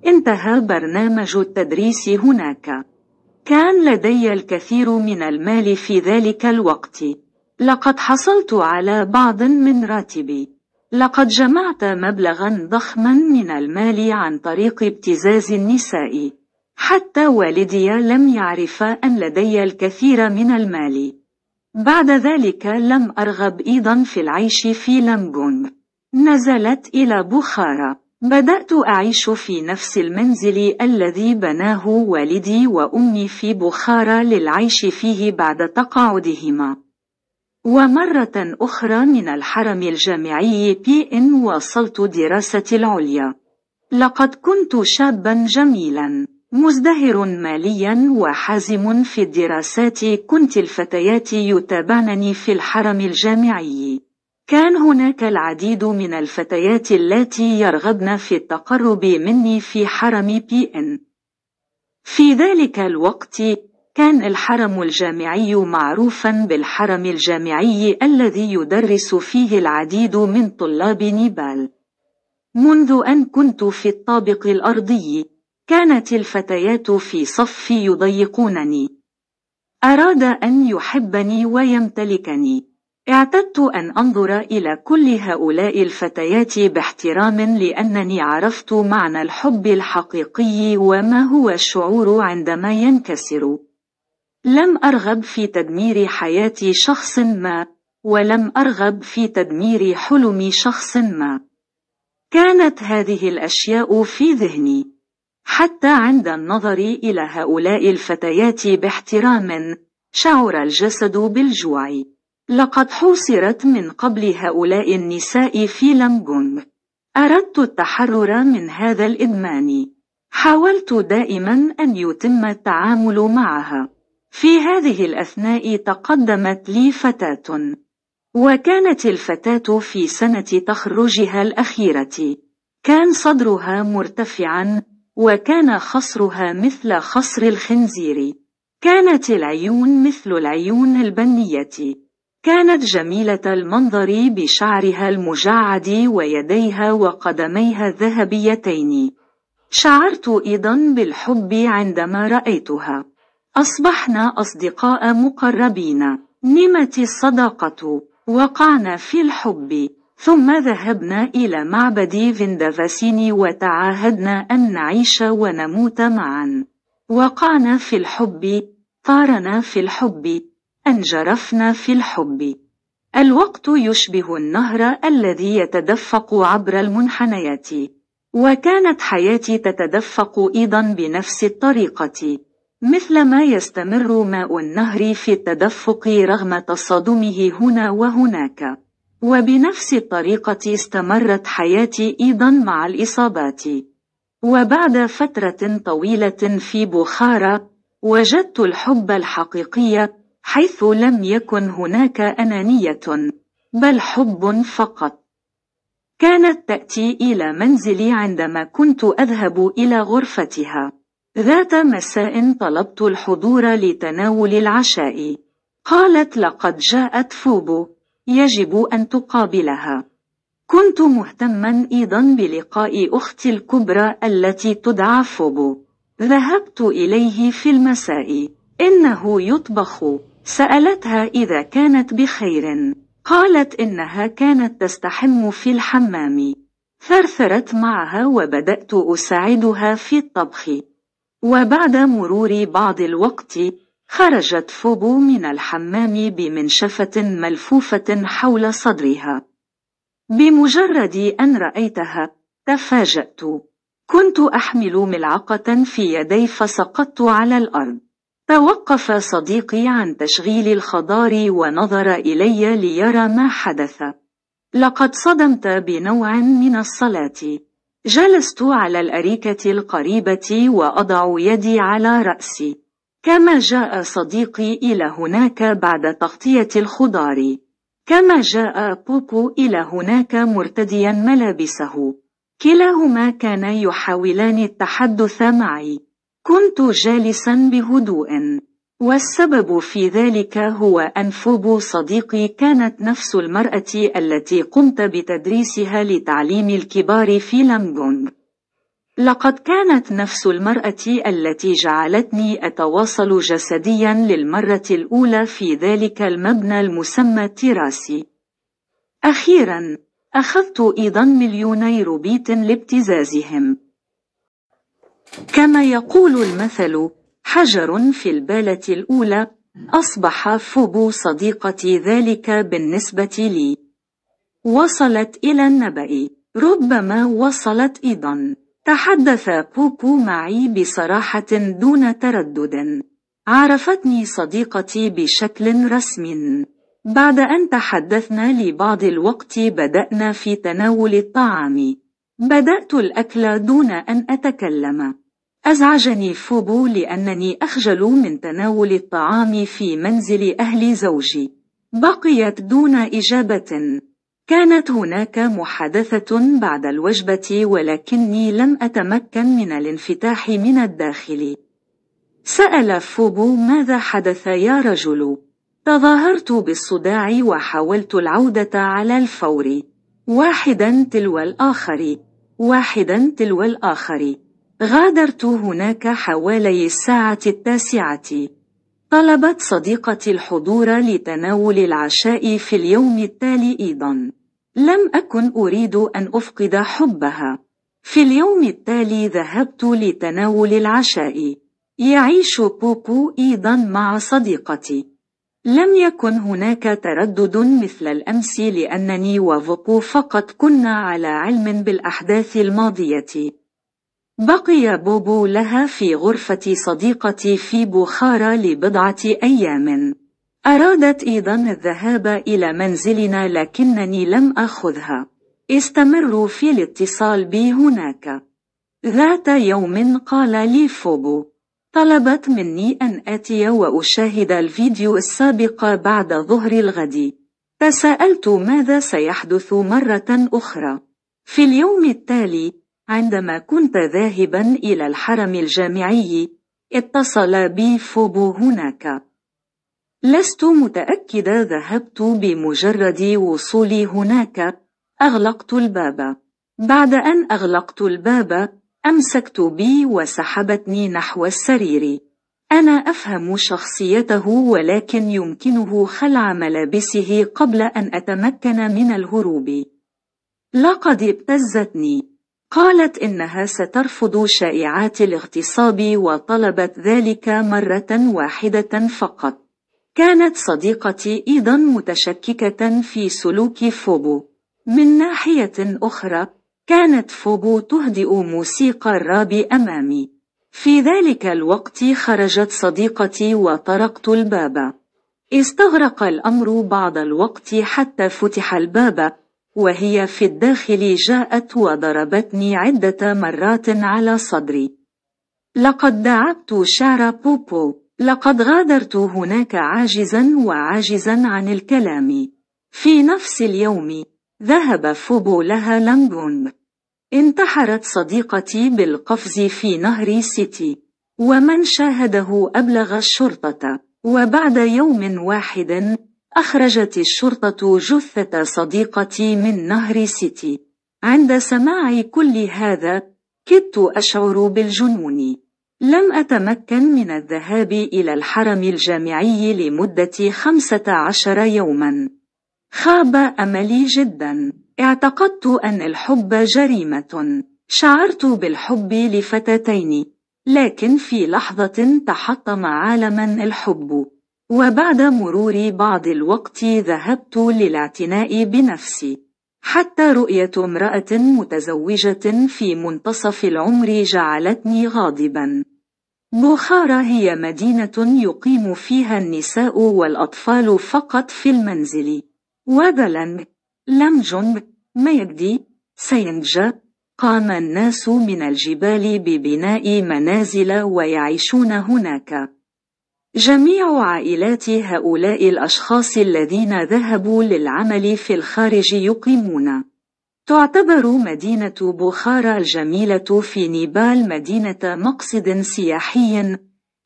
انتهى برنامج التدريس هناك كان لدي الكثير من المال في ذلك الوقت لقد حصلت على بعض من راتبي لقد جمعت مبلغا ضخما من المال عن طريق ابتزاز النساء حتى والدي لم يعرف ان لدي الكثير من المال بعد ذلك لم ارغب ايضا في العيش في لامبونغ نزلت إلى بخارى. بدأت أعيش في نفس المنزل الذي بناه والدي وأمي في بخارى للعيش فيه بعد تقاعدهما. ومرة أخرى من الحرم الجامعي بي إن واصلت دراستي العليا. لقد كنت شابا جميلا. مزدهر ماليا وحازم في الدراسات كنت الفتيات يتابعنني في الحرم الجامعي كان هناك العديد من الفتيات اللاتي يرغبن في التقرب مني في حرم بي إن. في ذلك الوقت كان الحرم الجامعي معروفا بالحرم الجامعي الذي يدرس فيه العديد من طلاب نيبال. منذ أن كنت في الطابق الأرضي، كانت الفتيات في صفي يضيقونني. أراد أن يحبني ويمتلكني. اعتدت أن أنظر إلى كل هؤلاء الفتيات باحترام لأنني عرفت معنى الحب الحقيقي وما هو الشعور عندما ينكسر. لم أرغب في تدمير حياة شخص ما، ولم أرغب في تدمير حلم شخص ما. كانت هذه الأشياء في ذهني. حتى عند النظر إلى هؤلاء الفتيات باحترام، شعر الجسد بالجوع. لقد حوصرت من قبل هؤلاء النساء في لانجونغ أردت التحرر من هذا الإدمان حاولت دائما أن يتم التعامل معها في هذه الأثناء تقدمت لي فتاة وكانت الفتاة في سنة تخرجها الأخيرة كان صدرها مرتفعا وكان خصرها مثل خصر الخنزير كانت العيون مثل العيون البنية كانت جميلة المنظر بشعرها المجعد ويديها وقدميها الذهبيتين. شعرت أيضا بالحب عندما رأيتها. أصبحنا أصدقاء مقربين. نمت الصداقة. وقعنا في الحب. ثم ذهبنا إلى معبد فيندافاسيني وتعاهدنا أن نعيش ونموت معا. وقعنا في الحب. طارنا في الحب. انجرفنا في الحب الوقت يشبه النهر الذي يتدفق عبر المنحنيات وكانت حياتي تتدفق ايضا بنفس الطريقه مثلما يستمر ماء النهر في التدفق رغم تصادمه هنا وهناك وبنفس الطريقة استمرت حياتي أيضا مع الإصابات وبعد فترة طويلة في بخارى وجدت الحب الحقيقي حيث لم يكن هناك أنانية بل حب فقط كانت تأتي إلى منزلي عندما كنت أذهب إلى غرفتها ذات مساء طلبت الحضور لتناول العشاء قالت لقد جاءت فوبو يجب أن تقابلها كنت مهتما أيضا بلقاء أختي الكبرى التي تدعى فوبو ذهبت إليه في المساء إنه يطبخ سألتها إذا كانت بخير قالت إنها كانت تستحم في الحمام ثرثرت معها وبدأت أساعدها في الطبخ وبعد مرور بعض الوقت خرجت فوبو من الحمام بمنشفة ملفوفة حول صدرها بمجرد أن رأيتها تفاجأت كنت أحمل ملعقة في يدي فسقطت على الأرض توقف صديقي عن تشغيل الخضار ونظر إلي ليرى ما حدث. لقد صدمت بنوع من الصلاة. جلست على الأريكة القريبة وأضع يدي على رأسي. كما جاء صديقي إلى هناك بعد تغطية الخضار. كما جاء بوبو إلى هناك مرتديا ملابسه. كلاهما كانا يحاولان التحدث معي. كنت جالسا بهدوء والسبب في ذلك هو أن فوبو صديقي كانت نفس المرأة التي قمت بتدريسها لتعليم الكبار في لامبونغ لقد كانت نفس المرأة التي جعلتني أتواصل جسديا للمرة الأولى في ذلك المبنى المسمى تيراسي أخيرا أخذت أيضا مليوني روبيت لابتزازهم كما يقول المثل حجر في البالة الأولى أصبح فوبو صديقتي ذلك بالنسبة لي وصلت إلى النبأ ربما وصلت أيضا تحدث بوبو معي بصراحة دون تردد عرفتني صديقتي بشكل رسمي بعد أن تحدثنا لبعض الوقت بدأنا في تناول الطعام بدأت الأكل دون أن أتكلم. أزعجني فوبو لأنني أخجل من تناول الطعام في منزل أهل زوجي. بقيت دون إجابة. كانت هناك محادثة بعد الوجبة ولكني لم أتمكن من الانفتاح من الداخل. سأل فوبو ماذا حدث يا رجل؟ تظاهرت بالصداع وحاولت العودة على الفور. واحدا تلو الآخر. واحدا تلو الآخر غادرت هناك حوالي الساعة التاسعة طلبت صديقتي الحضور لتناول العشاء في اليوم التالي أيضا لم أكن أريد أن أفقد حبها في اليوم التالي ذهبت لتناول العشاء يعيش بوبو أيضا مع صديقتي لم يكن هناك تردد مثل الأمس لأنني وفوكو فقط كنا على علم بالأحداث الماضية. بقي بوبو لها في غرفة صديقتي في بخارى لبضعة أيام. أرادت أيضا الذهاب إلى منزلنا لكنني لم أخذها. استمروا في الاتصال بي هناك. ذات يوم قال لي فوبو: طلبت مني أن آتي وأشاهد الفيديو السابق بعد ظهر الغد. تساءلت ماذا سيحدث مرة أخرى. في اليوم التالي، عندما كنت ذاهبا إلى الحرم الجامعي، اتصل بي فوبو هناك. لست متأكدة ذهبت بمجرد وصولي هناك، أغلقت الباب. بعد أن أغلقت الباب، أمسكت بي وسحبتني نحو السرير أنا أفهم شخصيته ولكن يمكنه خلع ملابسه قبل أن أتمكن من الهروب لقد ابتزتني قالت إنها سترفض شائعات الاغتصاب وطلبت ذلك مرة واحدة فقط كانت صديقتي أيضا متشككة في سلوك فوبو من ناحية أخرى كانت فوبو تهدئ موسيقى الراب أمامي. في ذلك الوقت خرجت صديقتي وطرقت الباب. استغرق الأمر بعض الوقت حتى فتح الباب، وهي في الداخل جاءت وضربتني عدة مرات على صدري. لقد داعبت شعر بوبو، لقد غادرت هناك عاجزا وعاجزا عن الكلام. في نفس اليوم، ذهب فوبو لها لانغونغ. انتحرت صديقتي بالقفز في نهر سيتي ومن شاهده أبلغ الشرطة وبعد يوم واحد أخرجت الشرطة جثة صديقتي من نهر سيتي عند سماع كل هذا كدت أشعر بالجنون لم أتمكن من الذهاب إلى الحرم الجامعي لمدة خمسة عشر يوما خاب أملي جداً اعتقدت أن الحب جريمة. شعرت بالحب لفتاتين، لكن في لحظة تحطم عالما الحب. وبعد مرور بعض الوقت ذهبت للاعتناء بنفسي. حتى رؤية امرأة متزوجة في منتصف العمر جعلتني غاضبا. بخارى هي مدينة يقيم فيها النساء والأطفال فقط في المنزل. ودلنج لمج ما يجدي قام الناس من الجبال ببناء منازل ويعيشون هناك جميع عائلات هؤلاء الأشخاص الذين ذهبوا للعمل في الخارج يقيمون تعتبر مدينة بخارى الجميلة في نيبال مدينة مقصد سياحي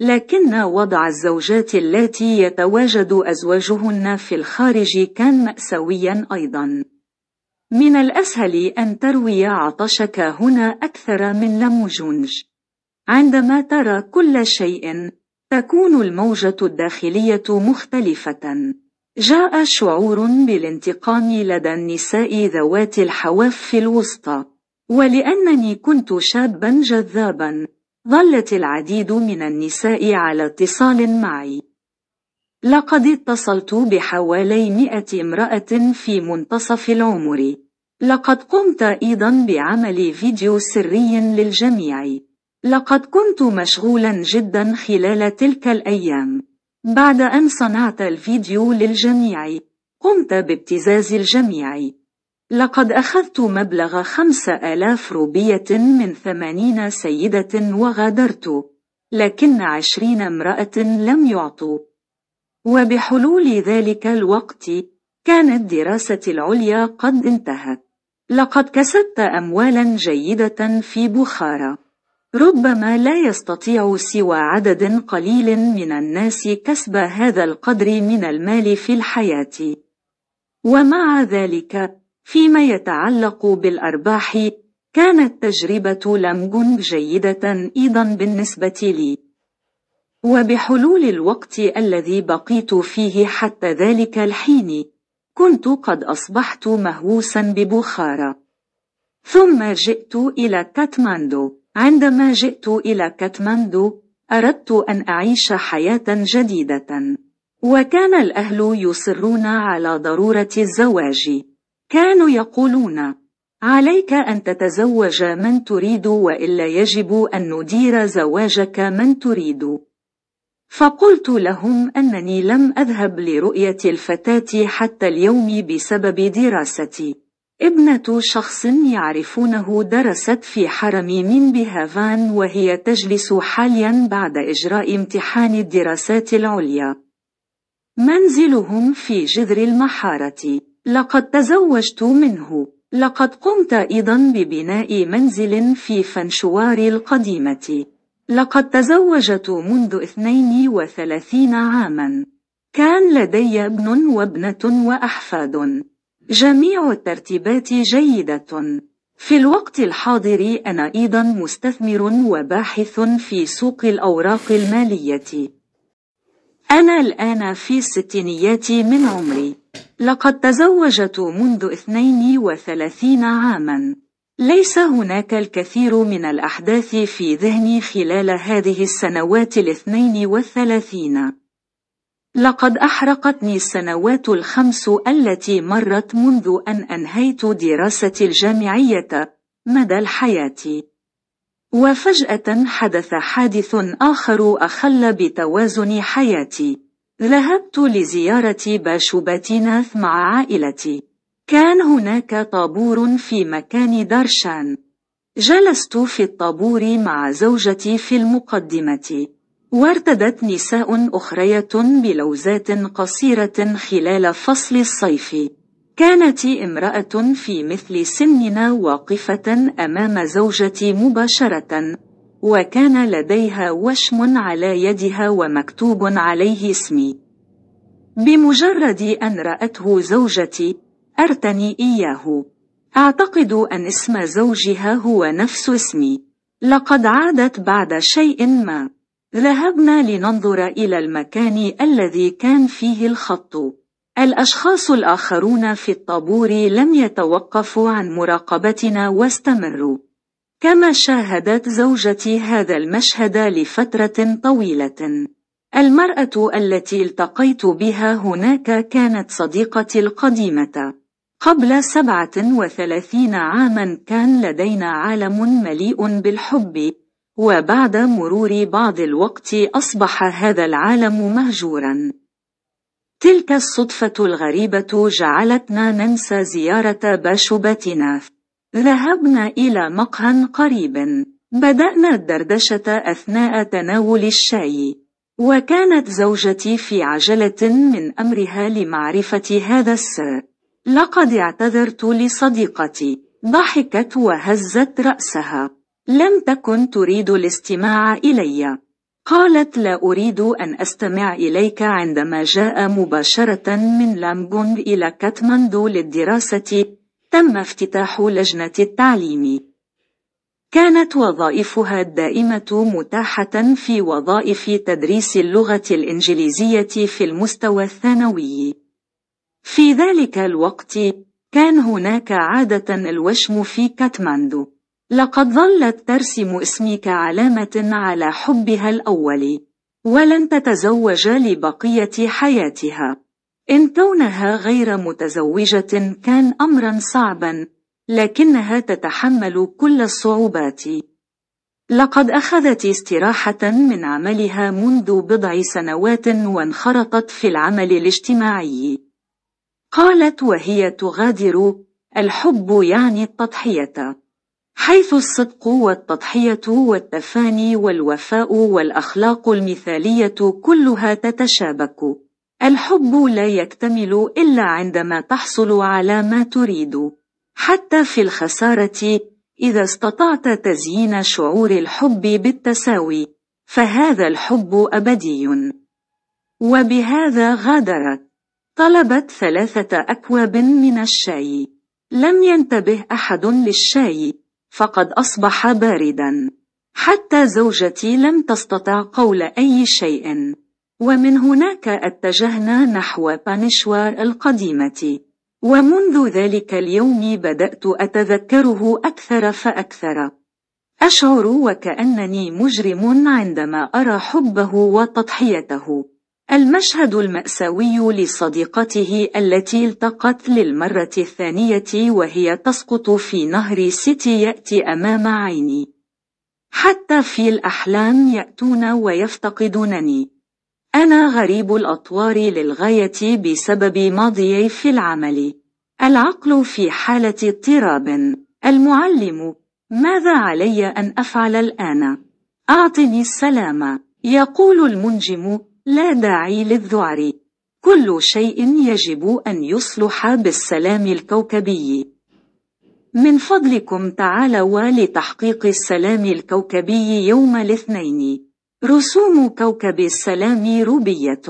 لكن وضع الزوجات اللاتي يتواجد أزواجهن في الخارج كان مأساويا أيضا من الأسهل أن تروي عطشك هنا أكثر من لموجونج عندما ترى كل شيء تكون الموجة الداخلية مختلفة جاء شعور بالانتقام لدى النساء ذوات الحواف الوسطى ولأنني كنت شابا جذابا ظلت العديد من النساء على اتصال معي لقد اتصلت بحوالي مئة امرأة في منتصف العمر لقد قمت أيضا بعمل فيديو سري للجميع لقد كنت مشغولا جدا خلال تلك الأيام بعد أن صنعت الفيديو للجميع قمت بابتزاز الجميع لقد أخذت مبلغ خمسة آلاف روبية من ثمانين سيدة وغادرت لكن عشرين امرأة لم يعطوا وبحلول ذلك الوقت كانت دراستي العليا قد انتهت لقد كسبت أموالا جيدة في بخارى ربما لا يستطيع سوى عدد قليل من الناس كسب هذا القدر من المال في الحياة ومع ذلك فيما يتعلق بالأرباح كانت تجربة لامجونج جيدة أيضا بالنسبة لي وبحلول الوقت الذي بقيت فيه حتى ذلك الحين كنت قد أصبحت مهووسا ببخارى ثم جئت إلى كاتماندو عندما جئت إلى كاتماندو أردت أن أعيش حياة جديدة وكان الأهل يصرون على ضرورة الزواج كانوا يقولون عليك أن تتزوج من تريد وإلا يجب أن ندير زواجك من تريد فقلت لهم أنني لم أذهب لرؤية الفتاة حتى اليوم بسبب دراستي ابنة شخص يعرفونه درست في حرم من بهافان وهي تجلس حاليا بعد إجراء امتحان الدراسات العليا منزلهم في جذر المحارة لقد تزوجت منه. لقد قمت أيضا ببناء منزل في فنشوار القديمة. لقد تزوجت منذ 32 عاما. كان لدي ابن وابنة وأحفاد. جميع الترتيبات جيدة. في الوقت الحاضر أنا أيضا مستثمر وباحث في سوق الأوراق المالية. أنا الآن في الستينيات من عمري. لقد تزوجت منذ 32 عاما. ليس هناك الكثير من الأحداث في ذهني خلال هذه السنوات الاثنين والثلاثين. لقد أحرقتني السنوات الخمس التي مرت منذ أن أنهيت دراستي الجامعية مدى الحياة. وفجأة حدث حادث آخر أخل بتوازن حياتي. ذهبت لزيارة باشوباتيناث مع عائلتي. كان هناك طابور في مكان درشان. جلست في الطابور مع زوجتي في المقدمة. وارتدت نساء أخريات بلوزات قصيرة خلال فصل الصيف. كانت امرأة في مثل سننا واقفة أمام زوجتي مباشرة. وكان لديها وشم على يدها ومكتوب عليه اسمي بمجرد أن رأته زوجتي أرتني إياه أعتقد أن اسم زوجها هو نفس اسمي لقد عادت بعد شيء ما ذهبنا لننظر إلى المكان الذي كان فيه الخط الأشخاص الآخرون في الطابور لم يتوقفوا عن مراقبتنا واستمروا كما شاهدت زوجتي هذا المشهد لفترة طويلة. المرأة التي التقيت بها هناك كانت صديقتي القديمة. قبل سبعة وثلاثين عاما كان لدينا عالم مليء بالحب، وبعد مرور بعض الوقت أصبح هذا العالم مهجورا. تلك الصدفة الغريبة جعلتنا ننسى زيارة باشوباتيناث. ذهبنا إلى مقهى قريب. بدأنا الدردشة أثناء تناول الشاي. وكانت زوجتي في عجلة من أمرها لمعرفة هذا السر. لقد اعتذرت لصديقتي. ضحكت وهزت رأسها. لم تكن تريد الاستماع إلي. قالت لا أريد أن أستمع إليك عندما جاء مباشرة من لامبونغ إلى كاتماندو للدراسة تم افتتاح لجنة التعليم. كانت وظائفها الدائمة متاحة في وظائف تدريس اللغة الإنجليزية في المستوى الثانوي. في ذلك الوقت، كان هناك عادة الوشم في كاتماندو. لقد ظلت ترسم اسمك علامة على حبها الأول، ولن تتزوج لبقية حياتها. إن كونها غير متزوجة كان أمرا صعبا لكنها تتحمل كل الصعوبات لقد أخذت استراحة من عملها منذ بضع سنوات وانخرطت في العمل الاجتماعي قالت وهي تغادر الحب يعني التضحية حيث الصدق والتضحية والتفاني والوفاء والأخلاق المثالية كلها تتشابك الحب لا يكتمل إلا عندما تحصل على ما تريد حتى في الخسارة إذا استطعت تزيين شعور الحب بالتساوي فهذا الحب أبدي وبهذا غادرت طلبت ثلاثة أكواب من الشاي لم ينتبه أحد للشاي فقد أصبح باردا حتى زوجتي لم تستطع قول أي شيء ومن هناك اتجهنا نحو بانشوار القديمة ومنذ ذلك اليوم بدأت أتذكره أكثر فأكثر أشعر وكأنني مجرم عندما أرى حبه وتضحيته المشهد المأساوي لصديقته التي التقت للمرة الثانية وهي تسقط في نهر سيتي يأتي أمام عيني حتى في الأحلام يأتون ويفتقدونني أنا غريب الأطوار للغاية بسبب ماضيي في العمل. العقل في حالة اضطراب. المعلم، ماذا علي أن أفعل الآن؟ أعطني السلام. يقول المنجم: لا داعي للذعر. كل شيء يجب أن يصلح بالسلام الكوكبي. من فضلكم تعالوا لتحقيق السلام الكوكبي يوم الاثنين. رسوم كوكب السلام روبية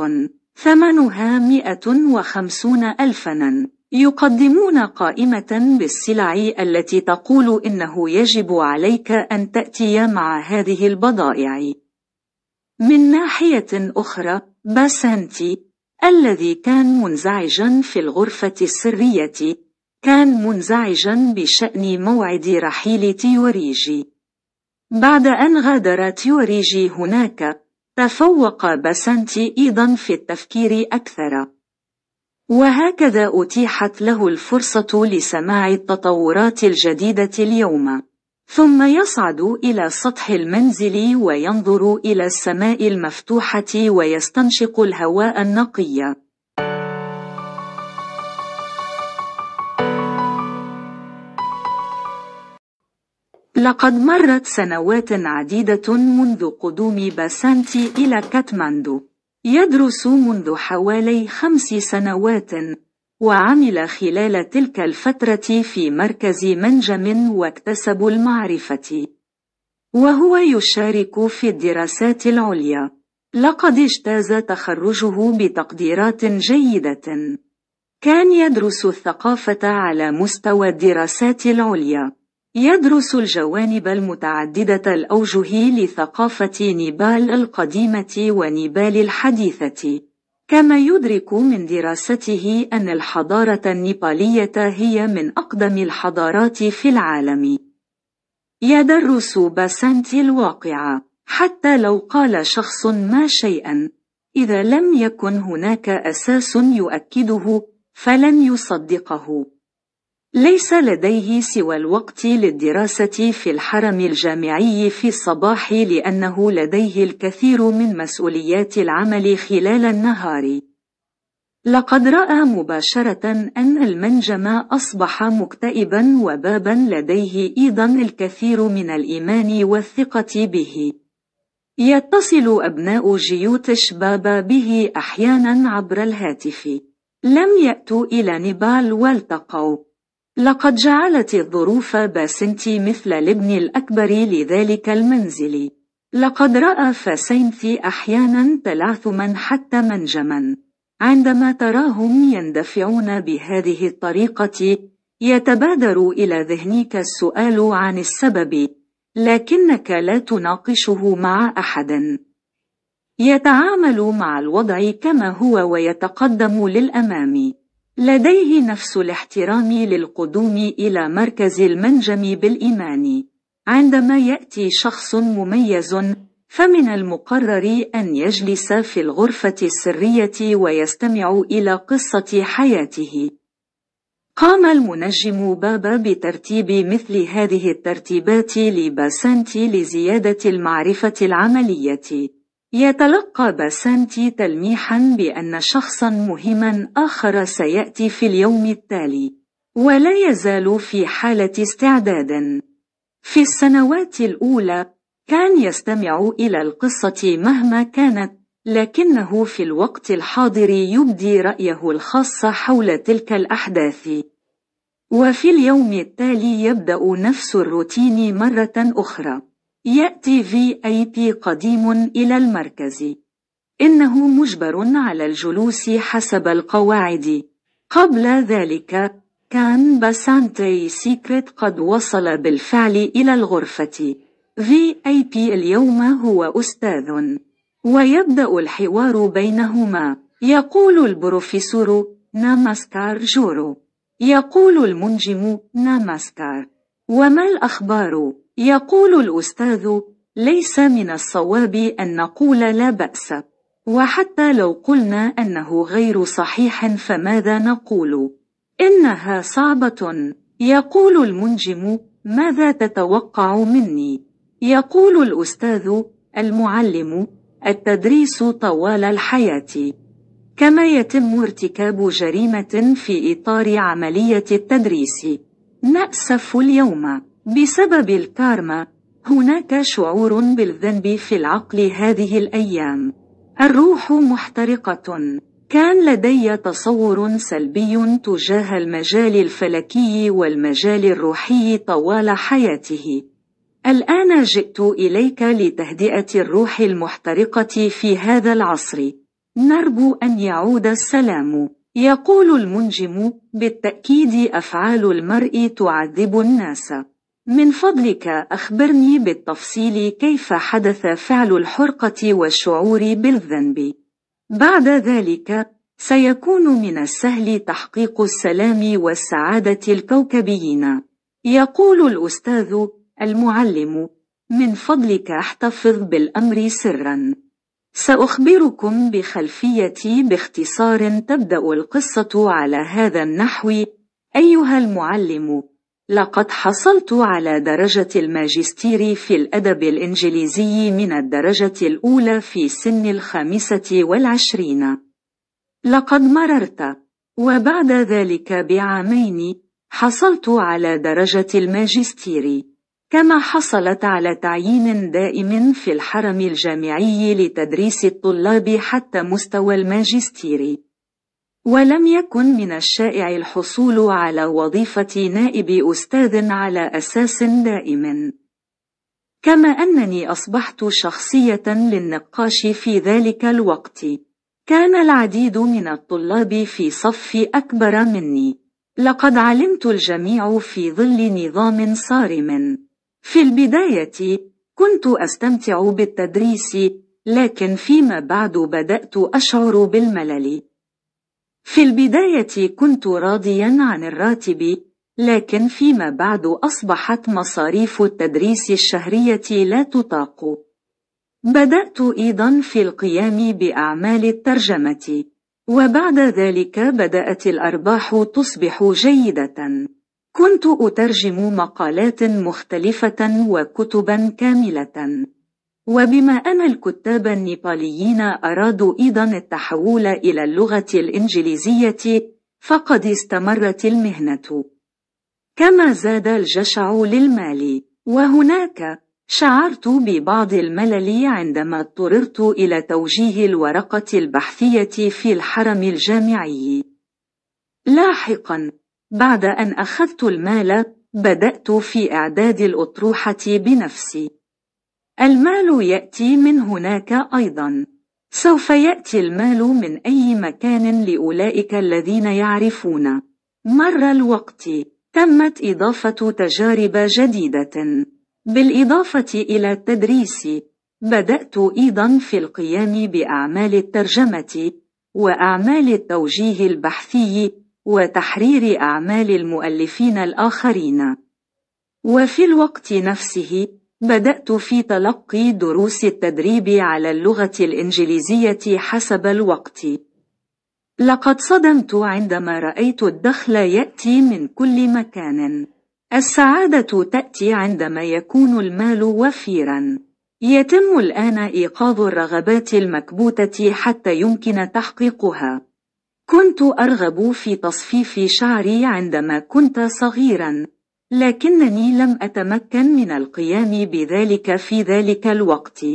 ثمنها 150 ألفاً يقدمون قائمة بالسلع التي تقول إنه يجب عليك أن تأتي مع هذه البضائع. من ناحية أخرى، باسانتي، الذي كان منزعجا في الغرفة السرية، كان منزعجا بشأن موعد رحيل تيوريجي. بعد أن غادر تيوريجي هناك، تفوق باسانتي أيضا في التفكير أكثر. وهكذا أتيحت له الفرصة لسماع التطورات الجديدة اليوم. ثم يصعد إلى سطح المنزل وينظر إلى السماء المفتوحة ويستنشق الهواء النقي. لقد مرت سنوات عديدة منذ قدوم باسانتي إلى كاتماندو. يدرس منذ حوالي خمس سنوات، وعمل خلال تلك الفترة في مركز منجم واكتسب المعرفة. وهو يشارك في الدراسات العليا. لقد اجتاز تخرجه بتقديرات جيدة. كان يدرس الثقافة على مستوى الدراسات العليا. يدرس الجوانب المتعددة الأوجه لثقافة نيبال القديمة ونيبال الحديثة كما يدرك من دراسته أن الحضارة النيبالية هي من أقدم الحضارات في العالم يدرس باسانتي الواقع حتى لو قال شخص ما شيئا إذا لم يكن هناك أساس يؤكده فلن يصدقه ليس لديه سوى الوقت للدراسة في الحرم الجامعي في الصباح لأنه لديه الكثير من مسؤوليات العمل خلال النهار. لقد رأى مباشرة أن المنجم أصبح مكتئبا وبابا لديه أيضا الكثير من الإيمان والثقة به. يتصل أبناء جيوتش بابا به أحيانا عبر الهاتف. لم يأتوا إلى نيبال والتقوا. لقد جعلت الظروف باسنتي مثل الابن الأكبر لذلك المنزل. لقد رأى فاسينتي أحيانا تلعثما حتى منجما. عندما تراهم يندفعون بهذه الطريقة، يتبادر إلى ذهنك السؤال عن السبب، لكنك لا تناقشه مع أحد. يتعامل مع الوضع كما هو ويتقدم للأمام. لديه نفس الاحترام للقدوم إلى مركز المنجم بالإيمان عندما يأتي شخص مميز فمن المقرر أن يجلس في الغرفة السرية ويستمع إلى قصة حياته قام المنجم بابا بترتيب مثل هذه الترتيبات لباسانتي لزيادة المعرفة العملية يتلقى باسانتي تلميحا بأن شخصا مهما آخر سيأتي في اليوم التالي ولا يزال في حالة استعداد في السنوات الأولى كان يستمع إلى القصة مهما كانت لكنه في الوقت الحاضر يبدي رأيه الخاص حول تلك الأحداث وفي اليوم التالي يبدأ نفس الروتين مرة أخرى يأتي في أي بي قديم إلى المركز إنه مجبر على الجلوس حسب القواعد قبل ذلك كان باسانتي سيكريت قد وصل بالفعل إلى الغرفة في أي بي اليوم هو أستاذ ويبدأ الحوار بينهما يقول البروفيسور ناماسكار جورو يقول المنجم ناماسكار وما الأخبار؟ يقول الأستاذ ليس من الصواب أن نقول لا بأس وحتى لو قلنا أنه غير صحيح فماذا نقول؟ إنها صعبة يقول المنجم ماذا تتوقع مني؟ يقول الأستاذ المعلم التدريس طوال الحياة كما يتم ارتكاب جريمة في إطار عملية التدريس نأسف اليوم بسبب الكارما هناك شعور بالذنب في العقل هذه الايام الروح محترقه كان لدي تصور سلبي تجاه المجال الفلكي والمجال الروحي طوال حياته الان جئت اليك لتهدئه الروح المحترقه في هذا العصر نرجو ان يعود السلام يقول المنجم بالتاكيد افعال المرء تعذب الناس من فضلك أخبرني بالتفصيل كيف حدث فعل الحرقة والشعور بالذنب بعد ذلك سيكون من السهل تحقيق السلام والسعادة الكوكبيين يقول الأستاذ المعلم من فضلك احتفظ بالأمر سرا سأخبركم بخلفيتي باختصار تبدأ القصة على هذا النحو أيها المعلم لقد حصلت على درجة الماجستير في الأدب الإنجليزي من الدرجة الأولى في سن الخامسة والعشرين. لقد مررت، وبعد ذلك بعامين، حصلت على درجة الماجستير، كما حصلت على تعيين دائم في الحرم الجامعي لتدريس الطلاب حتى مستوى الماجستير. ولم يكن من الشائع الحصول على وظيفة نائب أستاذ على أساس دائم. كما أنني أصبحت شخصية للنقاش في ذلك الوقت. كان العديد من الطلاب في صفي أكبر مني. لقد علمت الجميع في ظل نظام صارم. في البداية، كنت أستمتع بالتدريس، لكن فيما بعد بدأت أشعر بالملل. في البداية كنت راضيا عن الراتب لكن فيما بعد أصبحت مصاريف التدريس الشهرية لا تطاق بدأت أيضا في القيام بأعمال الترجمة وبعد ذلك بدأت الأرباح تصبح جيدة كنت أترجم مقالات مختلفة وكتبا كاملة وبما أن الكتاب النيباليين أرادوا أيضا التحول إلى اللغة الإنجليزية فقد استمرت المهنة كما زاد الجشع للمال وهناك شعرت ببعض الملل عندما اضطررت إلى توجيه الورقة البحثية في الحرم الجامعي لاحقا بعد أن أخذت المال بدأت في إعداد الأطروحة بنفسي المال يأتي من هناك أيضا سوف يأتي المال من أي مكان لأولئك الذين يعرفون مر الوقت تمت إضافة تجارب جديدة بالإضافة إلى التدريس بدأت أيضا في القيام بأعمال الترجمة وأعمال التوجيه البحثي وتحرير أعمال المؤلفين الآخرين وفي الوقت نفسه بدأت في تلقي دروس التدريب على اللغة الإنجليزية حسب الوقت. لقد صدمت عندما رأيت الدخل يأتي من كل مكان. السعادة تأتي عندما يكون المال وفيرا. يتم الآن إيقاظ الرغبات المكبوتة حتى يمكن تحقيقها. كنت أرغب في تصفيف شعري عندما كنت صغيرا. لكنني لم أتمكن من القيام بذلك في ذلك الوقت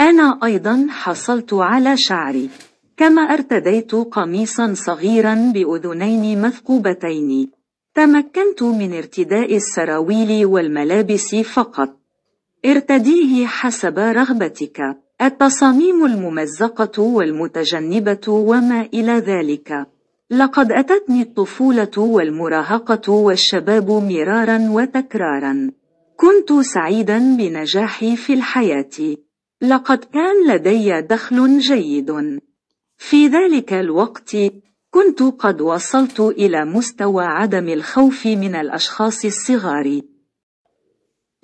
أنا أيضا حصلت على شعري كما ارتديت قميصا صغيرا بأذنين مثقوبتين تمكنت من ارتداء السراويل والملابس فقط ارتديه حسب رغبتك التصاميم الممزقة والمتجنبة وما إلى ذلك لقد أتتني الطفولة والمراهقة والشباب مرارا وتكرارا. كنت سعيدا بنجاحي في الحياة. لقد كان لدي دخل جيد. في ذلك الوقت، كنت قد وصلت إلى مستوى عدم الخوف من الأشخاص الصغار.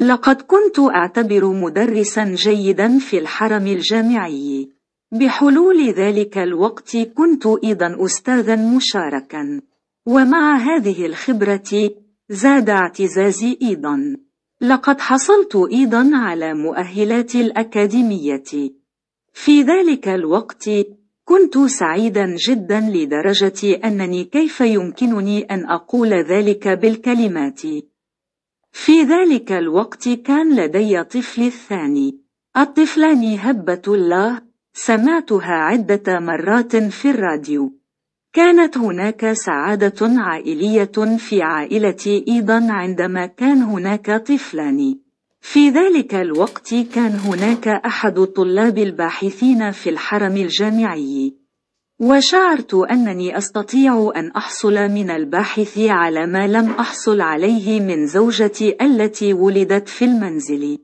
لقد كنت أعتبر مدرسا جيدا في الحرم الجامعي. بحلول ذلك الوقت كنت أيضا أستاذا مشاركا ومع هذه الخبرة زاد اعتزازي أيضا لقد حصلت أيضا على مؤهلات الأكاديمية في ذلك الوقت كنت سعيدا جدا لدرجة أنني كيف يمكنني أن أقول ذلك بالكلمات في ذلك الوقت كان لدي طفلي الثاني الطفلان هبة الله سمعتها عدة مرات في الراديو. كانت هناك سعادة عائلية في عائلتي أيضا عندما كان هناك طفلان. في ذلك الوقت كان هناك أحد الطلاب الباحثين في الحرم الجامعي. وشعرت أنني أستطيع أن أحصل من الباحث على ما لم أحصل عليه من زوجتي التي ولدت في المنزل.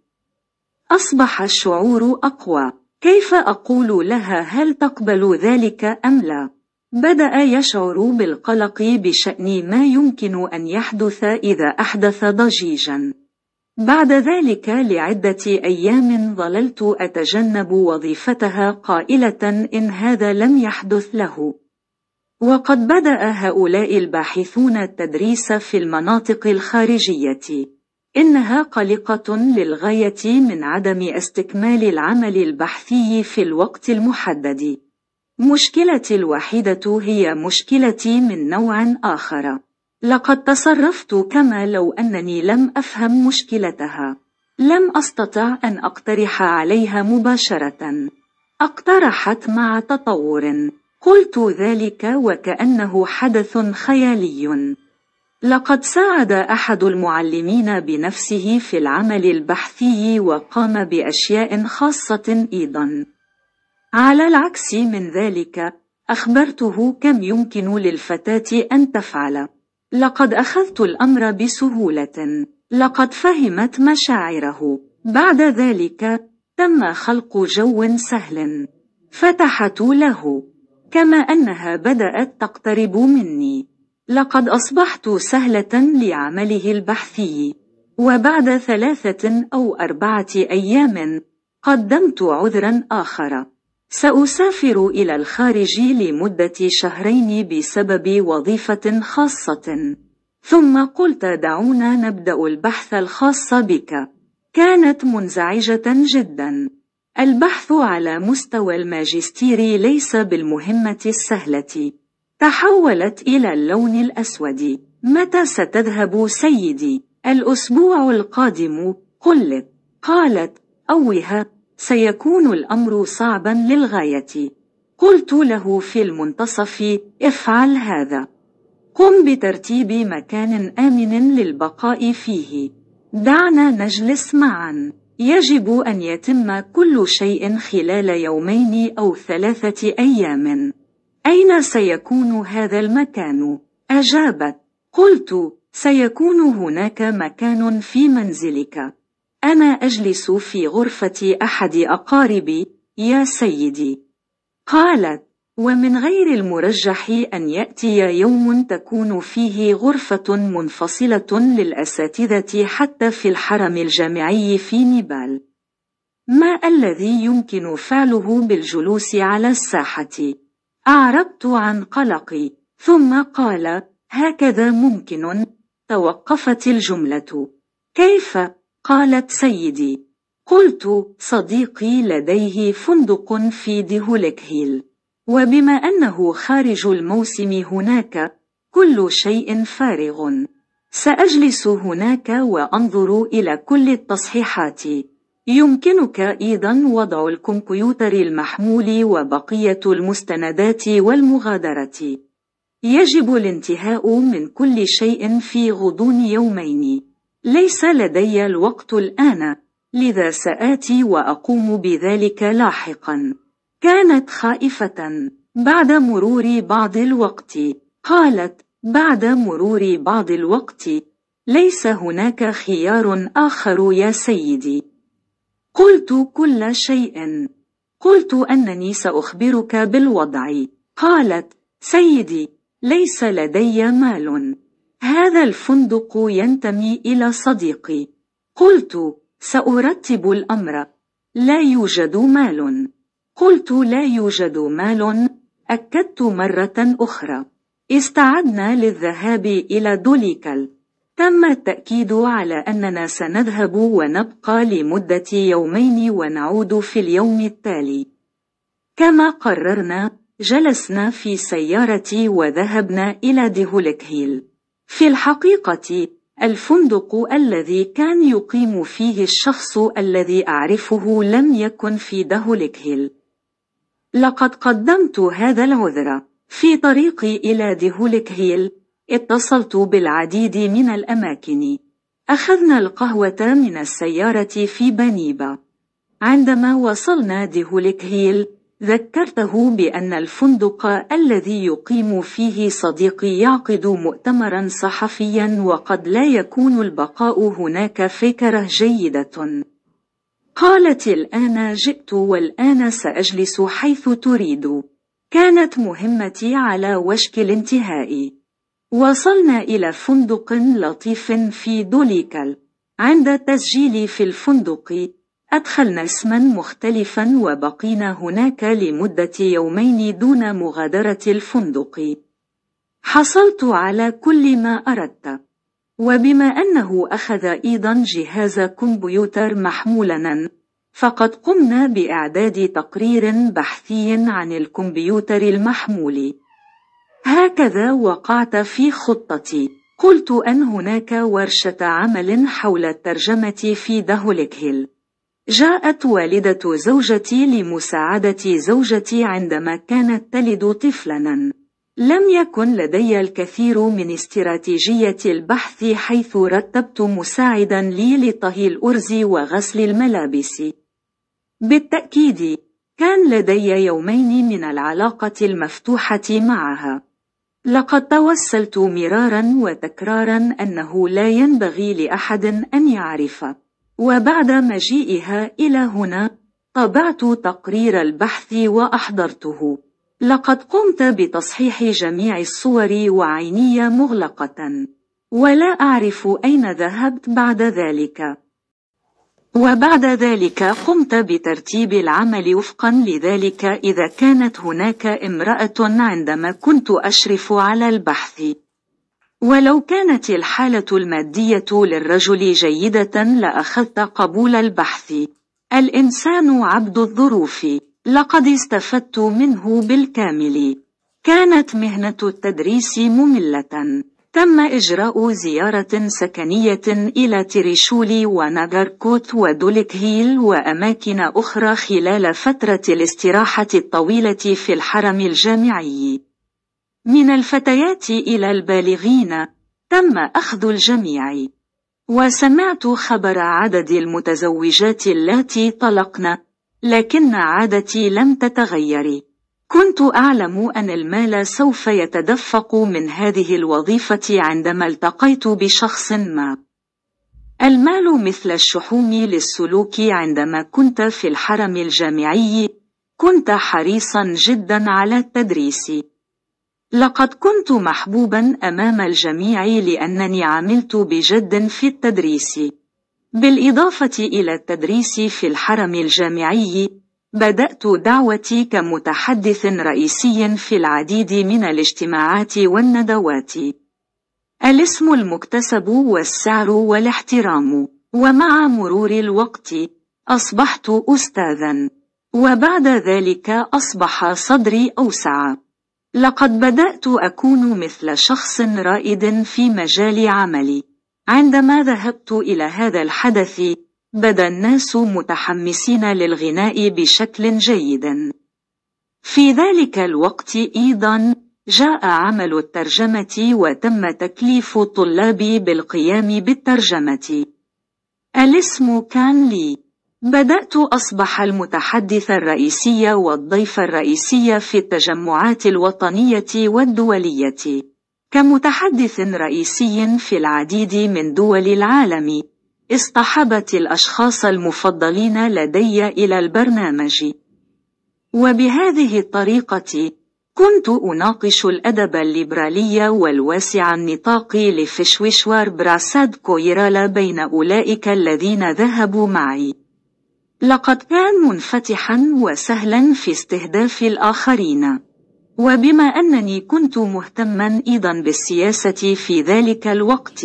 أصبح الشعور أقوى. كيف أقول لها هل تقبل ذلك أم لا؟ بدأ يشعر بالقلق بشأن ما يمكن أن يحدث إذا أحدث ضجيجاً. بعد ذلك لعدة أيام ظللت أتجنب وظيفتها قائلة إن هذا لم يحدث له. وقد بدأ هؤلاء الباحثون التدريس في المناطق الخارجية. إنها قلقة للغاية من عدم استكمال العمل البحثي في الوقت المحدد. مشكلتي الوحيدة هي مشكلتي من نوع آخر. لقد تصرفت كما لو أنني لم أفهم مشكلتها. لم أستطع أن أقترح عليها مباشرة. اقترحت مع تطور. قلت ذلك وكأنه حدث خيالي. لقد ساعد أحد المعلمين بنفسه في العمل البحثي وقام بأشياء خاصة أيضا. على العكس من ذلك، أخبرته كم يمكن للفتاة أن تفعل. لقد أخذت الأمر بسهولة. لقد فهمت مشاعره. بعد ذلك، تم خلق جو سهل. فتحت له، كما أنها بدأت تقترب مني. لقد أصبحت سهلة لعمله البحثي وبعد ثلاثة أو أربعة أيام قدمت عذرا آخر سأسافر إلى الخارج لمدة شهرين بسبب وظيفة خاصة ثم قلت دعونا نبدأ البحث الخاص بك كانت منزعجة جدا البحث على مستوى الماجستير ليس بالمهمة السهلة تحولت إلى اللون الأسود متى ستذهب سيدي؟ الأسبوع القادم قلت قالت أوها سيكون الأمر صعبا للغاية قلت له في المنتصف افعل هذا قم بترتيب مكان آمن للبقاء فيه دعنا نجلس معا يجب أن يتم كل شيء خلال يومين أو ثلاثة أيام أين سيكون هذا المكان؟ أجابت قلت سيكون هناك مكان في منزلك أنا أجلس في غرفة أحد أقاربي يا سيدي قالت ومن غير المرجح أن يأتي يوم تكون فيه غرفة منفصلة للأساتذة حتى في الحرم الجامعي في نيبال ما الذي يمكن فعله بالجلوس على الساحة؟ أعربت عن قلقي ثم قال هكذا ممكن توقفت الجملة كيف؟ قالت سيدي قلت صديقي لديه فندق في دهولك هيل وبما أنه خارج الموسم هناك كل شيء فارغ سأجلس هناك وأنظر إلى كل التصحيحات يمكنك أيضا وضع الكمبيوتر المحمول وبقية المستندات والمغادرة. يجب الانتهاء من كل شيء في غضون يومين. ليس لدي الوقت الآن، لذا سآتي وأقوم بذلك لاحقا. كانت خائفة. بعد مرور بعض الوقت، قالت: بعد مرور بعض الوقت، ليس هناك خيار آخر يا سيدي. قلت كل شيء قلت أنني سأخبرك بالوضع قالت سيدي ليس لدي مال هذا الفندق ينتمي إلى صديقي قلت سأرتب الأمر لا يوجد مال قلت لا يوجد مال أكدت مرة أخرى استعدنا للذهاب إلى دوليكل تم التأكيد على أننا سنذهب ونبقى لمدة يومين ونعود في اليوم التالي. كما قررنا، جلسنا في سيارتي وذهبنا إلى دهولك هيل. في الحقيقة، الفندق الذي كان يقيم فيه الشخص الذي أعرفه لم يكن في دهولك هيل. لقد قدمت هذا العذر في طريقي إلى دهولك هيل اتصلت بالعديد من الأماكن. أخذنا القهوة من السيارة في بنيبة. عندما وصلنا دهولك هيل، ذكرته بأن الفندق الذي يقيم فيه صديقي يعقد مؤتمرا صحفيا وقد لا يكون البقاء هناك فكرة جيدة. قالت الآن جئت والآن سأجلس حيث تريد. كانت مهمتي على وشك الانتهاء. وصلنا إلى فندق لطيف في دوليكل عند التسجيل في الفندق أدخلنا اسما مختلفا وبقينا هناك لمدة يومين دون مغادرة الفندق حصلت على كل ما أردت وبما أنه أخذ أيضا جهاز كمبيوتر محمولا فقد قمنا بإعداد تقرير بحثي عن الكمبيوتر المحمول هكذا وقعت في خطتي قلت أن هناك ورشة عمل حول الترجمة في هيل جاءت والدة زوجتي لمساعدة زوجتي عندما كانت تلد طفلنا لم يكن لدي الكثير من استراتيجية البحث حيث رتبت مساعدا لي لطهي الأرز وغسل الملابس بالتأكيد كان لدي يومين من العلاقة المفتوحة معها لقد توسلت مرارا وتكرارا أنه لا ينبغي لأحد أن يعرف وبعد مجيئها إلى هنا طبعت تقرير البحث وأحضرته لقد قمت بتصحيح جميع الصور وعيني مغلقة ولا أعرف أين ذهبت بعد ذلك وبعد ذلك قمت بترتيب العمل وفقا لذلك إذا كانت هناك امرأة عندما كنت أشرف على البحث ولو كانت الحالة المادية للرجل جيدة لأخذت قبول البحث الإنسان عبد الظروف لقد استفدت منه بالكامل كانت مهنة التدريس مملة تم إجراء زيارة سكنية إلى تريشولي وناغاركوت ودوليك هيل وأماكن أخرى خلال فترة الاستراحة الطويلة في الحرم الجامعي. من الفتيات إلى البالغين، تم أخذ الجميع. وسمعت خبر عدد المتزوجات اللاتي طلقن، لكن عادتي لم تتغير. كنت أعلم أن المال سوف يتدفق من هذه الوظيفة عندما التقيت بشخص ما. المال مثل الشحوم للسلوك عندما كنت في الحرم الجامعي، كنت حريصا جدا على التدريس. لقد كنت محبوبا أمام الجميع لأنني عملت بجد في التدريس. بالإضافة إلى التدريس في الحرم الجامعي، بدأت دعوتي كمتحدث رئيسي في العديد من الاجتماعات والندوات. الاسم المكتسب والسعر والاحترام، ومع مرور الوقت أصبحت أستاذا، وبعد ذلك أصبح صدري أوسع. لقد بدأت أكون مثل شخص رائد في مجال عملي. عندما ذهبت إلى هذا الحدث، بدا الناس متحمسين للغناء بشكل جيد في ذلك الوقت أيضا جاء عمل الترجمة وتم تكليف الطلاب بالقيام بالترجمة الاسم كان لي بدأت أصبح المتحدث الرئيسي والضيف الرئيسي في التجمعات الوطنية والدولية كمتحدث رئيسي في العديد من دول العالم اصطحبت الأشخاص المفضلين لدي إلى البرنامج وبهذه الطريقة كنت أناقش الأدب الليبرالي والواسع النطاق لفشوشوار براساد كويرالا بين أولئك الذين ذهبوا معي لقد كان منفتحا وسهلا في استهداف الآخرين وبما أنني كنت مهتما أيضا بالسياسة في ذلك الوقت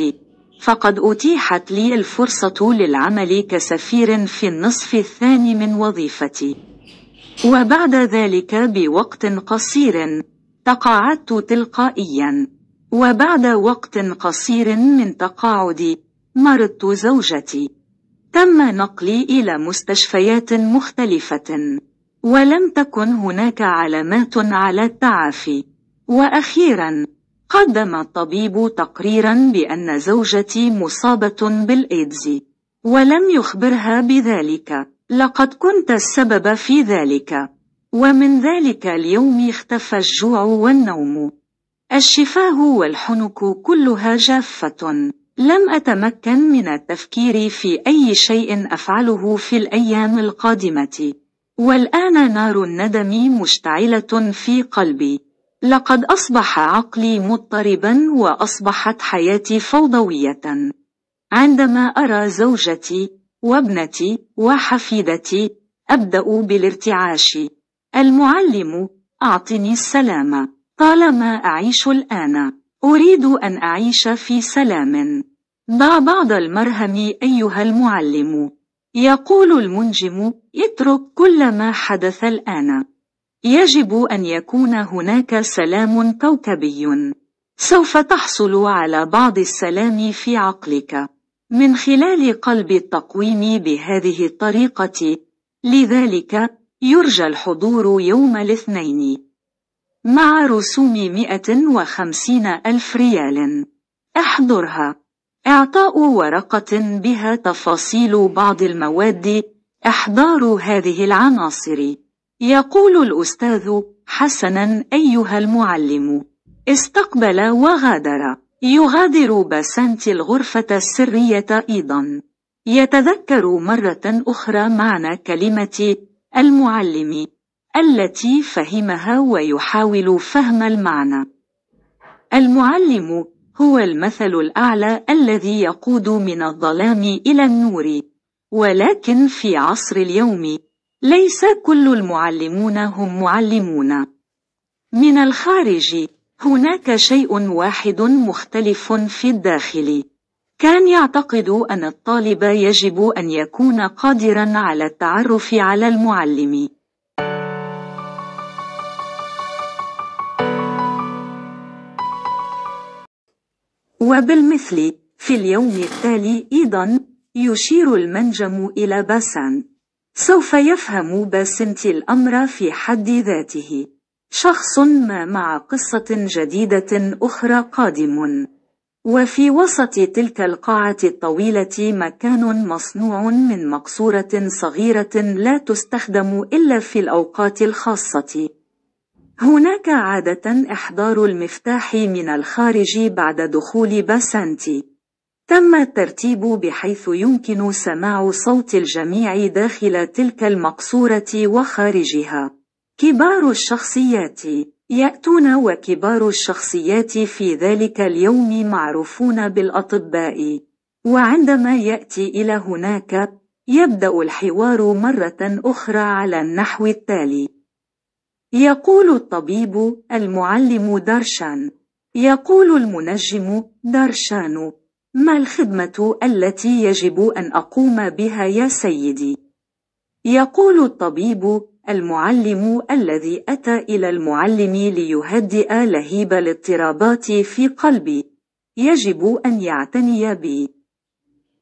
فقد أتيحت لي الفرصة للعمل كسفير في النصف الثاني من وظيفتي. وبعد ذلك بوقت قصير، تقاعدت تلقائيا. وبعد وقت قصير من تقاعدي، مرضت زوجتي. تم نقلي إلى مستشفيات مختلفة. ولم تكن هناك علامات على التعافي. وأخيرا، قدم الطبيب تقريرا بأن زوجتي مصابة بالإيدز ولم يخبرها بذلك لقد كنت السبب في ذلك ومن ذلك اليوم اختفى الجوع والنوم الشفاه والحنك كلها جافة لم أتمكن من التفكير في أي شيء أفعله في الأيام القادمة والآن نار الندم مشتعلة في قلبي لقد أصبح عقلي مضطربا وأصبحت حياتي فوضوية عندما أرى زوجتي وابنتي وحفيدتي أبدأ بالارتعاش المعلم أعطني السلام طالما أعيش الآن أريد أن أعيش في سلام ضع بعض المرهم أيها المعلم يقول المنجم اترك كل ما حدث الآن يجب أن يكون هناك سلام كوكبي. سوف تحصل على بعض السلام في عقلك من خلال قلب التقويم بهذه الطريقة. لذلك يرجى الحضور يوم الاثنين مع رسوم 150 ألف ريال. احضرها. إعطاء ورقة بها تفاصيل بعض المواد. إحضار هذه العناصر. يقول الأستاذ حسنا أيها المعلم استقبل وغادر يغادر باسنت الغرفة السرية أيضا يتذكر مرة أخرى معنى كلمة المعلم التي فهمها ويحاول فهم المعنى المعلم هو المثل الأعلى الذي يقود من الظلام إلى النور ولكن في عصر اليوم ليس كل المعلمون هم معلمون من الخارج هناك شيء واحد مختلف في الداخل كان يعتقد أن الطالب يجب أن يكون قادرا على التعرف على المعلم وبالمثل في اليوم التالي أيضا يشير المنجم إلى باسان سوف يفهم باسنت الأمر في حد ذاته شخص ما مع قصة جديدة أخرى قادم وفي وسط تلك القاعة الطويلة مكان مصنوع من مقصورة صغيرة لا تستخدم إلا في الأوقات الخاصة هناك عادة إحضار المفتاح من الخارج بعد دخول باسنتي تم الترتيب بحيث يمكن سماع صوت الجميع داخل تلك المقصورة وخارجها. كبار الشخصيات يأتون وكبار الشخصيات في ذلك اليوم معروفون بالأطباء. وعندما يأتي إلى هناك، يبدأ الحوار مرة أخرى على النحو التالي. يقول الطبيب المعلم دارشان، يقول المنجم دارشان ما الخدمة التي يجب أن أقوم بها يا سيدي؟ يقول الطبيب المعلم الذي أتى إلى المعلم ليهدئ لهيب الاضطرابات في قلبي يجب أن يعتني بي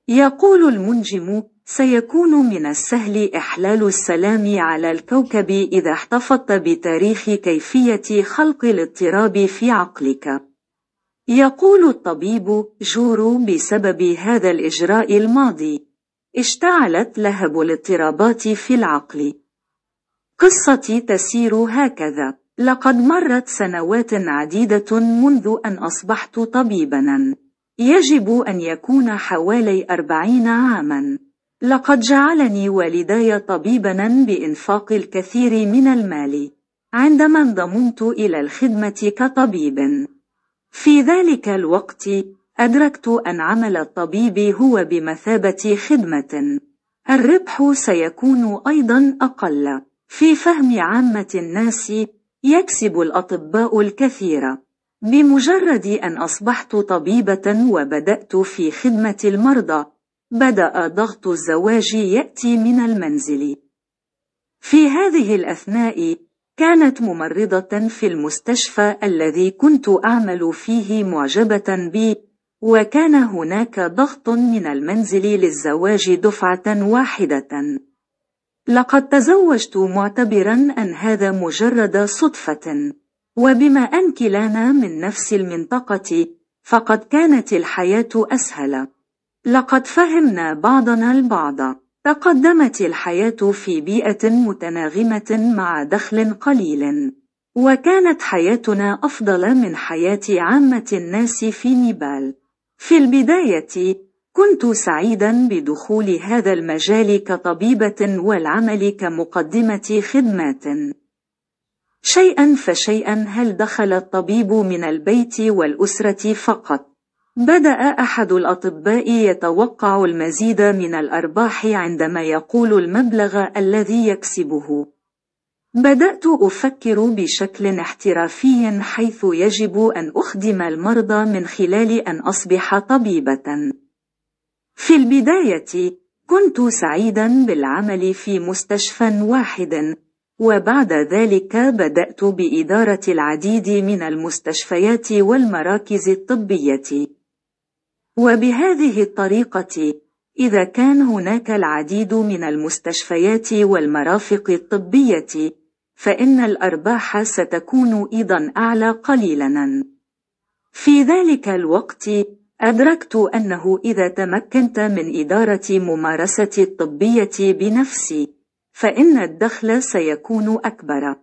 يقول المنجم سيكون من السهل إحلال السلام على الكوكب إذا احتفظت بتاريخ كيفية خلق الاضطراب في عقلك يقول الطبيب جورو بسبب هذا الإجراء الماضي اشتعلت لهب الاضطرابات في العقل قصتي تسير هكذا لقد مرت سنوات عديدة منذ أن أصبحت طبيبا يجب أن يكون حوالي أربعين عاما لقد جعلني والداي طبيبا بإنفاق الكثير من المال عندما انضممت إلى الخدمة كطبيب في ذلك الوقت أدركت أن عمل الطبيب هو بمثابة خدمة الربح سيكون أيضا أقل في فهم عامة الناس يكسب الأطباء الكثير بمجرد أن أصبحت طبيبة وبدأت في خدمة المرضى بدأ ضغط الزواج يأتي من المنزل في هذه الأثناء كانت ممرضة في المستشفى الذي كنت أعمل فيه معجبة بي وكان هناك ضغط من المنزل للزواج دفعة واحدة لقد تزوجت معتبرا أن هذا مجرد صدفة وبما أن كلانا من نفس المنطقة فقد كانت الحياة أسهل لقد فهمنا بعضنا البعض تقدمت الحياة في بيئة متناغمة مع دخل قليل وكانت حياتنا أفضل من حياة عامة الناس في نيبال في البداية كنت سعيدا بدخول هذا المجال كطبيبة والعمل كمقدمة خدمات شيئا فشيئا هل دخل الطبيب من البيت والأسرة فقط بدأ أحد الأطباء يتوقع المزيد من الأرباح عندما يقول المبلغ الذي يكسبه. بدأت أفكر بشكل احترافي حيث يجب أن أخدم المرضى من خلال أن أصبح طبيبة. في البداية، كنت سعيدا بالعمل في مستشفى واحد، وبعد ذلك بدأت بإدارة العديد من المستشفيات والمراكز الطبية. وبهذه الطريقة إذا كان هناك العديد من المستشفيات والمرافق الطبية فإن الأرباح ستكون أيضا أعلى قليلا في ذلك الوقت أدركت أنه إذا تمكنت من إدارة ممارسة الطبية بنفسي فإن الدخل سيكون أكبر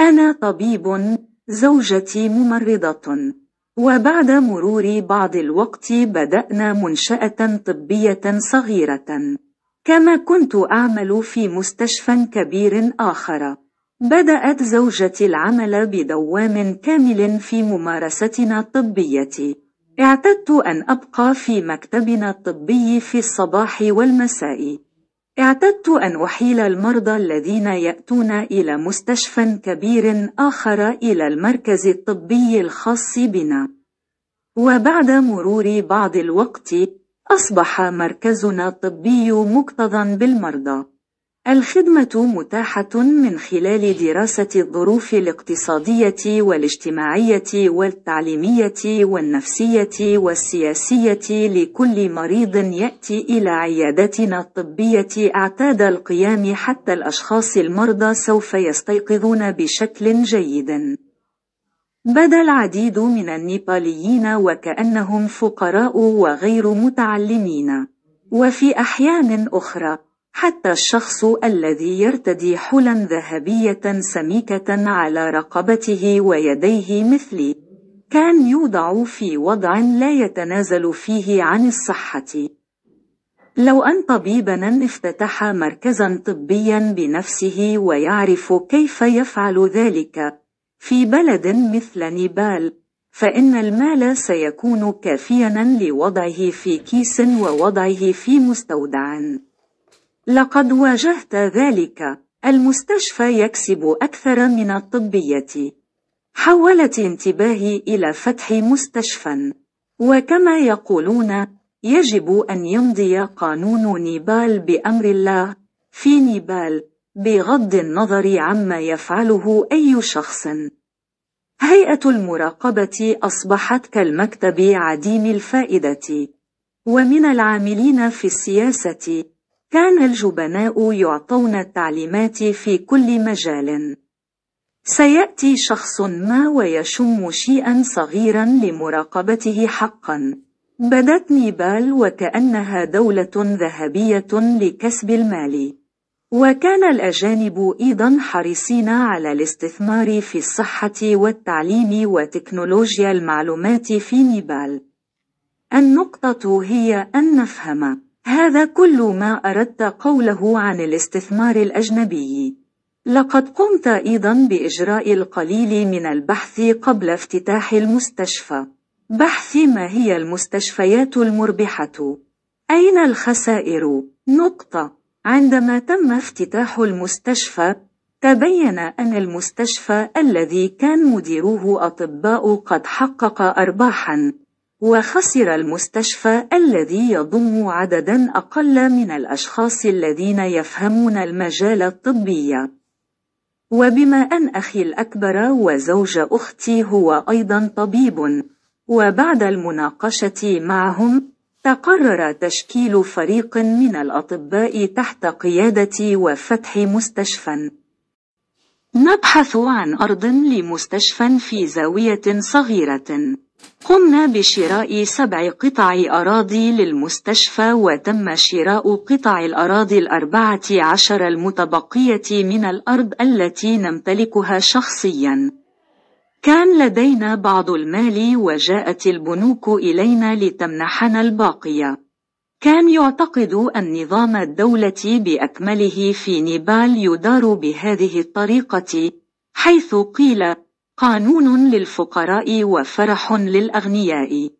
أنا طبيب زوجتي ممرضة وبعد مرور بعض الوقت بدأنا منشأة طبية صغيرة كما كنت أعمل في مستشفى كبير آخر بدأت زوجتي العمل بدوام كامل في ممارستنا الطبية اعتدت أن أبقى في مكتبنا الطبي في الصباح والمساء اعتدت أن أحيل المرضى الذين يأتون إلى مستشفى كبير آخر إلى المركز الطبي الخاص بنا وبعد مرور بعض الوقت أصبح مركزنا الطبي مكتظا بالمرضى الخدمة متاحة من خلال دراسة الظروف الاقتصادية والاجتماعية والتعليمية والنفسية والسياسية لكل مريض يأتي إلى عيادتنا الطبية اعتاد القيام حتى الأشخاص المرضى سوف يستيقظون بشكل جيد. بدا العديد من النيباليين وكأنهم فقراء وغير متعلمين. وفي أحيان أخرى حتى الشخص الذي يرتدي حلا ذهبية سميكة على رقبته ويديه مثلي كان يوضع في وضع لا يتنازل فيه عن الصحة لو أن طبيبا افتتح مركزا طبيا بنفسه ويعرف كيف يفعل ذلك في بلد مثل نيبال فإن المال سيكون كافيا لوضعه في كيس ووضعه في مستودع لقد واجهت ذلك المستشفى يكسب أكثر من الطبية حولت انتباهي إلى فتح مستشفى وكما يقولون يجب أن يمضي قانون نيبال بأمر الله في نيبال بغض النظر عما يفعله أي شخص هيئة المراقبة أصبحت كالمكتب عديم الفائدة ومن العاملين في السياسة كان الجبناء يعطون التعليمات في كل مجال سيأتي شخص ما ويشم شيئا صغيرا لمراقبته حقا بدت نيبال وكأنها دولة ذهبية لكسب المال وكان الأجانب أيضا حريصين على الاستثمار في الصحة والتعليم وتكنولوجيا المعلومات في نيبال النقطة هي أن نفهم هذا كل ما أردت قوله عن الاستثمار الأجنبي لقد قمت أيضا بإجراء القليل من البحث قبل افتتاح المستشفى بحث ما هي المستشفيات المربحة أين الخسائر؟ نقطة عندما تم افتتاح المستشفى تبين أن المستشفى الذي كان مديروه أطباء قد حقق أرباحا وخسر المستشفى الذي يضم عددا أقل من الأشخاص الذين يفهمون المجال الطبي وبما أن أخي الأكبر وزوج أختي هو أيضا طبيب وبعد المناقشة معهم تقرر تشكيل فريق من الأطباء تحت قيادتي وفتح مستشفى نبحث عن أرض لمستشفى في زاوية صغيرة قمنا بشراء سبع قطع أراضي للمستشفى وتم شراء قطع الأراضي الأربعة عشر المتبقية من الأرض التي نمتلكها شخصياً كان لدينا بعض المال وجاءت البنوك إلينا لتمنحنا الباقية كان يعتقد أن نظام الدولة بأكمله في نيبال يدار بهذه الطريقة حيث قيل قانون للفقراء وفرح للأغنياء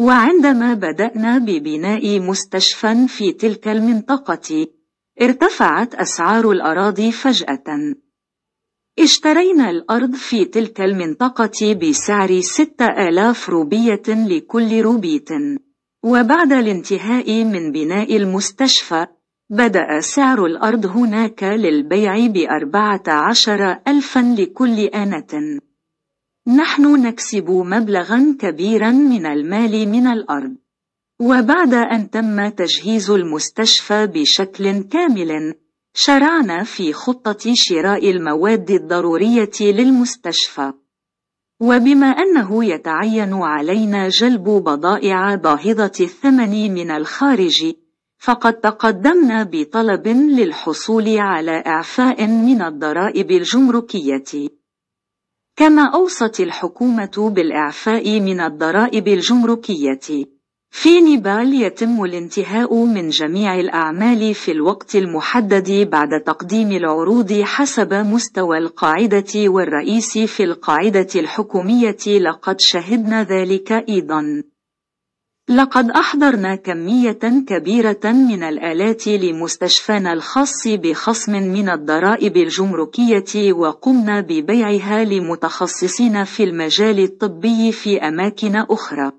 وعندما بدأنا ببناء مستشفى في تلك المنطقة ارتفعت أسعار الأراضي فجأة اشترينا الأرض في تلك المنطقة بسعر 6000 روبية لكل روبيت وبعد الانتهاء من بناء المستشفى بدأ سعر الأرض هناك للبيع بأربعة عشر ألفا لكل آنة نحن نكسب مبلغا كبيرا من المال من الأرض وبعد أن تم تجهيز المستشفى بشكل كامل شرعنا في خطة شراء المواد الضرورية للمستشفى وبما أنه يتعين علينا جلب بضائع باهظة الثمن من الخارج فقد تقدمنا بطلب للحصول على إعفاء من الضرائب الجمركية كما أوصت الحكومة بالإعفاء من الضرائب الجمركية في نيبال يتم الانتهاء من جميع الأعمال في الوقت المحدد بعد تقديم العروض حسب مستوى القاعدة والرئيس في القاعدة الحكومية لقد شهدنا ذلك أيضاً لقد أحضرنا كمية كبيرة من الآلات لمستشفانا الخاص بخصم من الضرائب الجمركية وقمنا ببيعها لمتخصصين في المجال الطبي في أماكن أخرى.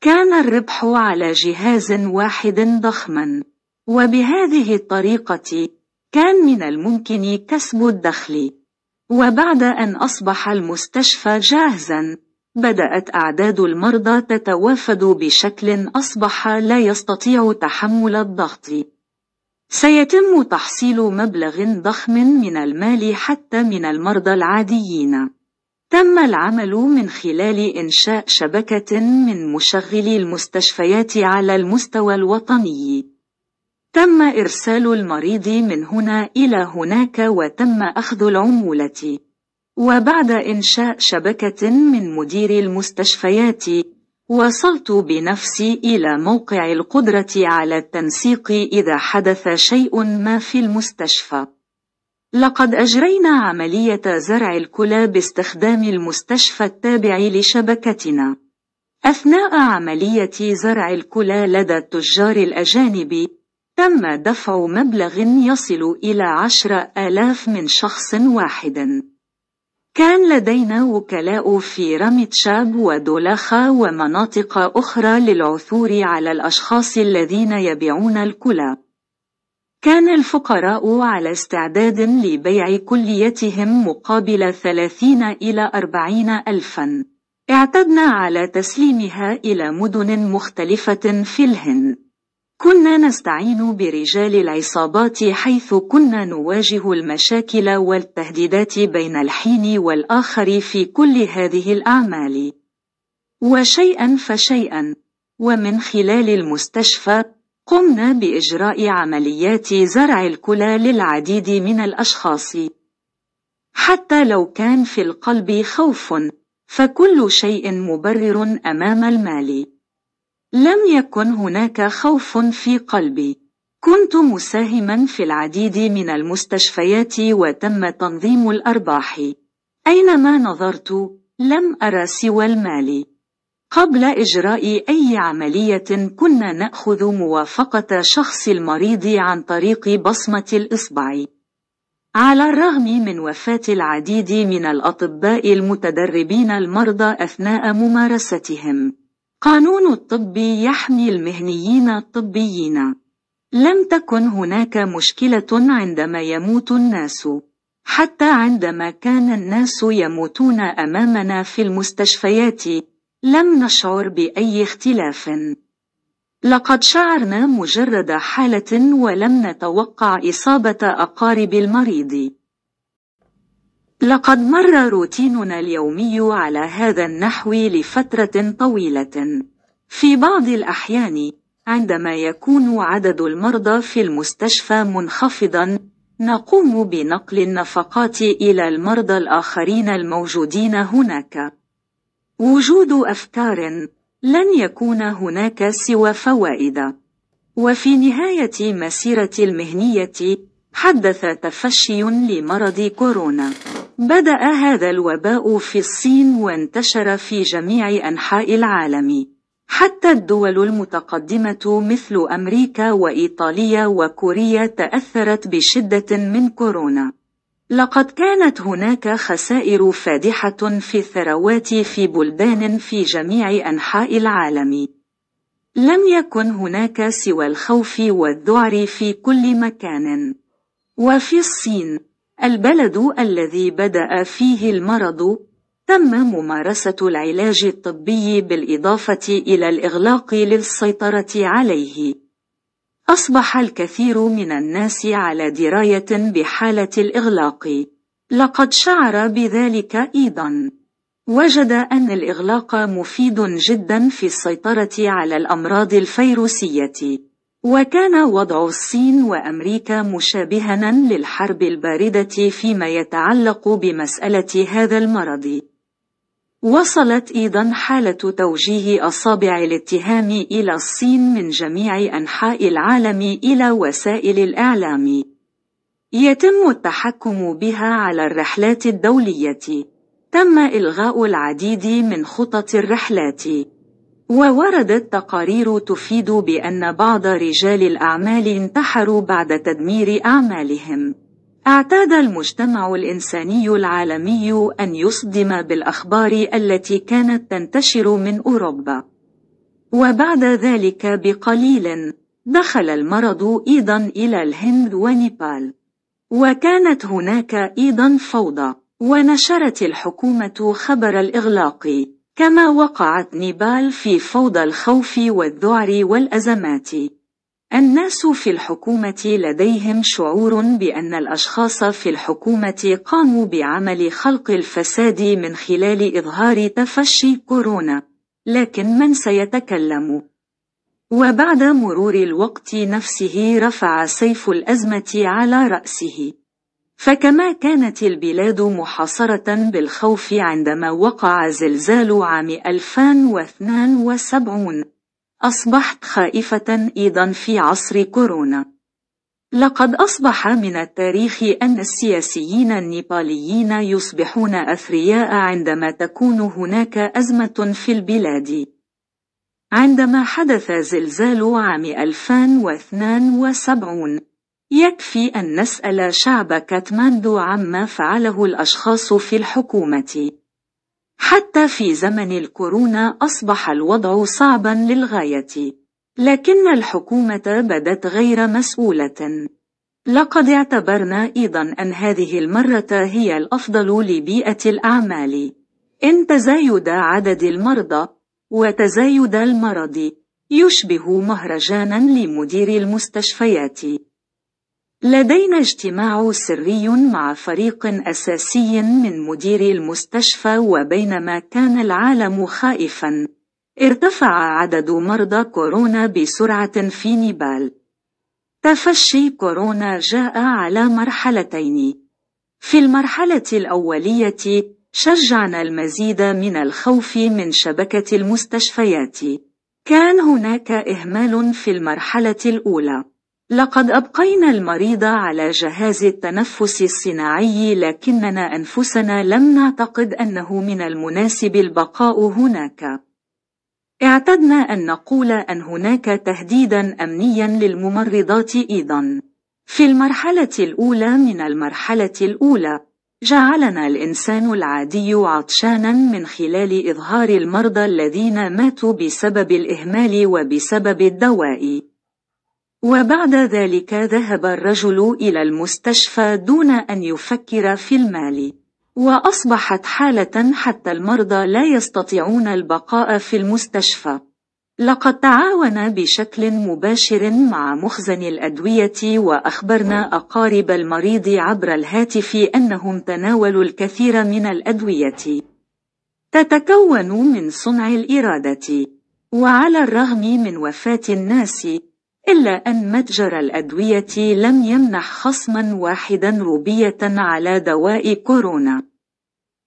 كان الربح على جهاز واحد ضخما، وبهذه الطريقة كان من الممكن كسب الدخل. وبعد أن أصبح المستشفى جاهزاً، بدأت أعداد المرضى تتوافد بشكل أصبح لا يستطيع تحمل الضغط. سيتم تحصيل مبلغ ضخم من المال حتى من المرضى العاديين. تم العمل من خلال إنشاء شبكة من مشغلي المستشفيات على المستوى الوطني. تم إرسال المريض من هنا إلى هناك وتم أخذ العمولة. وبعد إنشاء شبكة من مدير المستشفيات وصلت بنفسي إلى موقع القدرة على التنسيق إذا حدث شيء ما في المستشفى. لقد أجرينا عملية زرع الكلى باستخدام المستشفى التابع لشبكتنا. أثناء عملية زرع الكلى لدى التجار الأجانب، تم دفع مبلغ يصل إلى عشر آلاف من شخص واحد. كان لدينا وكلاء في رمي ودولاخا ومناطق أخرى للعثور على الأشخاص الذين يبيعون الكلى. كان الفقراء على استعداد لبيع كليتهم مقابل 30 إلى 40 ألفاً. اعتدنا على تسليمها إلى مدن مختلفة في الهند. كنا نستعين برجال العصابات حيث كنا نواجه المشاكل والتهديدات بين الحين والآخر في كل هذه الأعمال. وشيئا فشيئا، ومن خلال المستشفى، قمنا بإجراء عمليات زرع الكلى للعديد من الأشخاص. حتى لو كان في القلب خوف، فكل شيء مبرر أمام المال. لم يكن هناك خوف في قلبي كنت مساهما في العديد من المستشفيات وتم تنظيم الأرباح أينما نظرت لم أرى سوى المال قبل إجراء أي عملية كنا نأخذ موافقة شخص المريض عن طريق بصمة الإصبع على الرغم من وفاة العديد من الأطباء المتدربين المرضى أثناء ممارستهم قانون الطب يحمي المهنيين الطبيين. لم تكن هناك مشكلة عندما يموت الناس. حتى عندما كان الناس يموتون أمامنا في المستشفيات، لم نشعر بأي اختلاف. لقد شعرنا مجرد حالة ولم نتوقع إصابة أقارب المريض. لقد مر روتيننا اليومي على هذا النحو لفترة طويلة. في بعض الأحيان، عندما يكون عدد المرضى في المستشفى منخفضًا، نقوم بنقل النفقات إلى المرضى الآخرين الموجودين هناك. وجود أفكار لن يكون هناك سوى فوائد. وفي نهاية مسيرتي المهنية، حدث تفشي لمرض كورونا. بدأ هذا الوباء في الصين وانتشر في جميع أنحاء العالم. حتى الدول المتقدمة مثل أمريكا وإيطاليا وكوريا تأثرت بشدة من كورونا. لقد كانت هناك خسائر فادحة في الثروات في بلدان في جميع أنحاء العالم. لم يكن هناك سوى الخوف والذعر في كل مكان. وفي الصين البلد الذي بدأ فيه المرض تم ممارسة العلاج الطبي بالإضافة إلى الإغلاق للسيطرة عليه. أصبح الكثير من الناس على دراية بحالة الإغلاق. لقد شعر بذلك أيضا. وجد أن الإغلاق مفيد جدا في السيطرة على الأمراض الفيروسية. وكان وضع الصين وأمريكا مشابها للحرب الباردة فيما يتعلق بمسألة هذا المرض. وصلت أيضا حالة توجيه أصابع الاتهام إلى الصين من جميع أنحاء العالم إلى وسائل الإعلام. يتم التحكم بها على الرحلات الدولية. تم إلغاء العديد من خطط الرحلات. ووردت تقارير تفيد بأن بعض رجال الأعمال انتحروا بعد تدمير أعمالهم. اعتاد المجتمع الإنساني العالمي أن يصدم بالأخبار التي كانت تنتشر من أوروبا. وبعد ذلك بقليل، دخل المرض أيضا إلى الهند ونيبال. وكانت هناك أيضا فوضى، ونشرت الحكومة خبر الإغلاق. كما وقعت نيبال في فوضى الخوف والذعر والأزمات الناس في الحكومة لديهم شعور بأن الأشخاص في الحكومة قاموا بعمل خلق الفساد من خلال إظهار تفشي كورونا لكن من سيتكلم؟ وبعد مرور الوقت نفسه رفع سيف الأزمة على رأسه فكما كانت البلاد محاصرة بالخوف عندما وقع زلزال عام 2072 أصبحت خائفة أيضا في عصر كورونا لقد أصبح من التاريخ أن السياسيين النيباليين يصبحون أثرياء عندما تكون هناك أزمة في البلاد. عندما حدث زلزال عام 2072 يكفي أن نسأل شعب كاتماندو عما فعله الأشخاص في الحكومة. حتى في زمن الكورونا أصبح الوضع صعبا للغاية. لكن الحكومة بدت غير مسؤولة. لقد اعتبرنا أيضا أن هذه المرة هي الأفضل لبيئة الأعمال. إن تزايد عدد المرضى وتزايد المرض يشبه مهرجانا لمدير المستشفيات. لدينا اجتماع سري مع فريق أساسي من مدير المستشفى وبينما كان العالم خائفا ارتفع عدد مرضى كورونا بسرعة في نيبال تفشي كورونا جاء على مرحلتين في المرحلة الأولية شجعنا المزيد من الخوف من شبكة المستشفيات كان هناك إهمال في المرحلة الأولى لقد أبقينا المريض على جهاز التنفس الصناعي لكننا أنفسنا لم نعتقد أنه من المناسب البقاء هناك. اعتدنا أن نقول أن هناك تهديدا أمنيا للممرضات أيضا. في المرحلة الأولى من المرحلة الأولى، جعلنا الإنسان العادي عطشانا من خلال إظهار المرضى الذين ماتوا بسبب الإهمال وبسبب الدواء. وبعد ذلك ذهب الرجل إلى المستشفى دون أن يفكر في المال وأصبحت حالة حتى المرضى لا يستطيعون البقاء في المستشفى لقد تعاون بشكل مباشر مع مخزن الأدوية وأخبرنا أقارب المريض عبر الهاتف أنهم تناولوا الكثير من الأدوية تتكون من صنع الإرادة وعلى الرغم من وفاة الناس إلا أن متجر الأدوية لم يمنح خصما واحدا روبية على دواء كورونا.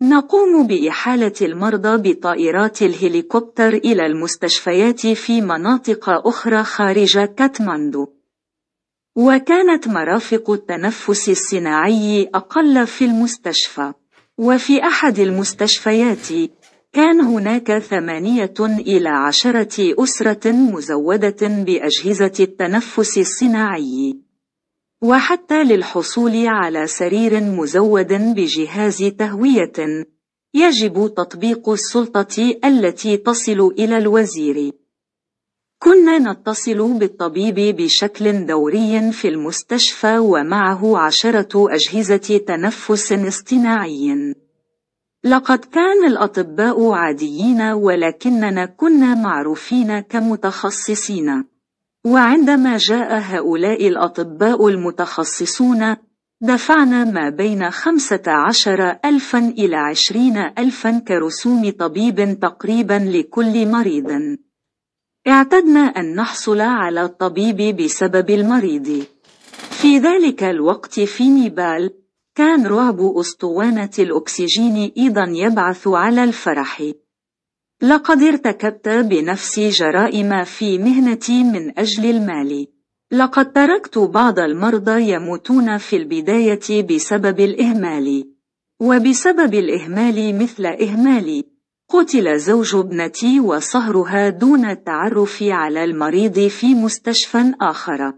نقوم بإحالة المرضى بطائرات الهليكوبتر إلى المستشفيات في مناطق أخرى خارج كاتماندو. وكانت مرافق التنفس الصناعي أقل في المستشفى. وفي أحد المستشفيات كان هناك ثمانية إلى عشرة أسرة مزودة بأجهزة التنفس الصناعي وحتى للحصول على سرير مزود بجهاز تهوية يجب تطبيق السلطة التي تصل إلى الوزير كنا نتصل بالطبيب بشكل دوري في المستشفى ومعه عشرة أجهزة تنفس اصطناعي لقد كان الأطباء عاديين ولكننا كنا معروفين كمتخصصين وعندما جاء هؤلاء الأطباء المتخصصون دفعنا ما بين 15 ألفا إلى 20 ألفا كرسوم طبيب تقريبا لكل مريض اعتدنا أن نحصل على الطبيب بسبب المريض في ذلك الوقت في نيبال كان رعب أسطوانة الأكسجين أيضا يبعث على الفرح لقد ارتكبت بنفسي جرائم في مهنتي من أجل المال لقد تركت بعض المرضى يموتون في البداية بسبب الإهمال وبسبب الإهمال مثل إهمالي قتل زوج ابنتي وصهرها دون التعرف على المريض في مستشفى آخر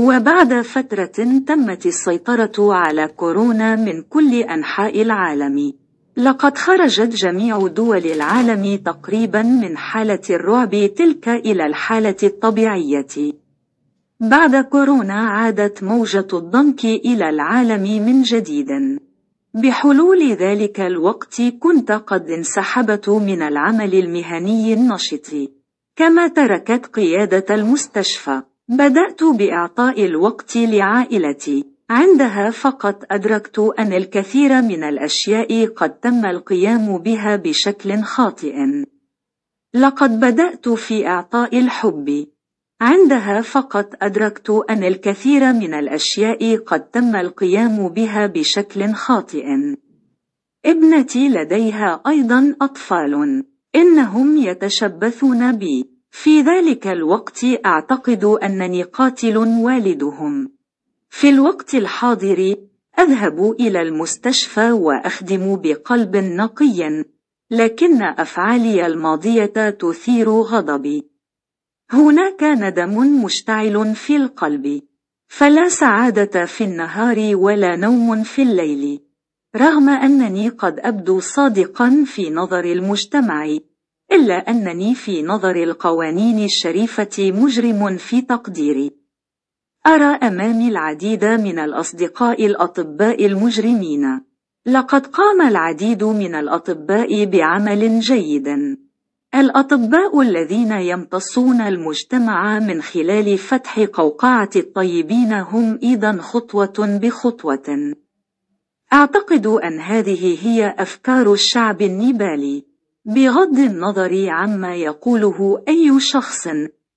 وبعد فترة تمت السيطرة على كورونا من كل أنحاء العالم. لقد خرجت جميع دول العالم تقريبا من حالة الرعب تلك إلى الحالة الطبيعية. بعد كورونا عادت موجة الضنك إلى العالم من جديد. بحلول ذلك الوقت كنت قد انسحبت من العمل المهني النشط. كما تركت قيادة المستشفى. بدأت بإعطاء الوقت لعائلتي عندها فقط أدركت أن الكثير من الأشياء قد تم القيام بها بشكل خاطئ لقد بدأت في إعطاء الحب عندها فقط أدركت أن الكثير من الأشياء قد تم القيام بها بشكل خاطئ ابنتي لديها أيضا أطفال إنهم يتشبثون بي في ذلك الوقت أعتقد أنني قاتل والدهم. في الوقت الحاضر أذهب إلى المستشفى وأخدم بقلب نقي، لكن أفعالي الماضية تثير غضبي. هناك ندم مشتعل في القلب، فلا سعادة في النهار ولا نوم في الليل، رغم أنني قد أبدو صادقا في نظر المجتمع. إلا أنني في نظر القوانين الشريفة مجرم في تقديري أرى أمامي العديد من الأصدقاء الأطباء المجرمين لقد قام العديد من الأطباء بعمل جيد الأطباء الذين يمتصون المجتمع من خلال فتح قوقعة الطيبين هم إذا خطوة بخطوة أعتقد أن هذه هي أفكار الشعب النيبالي بغض النظر عما يقوله أي شخص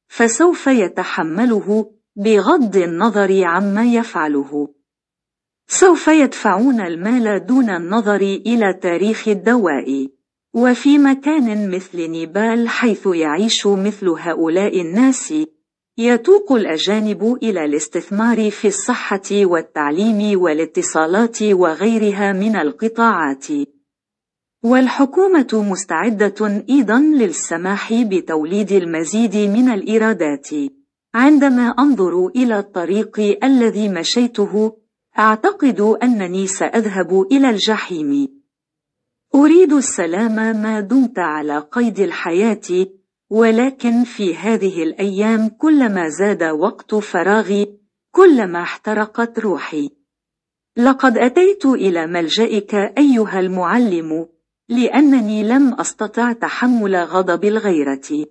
فسوف يتحمله بغض النظر عما يفعله سوف يدفعون المال دون النظر إلى تاريخ الدواء وفي مكان مثل نيبال حيث يعيش مثل هؤلاء الناس يتوق الأجانب إلى الاستثمار في الصحة والتعليم والاتصالات وغيرها من القطاعات والحكومة مستعدة أيضا للسماح بتوليد المزيد من الإيرادات. عندما أنظر إلى الطريق الذي مشيته، أعتقد أنني سأذهب إلى الجحيم. أريد السلام ما دمت على قيد الحياة، ولكن في هذه الأيام كلما زاد وقت فراغي، كلما احترقت روحي. لقد أتيت إلى ملجئك أيها المعلم، لأنني لم أستطع تحمل غضب الغيرة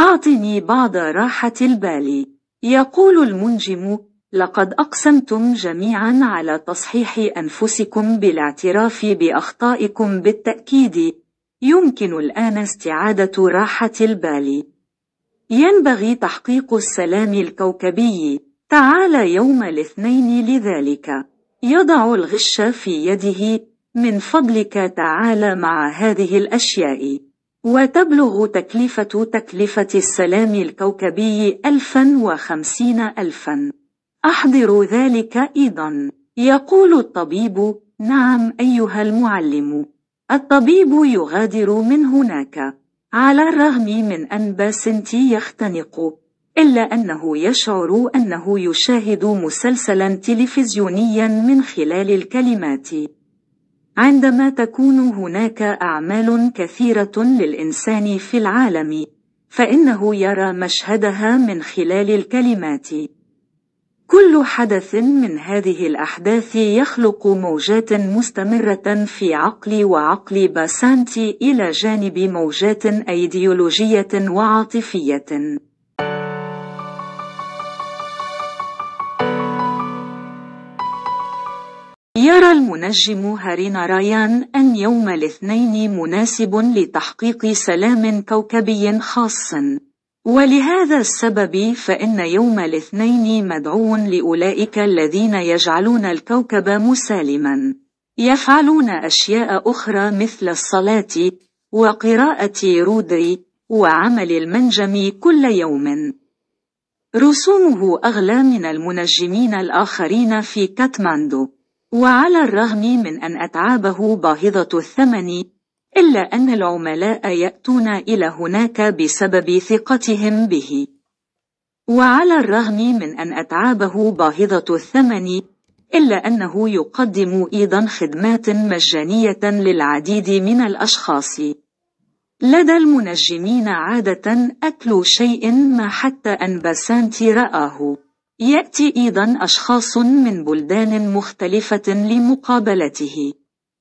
أعطني بعض راحة البال يقول المنجم لقد أقسمتم جميعا على تصحيح أنفسكم بالاعتراف بأخطائكم بالتأكيد يمكن الآن استعادة راحة البال ينبغي تحقيق السلام الكوكبي تعال يوم الاثنين لذلك يضع الغش في يده من فضلك تعال مع هذه الأشياء وتبلغ تكلفة تكلفة السلام الكوكبي 1050 ألفا أحضر ذلك أيضا يقول الطبيب نعم أيها المعلم الطبيب يغادر من هناك على الرغم من أن باسنتي يختنق إلا أنه يشعر أنه يشاهد مسلسلا تلفزيونيا من خلال الكلمات عندما تكون هناك أعمال كثيرة للإنسان في العالم، فإنه يرى مشهدها من خلال الكلمات. كل حدث من هذه الأحداث يخلق موجات مستمرة في عقل وعقل باسانتي إلى جانب موجات أيديولوجية وعاطفية. يرى المنجم هارينا رايان أن يوم الاثنين مناسب لتحقيق سلام كوكبي خاص ولهذا السبب فإن يوم الاثنين مدعو لأولئك الذين يجعلون الكوكب مسالما يفعلون أشياء أخرى مثل الصلاة وقراءة رودري وعمل المنجم كل يوم رسومه أغلى من المنجمين الآخرين في كاتماندو وعلى الرغم من أن أتعابه باهظة الثمن إلا أن العملاء يأتون إلى هناك بسبب ثقتهم به وعلى الرغم من أن أتعابه باهظة الثمن إلا أنه يقدم أيضا خدمات مجانية للعديد من الأشخاص لدى المنجمين عادة أكل شيء ما حتى أن باسانتي رآه يأتي أيضا أشخاص من بلدان مختلفة لمقابلته.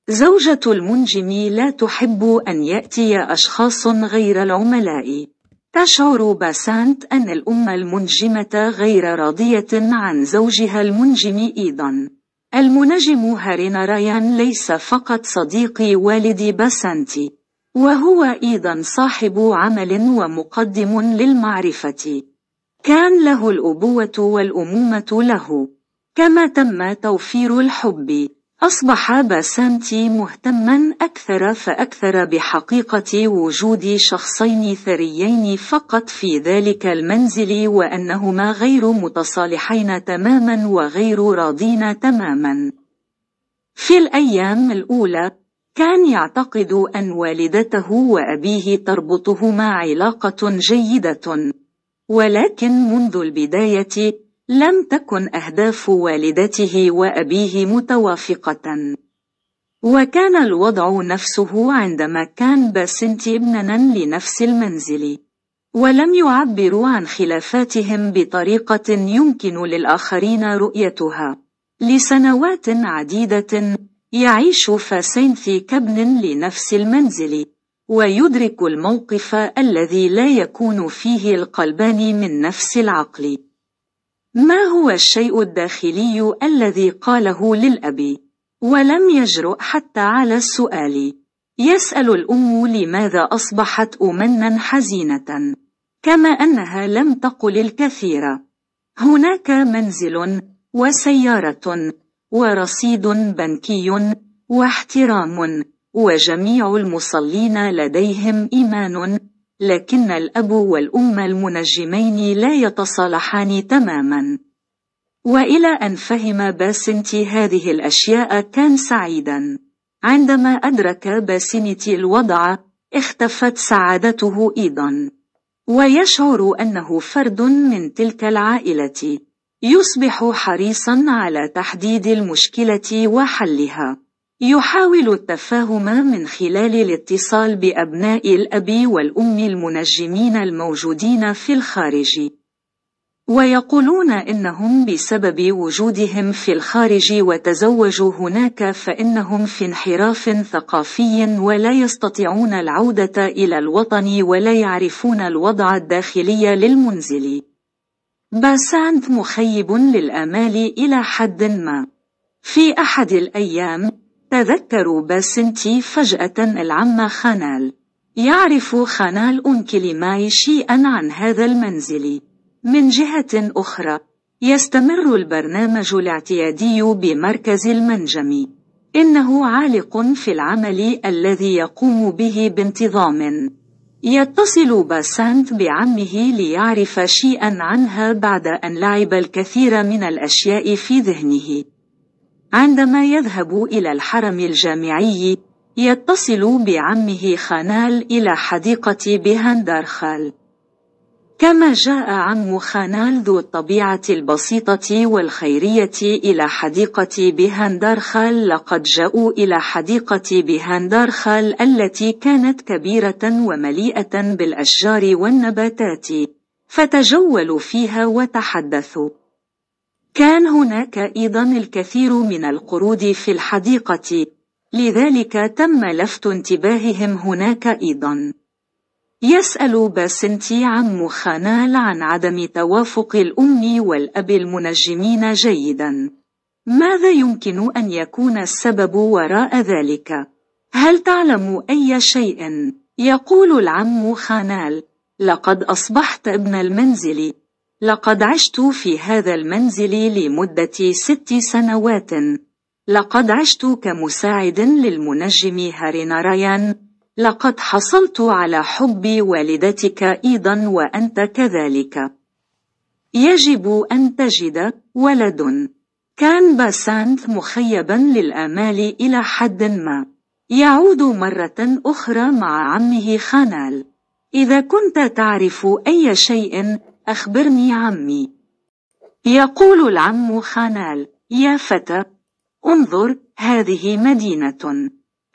زوجة المنجم لا تحب أن يأتي أشخاص غير العملاء. تشعر باسانت أن الأم المنجمة غير راضية عن زوجها المنجم أيضا. المنجم هارين رايان ليس فقط صديق والدي باسانت، وهو أيضا صاحب عمل ومقدم للمعرفة. كان له الأبوة والأمومة له كما تم توفير الحب أصبح باسانتي مهتما أكثر فأكثر بحقيقة وجود شخصين ثريين فقط في ذلك المنزل وأنهما غير متصالحين تماما وغير راضين تماما في الأيام الأولى كان يعتقد أن والدته وأبيه تربطهما علاقة جيدة ولكن منذ البداية لم تكن أهداف والدته وأبيه متوافقة وكان الوضع نفسه عندما كان باسنت ابننا لنفس المنزل ولم يعبروا عن خلافاتهم بطريقة يمكن للآخرين رؤيتها لسنوات عديدة يعيش فاسنث كابن لنفس المنزل ويدرك الموقف الذي لا يكون فيه القلبان من نفس العقل ما هو الشيء الداخلي الذي قاله للأب ولم يجرؤ حتى على السؤال يسأل الأم لماذا أصبحت أمنا حزينة كما أنها لم تقل الكثير هناك منزل وسيارة ورصيد بنكي واحترام وجميع المصلين لديهم إيمان لكن الأب والأم المنجمين لا يتصالحان تماما وإلى أن فهم باسنتي هذه الأشياء كان سعيدا عندما أدرك باسنتي الوضع اختفت سعادته أيضا ويشعر أنه فرد من تلك العائلة يصبح حريصا على تحديد المشكلة وحلها يحاول التفاهم من خلال الاتصال بأبناء الأب والأم المنجمين الموجودين في الخارج ويقولون إنهم بسبب وجودهم في الخارج وتزوجوا هناك فإنهم في انحراف ثقافي ولا يستطيعون العودة إلى الوطن ولا يعرفون الوضع الداخلي للمنزل باسانت مخيب للآمال إلى حد ما في أحد الأيام تذكروا باسنتي فجأة العم خانال يعرف خانال أنكليماي شيئا عن هذا المنزل من جهة أخرى يستمر البرنامج الاعتيادي بمركز المنجم إنه عالق في العمل الذي يقوم به بانتظام يتصل باسانت بعمه ليعرف شيئا عنها بعد أن لعب الكثير من الأشياء في ذهنه عندما يذهب إلى الحرم الجامعي يتصل بعمه خانال إلى حديقة بهندرخال كما جاء عم خانال ذو الطبيعة البسيطة والخيرية إلى حديقة بهندرخال لقد جاءوا إلى حديقة بهندرخال التي كانت كبيرة ومليئة بالأشجار والنباتات فتجولوا فيها وتحدثوا كان هناك أيضا الكثير من القرود في الحديقة لذلك تم لفت انتباههم هناك أيضا يسأل باسنتي عن مخانال عن عدم توافق الأم والأب المنجمين جيدا ماذا يمكن أن يكون السبب وراء ذلك؟ هل تعلم أي شيء؟ يقول العم خانال لقد أصبحت ابن المنزل لقد عشت في هذا المنزل لمدة ست سنوات. لقد عشت كمساعد للمنجم هاري نارايان. لقد حصلت على حب والدتك أيضا وأنت كذلك. يجب أن تجد ولد. كان باسانت مخيبا للآمال إلى حد ما. يعود مرة أخرى مع عمه خانال. إذا كنت تعرف أي شيء أخبرني عمي يقول العم خانال يا فتى انظر هذه مدينة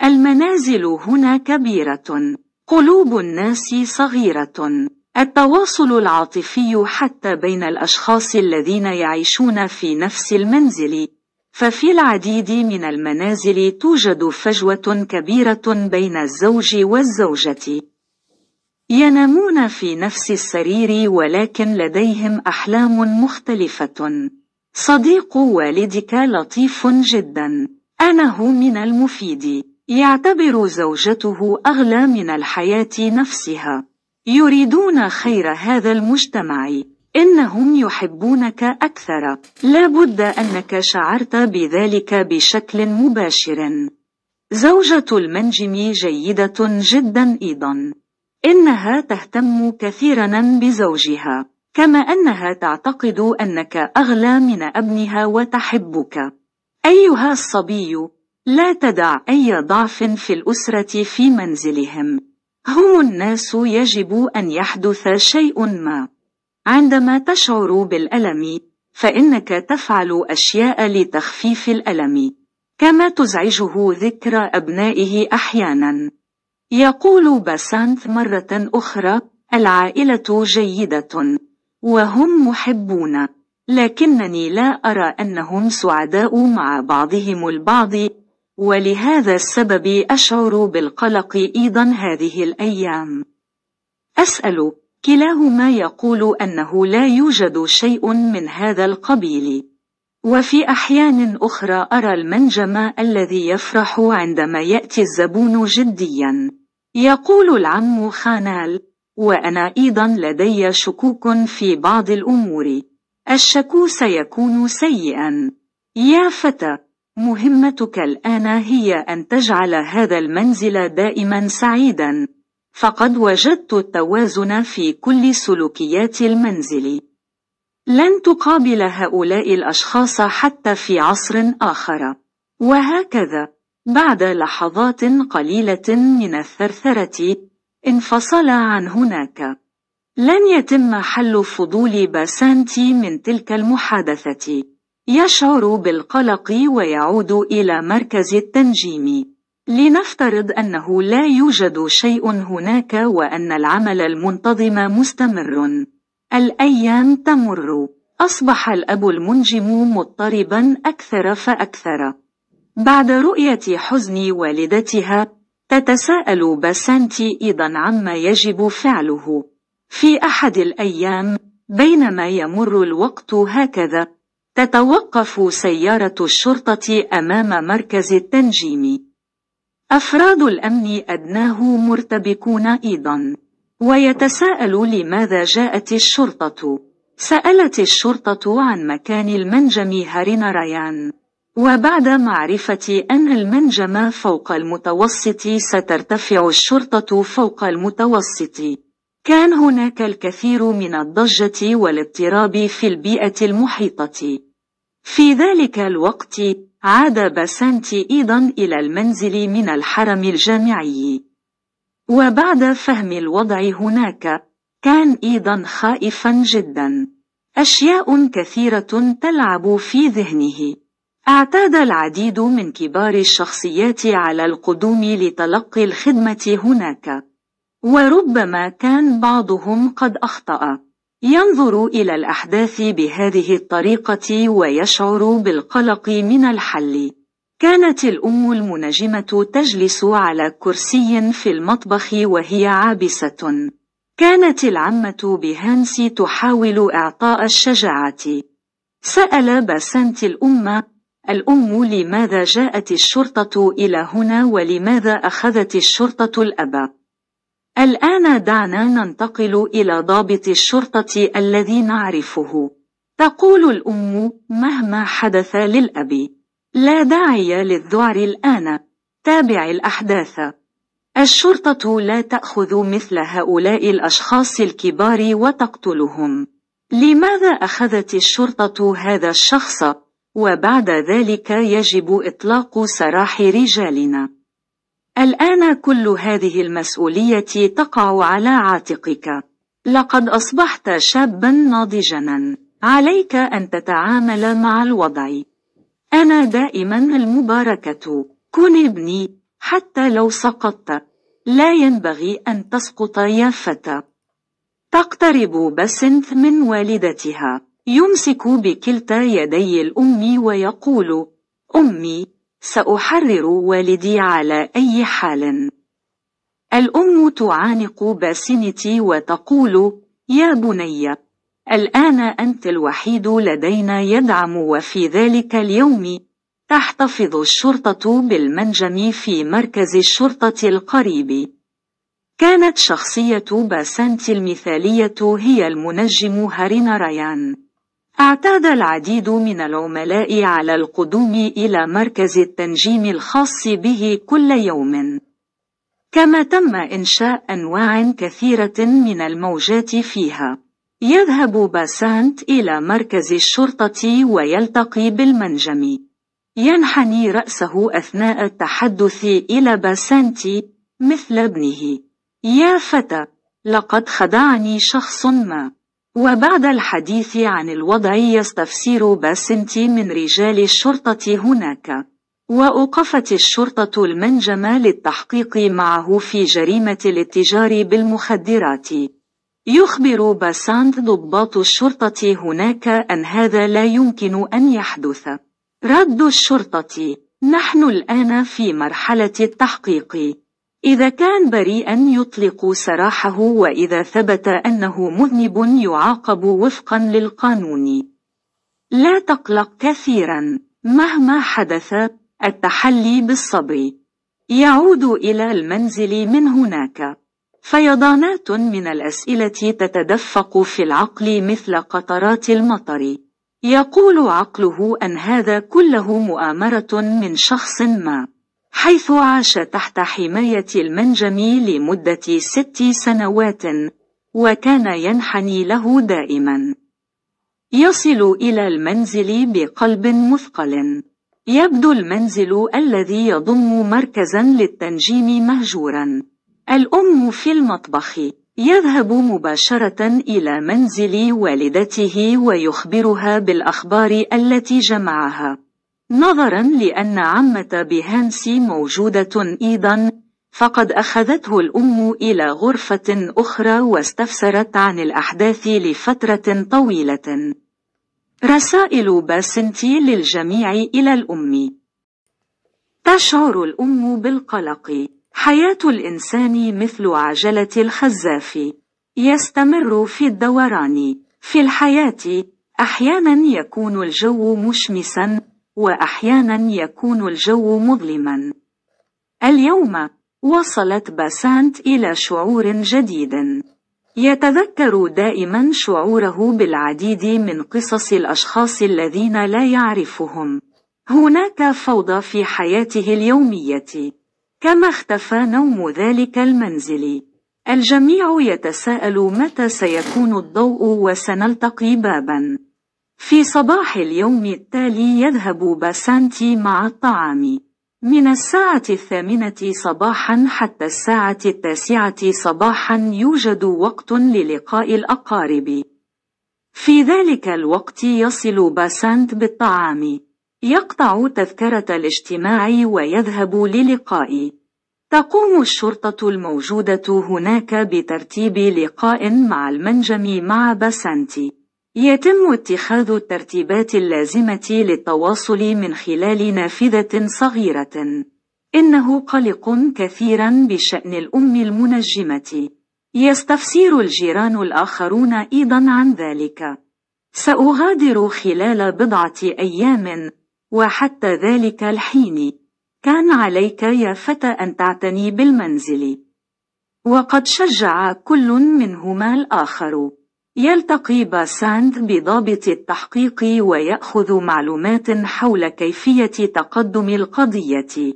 المنازل هنا كبيرة قلوب الناس صغيرة التواصل العاطفي حتى بين الأشخاص الذين يعيشون في نفس المنزل ففي العديد من المنازل توجد فجوة كبيرة بين الزوج والزوجة ينامون في نفس السرير ولكن لديهم أحلام مختلفة. صديق والدك لطيف جدا. أنه من المفيد. يعتبر زوجته أغلى من الحياة نفسها. يريدون خير هذا المجتمع. إنهم يحبونك أكثر. لا بد أنك شعرت بذلك بشكل مباشر. زوجة المنجم جيدة جدا أيضا. إنها تهتم كثيرا بزوجها كما أنها تعتقد أنك أغلى من ابنها وتحبك أيها الصبي لا تدع أي ضعف في الأسرة في منزلهم هم الناس يجب أن يحدث شيء ما عندما تشعر بالألم فإنك تفعل أشياء لتخفيف الألم كما تزعجه ذكر أبنائه أحياناً يقول بسانت مرة أخرى العائلة جيدة وهم محبون لكنني لا أرى أنهم سعداء مع بعضهم البعض ولهذا السبب أشعر بالقلق أيضا هذه الأيام أسأل كلاهما يقول أنه لا يوجد شيء من هذا القبيل وفي أحيان أخرى أرى المنجم الذي يفرح عندما يأتي الزبون جدياً يقول العم خانال وأنا أيضا لدي شكوك في بعض الأمور الشكو سيكون سيئا يا فتى مهمتك الآن هي أن تجعل هذا المنزل دائما سعيدا فقد وجدت التوازن في كل سلوكيات المنزل لن تقابل هؤلاء الأشخاص حتى في عصر آخر وهكذا بعد لحظات قليلة من الثرثرة انفصل عن هناك لن يتم حل فضول باسانتي من تلك المحادثة يشعر بالقلق ويعود إلى مركز التنجيم لنفترض أنه لا يوجد شيء هناك وأن العمل المنتظم مستمر الأيام تمر أصبح الأب المنجم مضطربا أكثر فأكثر بعد رؤية حزن والدتها تتساءل باسانتي أيضا عما يجب فعله في أحد الأيام بينما يمر الوقت هكذا تتوقف سيارة الشرطة أمام مركز التنجيم أفراد الأمن أدناه مرتبكون أيضا ويتساءل لماذا جاءت الشرطة سألت الشرطة عن مكان المنجم هارين ريان وبعد معرفة أن المنجم فوق المتوسط سترتفع الشرطة فوق المتوسط كان هناك الكثير من الضجة والاضطراب في البيئة المحيطة في ذلك الوقت عاد باسانتي أيضا إلى المنزل من الحرم الجامعي وبعد فهم الوضع هناك كان أيضا خائفا جدا أشياء كثيرة تلعب في ذهنه اعتاد العديد من كبار الشخصيات على القدوم لتلقي الخدمة هناك وربما كان بعضهم قد أخطأ ينظر إلى الأحداث بهذه الطريقة ويشعر بالقلق من الحل كانت الأم المنجمة تجلس على كرسي في المطبخ وهي عابسة كانت العمة بهانسي تحاول إعطاء الشجاعة سأل باسنت الأم الأم لماذا جاءت الشرطة إلى هنا ولماذا أخذت الشرطة الأب؟ الآن دعنا ننتقل إلى ضابط الشرطة الذي نعرفه. تقول الأم مهما حدث للأب لا داعي للذعر الآن تابع الأحداث الشرطة لا تأخذ مثل هؤلاء الأشخاص الكبار وتقتلهم لماذا أخذت الشرطة هذا الشخص وبعد ذلك يجب إطلاق سراح رجالنا. الآن كل هذه المسؤولية تقع على عاتقك. لقد أصبحت شابا ناضجا. عليك أن تتعامل مع الوضع. أنا دائما المباركة. كن ابني حتى لو سقطت. لا ينبغي أن تسقط يا فتى. تقترب بسنت من والدتها. يمسك بكلتا يدي الأم ويقول أمي سأحرر والدي على أي حال الأم تعانق باسنتي وتقول يا بني الآن أنت الوحيد لدينا يدعم وفي ذلك اليوم تحتفظ الشرطة بالمنجم في مركز الشرطة القريب كانت شخصية باسنتي المثالية هي المنجم هارين ريان اعتاد العديد من العملاء على القدوم إلى مركز التنجيم الخاص به كل يوم كما تم إنشاء أنواع كثيرة من الموجات فيها يذهب باسانت إلى مركز الشرطة ويلتقي بالمنجم ينحني رأسه أثناء التحدث إلى باسانت مثل ابنه يا فتى لقد خدعني شخص ما وبعد الحديث عن الوضع يستفسر باسنتي من رجال الشرطة هناك وأوقفت الشرطة المنجم للتحقيق معه في جريمة الاتجار بالمخدرات يخبر باساند ضباط الشرطة هناك أن هذا لا يمكن أن يحدث رد الشرطة نحن الآن في مرحلة التحقيق إذا كان بريئا يطلق سراحه وإذا ثبت أنه مذنب يعاقب وفقا للقانون لا تقلق كثيرا مهما حدث التحلي بالصبر يعود إلى المنزل من هناك فيضانات من الأسئلة تتدفق في العقل مثل قطرات المطر يقول عقله أن هذا كله مؤامرة من شخص ما حيث عاش تحت حماية المنجم لمدة ست سنوات وكان ينحني له دائما يصل إلى المنزل بقلب مثقل يبدو المنزل الذي يضم مركزا للتنجيم مهجورا الأم في المطبخ يذهب مباشرة إلى منزل والدته ويخبرها بالأخبار التي جمعها نظرا لأن عمة بهانسي موجودة أيضا فقد أخذته الأم إلى غرفة أخرى واستفسرت عن الأحداث لفترة طويلة رسائل باسنتي للجميع إلى الأم تشعر الأم بالقلق حياة الإنسان مثل عجلة الخزاف يستمر في الدوران في الحياة أحيانا يكون الجو مشمسا وأحيانا يكون الجو مظلما اليوم وصلت باسانت إلى شعور جديد يتذكر دائما شعوره بالعديد من قصص الأشخاص الذين لا يعرفهم هناك فوضى في حياته اليومية كما اختفى نوم ذلك المنزل الجميع يتساءل متى سيكون الضوء وسنلتقي بابا في صباح اليوم التالي يذهب باسانتي مع الطعام من الساعة الثامنة صباحا حتى الساعة التاسعة صباحا يوجد وقت للقاء الأقارب في ذلك الوقت يصل باسانت بالطعام يقطع تذكرة الاجتماع ويذهب للقاء تقوم الشرطة الموجودة هناك بترتيب لقاء مع المنجم مع باسانتي يتم اتخاذ الترتيبات اللازمة للتواصل من خلال نافذة صغيرة. إنه قلق كثيرا بشأن الأم المنجمة. يستفسر الجيران الآخرون أيضا عن ذلك. سأغادر خلال بضعة أيام وحتى ذلك الحين. كان عليك يا فتى أن تعتني بالمنزل. وقد شجع كل منهما الآخر. يلتقي باساند بضابط التحقيق ويأخذ معلومات حول كيفية تقدم القضية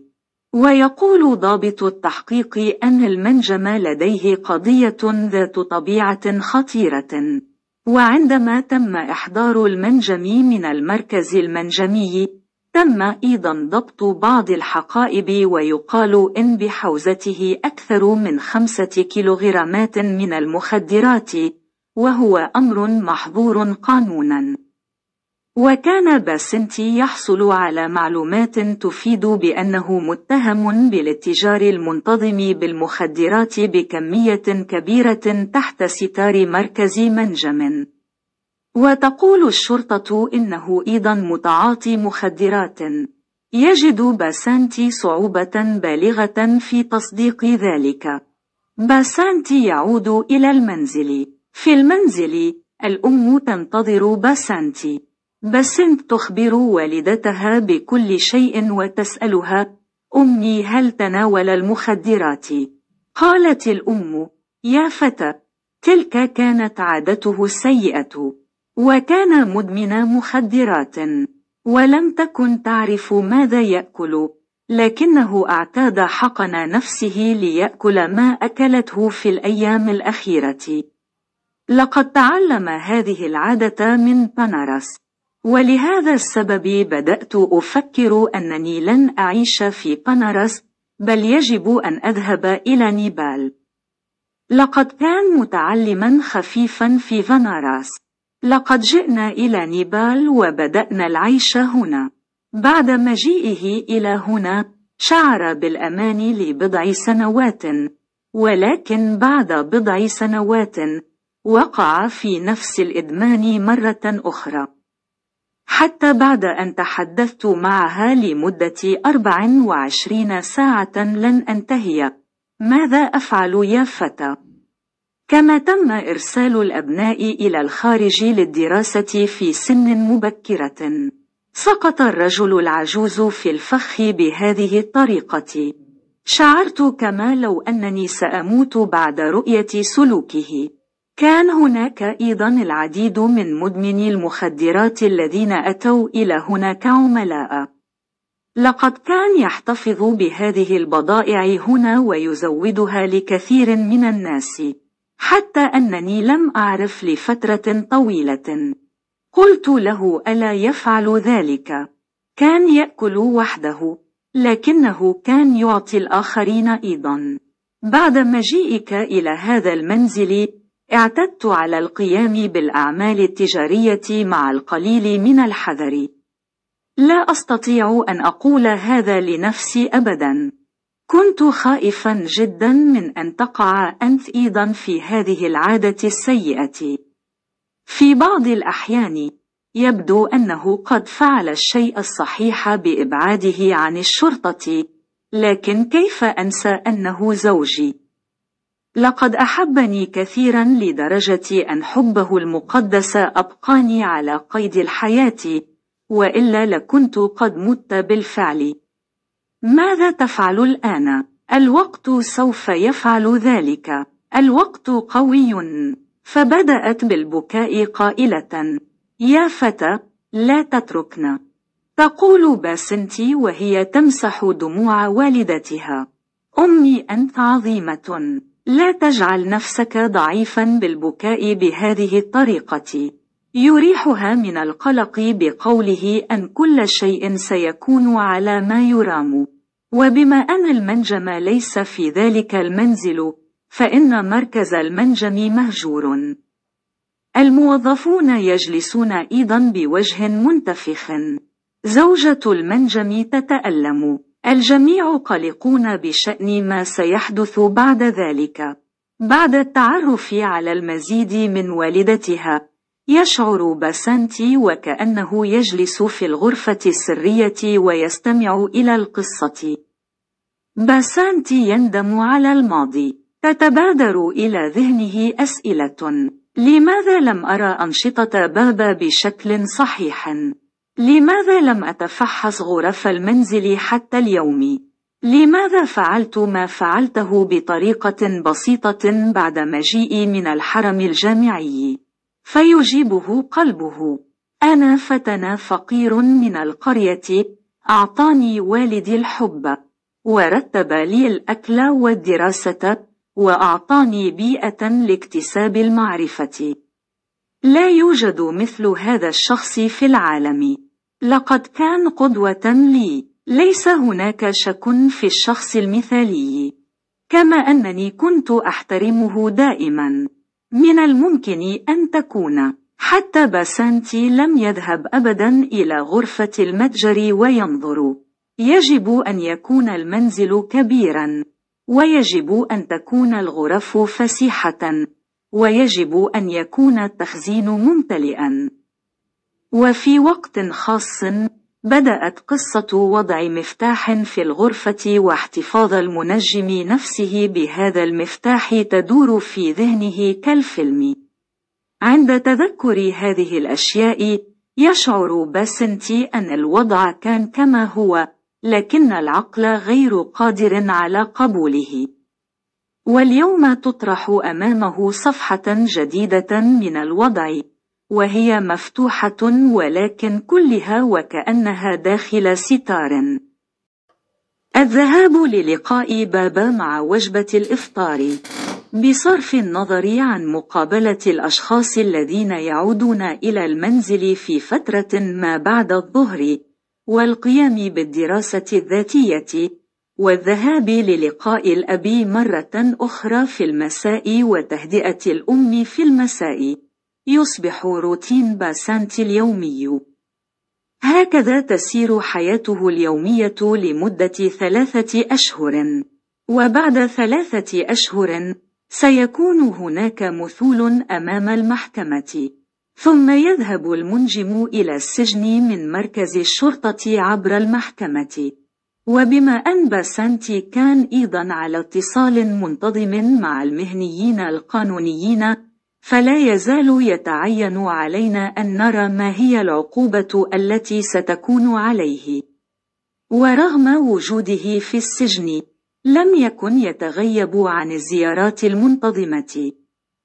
ويقول ضابط التحقيق أن المنجم لديه قضية ذات طبيعة خطيرة وعندما تم إحضار المنجم من المركز المنجمي تم أيضا ضبط بعض الحقائب ويقال إن بحوزته أكثر من خمسة كيلوغرامات من المخدرات وهو أمر محظور قانونا وكان باسنتي يحصل على معلومات تفيد بأنه متهم بالاتجار المنتظم بالمخدرات بكمية كبيرة تحت ستار مركز منجم وتقول الشرطة إنه أيضا متعاطي مخدرات يجد باسانتي صعوبة بالغة في تصديق ذلك باسانتي يعود إلى المنزل في المنزل الأم تنتظر باسنت باسنت تخبر والدتها بكل شيء وتسألها أمي هل تناول المخدرات؟ قالت الأم يا فتى تلك كانت عادته السيئة وكان مدمن مخدرات ولم تكن تعرف ماذا يأكل لكنه اعتاد حقن نفسه ليأكل ما أكلته في الأيام الأخيرة لقد تعلم هذه العادة من باناراس ولهذا السبب بدأت أفكر أنني لن أعيش في باناراس بل يجب أن أذهب إلى نيبال لقد كان متعلما خفيفا في فاناراس لقد جئنا إلى نيبال وبدأنا العيش هنا بعد مجيئه إلى هنا شعر بالأمان لبضع سنوات ولكن بعد بضع سنوات وقع في نفس الإدمان مرة أخرى حتى بعد أن تحدثت معها لمدة 24 ساعة لن أنتهي ماذا أفعل يا فتى؟ كما تم إرسال الأبناء إلى الخارج للدراسة في سن مبكرة سقط الرجل العجوز في الفخ بهذه الطريقة شعرت كما لو أنني سأموت بعد رؤية سلوكه كان هناك أيضا العديد من مدمني المخدرات الذين أتوا إلى هنا كعملاء. لقد كان يحتفظ بهذه البضائع هنا ويزودها لكثير من الناس، حتى أنني لم أعرف لفترة طويلة. قلت له ألا يفعل ذلك. كان يأكل وحده، لكنه كان يعطي الآخرين أيضا. بعد مجيئك إلى هذا المنزل، اعتدت على القيام بالأعمال التجارية مع القليل من الحذر. لا أستطيع أن أقول هذا لنفسي أبداً. كنت خائفا جدا من أن تقع أنت أيضا في هذه العادة السيئة. في بعض الأحيان يبدو أنه قد فعل الشيء الصحيح بإبعاده عن الشرطة، لكن كيف أنسى أنه زوجي؟ لقد أحبني كثيرا لدرجة أن حبه المقدس أبقاني على قيد الحياة وإلا لكنت قد مت بالفعل ماذا تفعل الآن؟ الوقت سوف يفعل ذلك الوقت قوي فبدأت بالبكاء قائلة يا فتى لا تتركنا تقول باسنتي وهي تمسح دموع والدتها أمي أنت عظيمة لا تجعل نفسك ضعيفا بالبكاء بهذه الطريقة يريحها من القلق بقوله أن كل شيء سيكون على ما يرام وبما أن المنجم ليس في ذلك المنزل فإن مركز المنجم مهجور الموظفون يجلسون أيضا بوجه منتفخ زوجة المنجم تتألم الجميع قلقون بشأن ما سيحدث بعد ذلك. بعد التعرف على المزيد من والدتها، يشعر باسانتي وكأنه يجلس في الغرفة السرية ويستمع إلى القصة. باسانتي يندم على الماضي. تتبادر إلى ذهنه أسئلة. لماذا لم أرى أنشطة بابا بشكل صحيح؟ لماذا لم أتفحص غرف المنزل حتى اليوم؟ لماذا فعلت ما فعلته بطريقة بسيطة بعد مجيئي من الحرم الجامعي؟ فيجيبه قلبه أنا فتى فقير من القرية أعطاني والدي الحب ورتب لي الأكل والدراسة وأعطاني بيئة لاكتساب المعرفة لا يوجد مثل هذا الشخص في العالم لقد كان قدوة لي. ليس هناك شك في الشخص المثالي. كما أنني كنت أحترمه دائما. من الممكن أن تكون. حتى باسانتي لم يذهب أبدا إلى غرفة المتجر وينظر. يجب أن يكون المنزل كبيرا. ويجب أن تكون الغرف فسيحة. ويجب أن يكون التخزين ممتلئا. وفي وقت خاص بدأت قصة وضع مفتاح في الغرفة واحتفاظ المنجم نفسه بهذا المفتاح تدور في ذهنه كالفيلم. عند تذكر هذه الأشياء، يشعر باسنتي أن الوضع كان كما هو، لكن العقل غير قادر على قبوله. واليوم تطرح أمامه صفحة جديدة من الوضع. وهي مفتوحة ولكن كلها وكأنها داخل ستار الذهاب للقاء بابا مع وجبة الإفطار بصرف النظر عن مقابلة الأشخاص الذين يعودون إلى المنزل في فترة ما بعد الظهر والقيام بالدراسة الذاتية والذهاب للقاء الأب مرة أخرى في المساء وتهدئة الأم في المساء يصبح روتين باسانت اليومي هكذا تسير حياته اليومية لمدة ثلاثة أشهر وبعد ثلاثة أشهر سيكون هناك مثول أمام المحكمة ثم يذهب المنجم إلى السجن من مركز الشرطة عبر المحكمة وبما أن باسانتي كان أيضا على اتصال منتظم مع المهنيين القانونيين فلا يزال يتعين علينا أن نرى ما هي العقوبة التي ستكون عليه. ورغم وجوده في السجن، لم يكن يتغيب عن الزيارات المنتظمة.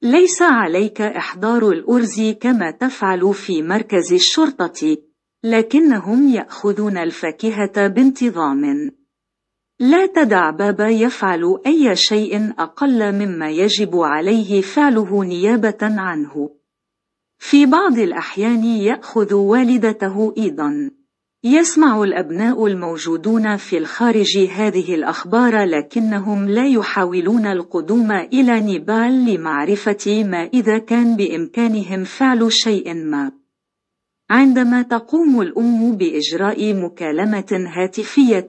ليس عليك إحضار الأرز كما تفعل في مركز الشرطة، لكنهم يأخذون الفاكهة بانتظام. لا تدع بابا يفعل أي شيء أقل مما يجب عليه فعله نيابة عنه. في بعض الأحيان يأخذ والدته أيضا. يسمع الأبناء الموجودون في الخارج هذه الأخبار لكنهم لا يحاولون القدوم إلى نيبال لمعرفة ما إذا كان بإمكانهم فعل شيء ما. عندما تقوم الأم بإجراء مكالمة هاتفية،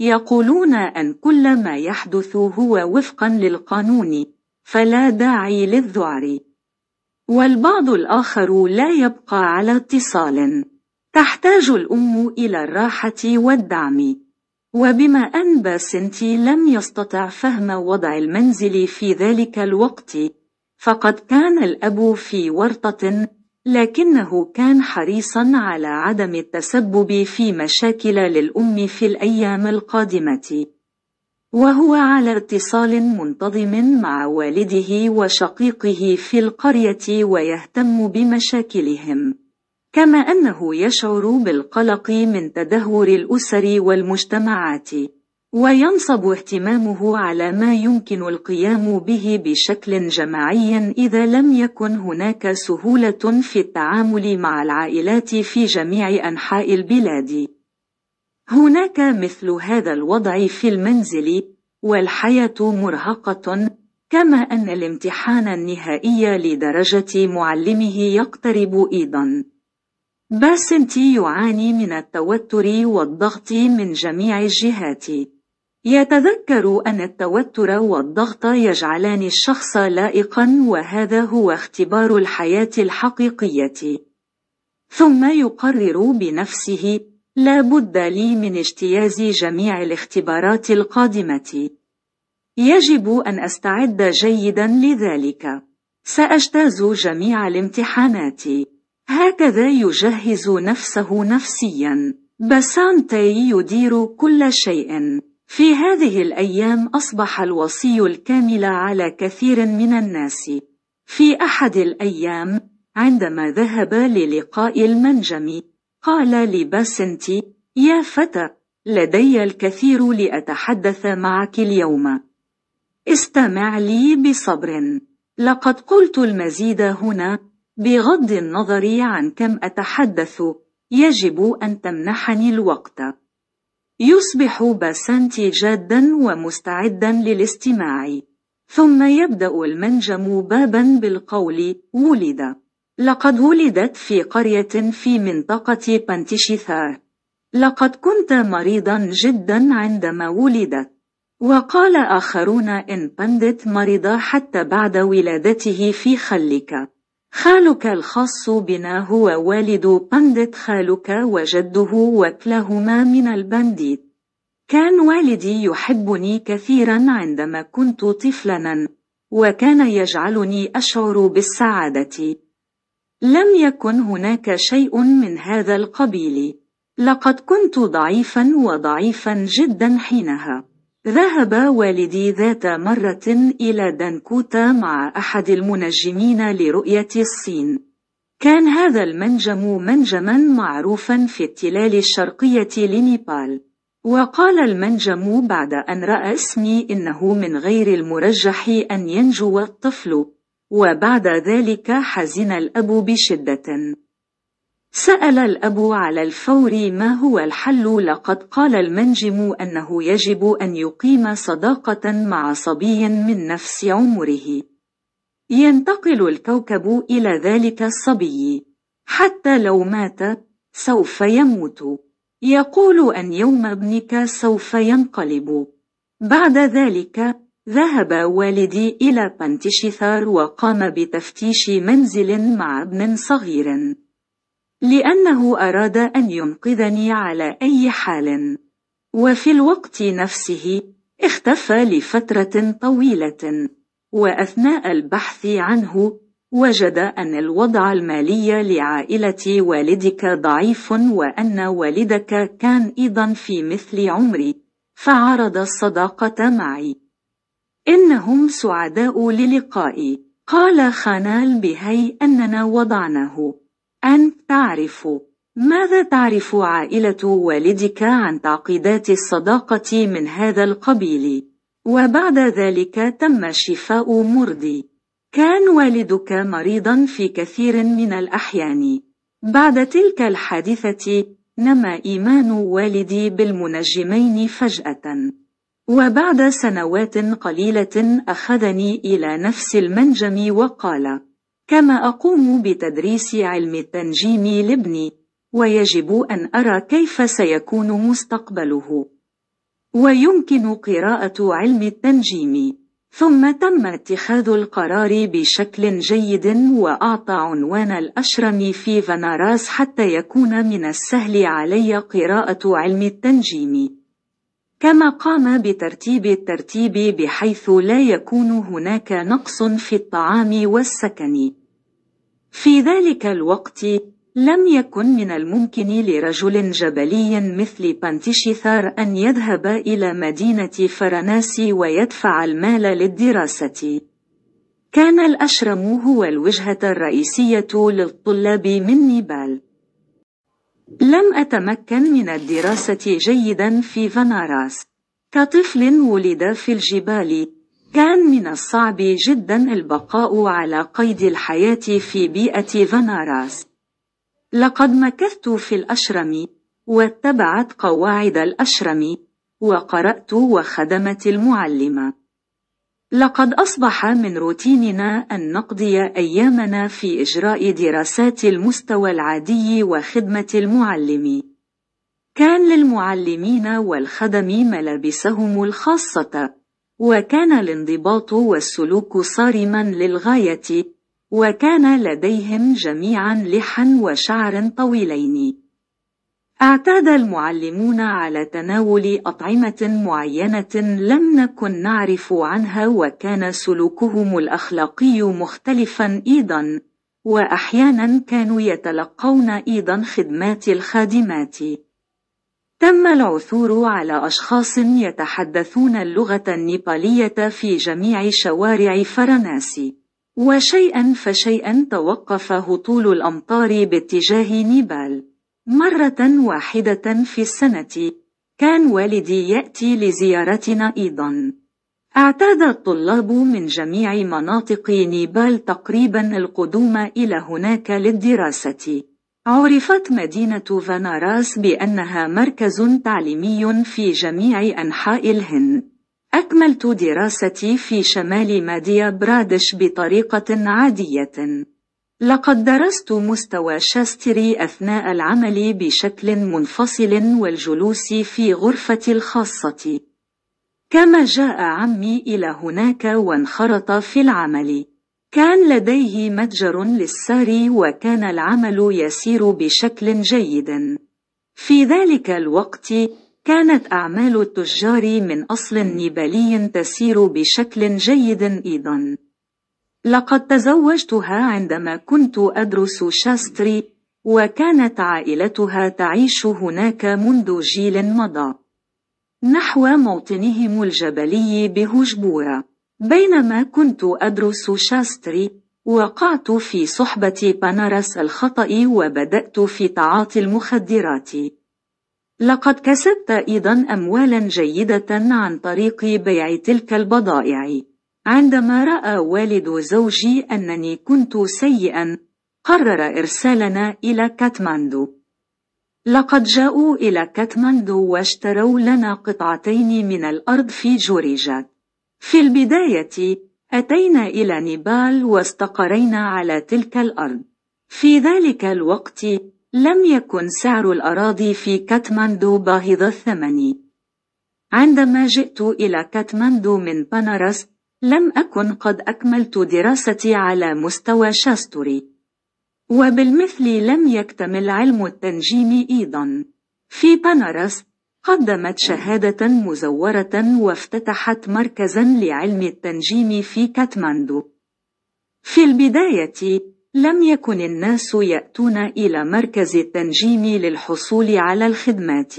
يقولون أن كل ما يحدث هو وفقا للقانون فلا داعي للذعر والبعض الآخر لا يبقى على اتصال تحتاج الأم إلى الراحة والدعم وبما أن باسنتي لم يستطع فهم وضع المنزل في ذلك الوقت فقد كان الأب في ورطة لكنه كان حريصا على عدم التسبب في مشاكل للأم في الأيام القادمة وهو على اتصال منتظم مع والده وشقيقه في القرية ويهتم بمشاكلهم كما أنه يشعر بالقلق من تدهور الأسر والمجتمعات وينصب اهتمامه على ما يمكن القيام به بشكل جماعي إذا لم يكن هناك سهولة في التعامل مع العائلات في جميع أنحاء البلاد. هناك مثل هذا الوضع في المنزل، والحياة مرهقة، كما أن الامتحان النهائي لدرجة معلمه يقترب أيضًا. باسنتي يعاني من التوتر والضغط من جميع الجهات. يتذكر أن التوتر والضغط يجعلان الشخص لائقا وهذا هو اختبار الحياة الحقيقية ثم يقرر بنفسه لا بد لي من اجتياز جميع الاختبارات القادمة يجب أن أستعد جيدا لذلك سأجتاز جميع الامتحانات هكذا يجهز نفسه نفسيا بسانتي يدير كل شيء في هذه الأيام أصبح الوصي الكامل على كثير من الناس. في أحد الأيام عندما ذهب للقاء المنجم قال لباسنتي يا فتى لدي الكثير لأتحدث معك اليوم استمع لي بصبر لقد قلت المزيد هنا بغض النظر عن كم أتحدث يجب أن تمنحني الوقت يصبح باسانتي جادا ومستعدا للاستماع ثم يبدأ المنجم بابا بالقول ولد لقد ولدت في قرية في منطقة بانتشيثار لقد كنت مريضا جدا عندما ولدت وقال آخرون إن بندت مرض حتى بعد ولادته في خلك خالك الخاص بنا هو والد بندت خالك وجده وكلهما من البنديت كان والدي يحبني كثيرا عندما كنت طفلا وكان يجعلني أشعر بالسعادة لم يكن هناك شيء من هذا القبيل لقد كنت ضعيفا وضعيفا جدا حينها ذهب والدي ذات مرة إلى دانكوتا مع أحد المنجمين لرؤية الصين. كان هذا المنجم منجما معروفا في التلال الشرقية لنيبال. وقال المنجم بعد أن رأى اسمي إنه من غير المرجح أن ينجو الطفل. وبعد ذلك حزن الأب بشدة. سأل الأب على الفور ما هو الحل لقد قال المنجم أنه يجب أن يقيم صداقة مع صبي من نفس عمره ينتقل الكوكب إلى ذلك الصبي حتى لو مات سوف يموت يقول أن يوم ابنك سوف ينقلب بعد ذلك ذهب والدي إلى بنتشثار وقام بتفتيش منزل مع ابن صغير لأنه أراد أن ينقذني على أي حال وفي الوقت نفسه اختفى لفترة طويلة وأثناء البحث عنه وجد أن الوضع المالي لعائلة والدك ضعيف وأن والدك كان أيضا في مثل عمري فعرض الصداقة معي إنهم سعداء للقائي قال خانال بهي أننا وضعناه أن تعرف ماذا تعرف عائلة والدك عن تعقيدات الصداقة من هذا القبيل؟ وبعد ذلك تم شفاء مرضي. كان والدك مريضا في كثير من الأحيان. بعد تلك الحادثة نما إيمان والدي بالمنجمين فجأة. وبعد سنوات قليلة أخذني إلى نفس المنجم وقال: كما أقوم بتدريس علم التنجيم لابني ويجب أن أرى كيف سيكون مستقبله ويمكن قراءة علم التنجيم ثم تم اتخاذ القرار بشكل جيد وأعطى عنوان الأشرم في فناراس حتى يكون من السهل علي قراءة علم التنجيم كما قام بترتيب الترتيب بحيث لا يكون هناك نقص في الطعام والسكن في ذلك الوقت لم يكن من الممكن لرجل جبلي مثل بانتيشيثار أن يذهب إلى مدينة فرناسي ويدفع المال للدراسة. كان الأشرم هو الوجهة الرئيسية للطلاب من نيبال. لم أتمكن من الدراسة جيدا في فناراس كطفل ولد في الجبال كان من الصعب جدا البقاء على قيد الحياة في بيئة فناراس لقد مكثت في الأشرم واتبعت قواعد الأشرم وقرأت وخدمت المعلمة لقد أصبح من روتيننا أن نقضي أيامنا في إجراء دراسات المستوى العادي وخدمة المعلم. كان للمعلمين والخدم ملابسهم الخاصة، وكان الانضباط والسلوك صارما للغاية، وكان لديهم جميعا لحا وشعر طويلين. اعتاد المعلمون على تناول أطعمة معينة لم نكن نعرف عنها وكان سلوكهم الأخلاقي مختلفا أيضا وأحيانا كانوا يتلقون أيضا خدمات الخادمات تم العثور على أشخاص يتحدثون اللغة النيبالية في جميع شوارع فرناسي وشيئا فشيئا توقف هطول الأمطار باتجاه نيبال مرة واحدة في السنة كان والدي يأتي لزيارتنا أيضا اعتاد الطلاب من جميع مناطق نيبال تقريبا القدوم إلى هناك للدراسة عرفت مدينة فاناراس بأنها مركز تعليمي في جميع أنحاء الهند أكملت دراستي في شمال ماديا برادش بطريقة عادية لقد درست مستوى شاستري أثناء العمل بشكل منفصل والجلوس في غرفة الخاصة. كما جاء عمي إلى هناك وانخرط في العمل. كان لديه متجر للساري وكان العمل يسير بشكل جيد. في ذلك الوقت، كانت أعمال التجار من أصل نيبالي تسير بشكل جيد أيضاً. لقد تزوجتها عندما كنت أدرس شاستري وكانت عائلتها تعيش هناك منذ جيل مضى نحو موطنهم الجبلي بهجبورة بينما كنت أدرس شاستري وقعت في صحبة بانارس الخطأ وبدأت في تعاطي المخدرات لقد كسبت أيضا أموالا جيدة عن طريق بيع تلك البضائع عندما رأى والد زوجي أنني كنت سيئا قرر إرسالنا إلى كاتماندو لقد جاءوا إلى كاتماندو واشتروا لنا قطعتين من الأرض في جوريجا. في البداية أتينا إلى نيبال واستقرينا على تلك الأرض في ذلك الوقت لم يكن سعر الأراضي في كاتماندو باهظ الثمن عندما جئت إلى كاتماندو من بنارس لم أكن قد أكملت دراستي على مستوى شاستوري وبالمثل لم يكتمل علم التنجيم أيضا في بانارس قدمت شهادة مزورة وافتتحت مركزا لعلم التنجيم في كاتماندو في البداية لم يكن الناس يأتون إلى مركز التنجيم للحصول على الخدمات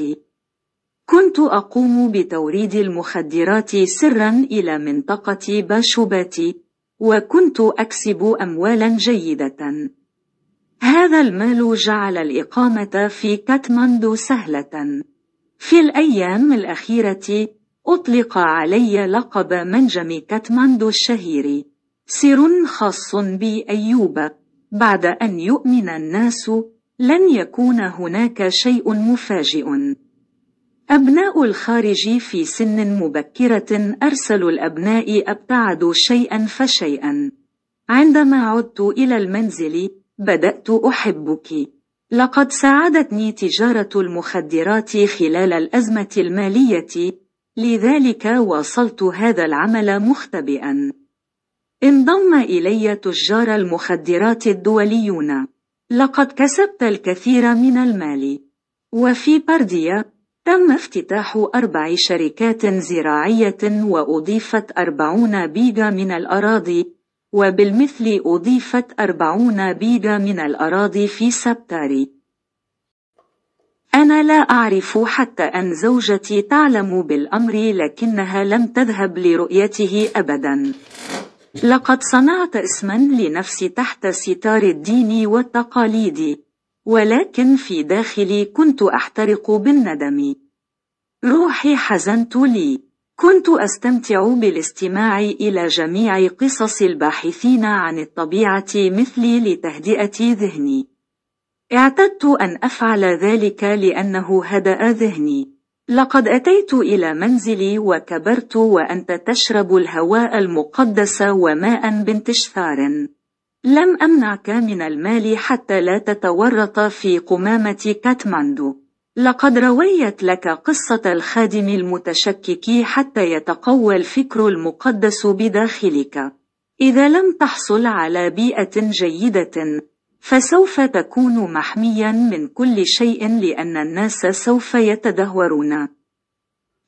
كنت أقوم بتوريد المخدرات سرا إلى منطقة باشوباتي وكنت أكسب أموالا جيدة هذا المال جعل الإقامة في كاتماندو سهلة في الأيام الأخيرة أطلق علي لقب منجم كاتماندو الشهير سر خاص بي أيوب بعد أن يؤمن الناس لن يكون هناك شيء مفاجئ أبناء الخارج في سن مبكرة أرسل الأبناء أبتعدوا شيئا فشيئا عندما عدت إلى المنزل بدأت أحبك لقد ساعدتني تجارة المخدرات خلال الأزمة المالية لذلك واصلت هذا العمل مختبئا انضم إلي تجار المخدرات الدوليون لقد كسبت الكثير من المال وفي برديا تم افتتاح أربع شركات زراعية وأضيفت أربعون بيجا من الأراضي وبالمثل أضيفت أربعون بيجا من الأراضي في سبتاري أنا لا أعرف حتى أن زوجتي تعلم بالأمر لكنها لم تذهب لرؤيته أبدا لقد صنعت اسما لنفسي تحت ستار الدين والتقاليد ولكن في داخلي كنت أحترق بالندم روحي حزنت لي كنت أستمتع بالاستماع إلى جميع قصص الباحثين عن الطبيعة مثلي لتهدئة ذهني اعتدت أن أفعل ذلك لأنه هدأ ذهني لقد أتيت إلى منزلي وكبرت وأنت تشرب الهواء المقدس وماء بانتشثار لم أمنعك من المال حتى لا تتورط في قمامة كاتماندو لقد رويت لك قصة الخادم المتشكك حتى يتقوى الفكر المقدس بداخلك إذا لم تحصل على بيئة جيدة فسوف تكون محميا من كل شيء لأن الناس سوف يتدهورون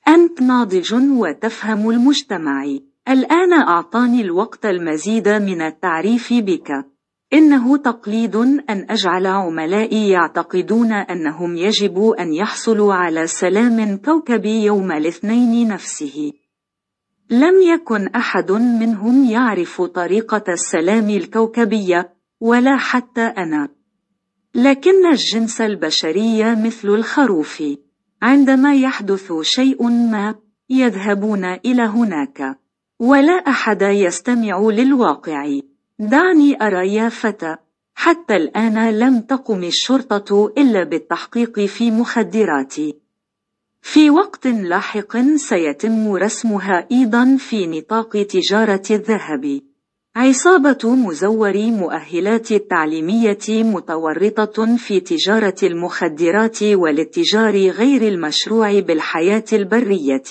أنت ناضج وتفهم المجتمع الآن أعطاني الوقت المزيد من التعريف بك. إنه تقليد أن أجعل عملائي يعتقدون أنهم يجب أن يحصلوا على سلام كوكبي يوم الاثنين نفسه. لم يكن أحد منهم يعرف طريقة السلام الكوكبية، ولا حتى أنا. لكن الجنس البشري مثل الخروف. عندما يحدث شيء ما، يذهبون إلى هناك. ولا أحد يستمع للواقع دعني أرى يا فتى حتى الآن لم تقم الشرطة إلا بالتحقيق في مخدراتي في وقت لاحق سيتم رسمها أيضا في نطاق تجارة الذهب عصابة مزوري مؤهلات التعليمية متورطة في تجارة المخدرات والاتجار غير المشروع بالحياة البرية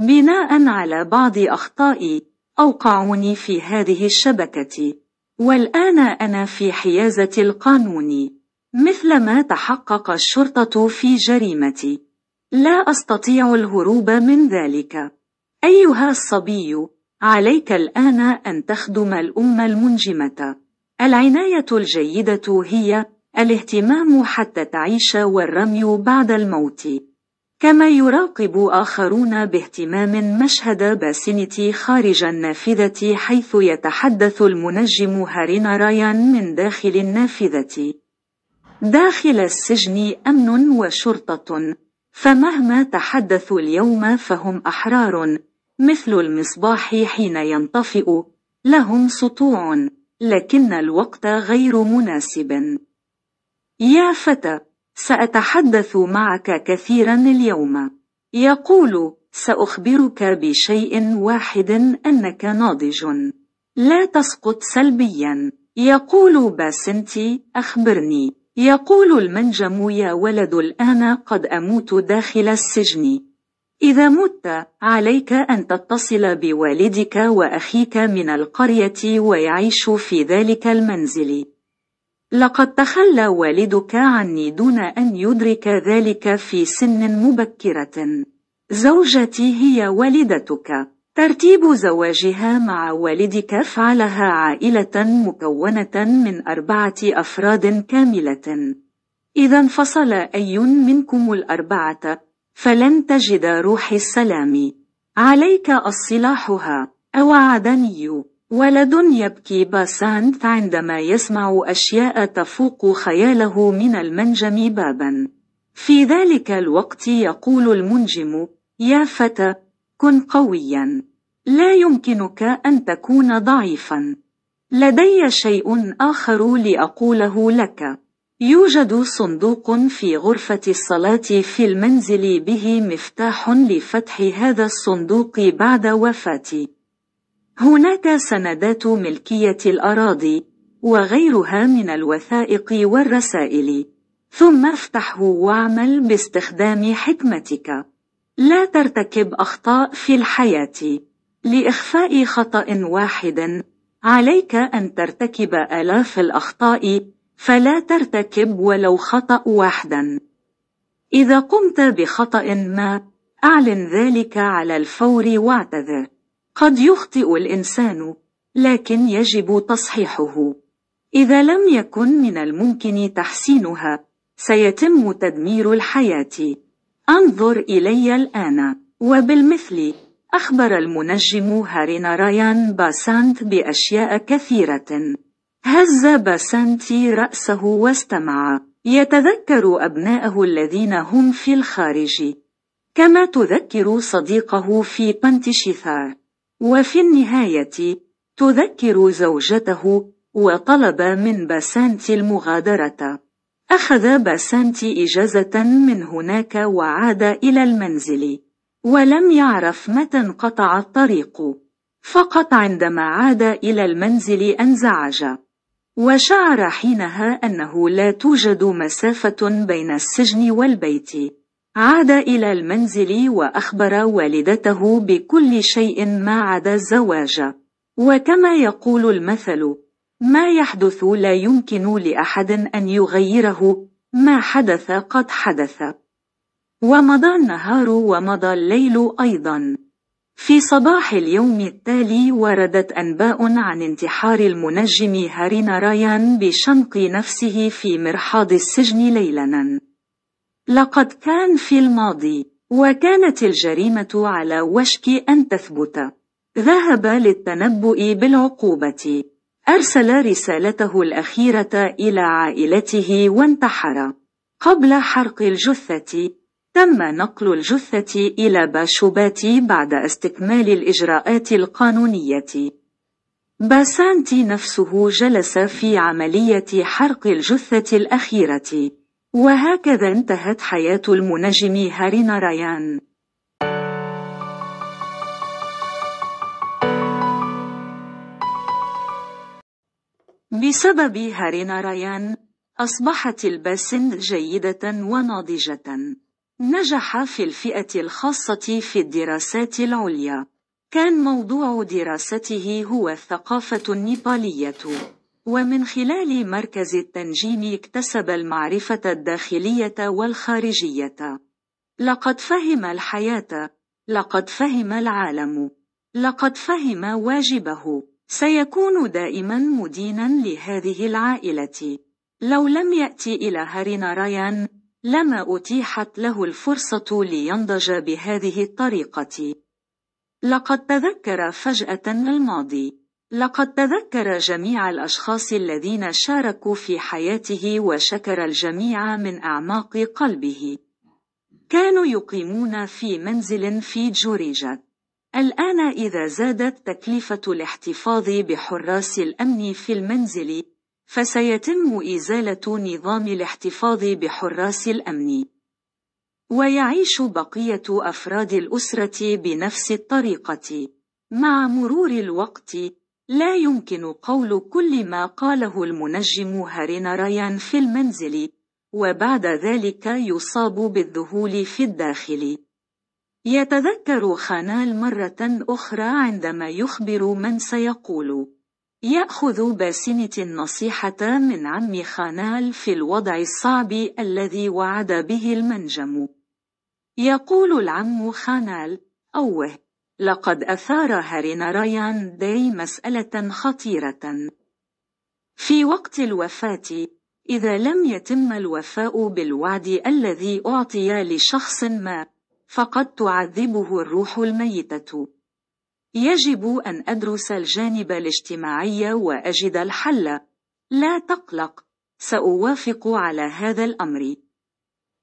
بناء على بعض أخطائي أوقعوني في هذه الشبكة والآن أنا في حيازة القانون مثلما تحقق الشرطة في جريمتي لا أستطيع الهروب من ذلك أيها الصبي عليك الآن أن تخدم الأم المنجمة العناية الجيدة هي الاهتمام حتى تعيش والرمي بعد الموت كما يراقب آخرون باهتمام مشهد باسنة خارج النافذة حيث يتحدث المنجم هارين رايان من داخل النافذة داخل السجن أمن وشرطة فمهما تحدثوا اليوم فهم أحرار مثل المصباح حين ينطفئ لهم سطوع لكن الوقت غير مناسب يا فتى سأتحدث معك كثيرا اليوم. يقول: سأخبرك بشيء واحد أنك ناضج. لا تسقط سلبيا. يقول باسنتي: أخبرني. يقول المنجم يا ولد الآن قد أموت داخل السجن. إذا مت عليك أن تتصل بوالدك وأخيك من القرية ويعيش في ذلك المنزل. لقد تخلى والدك عني دون أن يدرك ذلك في سن مبكرة. زوجتي هي والدتك. ترتيب زواجها مع والدك فعلها عائلة مكونة من أربعة أفراد كاملة. إذا انفصل أي منكم الأربعة، فلن تجد روح السلام. عليك الصلاحها، أوعدني. ولد يبكي باسانت عندما يسمع أشياء تفوق خياله من المنجم بابا. في ذلك الوقت يقول المنجم: يا فتى، كن قويا. لا يمكنك أن تكون ضعيفا. لدي شيء آخر لأقوله لك. يوجد صندوق في غرفة الصلاة في المنزل به مفتاح لفتح هذا الصندوق بعد وفاتي. هناك سندات ملكية الأراضي وغيرها من الوثائق والرسائل ثم افتحه واعمل باستخدام حكمتك لا ترتكب أخطاء في الحياة لإخفاء خطأ واحد عليك أن ترتكب آلاف الأخطاء فلا ترتكب ولو خطأ واحدا إذا قمت بخطأ ما أعلن ذلك على الفور واعتذر قد يخطئ الإنسان لكن يجب تصحيحه إذا لم يكن من الممكن تحسينها سيتم تدمير الحياة انظر إلي الآن وبالمثل أخبر المنجم هارينا رايان باسانت بأشياء كثيرة هز باسانتي رأسه واستمع يتذكر أبناءه الذين هم في الخارج كما تذكر صديقه في بنتشيثار وفي النهاية تذكر زوجته وطلب من باسانتي المغادرة أخذ باسانتي إجازة من هناك وعاد إلى المنزل ولم يعرف متى انقطع الطريق فقط عندما عاد إلى المنزل انزعج وشعر حينها أنه لا توجد مسافة بين السجن والبيت عاد إلى المنزل وأخبر والدته بكل شيء ما عدا الزواج وكما يقول المثل ما يحدث لا يمكن لأحد أن يغيره ما حدث قد حدث ومضى النهار ومضى الليل أيضا في صباح اليوم التالي وردت أنباء عن انتحار المنجم هارين رايان بشنق نفسه في مرحاض السجن ليلاً لقد كان في الماضي وكانت الجريمة على وشك أن تثبت ذهب للتنبؤ بالعقوبة أرسل رسالته الأخيرة إلى عائلته وانتحر قبل حرق الجثة تم نقل الجثة إلى باشوباتي بعد استكمال الإجراءات القانونية باسانتي نفسه جلس في عملية حرق الجثة الأخيرة وهكذا انتهت حياة المنجم هاري رايان بسبب هاري رايان أصبحت الباسن جيدة وناضجة نجح في الفئة الخاصة في الدراسات العليا كان موضوع دراسته هو الثقافة النيبالية ومن خلال مركز التنجيم اكتسب المعرفة الداخلية والخارجية. لقد فهم الحياة. لقد فهم العالم. لقد فهم واجبه. سيكون دائما مدينا لهذه العائلة. لو لم يأتي إلى هارينارايان، لما أتيحت له الفرصة لينضج بهذه الطريقة. لقد تذكر فجأة الماضي. لقد تذكر جميع الأشخاص الذين شاركوا في حياته وشكر الجميع من أعماق قلبه. كانوا يقيمون في منزل في جوريجا. الآن إذا زادت تكلفة الاحتفاظ بحراس الأمن في المنزل، فسيتم إزالة نظام الاحتفاظ بحراس الأمن. ويعيش بقية أفراد الأسرة بنفس الطريقة. مع مرور الوقت، لا يمكن قول كل ما قاله المنجم هارين رايان في المنزل وبعد ذلك يصاب بالذهول في الداخل يتذكر خانال مرة أخرى عندما يخبر من سيقول يأخذ باسنة النصيحة من عم خانال في الوضع الصعب الذي وعد به المنجم يقول العم خانال أوه لقد أثار هاري نارايان داي مسألة خطيرة. في وقت الوفاة، إذا لم يتم الوفاء بالوعد الذي أعطي لشخص ما، فقد تعذبه الروح الميتة. يجب أن أدرس الجانب الاجتماعي وأجد الحل. لا تقلق، سأوافق على هذا الأمر.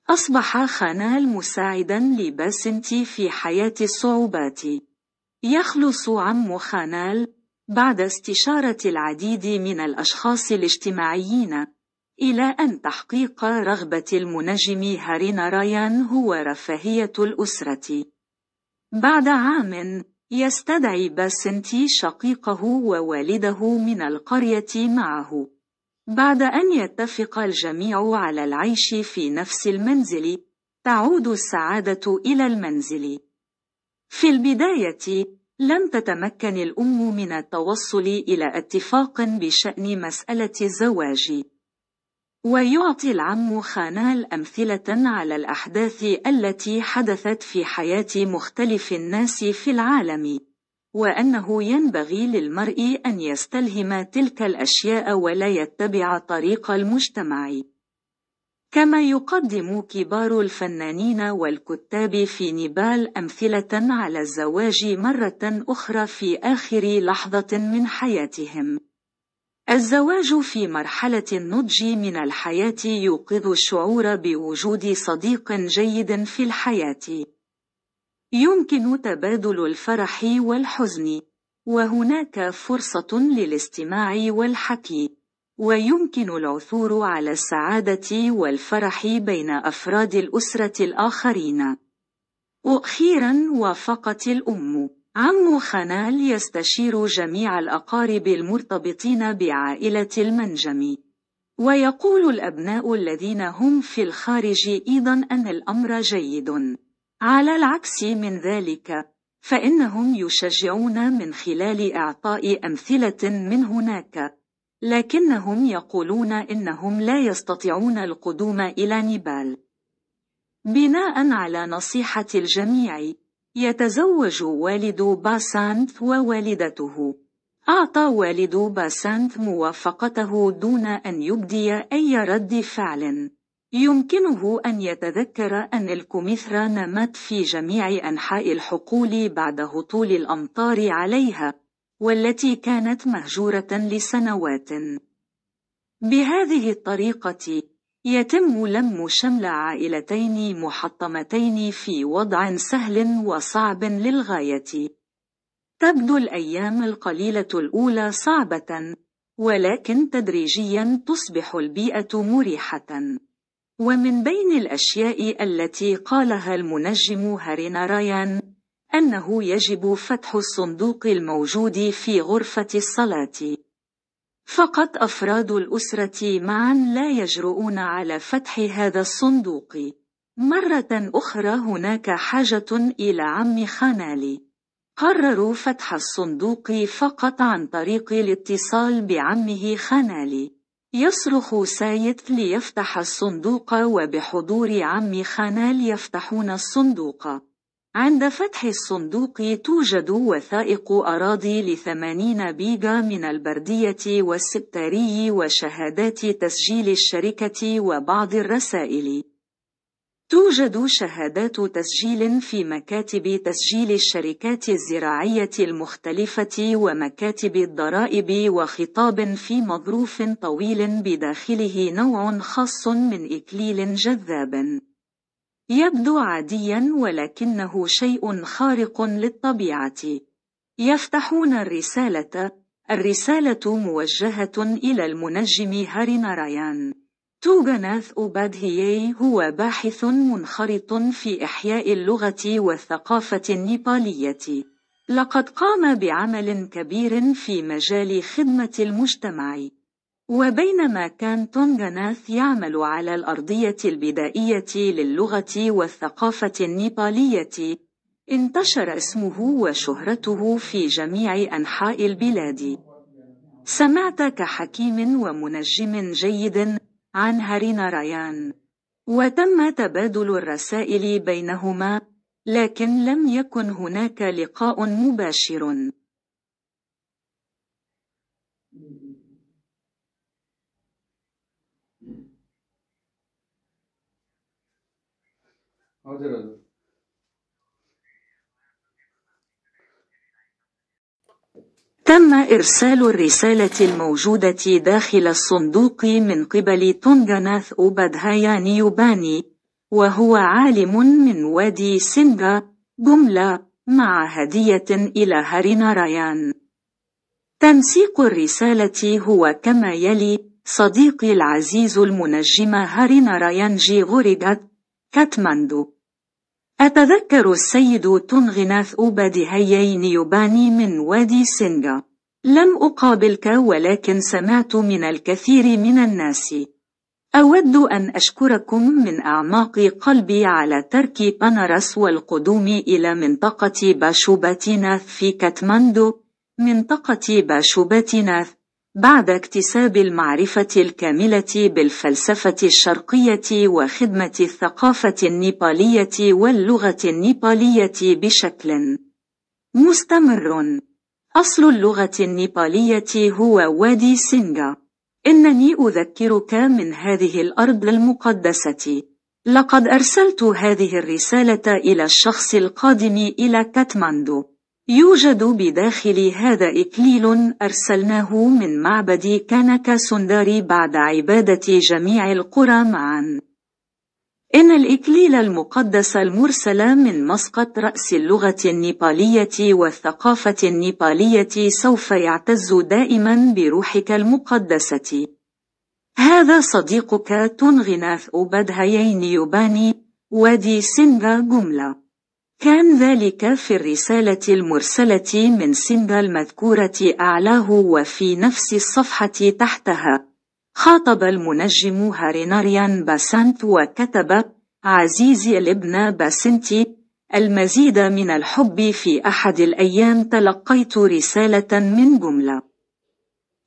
أصبح خانال مساعدا لباسنتي في حياة الصعوبات. يخلص عم خانال بعد استشارة العديد من الأشخاص الاجتماعيين إلى أن تحقيق رغبة المنجم هارينا رايان هو رفاهية الأسرة. بعد عام يستدعي باسنتي شقيقه ووالده من القرية معه. بعد أن يتفق الجميع على العيش في نفس المنزل، تعود السعادة إلى المنزل. في البداية لم تتمكن الأم من التوصل إلى اتفاق بشأن مسألة الزواج ويعطي العم خانال أمثلة على الأحداث التي حدثت في حياة مختلف الناس في العالم وأنه ينبغي للمرء أن يستلهم تلك الأشياء ولا يتبع طريق المجتمع كما يقدم كبار الفنانين والكتاب في نيبال أمثلة على الزواج مرة أخرى في آخر لحظة من حياتهم. الزواج في مرحلة النضج من الحياة يوقظ الشعور بوجود صديق جيد في الحياة. يمكن تبادل الفرح والحزن، وهناك فرصة للاستماع والحكي. ويمكن العثور على السعادة والفرح بين أفراد الأسرة الآخرين. وأخيرا وافقت الأم عم خنال يستشير جميع الأقارب المرتبطين بعائلة المنجم ويقول الأبناء الذين هم في الخارج أيضا أن الأمر جيد على العكس من ذلك فإنهم يشجعون من خلال إعطاء أمثلة من هناك لكنهم يقولون إنهم لا يستطيعون القدوم إلى نيبال. بناء على نصيحة الجميع، يتزوج والد باسانت ووالدته. أعطى والد باسانت موافقته دون أن يبدي أي رد فعل. يمكنه أن يتذكر أن الكمثرى نمت في جميع أنحاء الحقول بعد هطول الأمطار عليها. والتي كانت مهجورة لسنوات. بهذه الطريقة يتم لم شمل عائلتين محطمتين في وضع سهل وصعب للغاية. تبدو الأيام القليلة الأولى صعبة، ولكن تدريجيا تصبح البيئة مريحة. ومن بين الأشياء التي قالها المنجم هارين رايان أنه يجب فتح الصندوق الموجود في غرفة الصلاة. فقط أفراد الأسرة معا لا يجرؤون على فتح هذا الصندوق. مرة أخرى هناك حاجة إلى عم خانالي. قرروا فتح الصندوق فقط عن طريق الاتصال بعمه خانالي. يصرخ سايت ليفتح الصندوق وبحضور عم خانال يفتحون الصندوق. عند فتح الصندوق توجد وثائق أراضي لثمانين بيغا من البردية والسبتاري وشهادات تسجيل الشركة وبعض الرسائل. توجد شهادات تسجيل في مكاتب تسجيل الشركات الزراعية المختلفة ومكاتب الضرائب وخطاب في مظروف طويل بداخله نوع خاص من إكليل جذاب. يبدو عاديا ولكنه شيء خارق للطبيعة. يفتحون الرسالة. الرسالة موجهة إلى المنجم هاري نارايان. توغاناث أوبادهيي هو باحث منخرط في إحياء اللغة والثقافة النيبالية. لقد قام بعمل كبير في مجال خدمة المجتمع. وبينما كان تونغاناث يعمل على الأرضية البدائية للغة والثقافة النيبالية انتشر اسمه وشهرته في جميع أنحاء البلاد سمعت كحكيم ومنجم جيد عن هارينا رايان، وتم تبادل الرسائل بينهما لكن لم يكن هناك لقاء مباشر हजुर हजुर تم إرسال الرسالة الموجودة داخل الصندوق من قبل تونغاناث أوبادهاياني يوباني وهو عالم من وادي سنغا جملة مع هدية إلى هارينارايان تنسيق الرسالة هو كما يلي صديقي العزيز المنجم هارينارايان جي غوريغات كاتماندو أتذكر السيد أوبادي هيي نيوباني من وادي سينغا لم أقابلك ولكن سمعت من الكثير من الناس أود أن أشكركم من أعماق قلبي على ترك بانارس والقدوم إلى منطقة باشوباتيناث في كاتماندو منطقة باشوباتيناث بعد اكتساب المعرفة الكاملة بالفلسفة الشرقية وخدمة الثقافة النيبالية واللغة النيبالية بشكل مستمر. أصل اللغة النيبالية هو وادي سينجا. إنني أذكرك من هذه الأرض المقدسة. لقد أرسلت هذه الرسالة إلى الشخص القادم إلى كاتماندو. يوجد بداخل هذا إكليل أرسلناه من معبد كانك سنداري بعد عبادة جميع القرى معا إن الإكليل المقدس المرسل من مسقط رأس اللغة النيبالية والثقافة النيبالية سوف يعتز دائما بروحك المقدسة هذا صديقك تونغيناث أوبادهايين يوباني وادي سينغا جملة كان ذلك في الرسالة المرسلة من سندا المذكورة أعلاه وفي نفس الصفحة تحتها خاطب المنجم هاريناريان باسنت وكتب عزيزي الابن باسنتي المزيد من الحب في أحد الأيام تلقيت رسالة من جملة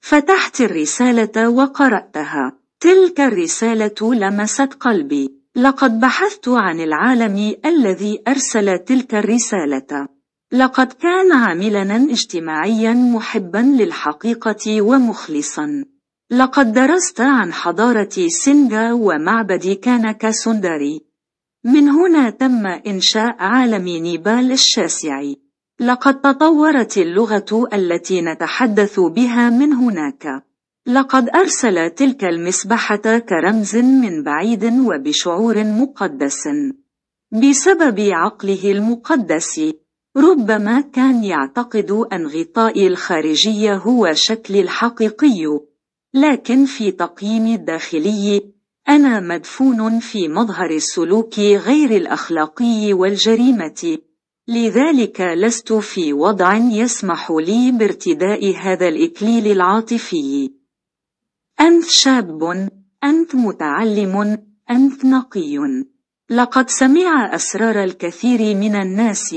فتحت الرسالة وقرأتها تلك الرسالة لمست قلبي لقد بحثت عن العالم الذي أرسل تلك الرسالة. لقد كان عاملا اجتماعيا محبا للحقيقة ومخلصا. لقد درست عن حضارة سينجا ومعبد كانكا سنداري. من هنا تم إنشاء عالم نيبال الشاسع. لقد تطورت اللغة التي نتحدث بها من هناك. لقد أرسل تلك المسبحة كرمز من بعيد وبشعور مقدس. بسبب عقله المقدس، ربما كان يعتقد أن غطاء الخارجي هو شكل الحقيقي، لكن في تقييم الداخلي، أنا مدفون في مظهر السلوك غير الأخلاقي والجريمة. لذلك لست في وضع يسمح لي بارتداء هذا الإكليل العاطفي. أنت شاب أنت متعلم أنت نقي لقد سمع أسرار الكثير من الناس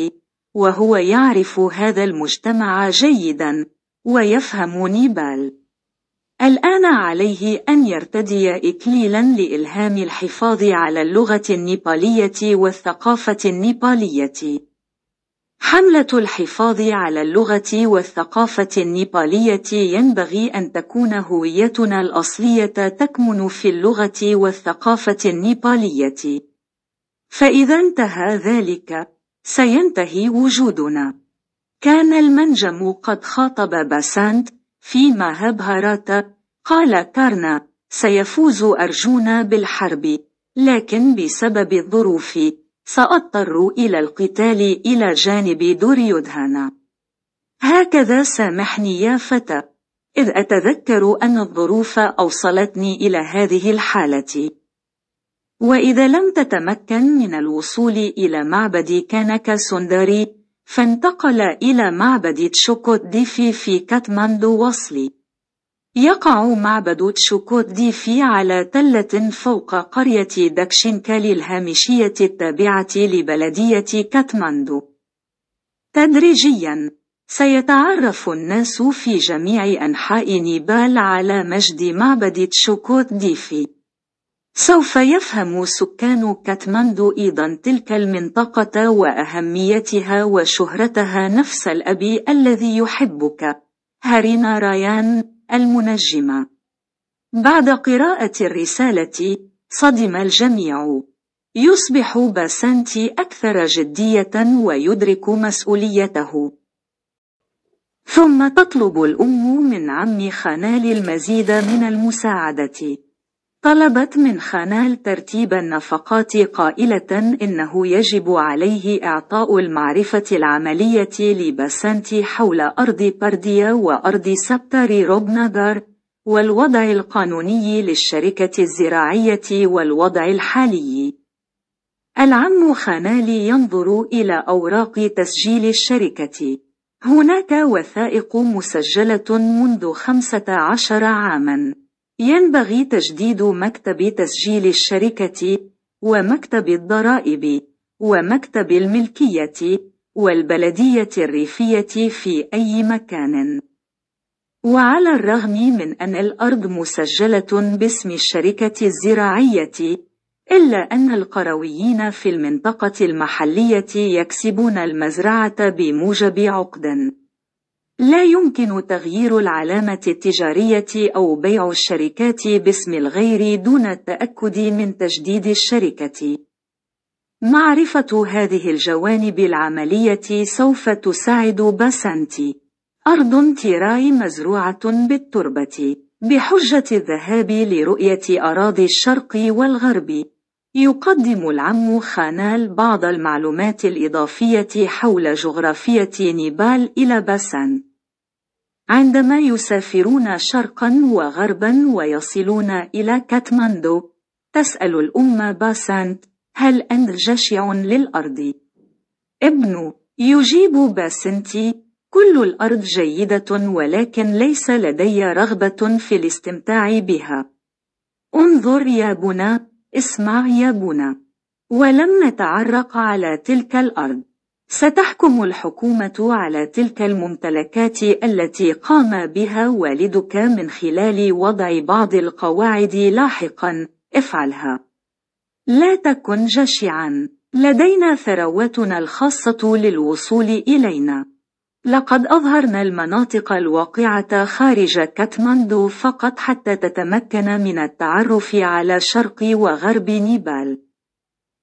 وهو يعرف هذا المجتمع جيدا ويفهم نيبال الآن عليه أن يرتدي إكليلا لإلهام الحفاظ على اللغة النيبالية والثقافة النيبالية حملة الحفاظ على اللغة والثقافة النيبالية ينبغي أن تكون هويتنا الأصلية تكمن في اللغة والثقافة النيبالية. فإذا انتهى ذلك، سينتهي وجودنا. كان المنجم قد خاطب باسانت في هبهرات، قال كارنا: سيفوز أرجونا بالحرب، لكن بسبب الظروف سأضطر إلى القتال إلى جانب دوريودهانا هكذا سامحني يا فتى إذ أتذكر أن الظروف أوصلتني إلى هذه الحالة وإذا لم تتمكن من الوصول إلى معبد كانكا سنداري فانتقل إلى معبد تشوكوت ديفي في كاتماندو وصلي يقع معبد تشوكوت ديفي على تلة فوق قرية دكشنكال الهامشية التابعة لبلدية كاتماندو. تدريجياً، سيتعرف الناس في جميع أنحاء نيبال على مجد معبد تشوكوت ديفي. سوف يفهم سكان كاتماندو أيضا تلك المنطقة وأهميتها وشهرتها نفس الأبي الذي يحبك. هارينا رايان المنجمة بعد قراءة الرسالة صدم الجميع يصبح باسانتي أكثر جدية ويدرك مسؤوليته ثم تطلب الأم من عم خانال المزيد من المساعدة طلبت من خانال ترتيب النفقات قائلة إنه يجب عليه إعطاء المعرفة العملية لباسانتي حول أرض برديا وأرض سبتر روبنادر والوضع القانوني للشركة الزراعية والوضع الحالي العم خانالي ينظر إلى أوراق تسجيل الشركة هناك وثائق مسجلة منذ 15 عاماً ينبغي تجديد مكتب تسجيل الشركة ومكتب الضرائب ومكتب الملكية والبلدية الريفية في أي مكان. وعلى الرغم من أن الأرض مسجلة باسم الشركة الزراعية، إلا أن القرويين في المنطقة المحلية يكسبون المزرعة بموجب عقد لا يمكن تغيير العلامة التجارية أو بيع الشركات باسم الغير دون التأكد من تجديد الشركة. معرفة هذه الجوانب العملية سوف تساعد باسانتي. أرض تيراي مزروعة بالتربة بحجة الذهاب لرؤية أراضي الشرق والغرب يقدم العم خانال بعض المعلومات الإضافية حول جغرافية نيبال إلى باسان. عندما يسافرون شرقا وغربا ويصلون إلى كاتماندو، تسأل الأم باسان: هل أنت جشع للأرض؟ ابن يجيب باسنتي: كل الأرض جيدة ولكن ليس لدي رغبة في الاستمتاع بها. انظر يا بنا اسمع يا بونا ولم نتعرق على تلك الأرض ستحكم الحكومة على تلك الممتلكات التي قام بها والدك من خلال وضع بعض القواعد لاحقا افعلها لا تكن جشعا لدينا ثرواتنا الخاصة للوصول إلينا لقد أظهرنا المناطق الواقعة خارج كاتماندو فقط حتى تتمكن من التعرف على شرق وغرب نيبال.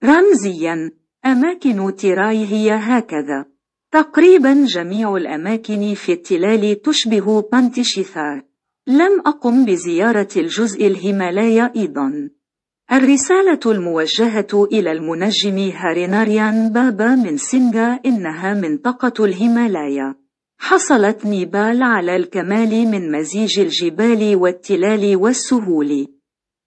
رمزياً، أماكن تيراي هي هكذا. تقريبا جميع الأماكن في التلال تشبه بانتشيثار. لم أقم بزيارة الجزء الهيمالايا أيضاً. الرسالة الموجهة إلى المنجم هاريناريان بابا من سينغا إنها منطقة الهيمالايا. حصلت نيبال على الكمال من مزيج الجبال والتلال والسهول.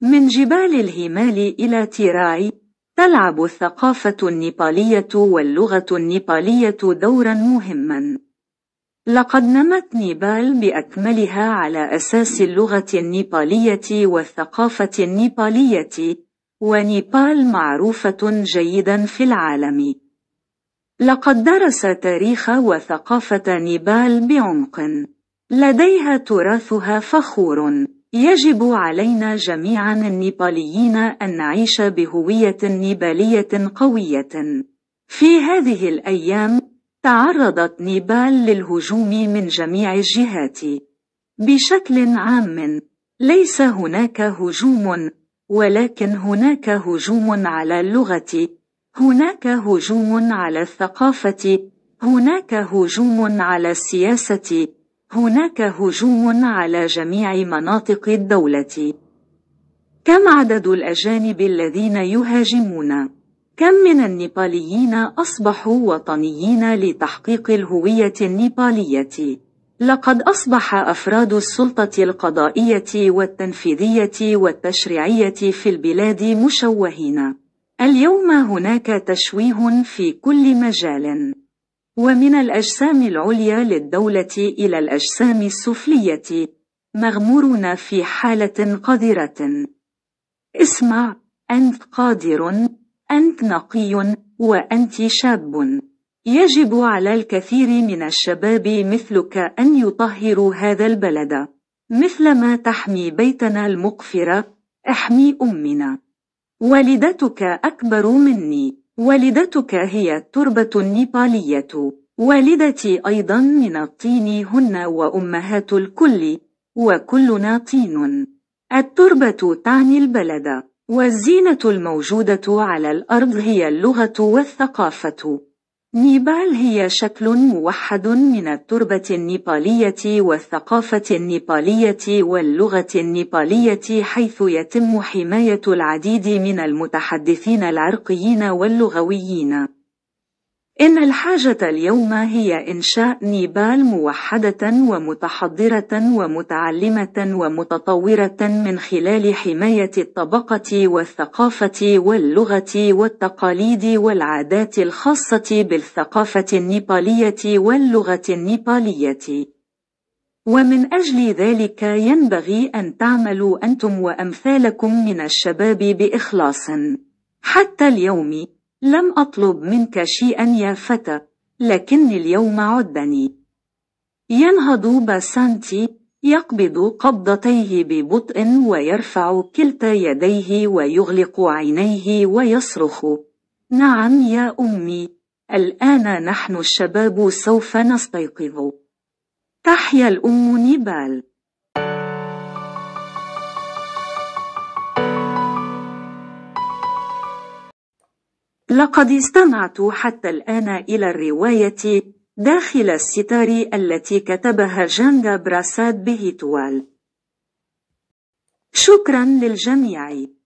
من جبال الهمال إلى تيراي، تلعب الثقافة النيبالية واللغة النيبالية دورا مهما. لقد نمت نيبال بأكملها على أساس اللغة النيبالية والثقافة النيبالية، ونيبال معروفة جيدا في العالم. لقد درس تاريخ وثقافة نيبال بعمق. لديها تراثها فخور. يجب علينا جميعا النيباليين أن نعيش بهوية نيبالية قوية. في هذه الأيام تعرضت نيبال للهجوم من جميع الجهات بشكل عام ليس هناك هجوم ولكن هناك هجوم على اللغة هناك هجوم على الثقافة هناك هجوم على السياسة هناك هجوم على جميع مناطق الدولة كم عدد الأجانب الذين يهاجمون؟ كم من النيباليين أصبحوا وطنيين لتحقيق الهوية النيبالية؟ لقد أصبح أفراد السلطة القضائية والتنفيذية والتشريعية في البلاد مشوهين. اليوم هناك تشويه في كل مجال. ومن الأجسام العليا للدولة إلى الأجسام السفلية، مغمورون في حالة قذرة. اسمع، أنت قادر أنت نقي وأنت شاب يجب على الكثير من الشباب مثلك أن يطهروا هذا البلد مثلما تحمي بيتنا المقفر احمي أمنا والدتك أكبر مني والدتك هي التربة النيبالية والدتي أيضا من الطين هن وأمهات الكل وكلنا طين التربة تعني البلد والزينة الموجودة على الأرض هي اللغة والثقافة. نيبال هي شكل موحد من التربة النيبالية والثقافة النيبالية واللغة النيبالية حيث يتم حماية العديد من المتحدثين العرقيين واللغويين. إن الحاجة اليوم هي إنشاء نيبال موحدة ومتحضرة ومتعلمة ومتطورة من خلال حماية الطبقة والثقافة واللغة والتقاليد والعادات الخاصة بالثقافة النيبالية واللغة النيبالية. ومن أجل ذلك ينبغي أن تعملوا أنتم وأمثالكم من الشباب بإخلاص. حتى اليوم لم أطلب منك شيئا يا فتى لكني اليوم عدني ينهض باسانتي يقبض قبضتيه ببطء ويرفع كلتا يديه ويغلق عينيه ويصرخ نعم يا أمي الآن نحن الشباب سوف نستيقظ تحيا الأم نيبال لقد استمعت حتى الآن إلى الرواية داخل الستار التي كتبها جاندا براساد بهيتوال شكرا للجميع